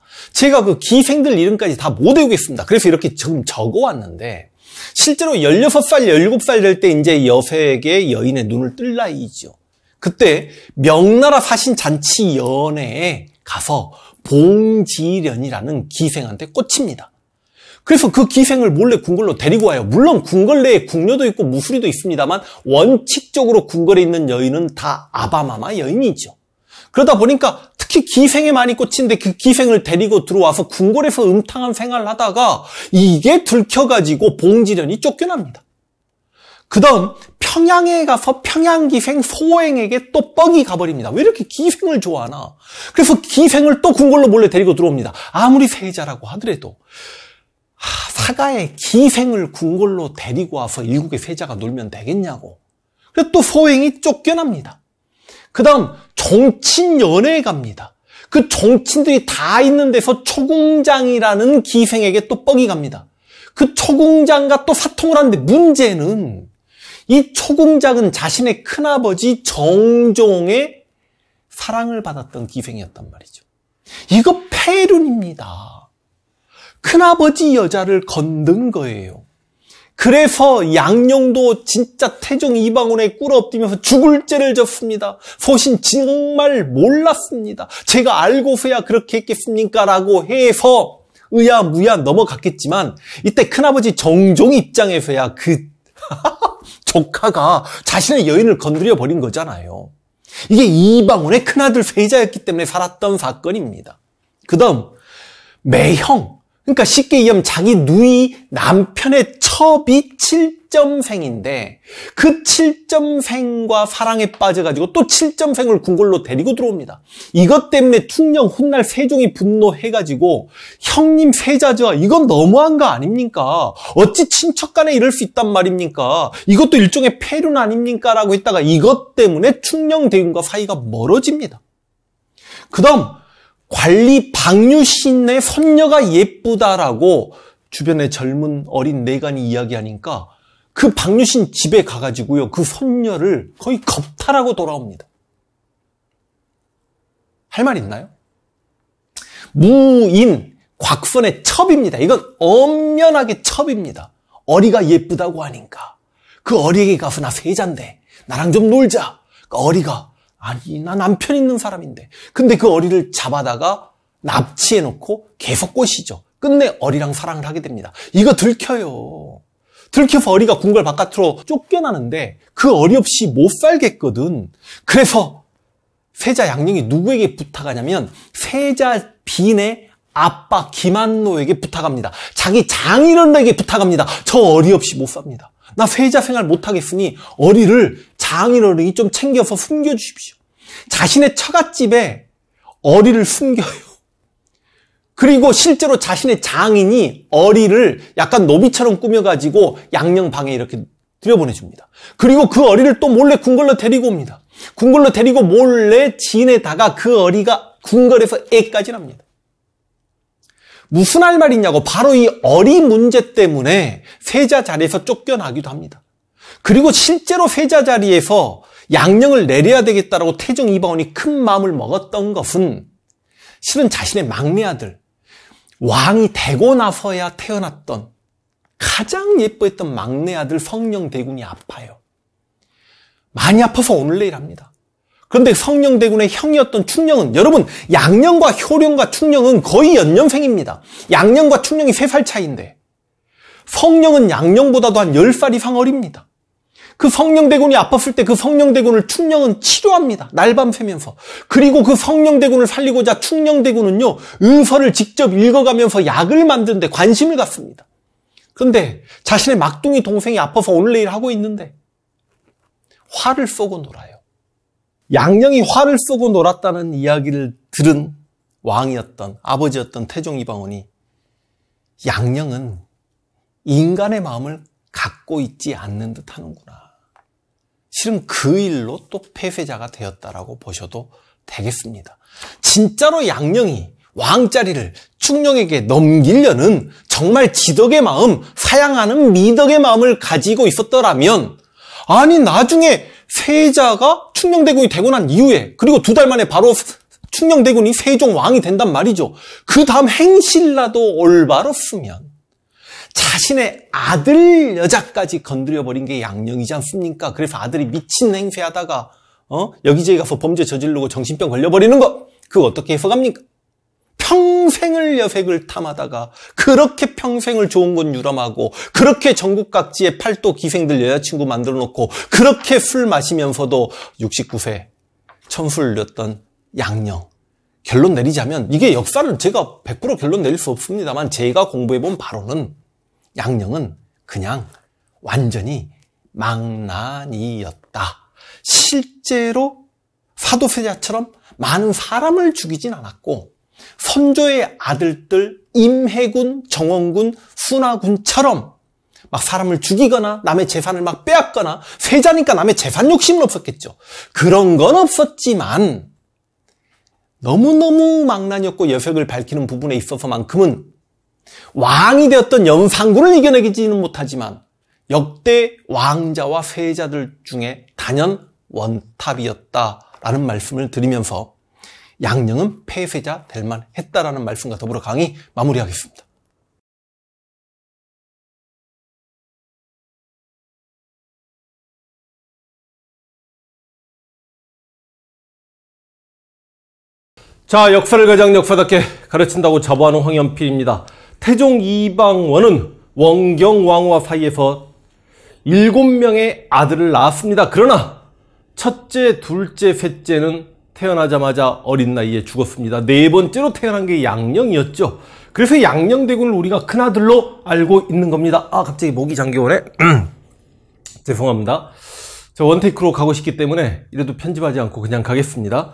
제가 그 기생들 이름까지 다 못 외우겠습니다. 그래서 이렇게 지금 적어왔는데 실제로 16살, 17살 될 때 이제 여색의 여인의 눈을 뜰 나이죠. 그때 명나라 사신 잔치 연회에 가서 봉지련이라는 기생한테 꽂힙니다. 그래서 그 기생을 몰래 궁궐로 데리고 와요. 물론 궁궐 내에 궁녀도 있고 무수리도 있습니다만 원칙적으로 궁궐에 있는 여인은 다 아바마마 여인이죠. 그러다 보니까 특히 기생에 많이 꽂힌데 그 기생을 데리고 들어와서 궁궐에서 음탕한 생활을 하다가 이게 들켜가지고 봉지련이 쫓겨납니다. 그 다음 평양에 가서 평양기생 소행에게 또뻥이 가버립니다. 왜 이렇게 기생을 좋아하나? 그래서 기생을 또 궁궐로 몰래 데리고 들어옵니다. 아무리 세자라고 하더라도 아, 사가에 기생을 궁궐로 데리고 와서 일국의 세자가 놀면 되겠냐고. 그래서 또 소행이 쫓겨납니다. 그 다음 종친 연회에 갑니다. 그 종친들이 다 있는 데서 초궁장이라는 기생에게 또뻥이 갑니다. 그 초궁장과 또 사통을 하는데 문제는 이 초공작은 자신의 큰아버지 정종의 사랑을 받았던 기생이었단 말이죠. 이거 폐륜입니다. 큰아버지 여자를 건든 거예요. 그래서 양녕도 진짜 태종 이방원에 꿇어엎드면서 죽을 죄를 졌습니다. 소신 정말 몰랐습니다. 제가 알고서야 그렇게 했겠습니까? 라고 해서 의아무야 넘어갔겠지만 이때 큰아버지 정종 입장에서야 그 조카가 자신의 여인을 건드려 버린 거잖아요. 이게 이방원의 큰아들 회자였기 때문에 살았던 사건입니다. 그 다음, 매형. 그러니까 쉽게 얘기하면 자기 누이 남편의 첩이 7점생인데 그 7점생과 사랑에 빠져가지고 또 7점생을 궁궐로 데리고 들어옵니다. 이것 때문에 충령 훗날 세종이 분노해가지고 형님 세자자 이건 너무한 거 아닙니까? 어찌 친척 간에 이럴 수 있단 말입니까? 이것도 일종의 폐륜 아닙니까? 라고 했다가 이것 때문에 충령 대군과 사이가 멀어집니다. 그 다음 관리 박유신의 손녀가 예쁘다라고 주변의 젊은 어린 내간이 이야기하니까 그 박유신 집에 가가지고요. 그손녀를 거의 겁탈하고 돌아옵니다. 할 말 있나요? 무인, 곽선의 첩입니다. 이건 엄연하게 첩입니다. 어리가 예쁘다고 하니까. 그 어리에게 가서 나 세잔데 나랑 좀 놀자. 그 어리가 아니, 나 남편 있는 사람인데. 근데 그 어리를 잡아다가 납치해놓고 계속 꼬시죠. 끝내 어리랑 사랑을 하게 됩니다. 이거 들켜요. 들켜서 어리가 궁궐 바깥으로 쫓겨나는데 그 어리 없이 못 살겠거든. 그래서 세자 양령이 누구에게 부탁하냐면 세자 빈의 아빠 김한노에게 부탁합니다. 자기 장인어른에게 부탁합니다. 저 어리 없이 못 삽니다. 나 세자 생활 못하겠으니 어리를 장인어른이 좀 챙겨서 숨겨주십시오. 자신의 처갓집에 어리를 숨겨요. 그리고 실제로 자신의 장인이 어리를 약간 노비처럼 꾸며가지고 양녕방에 이렇게 들여보내줍니다. 그리고 그 어리를 또 몰래 궁궐로 데리고 옵니다. 궁궐로 데리고 몰래 지에다가그 어리가 궁궐에서 애까지 납니다. 무슨 할 말이냐고 바로 이 어리 문제 때문에 세자 자리에서 쫓겨나기도 합니다. 그리고 실제로 세자 자리에서 양령을 내려야 되겠다라고 태종 이방원이 큰 마음을 먹었던 것은 실은 자신의 막내 아들 왕이 되고 나서야 태어났던 가장 예뻐했던 막내 아들 성령 대군이 아파요. 많이 아파서 오늘 내일 합니다. 그런데 성령 대군의 형이었던 충령은 여러분 양령과 효령과 충령은 거의 연년생입니다. 양령과 충령이 3살 차이인데 성령은 양령보다도 한 10살 이상 어립니다. 그 성령대군이 아팠을 때 그 성령대군을 충령은 치료합니다. 날밤 새면서. 그리고 그 성령대군을 살리고자 충령대군은요, 은서를 직접 읽어가면서 약을 만드는데 관심을 갖습니다. 그런데 자신의 막둥이 동생이 아파서 오늘 내일 하고 있는데, 화를 쏘고 놀아요. 양령이 활을 쏘고 놀았다는 이야기를 들은 왕이었던 아버지였던 태종 이방원이 양령은 인간의 마음을 갖고 있지 않는 듯 하는구나. 실은 그 일로 또 폐쇄자가 되었다라고 보셔도 되겠습니다. 진짜로 양령이 왕자리를 충령에게 넘기려는 정말 지덕의 마음, 사양하는 미덕의 마음을 가지고 있었더라면 아니 나중에 세자가 충녕대군이 되고 난 이후에 그리고 두 달 만에 바로 충녕대군이 세종 왕이 된단 말이죠. 그 다음 행실라도 올바로쓰면 자신의 아들 여자까지 건드려버린 게 양령이지 않습니까? 그래서 아들이 미친 행세하다가 어? 여기저기 가서 범죄 저지르고 정신병 걸려버리는 거 그거 어떻게 해석합니까? 평생을 여색을 탐하다가 그렇게 평생을 좋은 곳 유람하고 그렇게 전국 각지에 팔도 기생들 여자친구 만들어 놓고 그렇게 술 마시면서도 69세 천수를 늘렸던 양녕 결론 내리자면 이게 역사를 제가 100% 결론 내릴 수 없습니다만 제가 공부해 본 바로는 양녕은 그냥 완전히 망난이었다. 실제로 사도세자처럼 많은 사람을 죽이진 않았고 선조의 아들들 임해군, 정원군, 순화군처럼 막 사람을 죽이거나 남의 재산을 막 빼앗거나 세자니까 남의 재산 욕심은 없었겠죠. 그런 건 없었지만 너무너무 망나니었고 여색을 밝히는 부분에 있어서만큼은 왕이 되었던 연상군을 이겨내기지는 못하지만 역대 왕자와 세자들 중에 단연 원탑이었다라는 말씀을 드리면서 양령은 폐쇄자 될 만했다라는 말씀과 더불어 강의 마무리하겠습니다. 자, 역사를 가장 역사답게 가르친다고 자부하는 황현필입니다. 태종 이방원은 원경왕후와 사이에서 7 명의 아들을 낳았습니다. 그러나 첫째, 둘째, 셋째는 태어나자마자 어린 나이에 죽었습니다. 네 번째로 태어난 게 양령이었죠. 그래서 양령대군을 우리가 큰아들로 알고 있는 겁니다. 아 갑자기 목이 잠겨오네. 죄송합니다. 저 원테이크로 가고 싶기 때문에 이래도 편집하지 않고 그냥 가겠습니다.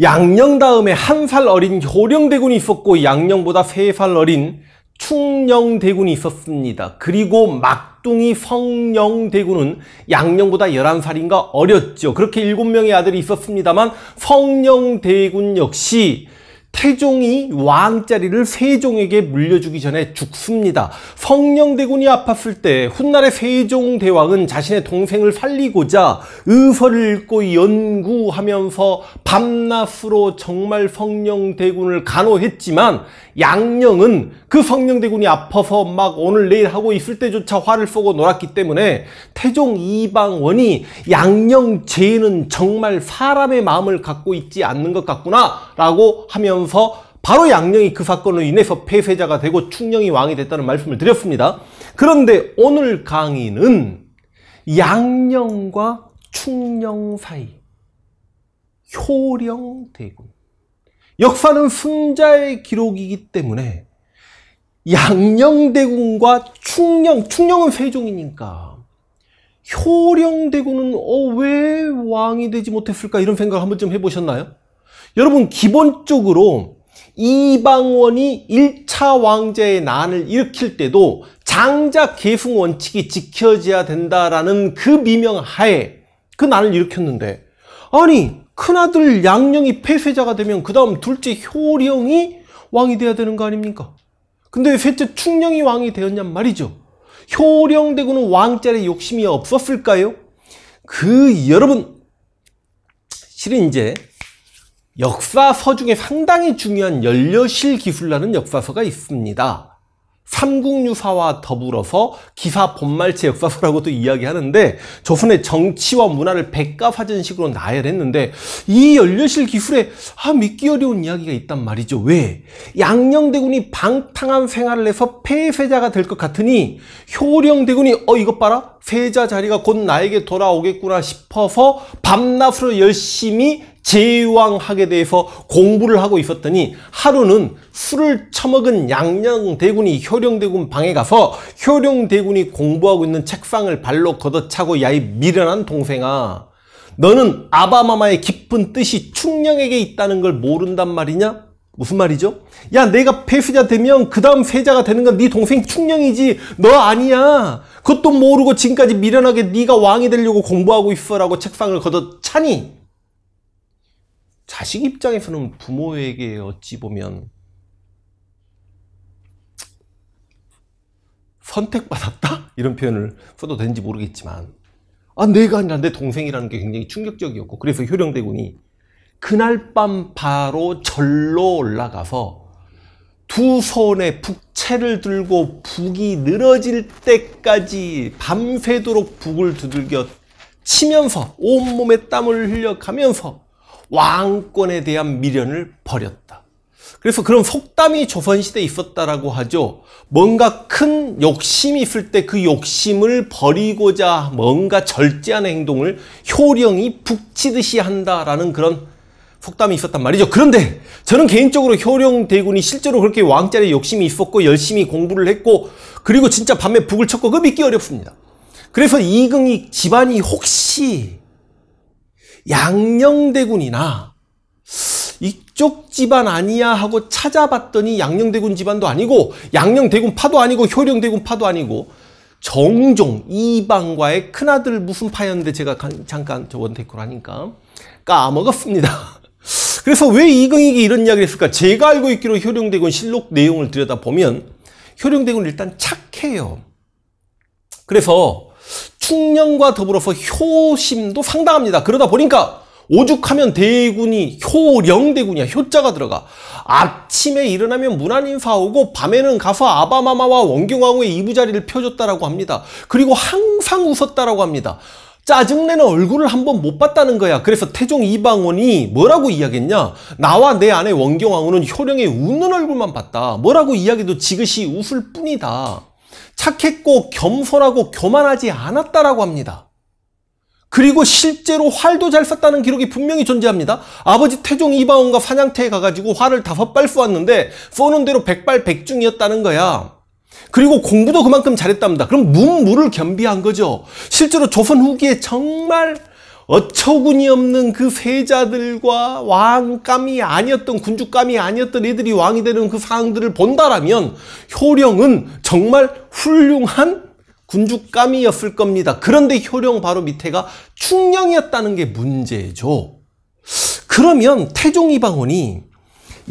양령 다음에 한 살 어린 효령대군이 있었고 양령보다 세 살 어린 충령대군이 있었습니다. 그리고 막 막둥이 성령대군은 양령보다 11살인가 어렸죠. 그렇게 7명의 아들이 있었습니다만 성령대군 역시 태종이 왕자리를 세종에게 물려주기 전에 죽습니다. 성령대군이 아팠을 때 훗날의 세종대왕은 자신의 동생을 살리고자 의서를 읽고 연구하면서 밤낮으로 정말 성령대군을 간호했지만 양령은 그 성령대군이 아파서 막 오늘 내일 하고 있을 때조차 화를 쏘고 놀았기 때문에 태종 이방원이 양령 죄는 정말 사람의 마음을 갖고 있지 않는 것 같구나 라고 하면 하면서 바로 양녕이그 사건으로 인해서 폐쇄자가 되고 충녕이 왕이 됐다는 말씀을 드렸습니다. 그런데 오늘 강의는 양녕과충녕 사이 효령대군 역사는 승자의 기록이기 때문에 양녕대군과충녕 충령은 세종이니까 효령대군은 어 왜 왕이 되지 못했을까 이런 생각을 한번쯤 해보셨나요? 여러분 기본적으로 이방원이 1차 왕제의 난을 일으킬 때도 장자 계승 원칙이 지켜져야 된다라는 그 미명하에 그 난을 일으켰는데 아니 큰아들 양령이 폐쇄자가 되면 그 다음 둘째 효령이 왕이 돼야 되는 거 아닙니까? 근데 셋째 충령이 왕이 되었냔 말이죠 효령대군은 왕자리 욕심이 없었을까요? 그 여러분 실은 이제 역사서 중에 상당히 중요한 연료실 기술라는 역사서가 있습니다. 삼국유사와 더불어서 기사 본말체 역사서라고도 이야기하는데 조선의 정치와 문화를 백과사전식으로 나열했는데 이 연료실 기술에 아 믿기 어려운 이야기가 있단 말이죠. 왜? 양녕대군이 방탕한 생활을 해서 폐세자가 될 것 같으니 효령대군이 어 이것 봐라 세자 자리가 곧 나에게 돌아오겠구나 싶어서 밤낮으로 열심히 제왕학에 대해서 공부를 하고 있었더니 하루는 술을 처먹은 양양대군이 효령대군 방에 가서 효령대군이 공부하고 있는 책상을 발로 걷어차고 야이 미련한 동생아 너는 아바마마의 깊은 뜻이 충령에게 있다는 걸 모른단 말이냐? 무슨 말이죠? 야 내가 폐수자 되면 그 다음 세자가 되는 건 네 동생 충령이지 너 아니야 그것도 모르고 지금까지 미련하게 네가 왕이 되려고 공부하고 있어라고 책상을 걷어차니 자식 입장에서는 부모에게 어찌 보면 선택받았다? 이런 표현을 써도 되는지 모르겠지만 아 내가 아니라 내 동생이라는 게 굉장히 충격적이었고 그래서 효령대군이 그날 밤 바로 절로 올라가서 두 손에 북채를 들고 북이 늘어질 때까지 밤새도록 북을 두들겨 치면서 온몸에 땀을 흘려가면서 왕권에 대한 미련을 버렸다. 그래서 그런 속담이 조선시대에 있었다라고 하죠. 뭔가 큰 욕심이 있을 때 그 욕심을 버리고자 뭔가 절제한 행동을 효령이 북치듯이 한다라는 그런 속담이 있었단 말이죠. 그런데 저는 개인적으로 효령 대군이 실제로 그렇게 왕자리 욕심이 있었고 열심히 공부를 했고 그리고 진짜 밤에 북을 쳤고 그 믿기 어렵습니다. 그래서 이긍이 집안이 혹시 양녕대군이나 이쪽 집안 아니야 하고 찾아봤더니 양녕대군 집안도 아니고 양녕대군 파도 아니고 효령대군 파도 아니고 정종 이방과의 큰아들 무슨 파였는데 제가 잠깐 저 원테크로 하니까 까먹었습니다. 그래서 왜이긍익게 이런 이야기를 했을까? 제가 알고 있기로 효령대군 실록 내용을 들여다보면 효령대군 일단 착해요. 그래서 신념과 더불어서 효심도 상당합니다. 그러다 보니까 오죽하면 대군이 효령대군이야. 효자가 들어가. 아침에 일어나면 문안인사오고 밤에는 가서 아바마마와 원경왕후의 이부자리를 펴줬다라고 합니다. 그리고 항상 웃었다라고 합니다. 짜증내는 얼굴을 한 번 못 봤다는 거야. 그래서 태종 이방원이 뭐라고 이야기했냐? 나와 내 아내 원경왕후는 효령의 웃는 얼굴만 봤다. 뭐라고 이야기도 지그시 웃을 뿐이다. 착했고 겸손하고 교만하지 않았다라고 합니다. 그리고 실제로 활도 잘 쐈다는 기록이 분명히 존재합니다. 아버지 태종 이방원과 사냥터에 가가지고 활을 다섯 발 쏘았는데 쏘는 대로 백발백중이었다는 거야. 그리고 공부도 그만큼 잘했답니다. 그럼 문무를 겸비한 거죠. 실제로 조선 후기에 정말 어처구니없는 그 세자들과 왕감이 아니었던 군주감이 아니었던 애들이 왕이 되는 그 상황들을 본다라면 효령은 정말 훌륭한 군주감이었을 겁니다. 그런데 효령 바로 밑에가 충령이었다는 게 문제죠. 그러면 태종이방원이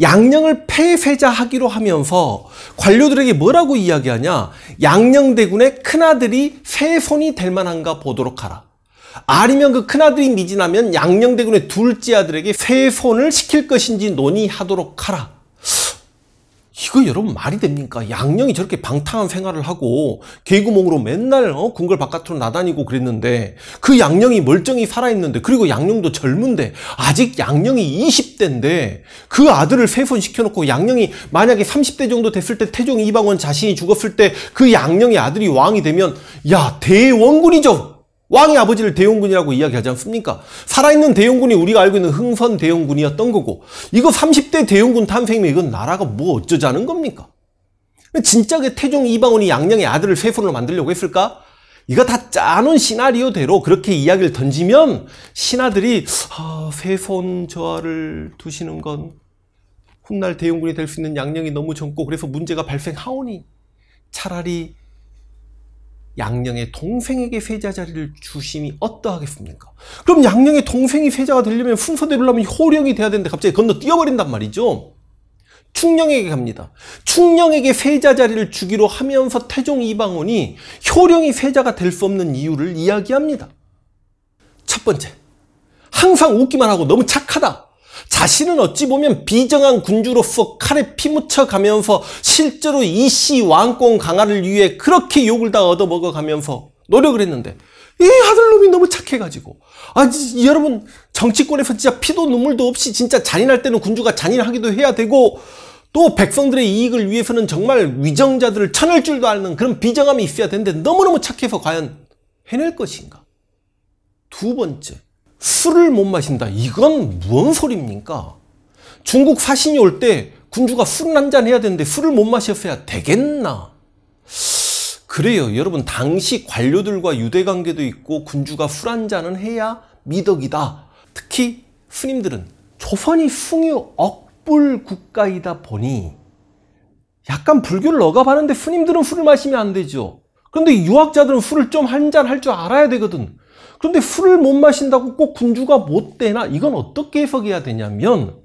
양령을 폐쇄자하기로 하면서 관료들에게 뭐라고 이야기하냐 양령대군의 큰아들이 세 손이 될 만한가 보도록 하라. 아니면 그 큰아들이 미진하면 양녕대군의 둘째 아들에게 세손을 시킬 것인지 논의하도록 하라. 이거 여러분 말이 됩니까? 양녕이 저렇게 방탕한 생활을 하고 개구멍으로 맨날 어? 궁궐 바깥으로 나다니고 그랬는데 그 양녕이 멀쩡히 살아있는데 그리고 양녕도 젊은데 아직 양녕이 20대인데 그 아들을 세손 시켜놓고 양녕이 만약에 30대 정도 됐을 때 태종 이방원 자신이 죽었을 때 그 양녕의 아들이 왕이 되면 야 대원군이죠 왕의 아버지를 대용군이라고 이야기하지 않습니까? 살아있는 대용군이 우리가 알고 있는 흥선 대용군이었던 거고 이거 30대 대용군 탄생이면 이건 나라가 뭐 어쩌자는 겁니까? 진짜게 태종 이방원이 양양의 아들을 세손으로 만들려고 했을까? 이거 다 짜놓은 시나리오대로 그렇게 이야기를 던지면 신하들이 아, 세손 저하를 두시는 건 훗날 대용군이 될 수 있는 양양이 너무 젊고 그래서 문제가 발생하오니 차라리 양령의 동생에게 세자 자리를 주심이 어떠하겠습니까? 그럼 양령의 동생이 세자가 되려면 순서대로 하면 호령이 돼야 되는데 갑자기 건너 뛰어버린단 말이죠. 충령에게 갑니다. 충령에게 세자 자리를 주기로 하면서 태종 이방원이 효령이 세자가 될 수 없는 이유를 이야기합니다. 첫 번째, 항상 웃기만 하고 너무 착하다. 자신은 어찌 보면 비정한 군주로서 칼에 피묻혀 가면서 실제로 이씨 왕권 강화를 위해 그렇게 욕을 다 얻어먹어 가면서 노력을 했는데 이 아들놈이 너무 착해가지고 아 여러분 정치권에서 진짜 피도 눈물도 없이 진짜 잔인할 때는 군주가 잔인하기도 해야 되고 또 백성들의 이익을 위해서는 정말 위정자들을 쳐낼 줄도 아는 그런 비정함이 있어야 되는데 너무너무 착해서 과연 해낼 것인가 두 번째 술을 못 마신다. 이건 무슨 소리입니까? 중국 사신이 올 때 군주가 술을 한잔 해야 되는데 술을 못 마셨어야 되겠나? 그래요. 여러분 당시 관료들과 유대관계도 있고 군주가 술 한 잔은 해야 미덕이다. 특히 스님들은 조선이 숭유 억불 국가이다 보니 약간 불교를 억압하는데 스님들은 술을 마시면 안 되죠. 그런데 유학자들은 술을 좀 한 잔 할 줄 알아야 되거든. 그런데 술을 못 마신다고 꼭 군주가 못 되나? 이건 어떻게 해석해야 되냐면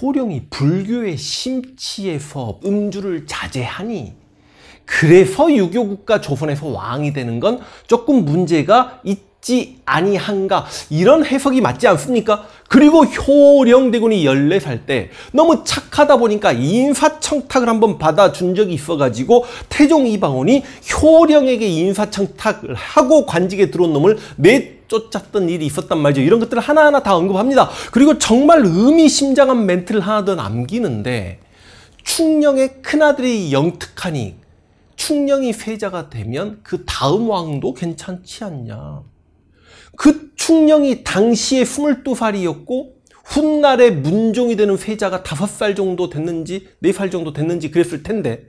효령이 불교의 심취에서 음주를 자제하니 그래서 유교 국가 조선에서 왕이 되는 건 조금 문제가 있다. 맞지 아니한가 이런 해석이 맞지 않습니까? 그리고 효령대군이 14살 때 너무 착하다 보니까 인사청탁을 한번 받아준 적이 있어가지고 태종 이방원이 효령에게 인사청탁을 하고 관직에 들어온 놈을 내 쫓았던 일이 있었단 말이죠. 이런 것들을 하나하나 다 언급합니다. 그리고 정말 의미심장한 멘트를 하나 더 남기는데 충녕의 큰아들이 영특하니 충녕이 세자가 되면 그 다음 왕도 괜찮지 않냐. 그 충령이 당시에 22살이었고 훗날에 문종이 되는 회자가 5살 정도 됐는지 4살 정도 됐는지 그랬을 텐데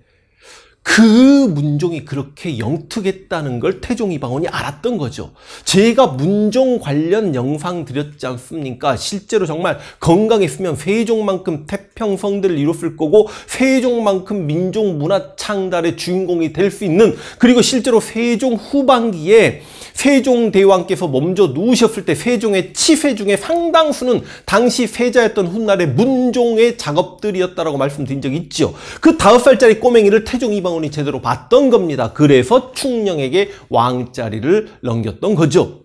그 문종이 그렇게 영특했다는 걸 태종이 방언이 알았던 거죠. 제가 문종 관련 영상 드렸지 않습니까? 실제로 정말 건강했으면 세종만큼 태평성들을 이뤘을 거고 세종만큼 민족 문화 창달의 주인공이 될 수 있는 그리고 실제로 세종 후반기에 세종대왕께서 먼저 누우셨을 때 세종의 치세 중에 상당수는 당시 세자였던 훗날의 문종의 작업들이었다라고 말씀드린 적이 있죠. 그 다섯 살짜리 꼬맹이를 태종이 방언 사원이 제대로 봤던 겁니다. 그래서 충령에게 왕자리를 넘겼던 거죠.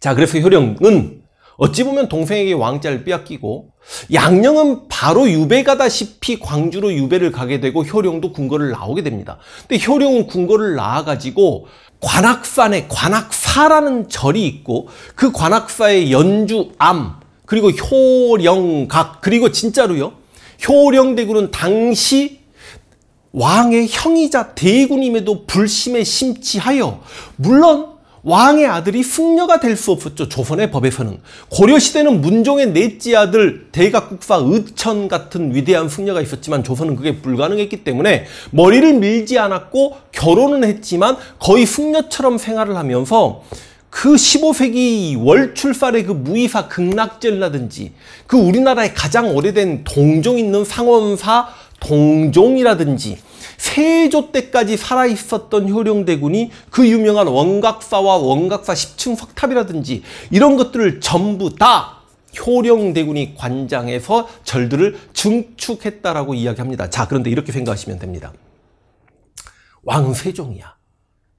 자, 그래서 효령은 어찌 보면 동생에게 왕자를 빼앗기고 양령은 바로 유배가다시피 광주로 유배를 가게 되고 효령도 궁궐을 나오게 됩니다. 근데 효령은 궁궐을 나와가지고 관악산에 관악사라는 절이 있고 그 관악사의 연주암 그리고 효령각 그리고 진짜로요 효령대군은 당시 왕의 형이자 대군임에도 불심에 심취하여 물론 왕의 아들이 승려가 될 수 없었죠. 조선의 법에서는. 고려시대는 문종의 넷째 아들 대각국사 의천 같은 위대한 승려가 있었지만 조선은 그게 불가능했기 때문에 머리를 밀지 않았고 결혼은 했지만 거의 승려처럼 생활을 하면서 그 15세기 월출살의 그 무의사 극락제라든지 그 우리나라의 가장 오래된 동종 있는 상원사 동종이라든지 세조 때까지 살아있었던 효령대군이 그 유명한 원각사와 원각사 10층 석탑이라든지 이런 것들을 전부 다 효령대군이 관장해서 절들을 증축했다라고 이야기합니다. 자 그런데 이렇게 생각하시면 됩니다. 왕 세종이야.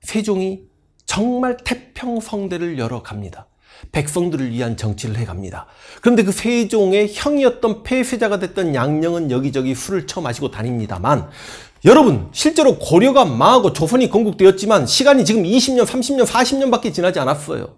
세종이 정말 태평성대를 열어갑니다. 백성들을 위한 정치를 해갑니다. 그런데 그 세종의 형이었던 폐쇄자가 됐던 양령은 여기저기 술을 처 마시고 다닙니다만 여러분 실제로 고려가 망하고 조선이 건국되었지만 시간이 지금 20년 30년 40년밖에 지나지 않았어요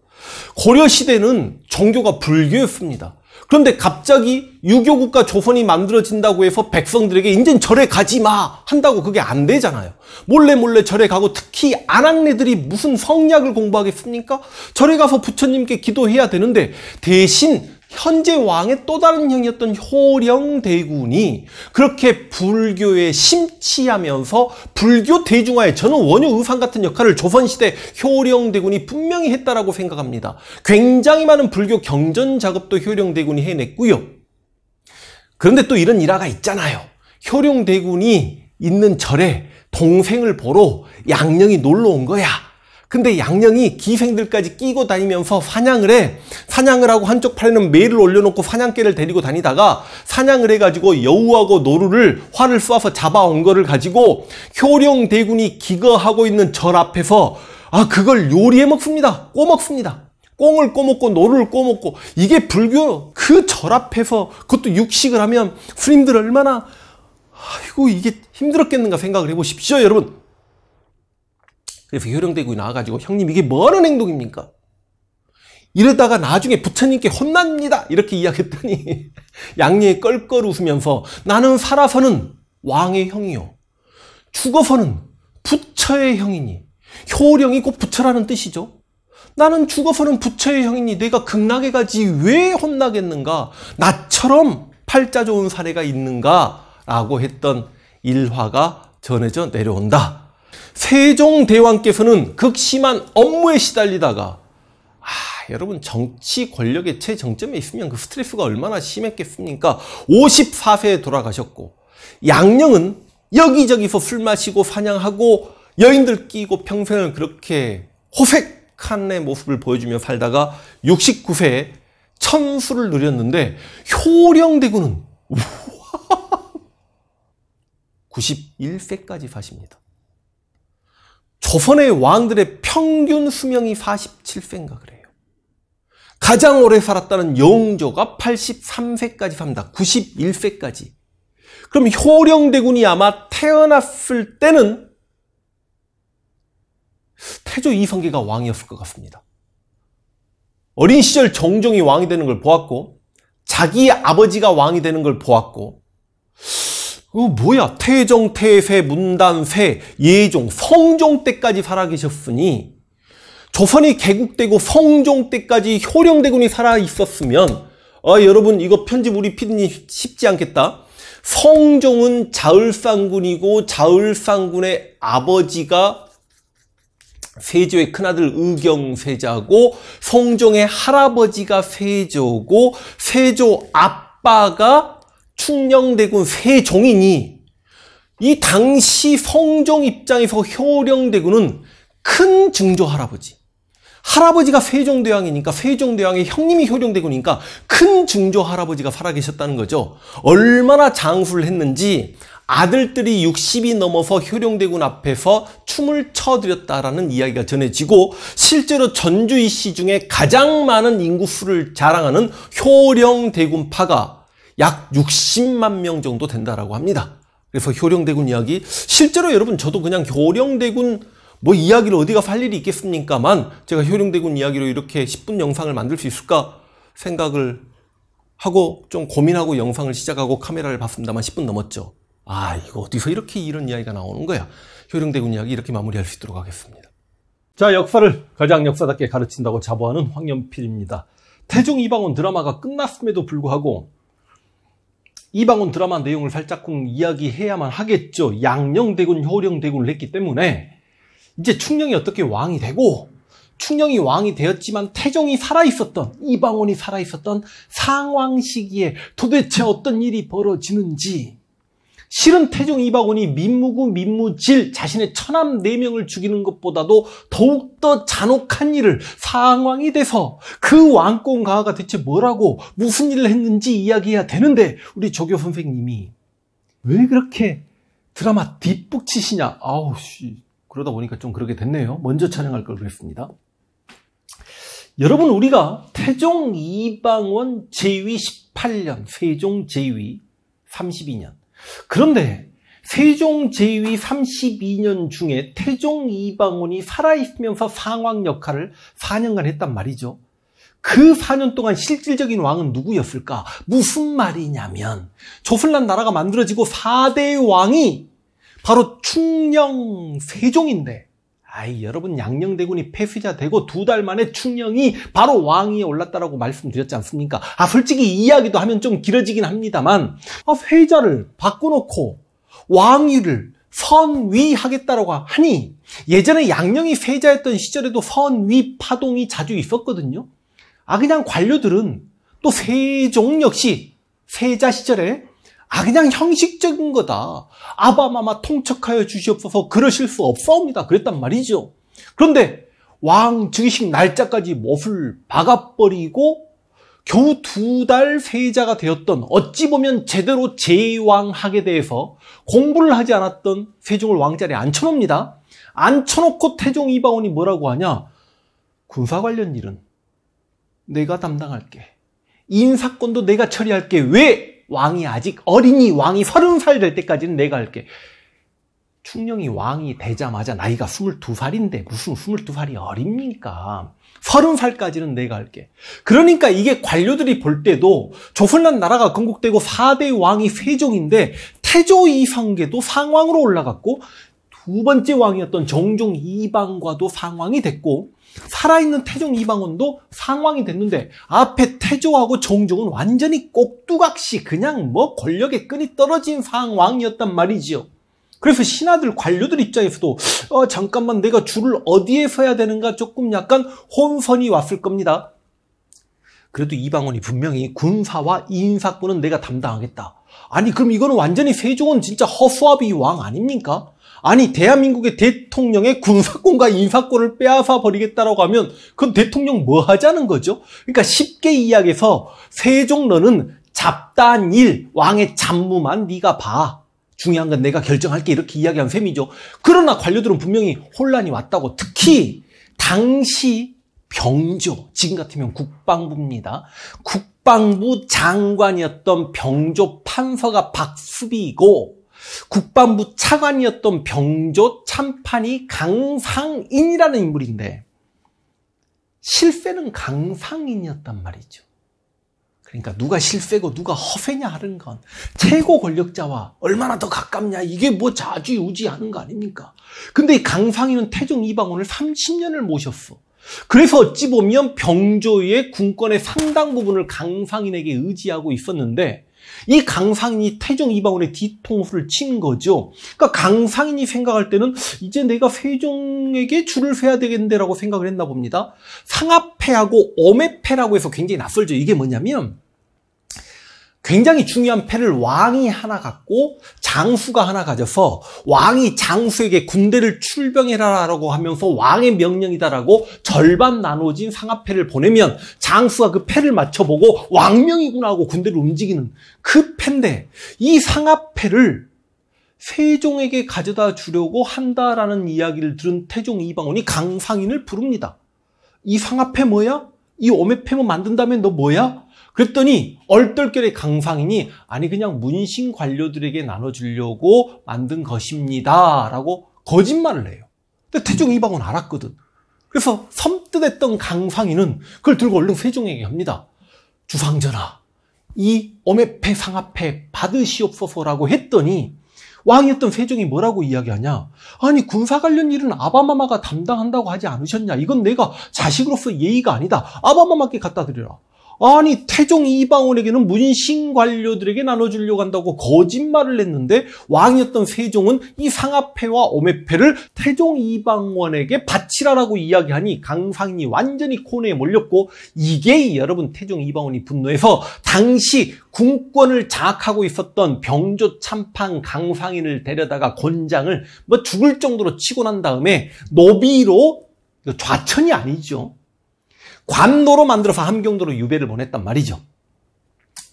고려시대는 종교가 불교였습니다 그런데 갑자기 유교국가 조선이 만들어진다고 해서 백성들에게 인젠 절에 가지마 한다고 그게 안 되잖아요 몰래 몰래 절에 가고 특히 아학네들이 무슨 성약을 공부하겠습니까? 절에 가서 부처님께 기도해야 되는데 대신 현재 왕의 또 다른 형이었던 효령대군이 그렇게 불교에 심취하면서 불교 대중화에 저는 원효 의상 같은 역할을 조선시대 효령대군이 분명히 했다라고 생각합니다. 굉장히 많은 불교 경전 작업도 효령대군이 해냈고요. 그런데 또 이런 일화가 있잖아요. 효령대군이 있는 절에 동생을 보러 양령이 놀러 온 거야. 근데 양령이 기생들까지 끼고 다니면서 사냥을 해. 사냥을 하고 한쪽 팔에는 매를 올려놓고 사냥개를 데리고 다니다가 사냥을 해가지고 여우하고 노루를 활을 쏴서 잡아온 거를 가지고 효령 대군이 기거하고 있는 절 앞에서 아 그걸 요리해 먹습니다. 꼬먹습니다. 꽁을 꼬먹고 노를 루 꼬먹고 이게 불교 그 절 앞에서 그것도 육식을 하면 스님들 얼마나 아이고 이게 힘들었겠는가 생각을 해보십시오 여러분 그래서 효령대군이 나와가지고 형님 이게 뭐하는 행동입니까? 이러다가 나중에 부처님께 혼납니다. 이렇게 이야기했더니 양녀의 껄껄 웃으면서 나는 살아서는 왕의 형이요. 죽어서는 부처의 형이니 효령이 곧 부처라는 뜻이죠. 나는 죽어서는 부처의 형이니 내가 극락에 가지 왜 혼나겠는가? 나처럼 팔자 좋은 사례가 있는가? 라고 했던 일화가 전해져 내려온다. 세종대왕께서는 극심한 업무에 시달리다가 아, 여러분 정치 권력의 최정점에 있으면 그 스트레스가 얼마나 심했겠습니까? 54세에 돌아가셨고 양녕은 여기저기서 술 마시고 사냥하고 여인들 끼고 평생을 그렇게 호색한 내 모습을 보여주며 살다가 69세에 천수를 누렸는데 효령대군은 91세까지 사십니다. 조선의 왕들의 평균 수명이 47세인가 그래요. 가장 오래 살았다는 영조가 83세까지 삽니다. 91세까지. 그럼 효령대군이 아마 태어났을 때는 태조 이성계가 왕이었을 것 같습니다. 어린 시절 정종이 왕이 되는 걸 보았고 자기 아버지가 왕이 되는 걸 보았고 어, 뭐야 태종, 태세, 문단, 세, 예종, 성종 때까지 살아계셨으니 조선이 개국되고 성종 때까지 효령대군이 살아있었으면 아 여러분 이거 편집 우리 피디님 쉽지 않겠다 성종은 자을상군이고 자을상군의 아버지가 세조의 큰아들 의경세자고 성종의 할아버지가 세조고 세조 아빠가 충녕대군 세종이니 이 당시 성종 입장에서 효령대군은 큰 증조 할아버지 할아버지가 세종대왕이니까 세종대왕의 형님이 효령대군이니까 큰 중조 할아버지가 살아계셨다는 거죠. 얼마나 장수를 했는지 아들들이 60이 넘어서 효령대군 앞에서 춤을 쳐드렸다라는 이야기가 전해지고 실제로 전주이씨 중에 가장 많은 인구수를 자랑하는 효령대군파가 약 60만 명 정도 된다라고 합니다. 그래서 효령대군 이야기 실제로 여러분 저도 그냥 효령대군 뭐 이야기를 어디가 할 일이 있겠습니까만 제가 효령대군 이야기로 이렇게 10분 영상을 만들 수 있을까 생각을 하고 좀 고민하고 영상을 시작하고 카메라를 봤습니다만 10분 넘었죠. 아 이거 어디서 이렇게 이런 이야기가 나오는 거야. 효령대군 이야기 이렇게 마무리할 수 있도록 하겠습니다. 자 역사를 가장 역사답게 가르친다고 자부하는 황연필입니다. 태종 이방원 드라마가 끝났음에도 불구하고 이방원 드라마 내용을 살짝쿵 이야기해야만 하겠죠. 양녕대군, 효령대군을 했기 때문에 이제 충녕이 어떻게 왕이 되고 충녕이 왕이 되었지만 태종이 살아있었던 이방원이 살아있었던 상황 시기에 도대체 어떤 일이 벌어지는지 실은 태종 이박원이 민무구 민무질 자신의 처남 4명을 죽이는 것보다도 더욱더 잔혹한 일을 상황이 돼서 그 왕권 가하가 대체 뭐라고 무슨 일을 했는지 이야기해야 되는데 우리 조교 선생님이 왜 그렇게 드라마 뒷북 치시냐 아우 씨 그러다 보니까 좀 그렇게 됐네요 먼저 촬영할 걸 그랬습니다 여러분 우리가 태종 이방원 제위 18년 세종 제위 32년 그런데 세종 제위 32년 중에 태종 이방원이 살아있으면서 상황 역할을 4년간 했단 말이죠. 그 4년 동안 실질적인 왕은 누구였을까? 무슨 말이냐면 조선란 나라가 만들어지고 4대 왕이 바로 충령 세종인데 아이 여러분 양녕대군이 폐휘자 되고 두 달 만에 충녕이 바로 왕위에 올랐다라고 말씀드렸지 않습니까? 아 솔직히 이야기도 하면 좀 길어지긴 합니다만 아 회자를 바꿔놓고 왕위를 선위하겠다라고 하니 예전에 양녕이 세자였던 시절에도 선위 파동이 자주 있었거든요. 아 그냥 관료들은 또 세종 역시 세자 시절에 아 그냥 형식적인 거다. 아바마마 통척하여 주시옵소서 그러실 수 없사옵니다. 그랬단 말이죠. 그런데 왕 즉위식 날짜까지 못을 박아버리고 겨우 두 달 세자가 되었던 어찌 보면 제대로 제왕학에 대해서 공부를 하지 않았던 세종을 왕자리에 앉혀놓습니다. 앉혀놓고 태종 이바원이 뭐라고 하냐? 군사 관련 일은 내가 담당할게. 인사권도 내가 처리할게. 왜? 왕이 아직 어린이 왕이 서른 살 될 때까지는 내가 할게. 충령이 왕이 되자마자 나이가 스물두 살인데 무슨 스물두 살이 어립니까? 서른 살까지는 내가 할게. 그러니까 이게 관료들이 볼 때도 조선란 나라가 건국되고 4대 왕이 세종인데 태조 이성계도 상왕으로 올라갔고 두 번째 왕이었던 정종 이방과도 상왕이 됐고 살아있는 태종 이방원도 상황이 됐는데 앞에 태조하고 정종은 완전히 꼭두각시 그냥 뭐 권력의 끈이 떨어진 상황이었단 말이지요. 그래서 신하들 관료들 입장에서도 어, 잠깐만 내가 줄을 어디에 서야 되는가 조금 약간 혼선이 왔을 겁니다. 그래도 이방원이 분명히 군사와 인사권은 내가 담당하겠다. 아니 그럼 이거는 완전히 세종은 진짜 허수아비 왕 아닙니까? 아니 대한민국의 대통령의 군사권과 인사권을 빼앗아 버리겠다라고 하면 그 대통령 뭐 하자는 거죠? 그러니까 쉽게 이야기해서 세종로는 잡다한 일, 왕의 잡무만 네가 봐. 중요한 건 내가 결정할게 이렇게 이야기한 셈이죠. 그러나 관료들은 분명히 혼란이 왔다고 특히 당시 병조, 지금 같으면 국방부입니다. 국방부 장관이었던 병조 판서가 박수비고 국방부 차관이었던 병조 참판이 강상인이라는 인물인데 실세는 강상인이었단 말이죠. 그러니까 누가 실세고 누가 허세냐 하는 건 최고 권력자와 얼마나 더 가깝냐 이게 뭐자주유지하는거 아닙니까? 근데 이 강상인은 태종 이방원을 30년을 모셨어. 그래서 어찌 보면 병조의 군권의 상당 부분을 강상인에게 의지하고 있었는데 이 강상인이 태종 이방원의 뒤통수를 친 거죠. 그러니까 강상인이 생각할 때는 이제 내가 세종에게 줄을 서야 되겠는데라고 생각을 했나 봅니다. 상하패하고 엄해패라고 해서 굉장히 낯설죠. 이게 뭐냐면 굉장히 중요한 패를 왕이 하나 갖고 장수가 하나 가져서 왕이 장수에게 군대를 출병해라라고 하면서 왕의 명령이다라고 절반 나눠진 상아패를 보내면 장수가 그 패를 맞춰보고 왕명이구나 하고 군대를 움직이는 그 패인데 이 상아패를 세종에게 가져다 주려고 한다라는 이야기를 들은 태종 이방원이 강상인을 부릅니다. 이 상아패 뭐야? 이 오메패 뭐 만든다면 너 뭐야? 그랬더니 얼떨결에 강상인이 아니 그냥 문신 관료들에게 나눠주려고 만든 것입니다 라고 거짓말을 해요 근데 태종 이방은 알았거든 그래서 섬뜩했던 강상인은 그걸 들고 얼른 세종에게 합니다 주상전하 이 어메페 상앞에 받으시옵소서라고 했더니 왕이었던 세종이 뭐라고 이야기하냐 아니 군사 관련 일은 아바마마가 담당한다고 하지 않으셨냐 이건 내가 자식으로서 예의가 아니다 아바마마께 갖다 드려라 아니 태종 이방원에게는 문신 관료들에게 나눠주려고 한다고 거짓말을 했는데 왕이었던 세종은 이 상아패와 오매패를 태종 이방원에게 바치라라고 이야기하니 강상이 완전히 코너에 몰렸고 이게 여러분 태종 이방원이 분노해서 당시 군권을 장악하고 있었던 병조 참판 강상인을 데려다가 권장을 뭐 죽을 정도로 치고 난 다음에 노비로 좌천이 아니죠. 관도로 만들어서 함경도로 유배를 보냈단 말이죠.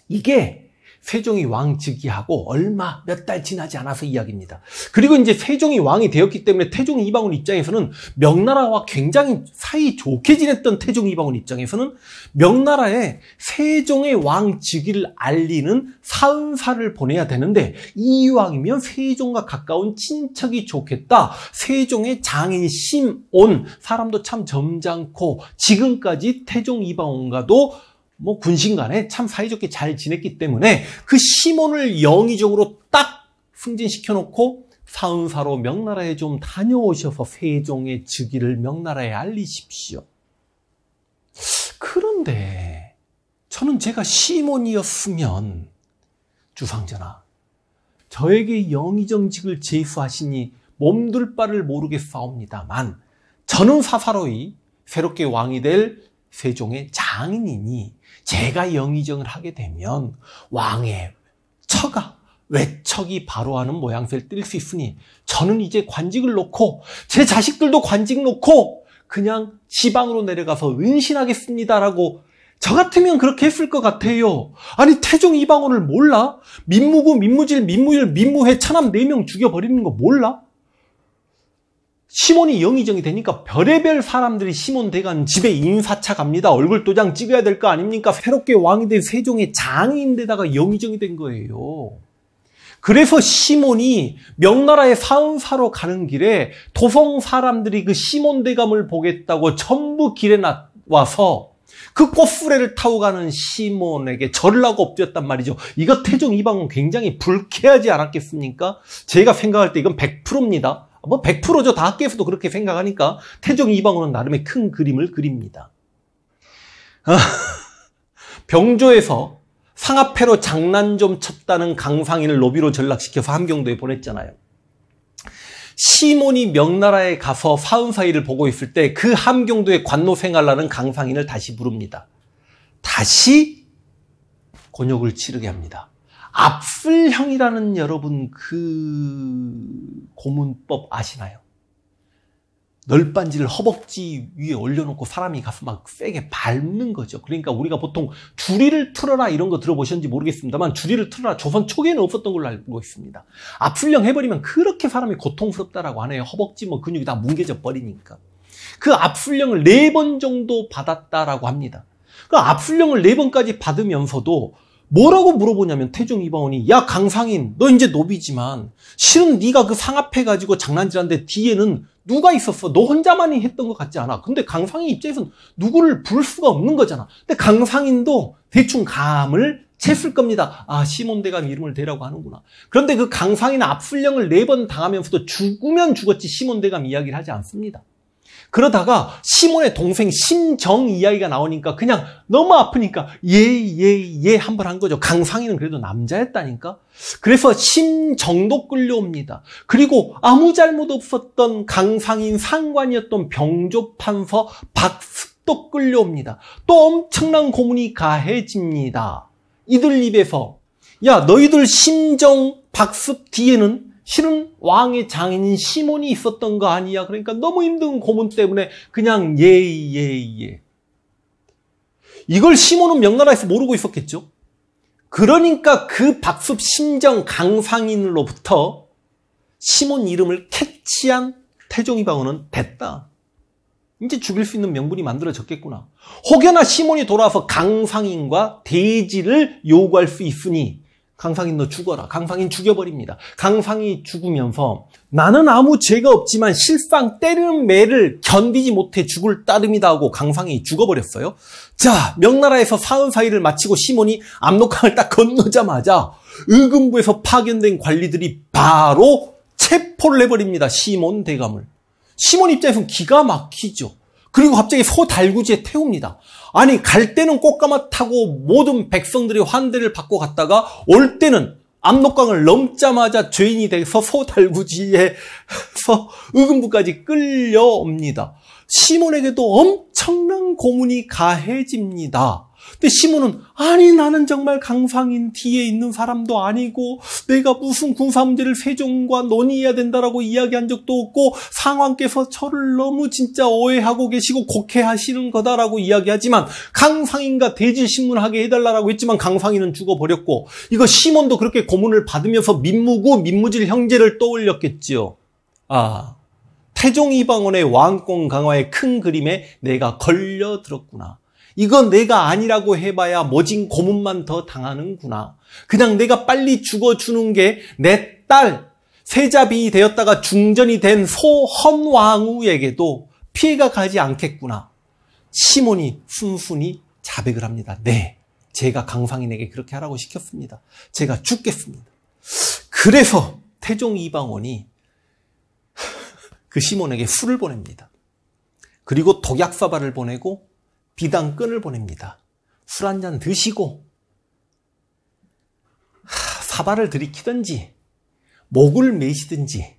이게 세종이 왕 즉위하고 얼마 몇 달 지나지 않아서 이야기입니다. 그리고 이제 세종이 왕이 되었기 때문에 태종 이방원 입장에서는 명나라와 굉장히 사이 좋게 지냈던 태종 이방원 입장에서는 명나라에 세종의 왕 즉위를 알리는 사은사를 보내야 되는데 이왕이면 세종과 가까운 친척이 좋겠다. 세종의 장인 심온 사람도 참 점잖고 지금까지 태종 이방원과도 뭐 군신 간에 참 사이좋게 잘 지냈기 때문에 그 시몬을 영의적으로 딱 승진시켜 놓고 사은사로 명나라에 좀 다녀오셔서 세종의 즉위를 명나라에 알리십시오. 그런데 저는 제가 시몬이었으면 주상전하 저에게 영의정직을 제수하시니 몸둘 바를 모르겠사옵니다만 저는 사사로이 새롭게 왕이 될 세종의 장인이니 제가 영의정을 하게 되면 왕의 처가, 외척이 바로하는 모양새를 띨수 있으니 저는 이제 관직을 놓고 제 자식들도 관직 놓고 그냥 지방으로 내려가서 은신하겠습니다라고 저 같으면 그렇게 했을 것 같아요. 아니 태종 이방원을 몰라? 민무구, 민무질, 민무열, 민무회 차남 4명 죽여버리는 거 몰라? 시몬이 영의정이 되니까 별의별 사람들이 시몬 대간 집에 인사차 갑니다. 얼굴 도장 찍어야 될 거 아닙니까? 새롭게 왕이 된 세종의 장인데다가 영의정이 된 거예요. 그래서 시몬이 명나라의 사은사로 가는 길에 도성 사람들이 그 시몬 대감을 보겠다고 전부 길에 나와서 그 꽃수레를 타고 가는 시몬에게 절을 하고 엎드렸단 말이죠. 이거 태종 이방은 굉장히 불쾌하지 않았겠습니까? 제가 생각할 때 이건 100%입니다. 뭐 100%죠. 다 학계에서도 그렇게 생각하니까 태종 이방원은 나름의 큰 그림을 그립니다. 아, 병조에서 상아패로 장난 좀 쳤다는 강상인을 노비로 전락시켜서 함경도에 보냈잖아요. 시몬이 명나라에 가서 사은사이를 보고 있을 때 그 함경도의 관노 생활하는 강상인을 다시 부릅니다. 다시 곤욕을 치르게 합니다. 앞플형이라는 여러분 그 고문법 아시나요? 널빤지를 허벅지 위에 올려놓고 사람이 가서 막 세게 밟는 거죠. 그러니까 우리가 보통 주리를 틀어라 이런 거 들어보셨는지 모르겠습니다만 주리를 틀어라 조선 초기에는 없었던 걸로 알고 있습니다. 앞플령 해버리면 그렇게 사람이 고통스럽다라고 하네요. 허벅지 뭐 근육이 다 뭉개져 버리니까. 그앞플령을네 번 정도 받았다라고 합니다. 그 앞술령을 네 번까지 받으면서도 뭐라고 물어보냐면 태중 이방원이 야 강상인 너 이제 노비지만 실은 네가 그 상합해가지고 장난질한데 뒤에는 누가 있었어 너 혼자만이 했던 것 같지 않아 근데 강상인 입장에선 누구를 부를 수가 없는 거잖아 근데 강상인도 대충 감을 챘을 겁니다 아 시몬대감 이름을 대라고 하는구나 그런데 그 강상인 압술령을 네 번 당하면서도 죽으면 죽었지 시몬대감 이야기를 하지 않습니다 그러다가 시몬의 동생 심정 이야기가 나오니까 그냥 너무 아프니까 예예예한 번 한 거죠. 강상희는 그래도 남자였다니까. 그래서 심정도 끌려옵니다. 그리고 아무 잘못 없었던 강상인 상관이었던 병조판서 박습도 끌려옵니다. 또 엄청난 고문이 가해집니다. 이들 입에서 야 너희들 심정 박습 뒤에는 실은 왕의 장인 시몬이 있었던 거 아니야. 그러니까 너무 힘든 고문 때문에 그냥 예예예. 예, 예. 이걸 시몬은 명나라에서 모르고 있었겠죠. 그러니까 그 박습 심정 강상인으로부터 시몬 이름을 캐치한 태종이 방어는 됐다. 이제 죽일 수 있는 명분이 만들어졌겠구나. 혹여나 시몬이 돌아서 와 강상인과 대지를 요구할 수 있으니 강상인 너 죽어라. 강상인 죽여버립니다. 강상이 죽으면서 나는 아무 죄가 없지만 실상 때리는 매를 견디지 못해 죽을 따름이다 하고 강상이 죽어버렸어요. 자, 명나라에서 사은 사이를 마치고 시몬이 압록강을 딱 건너자마자 의금부에서 파견된 관리들이 바로 체포를 해버립니다. 시몬 대감을. 시몬 입장에서는 기가 막히죠. 그리고 갑자기 소 달구지에 태웁니다. 아니 갈 때는 꽃가마 타고 모든 백성들이 환대를 받고 갔다가 올 때는 압록강을 넘자마자 죄인이 돼서 소 달구지에서 의금부까지 끌려옵니다. 시몬에게도 엄청난 고문이 가해집니다. 근데 시몬은 아니 나는 정말 강상인 뒤에 있는 사람도 아니고 내가 무슨 군사 문제를 세종과 논의해야 된다라고 이야기한 적도 없고 상황께서 저를 너무 진짜 오해하고 계시고 곡해하시는 거다라고 이야기하지만 강상인과 대질신문하게 해달라고 라 했지만 강상인은 죽어버렸고 이거 시몬도 그렇게 고문을 받으면서 민무고 민무질 형제를 떠올렸겠지요. 아 태종 이방원의 왕권 강화의 큰 그림에 내가 걸려 들었구나. 이건 내가 아니라고 해봐야 멋진 고문만 더 당하는구나. 그냥 내가 빨리 죽어주는 게 내 딸, 세자비 되었다가 중전이 된 소헌왕후에게도 피해가 가지 않겠구나. 시몬이 순순히 자백을 합니다. 네, 제가 강상인에게 그렇게 하라고 시켰습니다. 제가 죽겠습니다. 그래서 태종 이방원이 그 시몬에게 술을 보냅니다. 그리고 독약사발을 보내고 비단끈을 보냅니다. 술 한 잔 드시고 사발을 들이키든지 목을 메시든지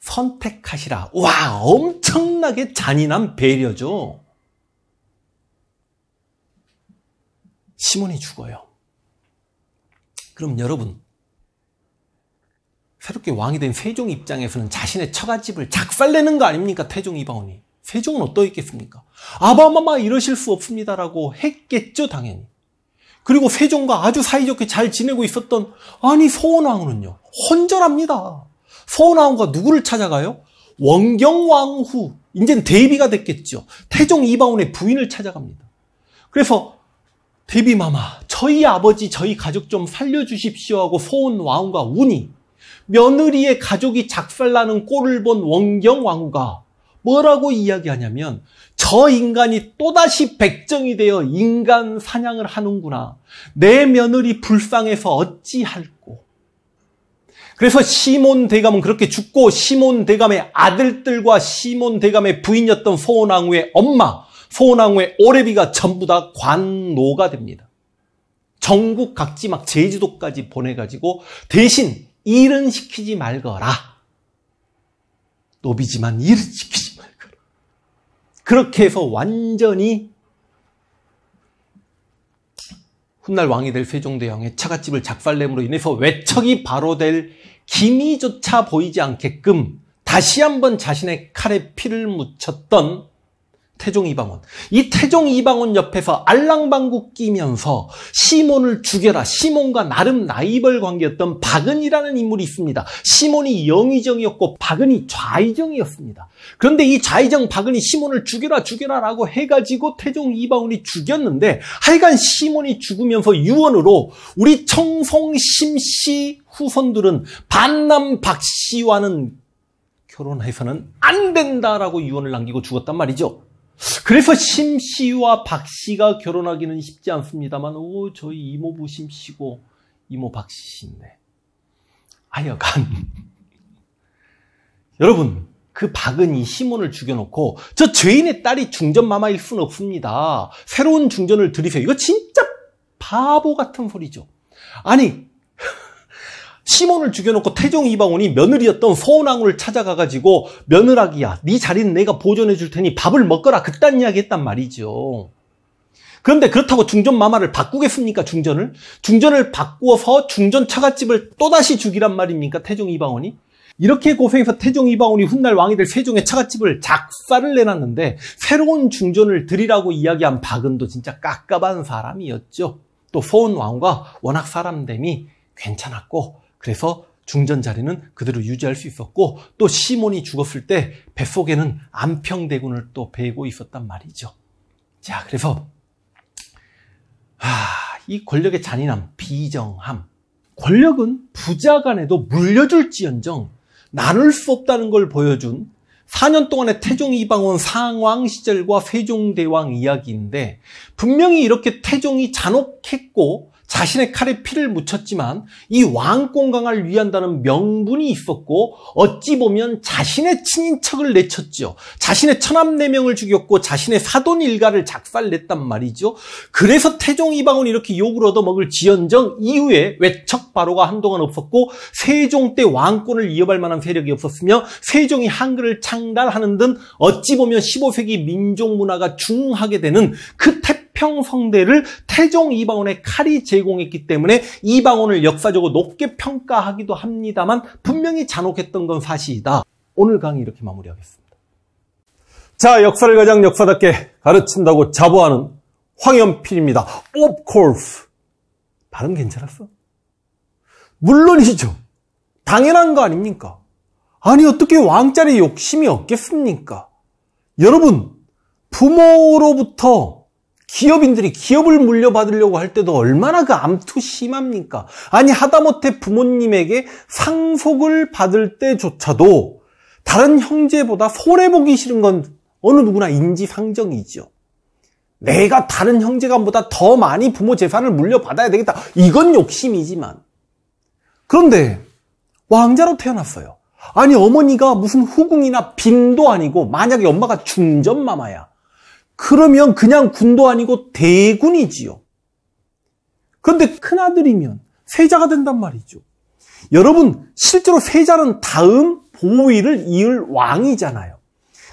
선택하시라. 와 엄청나게 잔인한 배려죠. 시몬이 죽어요. 그럼 여러분 새롭게 왕이 된 세종 입장에서는 자신의 처갓집을 작살내는 거 아닙니까? 태종 이방원이. 세종은 어떠했겠습니까? 아바마마 이러실 수 없습니다라고 했겠죠, 당연히. 그리고 세종과 아주 사이좋게 잘 지내고 있었던 아니 서원왕후는요. 혼절합니다. 서원왕후가 누구를 찾아가요? 원경왕후. 이젠 대비가 됐겠죠. 태종 이방원의 부인을 찾아갑니다. 그래서 대비마마, 저희 아버지, 저희 가족 좀 살려주십시오 하고 서원왕후가 우니 며느리의 가족이 작살나는 꼴을 본 원경왕후가 뭐라고 이야기하냐면 저 인간이 또다시 백정이 되어 인간 사냥을 하는구나. 내 며느리 불쌍해서 어찌할꼬. 그래서 시몬 대감은 그렇게 죽고 시몬 대감의 아들들과 시몬 대감의 부인이었던 소원왕후의 엄마, 소원왕후의 오레비가 전부 다 관노가 됩니다. 전국 각지 막 제주도까지 보내가지고 대신 일은 시키지 말거라. 노비지만 일은 시키지 그렇게 해서 완전히 훗날 왕이 될 세종대왕의 차가집을 작살냄으로 인해서 외척이 바로 될 기미조차 보이지 않게끔 다시 한번 자신의 칼에 피를 묻혔던 태종 이방원. 이 태종 이방원 옆에서 알랑방구 끼면서 시몬을 죽여라. 시몬과 나름 라이벌 관계였던 박은이라는 인물이 있습니다. 시몬이 영의정이었고 박은이 좌의정이었습니다. 그런데 이 좌의정 박은이 시몬을 죽여라 죽여라 라고 해가지고 태종 이방원이 죽였는데 하여간 시몬이 죽으면서 유언으로 우리 청송 심씨 후손들은 반남 박씨와는 결혼해서는 안 된다라고 유언을 남기고 죽었단 말이죠. 그래서 심 씨와 박 씨가 결혼하기는 쉽지 않습니다만, 오, 저희 이모부 심 씨고 이모 박 씨신데. 하여간. 여러분, 그 박은 이 시몬을 죽여놓고, 저 죄인의 딸이 중전마마일 순 없습니다. 새로운 중전을 들이세요. 이거 진짜 바보 같은 소리죠. 아니, 시몬을 죽여놓고 태종 이방원이 며느리였던 서운왕후를 찾아가가지고 며느라기야 네 자리는 내가 보존해줄 테니 밥을 먹거라 그딴 이야기 했단 말이죠. 그런데 그렇다고 중전 마마를 바꾸겠습니까? 중전을? 중전을 바꾸어서 중전 차갓집을 또다시 죽이란 말입니까? 태종 이방원이? 이렇게 고생해서 태종 이방원이 훗날 왕이 될 세종의 차갓집을작사를 내놨는데 새로운 중전을 드리라고 이야기한 박은도 진짜 깝깝한 사람이었죠. 또서운 왕과 워낙 사람됨이 괜찮았고 그래서 중전 자리는 그대로 유지할 수 있었고 또 시몬이 죽었을 때 뱃속에는 안평대군을 또 베고 있었단 말이죠. 자, 그래서 아, 이 권력의 잔인함, 비정함. 권력은 부자 간에도 물려줄지언정 나눌 수 없다는 걸 보여준 4년 동안의 태종 이방원 상왕 시절과 세종대왕 이야기인데 분명히 이렇게 태종이 잔혹했고 자신의 칼에 피를 묻혔지만 이 왕공강을 위한다는 명분이 있었고 어찌 보면 자신의 친인척을 내쳤죠 자신의 천남네명을 죽였고 자신의 사돈 일가를 작살냈단 말이죠. 그래서 태종 이방은 이렇게 욕을 얻어먹을 지연정 이후에 외척 바로가 한동안 없었고 세종 때 왕권을 이어갈 만한 세력이 없었으며 세종이 한글을 창달하는 등 어찌 보면 15세기 민족 문화가 중하게 되는 그 태평 평성대를 태종 이방원의 칼이 제공했기 때문에 이방원을 역사적으로 높게 평가하기도 합니다만 분명히 잔혹했던 건 사실이다. 오늘 강의 이렇게 마무리하겠습니다. 자, 역사를 가장 역사답게 가르친다고 자부하는 황현필입니다. Of course. 발음 괜찮았어? 물론이죠. 당연한 거 아닙니까? 아니 어떻게 왕자리 욕심이 없겠습니까? 여러분 부모로부터 기업인들이 기업을 물려받으려고 할 때도 얼마나 그 암투 심합니까? 아니 하다못해 부모님에게 상속을 받을 때조차도 다른 형제보다 손해보기 싫은 건 어느 누구나 인지상정이죠. 내가 다른 형제간보다 더 많이 부모 재산을 물려받아야 되겠다. 이건 욕심이지만. 그런데 왕자로 태어났어요. 아니 어머니가 무슨 후궁이나 빈도 아니고 만약에 엄마가 중전마마야. 그러면 그냥 군도 아니고 대군이지요. 그런데 큰아들이면 세자가 된단 말이죠. 여러분 실제로 세자는 다음 보위를 이을 왕이잖아요.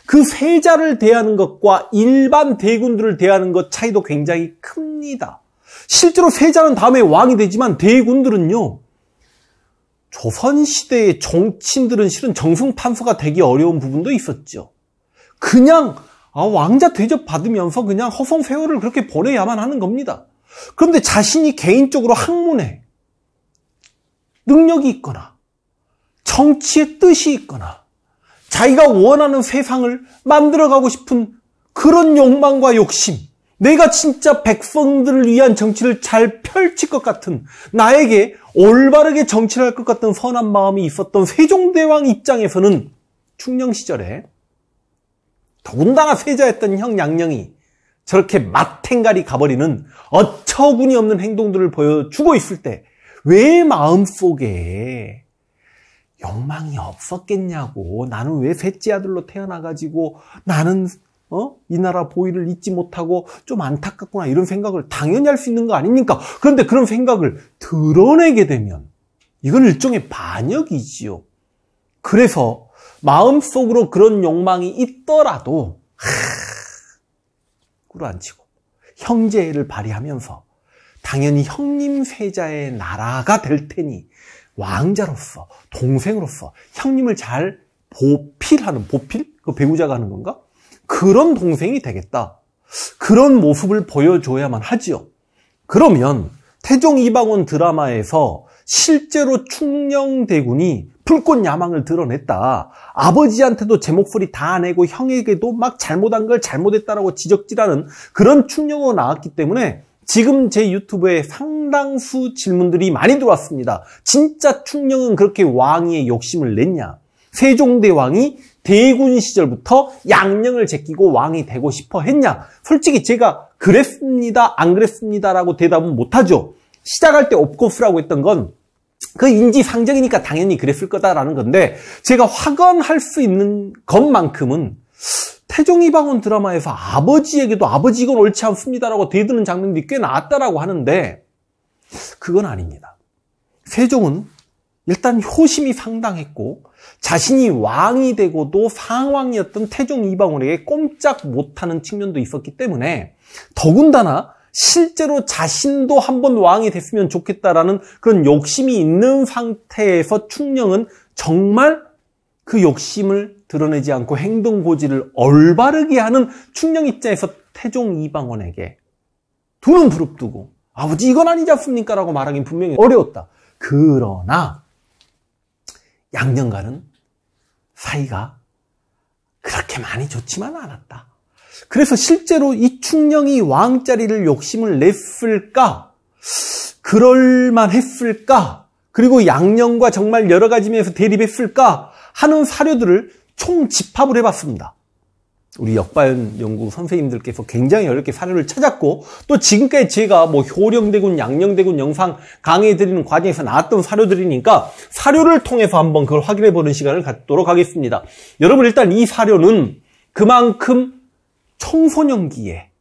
그 세자를 대하는 것과 일반 대군들을 대하는 것 차이도 굉장히 큽니다. 실제로 세자는 다음에 왕이 되지만 대군들은요. 조선시대의 정치인들은 실은 정승판서가 되기 어려운 부분도 있었죠. 그냥 아, 왕자 대접 받으면서 그냥 허송 세월을 그렇게 보내야만 하는 겁니다. 그런데 자신이 개인적으로 학문에 능력이 있거나 정치의 뜻이 있거나 자기가 원하는 세상을 만들어가고 싶은 그런 욕망과 욕심, 내가 진짜 백성들을 위한 정치를 잘 펼칠 것 같은 나에게 올바르게 정치를 할 것 같은 선한 마음이 있었던 세종대왕 입장에서는 충령 시절에 더군다나 세자였던 형 양녕이 저렇게 마탱가리 가버리는 어처구니 없는 행동들을 보여주고 있을 때 왜 마음속에 욕망이 없었겠냐고 나는 왜 셋째 아들로 태어나가지고 나는 어? 이 나라 보위를 잊지 못하고 좀 안타깝구나 이런 생각을 당연히 할 수 있는 거 아닙니까? 그런데 그런 생각을 드러내게 되면 이건 일종의 반역이지요. 그래서 마음속으로 그런 욕망이 있더라도 하, 꿇어앉히고 형제를 발휘하면서 당연히 형님 세자의 나라가 될 테니 왕자로서 동생으로서 형님을 잘 보필하는 보필? 그 배우자가 하는 건가? 그런 동생이 되겠다. 그런 모습을 보여줘야만 하지요. 그러면 태종 이방원 드라마에서 실제로 충녕대군이 풀꽃 야망을 드러냈다. 아버지한테도 제 목소리 다 내고 형에게도 막 잘못한 걸 잘못했다라고 지적질하는 그런 충격으로 나왔기 때문에 지금 제 유튜브에 상당수 질문들이 많이 들어왔습니다. 진짜 충녕은 그렇게 왕위의 욕심을 냈냐? 세종대 왕이 대군 시절부터 양녕을 제끼고 왕이 되고 싶어 했냐? 솔직히 제가 그랬습니다, 안 그랬습니다라고 대답은 못하죠. 시작할 때 옵고스라고 했던 건그 인지상정이니까 당연히 그랬을 거다라는 건데 제가 확언할 수 있는 것만큼은 태종이방원 드라마에서 아버지에게도 아버지 이건 옳지 않습니다라고 대드는 장면들이 꽤 나왔다라고 하는데 그건 아닙니다. 세종은 일단 효심이 상당했고 자신이 왕이 되고도 상황이었던 태종 이방원에게 꼼짝 못하는 측면도 있었기 때문에 더군다나 실제로 자신도 한 번 왕이 됐으면 좋겠다라는 그런 욕심이 있는 상태에서 충령은 정말 그 욕심을 드러내지 않고 행동 고지를 올바르게 하는 충령 입장에서 태종 이방원에게 두 눈 부릅뜨고 아버지 이건 아니지 않습니까? 라고 말하기는 분명히 어려웠다. 그러나 양념간은 사이가 그렇게 많이 좋지만 않았다. 그래서 실제로 이 충령이 왕자리를 욕심을 냈을까? 그럴만 했을까? 그리고 양념과 정말 여러 가지 면에서 대립했을까? 하는 사료들을 총 집합을 해봤습니다. 우리 역발 연구 선생님들께서 굉장히 어렵게 사료를 찾았고 또 지금까지 제가 뭐 효령대군, 양령대군 영상 강의해드리는 과정에서 나왔던 사료들이니까 사료를 통해서 한번 그걸 확인해보는 시간을 갖도록 하겠습니다. 여러분 일단 이 사료는 그만큼 청소년기에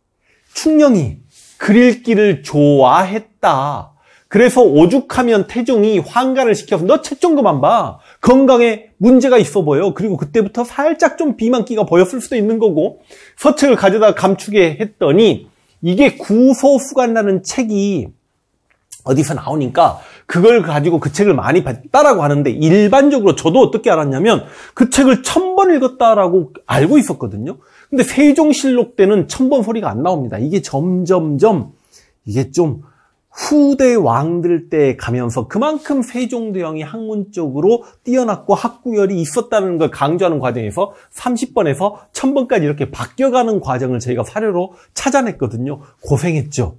충녕이 그릴기를 좋아했다. 그래서 오죽하면 태종이 환가를 시켜서 너 책 좀 그만 봐. 건강에 문제가 있어 보여. 그리고 그때부터 살짝 좀 비만기가 보였을 수도 있는 거고 서책을 가져다 감추게 했더니 이게 구소후간이라는 책이 어디서 나오니까 그걸 가지고 그 책을 많이 봤다라고 하는데 일반적으로 저도 어떻게 알았냐면 그 책을 천 번 읽었다라고 알고 있었거든요. 근데 세종실록 때는 천번 소리가 안 나옵니다. 이게 점점점 이게 좀 후대 왕들 때 가면서 그만큼 세종대왕이 학문 적으로 뛰어났고 학구열이 있었다는 걸 강조하는 과정에서 30번에서 1000번까지 이렇게 바뀌어가는 과정을 저희가 사료로 찾아냈거든요. 고생했죠.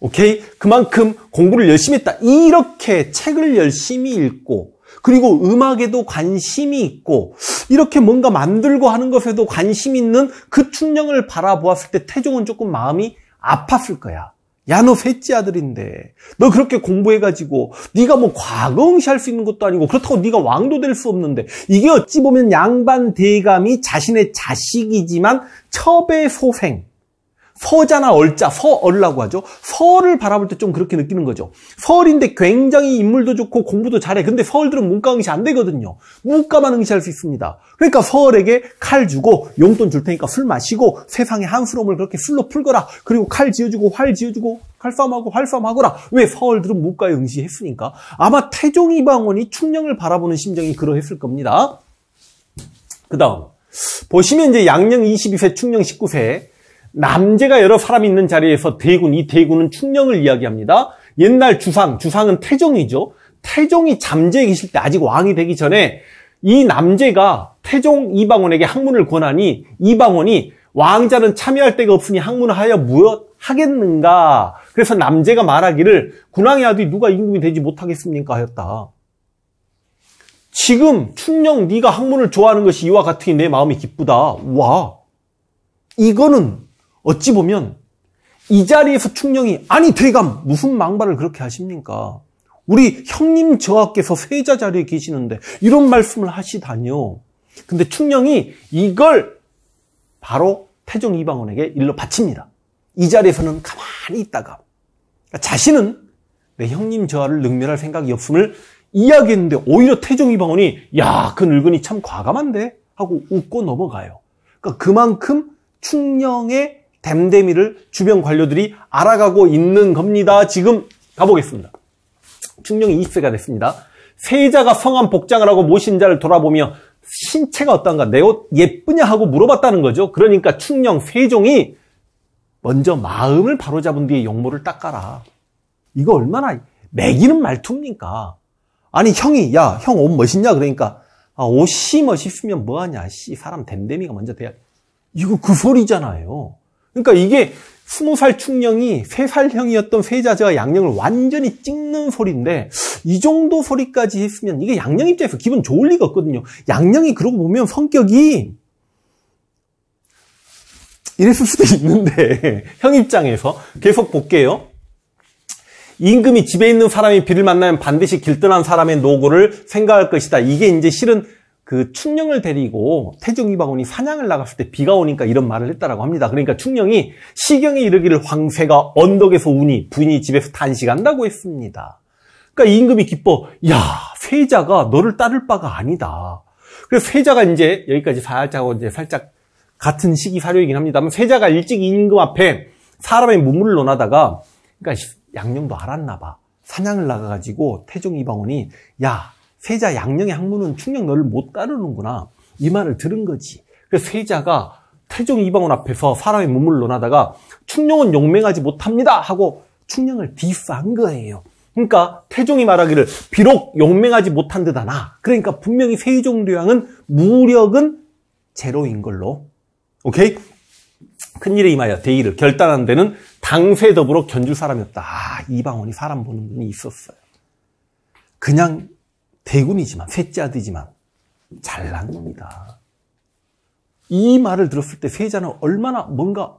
오케이? 그만큼 공부를 열심히 했다. 이렇게 책을 열심히 읽고 그리고 음악에도 관심이 있고 이렇게 뭔가 만들고 하는 것에도 관심 있는 그 충령을 바라보았을 때 태종은 조금 마음이 아팠을 거야. 야 너 셋째 아들인데 너 그렇게 공부해가지고 네가 뭐 과거 응시할 수 있는 것도 아니고 그렇다고 네가 왕도 될 수 없는데 이게 어찌 보면 양반 대감이 자신의 자식이지만 첩의 소생 서자나 얼자, 서얼라고 하죠. 서를 바라볼 때 좀 그렇게 느끼는 거죠. 서얼인데 굉장히 인물도 좋고 공부도 잘해. 근데 서얼들은 문과 응시 안 되거든요. 문과만 응시할 수 있습니다. 그러니까 서얼에게 칼 주고 용돈 줄 테니까 술 마시고 세상의 한스러움을 그렇게 술로 풀거라. 그리고 칼 지어주고 활 지어주고 칼싸움하고 활싸움하거라. 왜 서얼들은 문과에 응시했으니까. 아마 태종 이방원이 충녕을 바라보는 심정이 그러했을 겁니다. 그 다음. 보시면 이제 양령 22세, 충령 19세 남제가 여러 사람이 있는 자리에서 대군, 이 대군은 충령을 이야기합니다. 옛날 주상, 주상은 태종이죠. 태종이 잠재에 계실 때 아직 왕이 되기 전에 이남제가 태종 이방원에게 학문을 권하니 이방원이 왕자는 참여할 데가 없으니 학문을 하여 무엇 하겠는가. 그래서 남제가 말하기를 군왕의 아들이 누가 임금이 되지 못하겠습니까 하였다. 지금 충령 네가 학문을 좋아하는 것이 이와 같으니 내 마음이 기쁘다. 와 이거는 어찌 보면 이 자리에서 충령이 아니 대감 무슨 망발을 그렇게 하십니까? 우리 형님 저하께서 세자 자리에 계시는데 이런 말씀을 하시다니요. 근데 충령이 이걸 바로 태종 이방원에게 일러 바칩니다. 이 자리에서는 가만히 있다가 그러니까 자신은 내 형님 저하를 능멸할 생각이 없음을 이야기했는데 오히려 태종 이방원이 야 그 늙은이 참 과감한데 하고 웃고 넘어가요. 그러니까 그만큼 충령의 댐데미를 주변 관료들이 알아가고 있는 겁니다. 지금 가보겠습니다. 충령이 20세가 됐습니다. 세자가 성한 복장을 하고 모신 자를 돌아보며 신체가 어떤가 내 옷 예쁘냐 하고 물어봤다는 거죠. 그러니까 충령 세종이 먼저 마음을 바로잡은 뒤에 용모를 닦아라. 이거 얼마나 매기는 말투입니까? 아니 형이 야 형 옷 멋있냐 그러니까 아, 옷이 멋있으면 뭐하냐 씨 사람 댐댐이가 먼저 돼야 이거 그 소리잖아요. 그러니까 이게 스무 살 충령이 세 살형이었던 세자제와 양령을 완전히 찍는 소리인데 이 정도 소리까지 했으면 이게 양령 입장에서 기분 좋을 리가 없거든요. 양령이 그러고 보면 성격이 이랬을 수도 있는데 형 입장에서 계속 볼게요. 임금이 집에 있는 사람이 비를 만나면 반드시 길든한 사람의 노고를 생각할 것이다. 이게 이제 실은 그 충령을 데리고 태종 이방원이 사냥을 나갔을 때 비가 오니까 이런 말을 했다라고 합니다. 그러니까 충령이 시경에 이르기를 황새가 언덕에서 우니 부인이 집에서 단식한다고 했습니다. 그러니까 임금이 기뻐 야 세자가 너를 따를 바가 아니다. 그래서 세자가 이제 여기까지 살짝 이제 살짝 같은 시기 사료이긴 합니다만 세자가 일찍 임금 앞에 사람의 무물을 논하다가 그러니까 양념도 알았나 봐. 사냥을 나가가지고 태종 이방원이 야 세자 양령의 학문은 충녕 너를 못 따르는구나. 이 말을 들은 거지. 그래서 세자가 태종 이방원 앞에서 사람의 몸을 논하다가 충녕은 용맹하지 못합니다 하고 충녕을 디스한 거예요. 그러니까 태종이 말하기를 비록 용맹하지 못한 듯 하나 그러니까 분명히 세종대왕은 무력은 제로인 걸로 오케이? 큰일에 임하여 대의를 결단한 데는 당세 더불어 견줄 사람이었다. 아, 이방원이 사람 보는 눈이 있었어요. 그냥 대군이지만 쇠자드지만 잘난 겁니다. 이 말을 들었을 때 세자는 얼마나 뭔가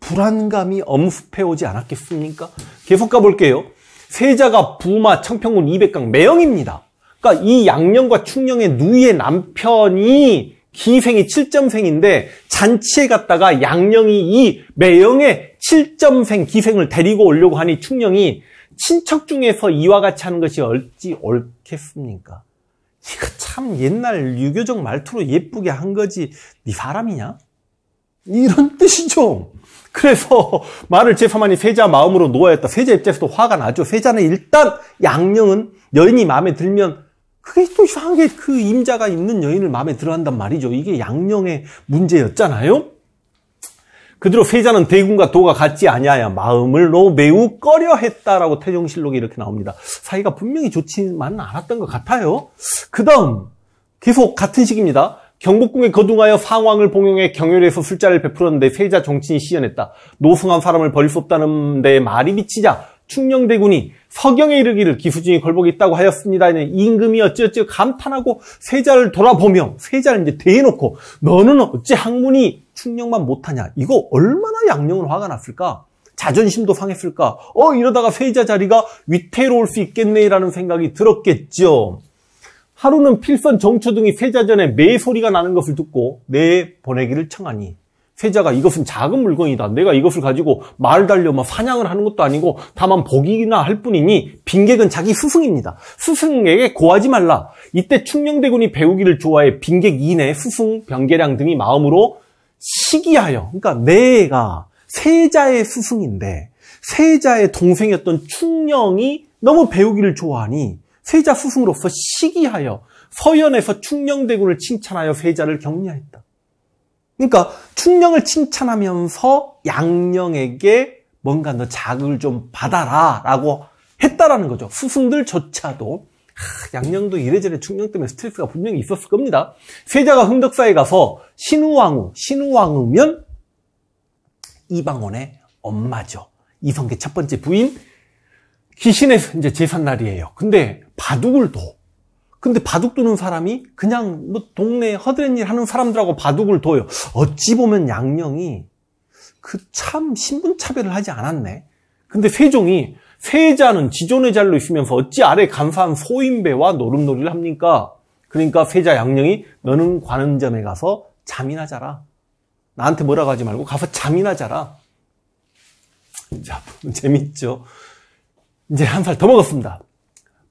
불안감이 엄습해오지 않았겠습니까? 계속 가볼게요. 세자가 부마 청평군 200강 매형입니다. 그러니까 이 양령과 충령의 누이의 남편이 기생이 7점생인데 잔치에 갔다가 양령이 이 매형의 7점생 기생을 데리고 오려고 하니 충령이 친척 중에서 이와 같이 하는 것이 얼지 옳겠습니까? 이거 참 옛날 유교적 말투로 예쁘게 한 거지 네 사람이냐? 이런 뜻이죠. 그래서 말을 제사만이 세자 마음으로 놓아였다. 세자 입장에서도 화가 나죠. 세자는 일단 양녕은 여인이 마음에 들면 그게 또 이상하게 그 임자가 있는 여인을 마음에 들어한단 말이죠. 이게 양녕의 문제였잖아요. 그대로 세자는 대군과 도가 같지 아니하여 마음을 너무 매우 꺼려했다라고 태종실록이 이렇게 나옵니다. 사이가 분명히 좋지만 은 않았던 것 같아요. 그 다음 계속 같은 식입니다 경복궁에 거둥하여 상황을 봉용해 경혈에서 술자를 베풀었는데 세자 정친이 시연했다. 노승한 사람을 버릴 수 없다는 데 말이 미치자 충녕대군이 서경에 이르기를 기수중이 걸복이 있다고 하였습니다. 임금이 어찌어찌 감탄하고 세자를 돌아보며 세자를 이제 대놓고 너는 어찌 학문이 충격만 못하냐. 이거 얼마나 양령은 화가 났을까? 자존심도 상했을까? 어, 이러다가 세자 자리가 위태로울 수 있겠네라는 생각이 들었겠죠. 하루는 필선 정처 등이 세자전에 매 소리가 나는 것을 듣고 내 보내기를 청하니 세자가 이것은 작은 물건이다. 내가 이것을 가지고 말 달려 막 사냥을 하는 것도 아니고 다만 복이나 할 뿐이니 빈객은 자기 스승입니다. 스승에게 고하지 말라. 이때 충녕대군이 배우기를 좋아해 빈객 이내 스승, 변계량 등이 마음으로 시기하여 그러니까 내가 세자의 스승인데 세자의 동생이었던 충령이 너무 배우기를 좋아하니 세자 스승으로서 시기하여 서연에서 충령대군을 칭찬하여 세자를 격려했다. 그러니까 충령을 칭찬하면서 양령에게 뭔가 너 자극을 좀 받아라 라고 했다라는 거죠. 스승들조차도 양양도 이래저래 충령 때문에 스트레스가 분명히 있었을 겁니다. 세자가 흥덕사에 가서 신우왕후, 신우왕후면 이방원의 엄마죠. 이성계 첫 번째 부인 귀신의 이제 제삿날이에요. 근데 바둑을 둬. 근데 바둑 두는 사람이 그냥 뭐 동네 허드렛 일 하는 사람들하고 바둑을 둬요. 어찌 보면 양령이 그 참 신분 차별을 하지 않았네. 근데 세종이 세자는 지존의 자로 있으면서 어찌 아래 간사한 소인배와 노름놀이를 합니까? 그러니까 세자 양령이 너는 관음점에 가서 잠이나 자라. 나한테 뭐라고 하지 말고 가서 잠이나 자라. 자, 재밌죠? 이제 한 살 더 먹었습니다.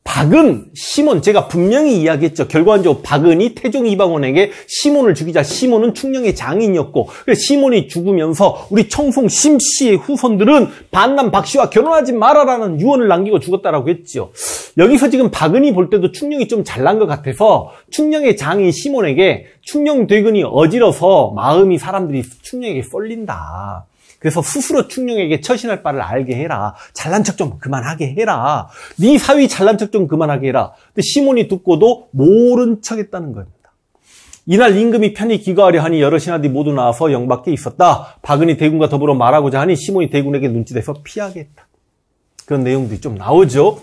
박은 시몬 제가 분명히 이야기했죠. 결과적으로 박은이 태종 이방원에게 시몬을 죽이자 시몬은 충녕의 장인이었고 시몬이 죽으면서 우리 청송 심씨의 후손들은 반남 박씨와 결혼하지 말아라는 유언을 남기고 죽었다라고 했지요. 여기서 지금 박은이 볼 때도 충녕이 좀 잘난 것 같아서 충녕의 장인 시몬에게 충녕 대근이 어지러서 마음이 사람들이 충녕에게 쏠린다. 그래서 스스로 충령에게 처신할 바를 알게 해라. 잘난 척 좀 그만하게 해라. 네 사위 잘난 척 좀 그만하게 해라. 근데 시몬이 듣고도 모른 척했다는 겁니다. 이날 임금이 편히 귀가하려 하니 여러 신하들이 네 모두 나와서 영 밖에 있었다. 박은이 대군과 더불어 말하고자 하니 시몬이 대군에게 눈치돼서 피하겠다. 그런 내용들이 좀 나오죠.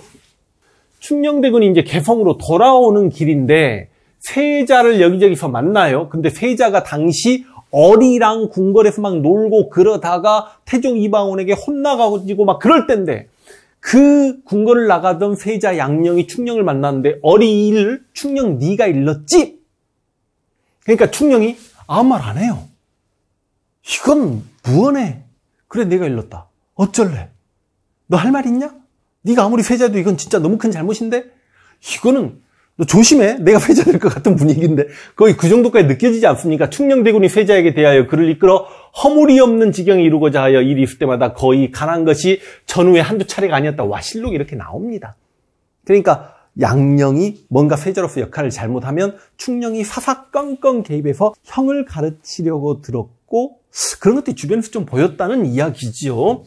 충녕대군이 이제 개성으로 돌아오는 길인데 세자를 여기저기서 만나요. 근데 세자가 당시 어리랑 궁궐에서 막 놀고 그러다가 태종 이방원에게 혼나가지고 막 그럴 때인데 그 궁궐을 나가던 세자 양령이 충령을 만났는데 어리를 충령 네가 일렀지? 그러니까 충령이 아무 말 안 해요. 이건 무언해. 그래 내가 일렀다. 어쩔래? 너 할 말 있냐? 네가 아무리 세자도 이건 진짜 너무 큰 잘못인데? 이거는 너 조심해. 내가 회자될 것 같은 분위기인데 거의 그 정도까지 느껴지지 않습니까? 충녕대군이 회자에게 대하여 그를 이끌어 허물이 없는 지경에 이루고자 하여 일이 있을 때마다 거의 가난 것이 전후에 한두 차례가 아니었다. 와 실록이 이렇게 나옵니다. 그러니까 양령이 뭔가 세자로서 역할을 잘못하면 충령이 사사건건 개입해서 형을 가르치려고 들었고 그런 것들이 주변에서 좀 보였다는 이야기죠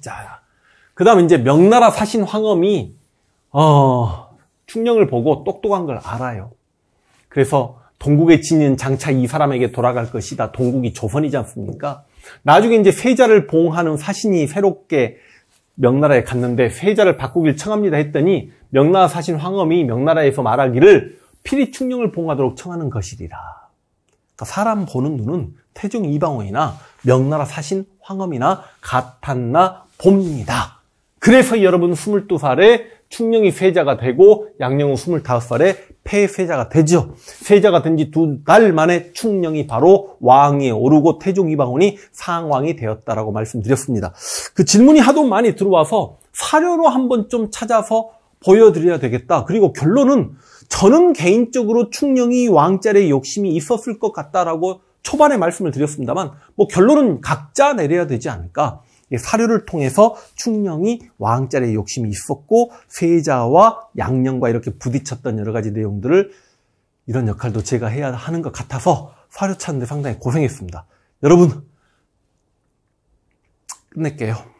자, 그 다음 이제 명나라 사신 황엄이 어... 충령을 보고 똑똑한 걸 알아요. 그래서 동국의 진인 장차 이 사람에게 돌아갈 것이다. 동국이 조선이지 않습니까? 나중에 이제 세자를 봉하는 사신이 새롭게 명나라에 갔는데 세자를 바꾸길 청합니다 했더니 명나라 사신 황엄이 명나라에서 말하기를 필히 충령을 봉하도록 청하는 것이리라. 그러니까 사람 보는 눈은 태종 이방원이나 명나라 사신 황엄이나 같았나 봅니다. 그래서 여러분 22살에 충녕이 세자가 되고 양녕은 25살에 폐세자가 되죠. 세자가 된 지 두 달 만에 충녕이 바로 왕위에 오르고 태종 이방원이 상왕이 되었다라고 말씀드렸습니다. 그 질문이 하도 많이 들어와서 사료로 한번 좀 찾아서 보여드려야 되겠다. 그리고 결론은 저는 개인적으로 충녕이 왕자리에 욕심이 있었을 것 같다라고 초반에 말씀을 드렸습니다만 뭐 결론은 각자 내려야 되지 않을까. 예, 사료를 통해서 충령이 왕자리의 욕심이 있었고 세자와 양령과 이렇게 부딪혔던 여러 가지 내용들을 이런 역할도 제가 해야 하는 것 같아서 사료 찾는데 상당히 고생했습니다. 여러분 끝낼게요.